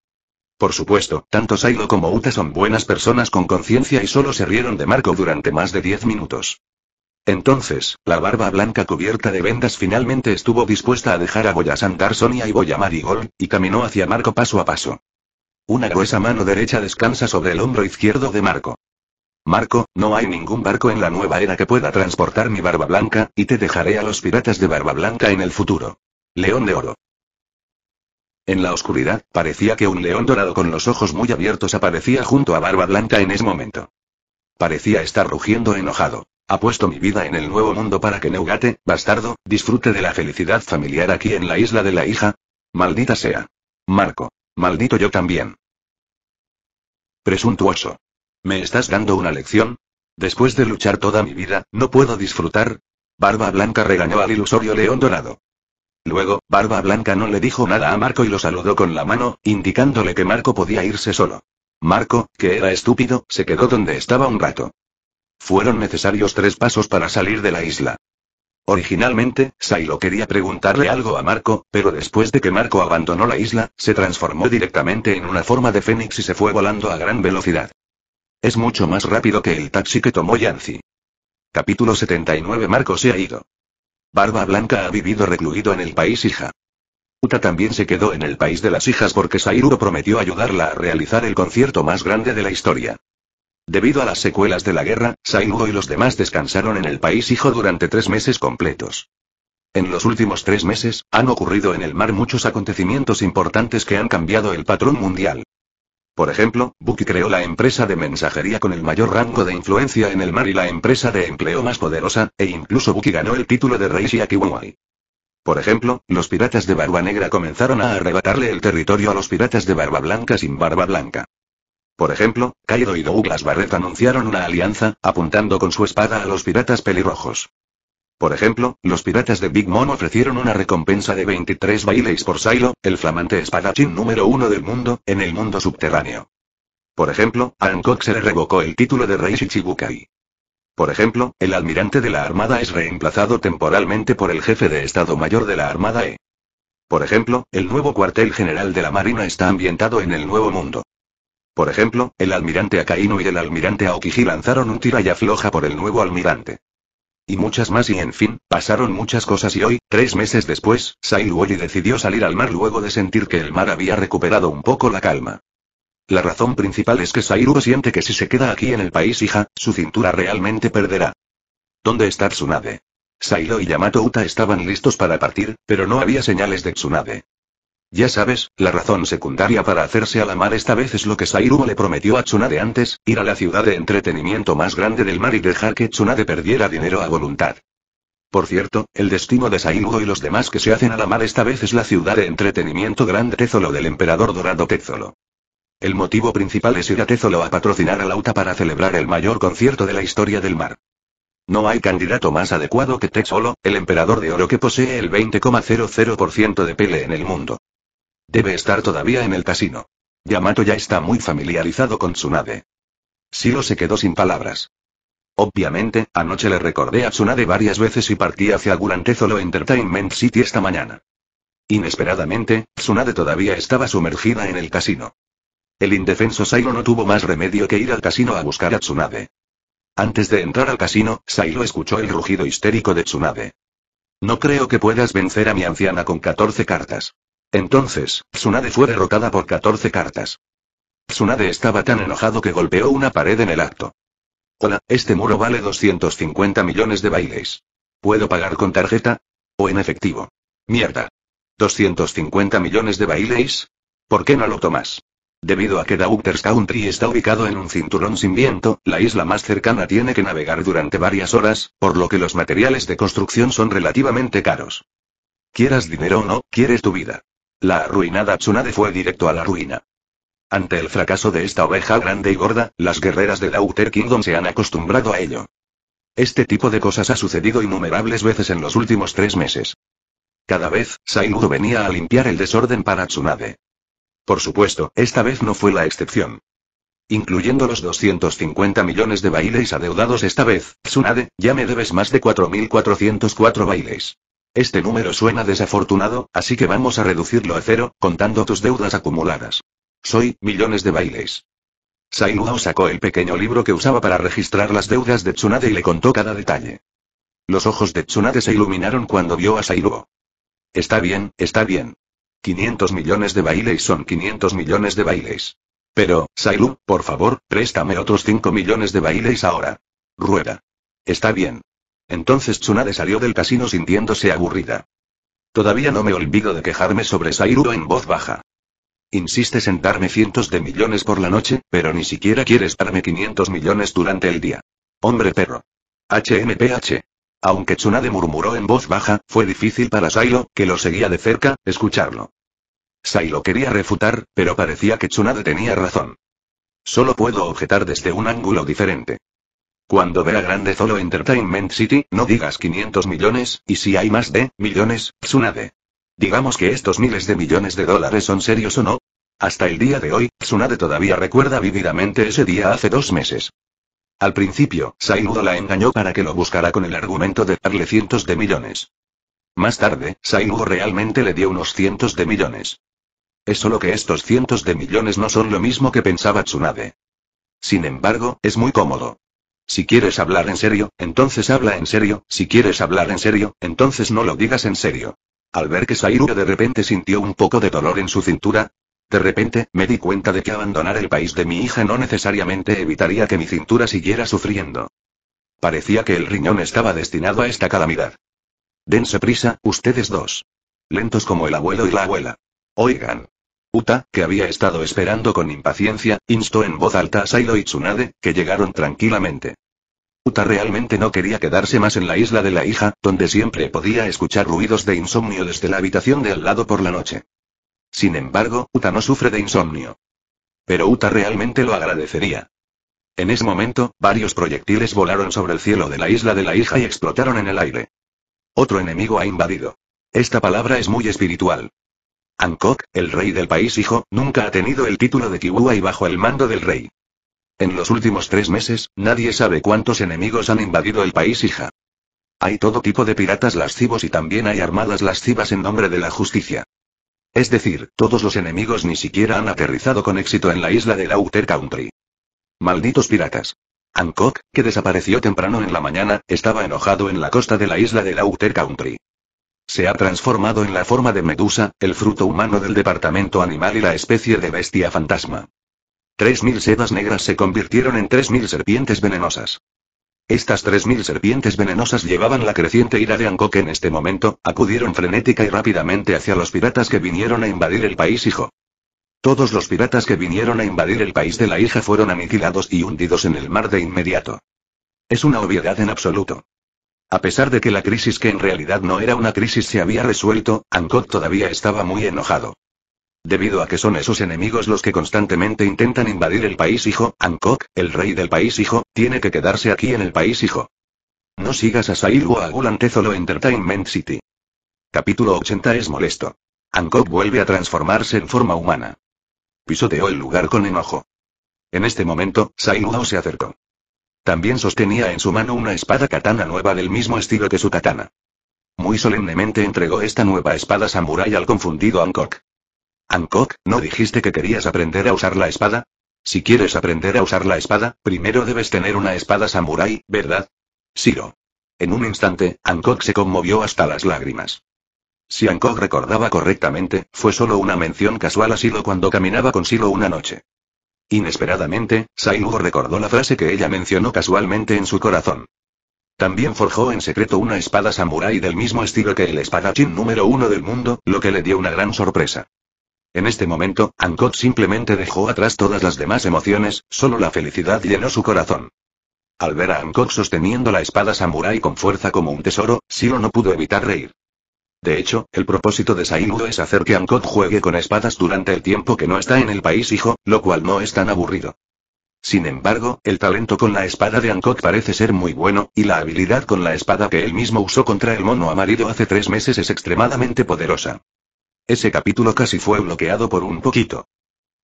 Por supuesto, tanto Sailo como Uta son buenas personas con conciencia y solo se rieron de Marco durante más de diez minutos. Entonces, la barba blanca cubierta de vendas finalmente estuvo dispuesta a dejar a Boyasan Santar Sonia y Marigold, y caminó hacia Marco paso a paso. Una gruesa mano derecha descansa sobre el hombro izquierdo de Marco. Marco, no hay ningún barco en la nueva era que pueda transportar mi barba blanca, y te dejaré a los piratas de barba blanca en el futuro. León de oro. En la oscuridad, parecía que un león dorado con los ojos muy abiertos aparecía junto a Barba Blanca en ese momento. Parecía estar rugiendo enojado. Ha puesto mi vida en el nuevo mundo para que Neugate, bastardo, disfrute de la felicidad familiar aquí en la isla de la hija. Maldita sea. Marco. Maldito yo también. Presuntuoso. ¿Me estás dando una lección? Después de luchar toda mi vida, ¿no puedo disfrutar? Barba Blanca regañó al ilusorio león dorado. Luego, Barba Blanca no le dijo nada a Marco y lo saludó con la mano, indicándole que Marco podía irse solo. Marco, que era estúpido, se quedó donde estaba un rato. Fueron necesarios tres pasos para salir de la isla. Originalmente, Sailo quería preguntarle algo a Marco, pero después de que Marco abandonó la isla, se transformó directamente en una forma de fénix y se fue volando a gran velocidad. Es mucho más rápido que el taxi que tomó Yancy. Capítulo 79 Marco se ha ido. Barba Blanca ha vivido recluido en el país hija. Uta también se quedó en el país de las hijas porque Sairuro prometió ayudarla a realizar el concierto más grande de la historia. Debido a las secuelas de la guerra, Sairuro y los demás descansaron en el país hijo durante tres meses completos. En los últimos tres meses, han ocurrido en el mar muchos acontecimientos importantes que han cambiado el patrón mundial. Por ejemplo, Buki creó la empresa de mensajería con el mayor rango de influencia en el mar y la empresa de empleo más poderosa, e incluso Buki ganó el título de rey Shiakiwawai. Por ejemplo, los piratas de Barba Negra comenzaron a arrebatarle el territorio a los piratas de Barba Blanca sin Barba Blanca. Por ejemplo, Kaido y Douglas Barrett anunciaron una alianza, apuntando con su espada a los piratas pelirrojos. Por ejemplo, los piratas de Big Mom ofrecieron una recompensa de 23 bailes por Silo, el flamante espadachín número uno del mundo, en el mundo subterráneo. Por ejemplo, a Hancock se le revocó el título de rey Shichibukai. Por ejemplo, el almirante de la Armada es reemplazado temporalmente por el jefe de Estado Mayor de la Armada E. Por ejemplo, el nuevo cuartel general de la Marina está ambientado en el Nuevo Mundo. Por ejemplo, el almirante Akainu y el almirante Aokiji lanzaron un tira y afloja por el nuevo almirante. Y muchas más y en fin, pasaron muchas cosas y hoy, tres meses después, Sai y decidió salir al mar luego de sentir que el mar había recuperado un poco la calma. La razón principal es que Sairuo siente que si se queda aquí en el país hija, su cintura realmente perderá. ¿Dónde está Tsunade? Sairu y Yamato Uta estaban listos para partir, pero no había señales de Tsunade. Ya sabes, la razón secundaria para hacerse a la mar esta vez es lo que Sairugo le prometió a Tsunade antes, ir a la ciudad de entretenimiento más grande del mar y dejar que Tsunade perdiera dinero a voluntad. Por cierto, el destino de Sairugo y los demás que se hacen a la mar esta vez es la ciudad de entretenimiento grande Tezolo del emperador dorado Tezolo. El motivo principal es ir a Tézolo a patrocinar a Lauta para celebrar el mayor concierto de la historia del mar. No hay candidato más adecuado que Tezolo, el emperador de oro que posee el 20,00% de pele en el mundo. Debe estar todavía en el casino. Yamato ya está muy familiarizado con Tsunade. Silo se quedó sin palabras. Obviamente, anoche le recordé a Tsunade varias veces y partí hacia Gulantezolo Entertainment City esta mañana. Inesperadamente, Tsunade todavía estaba sumergida en el casino. El indefenso Sailo no tuvo más remedio que ir al casino a buscar a Tsunade. Antes de entrar al casino, Sailo escuchó el rugido histérico de Tsunade. No creo que puedas vencer a mi anciana con 14 cartas. Entonces, Tsunade fue derrotada por 14 cartas. Tsunade estaba tan enojado que golpeó una pared en el acto. Hola, este muro vale 250 millones de bailes. ¿Puedo pagar con tarjeta? ¿O en efectivo? Mierda. ¿250 millones de bailes? ¿Por qué no lo tomas? Debido a que Daughters Country está ubicado en un cinturón sin viento, la isla más cercana tiene que navegar durante varias horas, por lo que los materiales de construcción son relativamente caros. Quieras dinero o no, quieres tu vida. La arruinada Tsunade fue directo a la ruina. Ante el fracaso de esta oveja grande y gorda, las guerreras de Outer Kingdom se han acostumbrado a ello. Este tipo de cosas ha sucedido innumerables veces en los últimos tres meses. Cada vez, Sailor venía a limpiar el desorden para Tsunade. Por supuesto, esta vez no fue la excepción. Incluyendo los 250 millones de bailes adeudados esta vez, Tsunade, ya me debes más de 4.404 bailes. Este número suena desafortunado, así que vamos a reducirlo a cero, contando tus deudas acumuladas. Soy, millones de bailes. Sailuo sacó el pequeño libro que usaba para registrar las deudas de Tsunade y le contó cada detalle. Los ojos de Tsunade se iluminaron cuando vio a Sailuo. Está bien, está bien. 500 millones de bailes son 500 millones de bailes. Pero, Sailu, por favor, préstame otros 5 millones de bailes ahora. Rueda. Está bien. Entonces Tsunade salió del casino sintiéndose aburrida. Todavía no me olvido de quejarme sobre Sairu en voz baja. Insistes en darme cientos de millones por la noche, pero ni siquiera quieres darme 500 millones durante el día. Hombre perro. HMPH. Aunque Tsunade murmuró en voz baja, fue difícil para Sailo, que lo seguía de cerca, escucharlo. Sailo quería refutar, pero parecía que Tsunade tenía razón. Solo puedo objetar desde un ángulo diferente. Cuando vea grande Zolo Entertainment City, no digas 500 millones, y si hay más de millones, Tsunade. Digamos que estos miles de millones de dólares son serios o no. Hasta el día de hoy, Tsunade todavía recuerda vívidamente ese día hace dos meses. Al principio, Sainudo la engañó para que lo buscara con el argumento de darle cientos de millones. Más tarde, Sainudo realmente le dio unos cientos de millones. Es solo que estos cientos de millones no son lo mismo que pensaba Tsunade. Sin embargo, es muy cómodo. Si quieres hablar en serio, entonces habla en serio, si quieres hablar en serio, entonces no lo digas en serio. Al ver que Sairu de repente sintió un poco de dolor en su cintura, de repente, me di cuenta de que abandonar el país de mi hija no necesariamente evitaría que mi cintura siguiera sufriendo. Parecía que el riñón estaba destinado a esta calamidad. Dense prisa, ustedes dos. Lentos como el abuelo y la abuela. Oigan. Uta, que había estado esperando con impaciencia, instó en voz alta a Sailo y Tsunade, que llegaron tranquilamente. Uta realmente no quería quedarse más en la isla de la hija, donde siempre podía escuchar ruidos de insomnio desde la habitación de al lado por la noche. Sin embargo, Uta no sufre de insomnio. Pero Uta realmente lo agradecería. En ese momento, varios proyectiles volaron sobre el cielo de la isla de la hija y explotaron en el aire. Otro enemigo ha invadido. Esta palabra es muy espiritual. Angkok, el rey del país hijo, nunca ha tenido el título de Kiwua y bajo el mando del rey. En los últimos tres meses, nadie sabe cuántos enemigos han invadido el país hija. Hay todo tipo de piratas lascivos y también hay armadas lascivas en nombre de la justicia. Es decir, todos los enemigos ni siquiera han aterrizado con éxito en la isla de Lauter Country. Malditos piratas. Hancock, que desapareció temprano en la mañana, estaba enojado en la costa de la isla de Lauter Country. Se ha transformado en la forma de Medusa, el fruto humano del departamento animal y la especie de bestia fantasma. 3.000 sedas negras se convirtieron en tres mil serpientes venenosas. Estas 3.000 serpientes venenosas llevaban la creciente ira de Angok en este momento, acudieron frenética y rápidamente hacia los piratas que vinieron a invadir el país hijo. Todos los piratas que vinieron a invadir el país de la hija fueron aniquilados y hundidos en el mar de inmediato. Es una obviedad en absoluto. A pesar de que la crisis que en realidad no era una crisis se había resuelto, Ankok todavía estaba muy enojado. Debido a que son esos enemigos los que constantemente intentan invadir el país hijo, Ankok, el rey del país hijo, tiene que quedarse aquí en el país hijo. No sigas a Sailwa a ante Entertainment City. Capítulo 80 es molesto. Ankok vuelve a transformarse en forma humana. Pisoteó el lugar con enojo. En este momento, Sailwao se acercó. También sostenía en su mano una espada katana nueva del mismo estilo que su katana. Muy solemnemente entregó esta nueva espada samurái al confundido Angkok. Hancock, ¿no dijiste que querías aprender a usar la espada? Si quieres aprender a usar la espada, primero debes tener una espada samurái, ¿verdad? Siro. En un instante, Hancock se conmovió hasta las lágrimas. Si Hancock recordaba correctamente, fue solo una mención casual a Silo cuando caminaba con Silo una noche. Inesperadamente, Sainuo recordó la frase que ella mencionó casualmente en su corazón. También forjó en secreto una espada samurái del mismo estilo que el espadachín número uno del mundo, lo que le dio una gran sorpresa. En este momento, Ankot simplemente dejó atrás todas las demás emociones, solo la felicidad llenó su corazón. Al ver a Ankot sosteniendo la espada samurái con fuerza como un tesoro, Siro no pudo evitar reír. De hecho, el propósito de Saimuro es hacer que ankot juegue con espadas durante el tiempo que no está en el país hijo, lo cual no es tan aburrido. Sin embargo, el talento con la espada de ankot parece ser muy bueno, y la habilidad con la espada que él mismo usó contra el mono amarillo hace tres meses es extremadamente poderosa. Ese capítulo casi fue bloqueado por un poquito.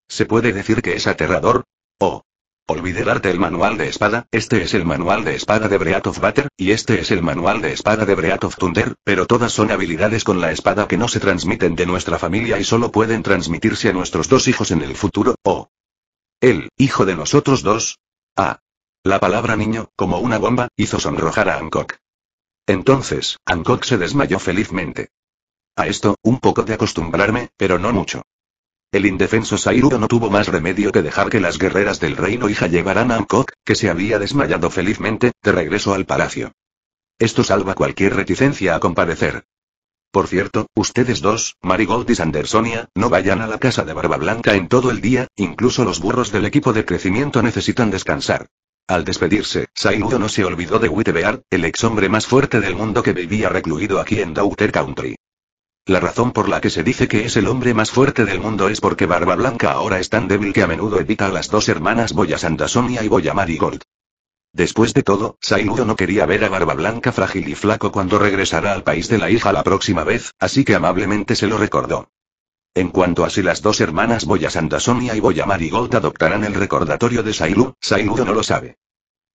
¿Se puede decir que es aterrador? Oh. Olvide darte el manual de espada, este es el manual de espada de Breath of Butter, y este es el manual de espada de Breath of Thunder, pero todas son habilidades con la espada que no se transmiten de nuestra familia y solo pueden transmitirse a nuestros dos hijos en el futuro, o... El, hijo de nosotros dos. Ah. La palabra niño, como una bomba, hizo sonrojar a Hancock. Entonces, Hancock se desmayó felizmente. A esto, un poco de acostumbrarme, pero no mucho. El indefenso Sairudo no tuvo más remedio que dejar que las guerreras del reino hija llevaran a Hancock, que se había desmayado felizmente, de regreso al palacio. Esto salva cualquier reticencia a comparecer. Por cierto, ustedes dos, Marigold y Sandersonia, no vayan a la casa de Barba Blanca en todo el día, incluso los burros del equipo de crecimiento necesitan descansar. Al despedirse, Sairudo no se olvidó de Wittebear, el ex hombre más fuerte del mundo que vivía recluido aquí en Daughter Country. La razón por la que se dice que es el hombre más fuerte del mundo es porque Barba Blanca ahora es tan débil que a menudo evita a las dos hermanas Boya Sandasonia y Boya Marigold. Después de todo, Sailudo no quería ver a Barba Blanca frágil y flaco cuando regresara al país de la hija la próxima vez, así que amablemente se lo recordó. En cuanto a si las dos hermanas Boya Sandasonia y Boya Marigold adoptarán el recordatorio de Sailu, Sailudo no lo sabe.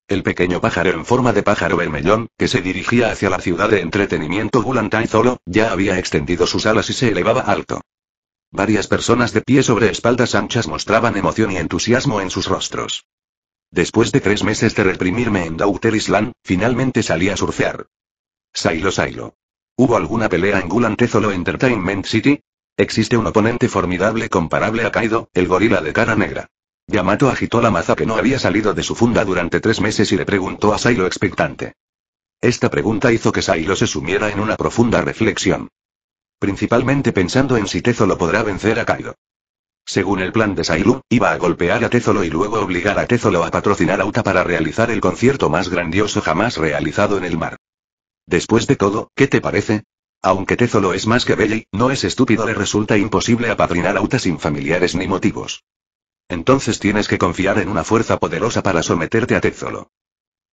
El pequeño pájaro en forma de pájaro bermellón, que se dirigía hacia la ciudad de entretenimiento Zolo, ya había extendido sus alas y se elevaba alto. Varias personas de pie sobre espaldas anchas mostraban emoción y entusiasmo en sus rostros. Después de tres meses de reprimirme en Dauter Island, finalmente salí a surfear. Sailo Sailo. ¿Hubo alguna pelea en Zolo Entertainment City? Existe un oponente formidable comparable a Kaido, el gorila de cara negra. Yamato agitó la maza que no había salido de su funda durante tres meses y le preguntó a Sailo expectante. Esta pregunta hizo que Sailo se sumiera en una profunda reflexión. Principalmente pensando en si Tezolo podrá vencer a Kaido. Según el plan de Sailo, iba a golpear a Tezolo y luego obligar a Tezolo a patrocinar a Uta para realizar el concierto más grandioso jamás realizado en el mar. Después de todo, ¿qué te parece? Aunque Tezolo es más que Belly, no es estúpido le resulta imposible apadrinar a Uta sin familiares ni motivos. Entonces tienes que confiar en una fuerza poderosa para someterte a Tezolo.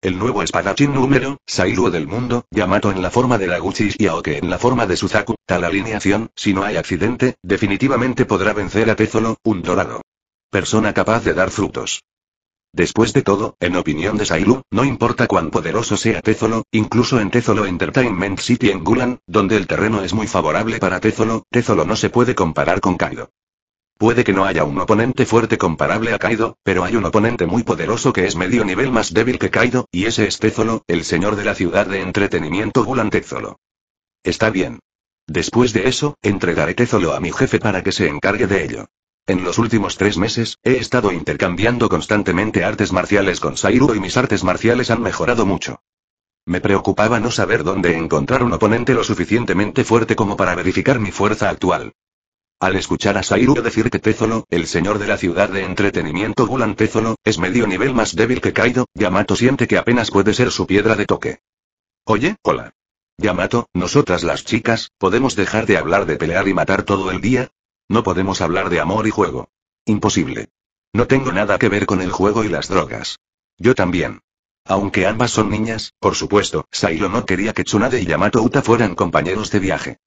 El nuevo espadachín número, Sailuo del mundo, Yamato en la forma de Laguchi y Aoke en la forma de Suzaku, tal alineación, si no hay accidente, definitivamente podrá vencer a Tezolo, un dorado. Persona capaz de dar frutos. Después de todo, en opinión de Sailu, no importa cuán poderoso sea Tezolo, incluso en Tezolo Entertainment City en Gulan, donde el terreno es muy favorable para Tezolo, Tezolo no se puede comparar con Kaido. Puede que no haya un oponente fuerte comparable a Kaido, pero hay un oponente muy poderoso que es medio nivel más débil que Kaido, y ese es Tezolo, el señor de la ciudad de entretenimiento Bulan Está bien. Después de eso, entregaré Tezolo a mi jefe para que se encargue de ello. En los últimos tres meses, he estado intercambiando constantemente artes marciales con Sairu y mis artes marciales han mejorado mucho. Me preocupaba no saber dónde encontrar un oponente lo suficientemente fuerte como para verificar mi fuerza actual. Al escuchar a Sairu decir que Tezolo, el señor de la ciudad de entretenimiento Gulan Tezolo, es medio nivel más débil que Kaido, Yamato siente que apenas puede ser su piedra de toque. Oye, hola. Yamato, nosotras las chicas, ¿podemos dejar de hablar de pelear y matar todo el día? No podemos hablar de amor y juego. Imposible. No tengo nada que ver con el juego y las drogas. Yo también. Aunque ambas son niñas, por supuesto, Sairo no quería que Tsunade y Yamato Uta fueran compañeros de viaje.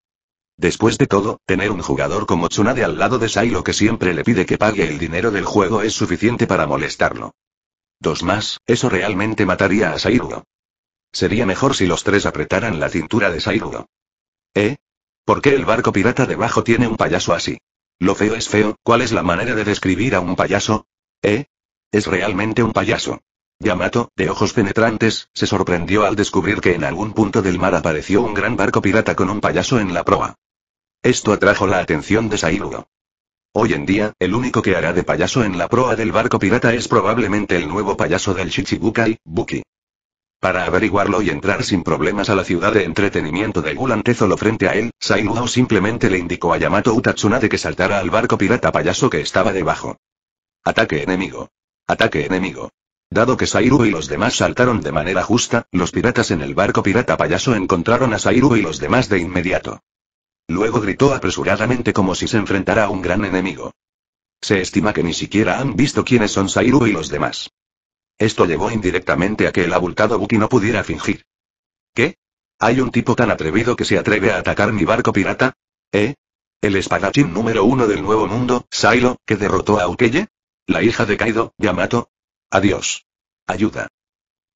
Después de todo, tener un jugador como Tsunade al lado de lo que siempre le pide que pague el dinero del juego es suficiente para molestarlo. Dos más, eso realmente mataría a Sairo. Sería mejor si los tres apretaran la cintura de Sairo. ¿Eh? ¿Por qué el barco pirata debajo tiene un payaso así? Lo feo es feo, ¿cuál es la manera de describir a un payaso? ¿Eh? Es realmente un payaso. Yamato, de ojos penetrantes, se sorprendió al descubrir que en algún punto del mar apareció un gran barco pirata con un payaso en la proa. Esto atrajo la atención de Sairuo. Hoy en día, el único que hará de payaso en la proa del barco pirata es probablemente el nuevo payaso del Shichibukai, Buki. Para averiguarlo y entrar sin problemas a la ciudad de entretenimiento de Gulantezolo frente a él, Sairuo simplemente le indicó a Yamato Utachuna de que saltara al barco pirata payaso que estaba debajo. Ataque enemigo. Ataque enemigo. Dado que Sairu y los demás saltaron de manera justa, los piratas en el barco pirata payaso encontraron a Sairu y los demás de inmediato. Luego gritó apresuradamente como si se enfrentara a un gran enemigo. Se estima que ni siquiera han visto quiénes son Sairu y los demás. Esto llevó indirectamente a que el abultado Buki no pudiera fingir. ¿Qué? ¿Hay un tipo tan atrevido que se atreve a atacar mi barco pirata? ¿Eh? ¿El espadachín número uno del Nuevo Mundo, Sailo, que derrotó a Ukeye? ¿La hija de Kaido, Yamato? Adiós. Ayuda.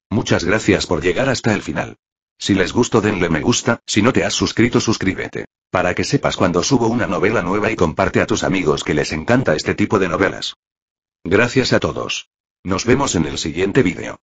Muchas gracias por llegar hasta el final. Si les gustó denle me gusta, si no te has suscrito suscríbete. Para que sepas cuando subo una novela nueva y comparte a tus amigos que les encanta este tipo de novelas. Gracias a todos. Nos vemos en el siguiente vídeo.